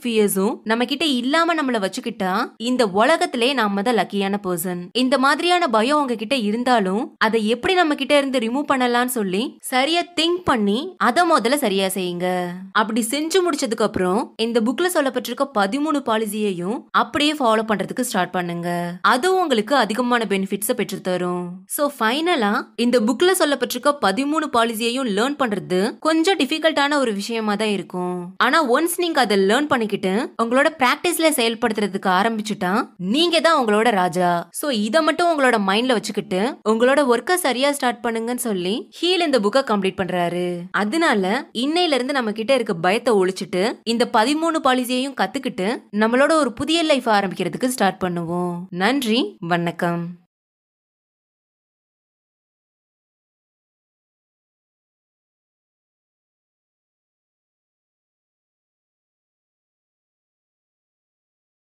ஃபியர்ஸும் நம்ம கிட்ட இல்லாம நம்மள வச்சுக்கிட்டா இந்த உலகத்திலே நாம தான் லக்கியான பர்சன் இந்த மாதிரியான பயம் உங்ககிட்ட இருந்தாலும் அதை எப்படி நம்ம கிட்ட இருந்து ரிமூவ் பண்ணலாம்னு சொல்லி சரியா திங்க் பண்ணி அதை முதல்ல சரியா செய்யுங்க அப்படி செஞ்சு முடிச்சதுக்கு அப்புறம் இந்த புக்ல சொல்லப்பட்டிருக்க பதிமூணு பாலிசியையும் அப்படியே ஃபாலோ பண்றதுக்கு ஸ்டார்ட் பண்ணுங்க அது உங்களுக்கு அதிக அதிகமான பெனிஃபிட்ஸை பெற்று தரும் ஸோ ஃபைனலா இந்த புக்ல சொல்லப்பட்டிருக்க பதிமூணு பாலிசியையும் லேர்ன் பண்றது கொஞ்சம் டிஃபிகல்ட்டான ஒரு விஷயமா தான் இருக்கும் ஆனா ஒன்ஸ் நீங்க அதை லேர்ன் பண்ணிக்கிட்டு உங்களோட பிராக்டிஸ்ல செயல்படுத்துறதுக்கு ஆரம்பிச்சுட்டா நீங்க தான் உங்களோட ராஜா ஸோ இதை மட்டும் உங்களோட மைண்ட்ல வச்சுக்கிட்டு உங்களோட ஒர்க்கை சரியா ஸ்டார்ட் பண்ணுங்கன்னு சொல்லி ஹீல் இந்த புக்கை கம்ப்ளீட் பண்றாரு அதனால இன்னையில இருந்து நம்ம கிட்ட இருக்க பயத்தை ஒழிச்சிட்டு இந்த பதிமூணு பாலிசியையும் கத்துக்கிட்டு நம்மளோட ஒரு புதிய லைஃப் ஆரம்பிக்கிறதுக்கு ஸ்டார்ட் பண்ணுவோம் நன்றி வணக்கம் Пока.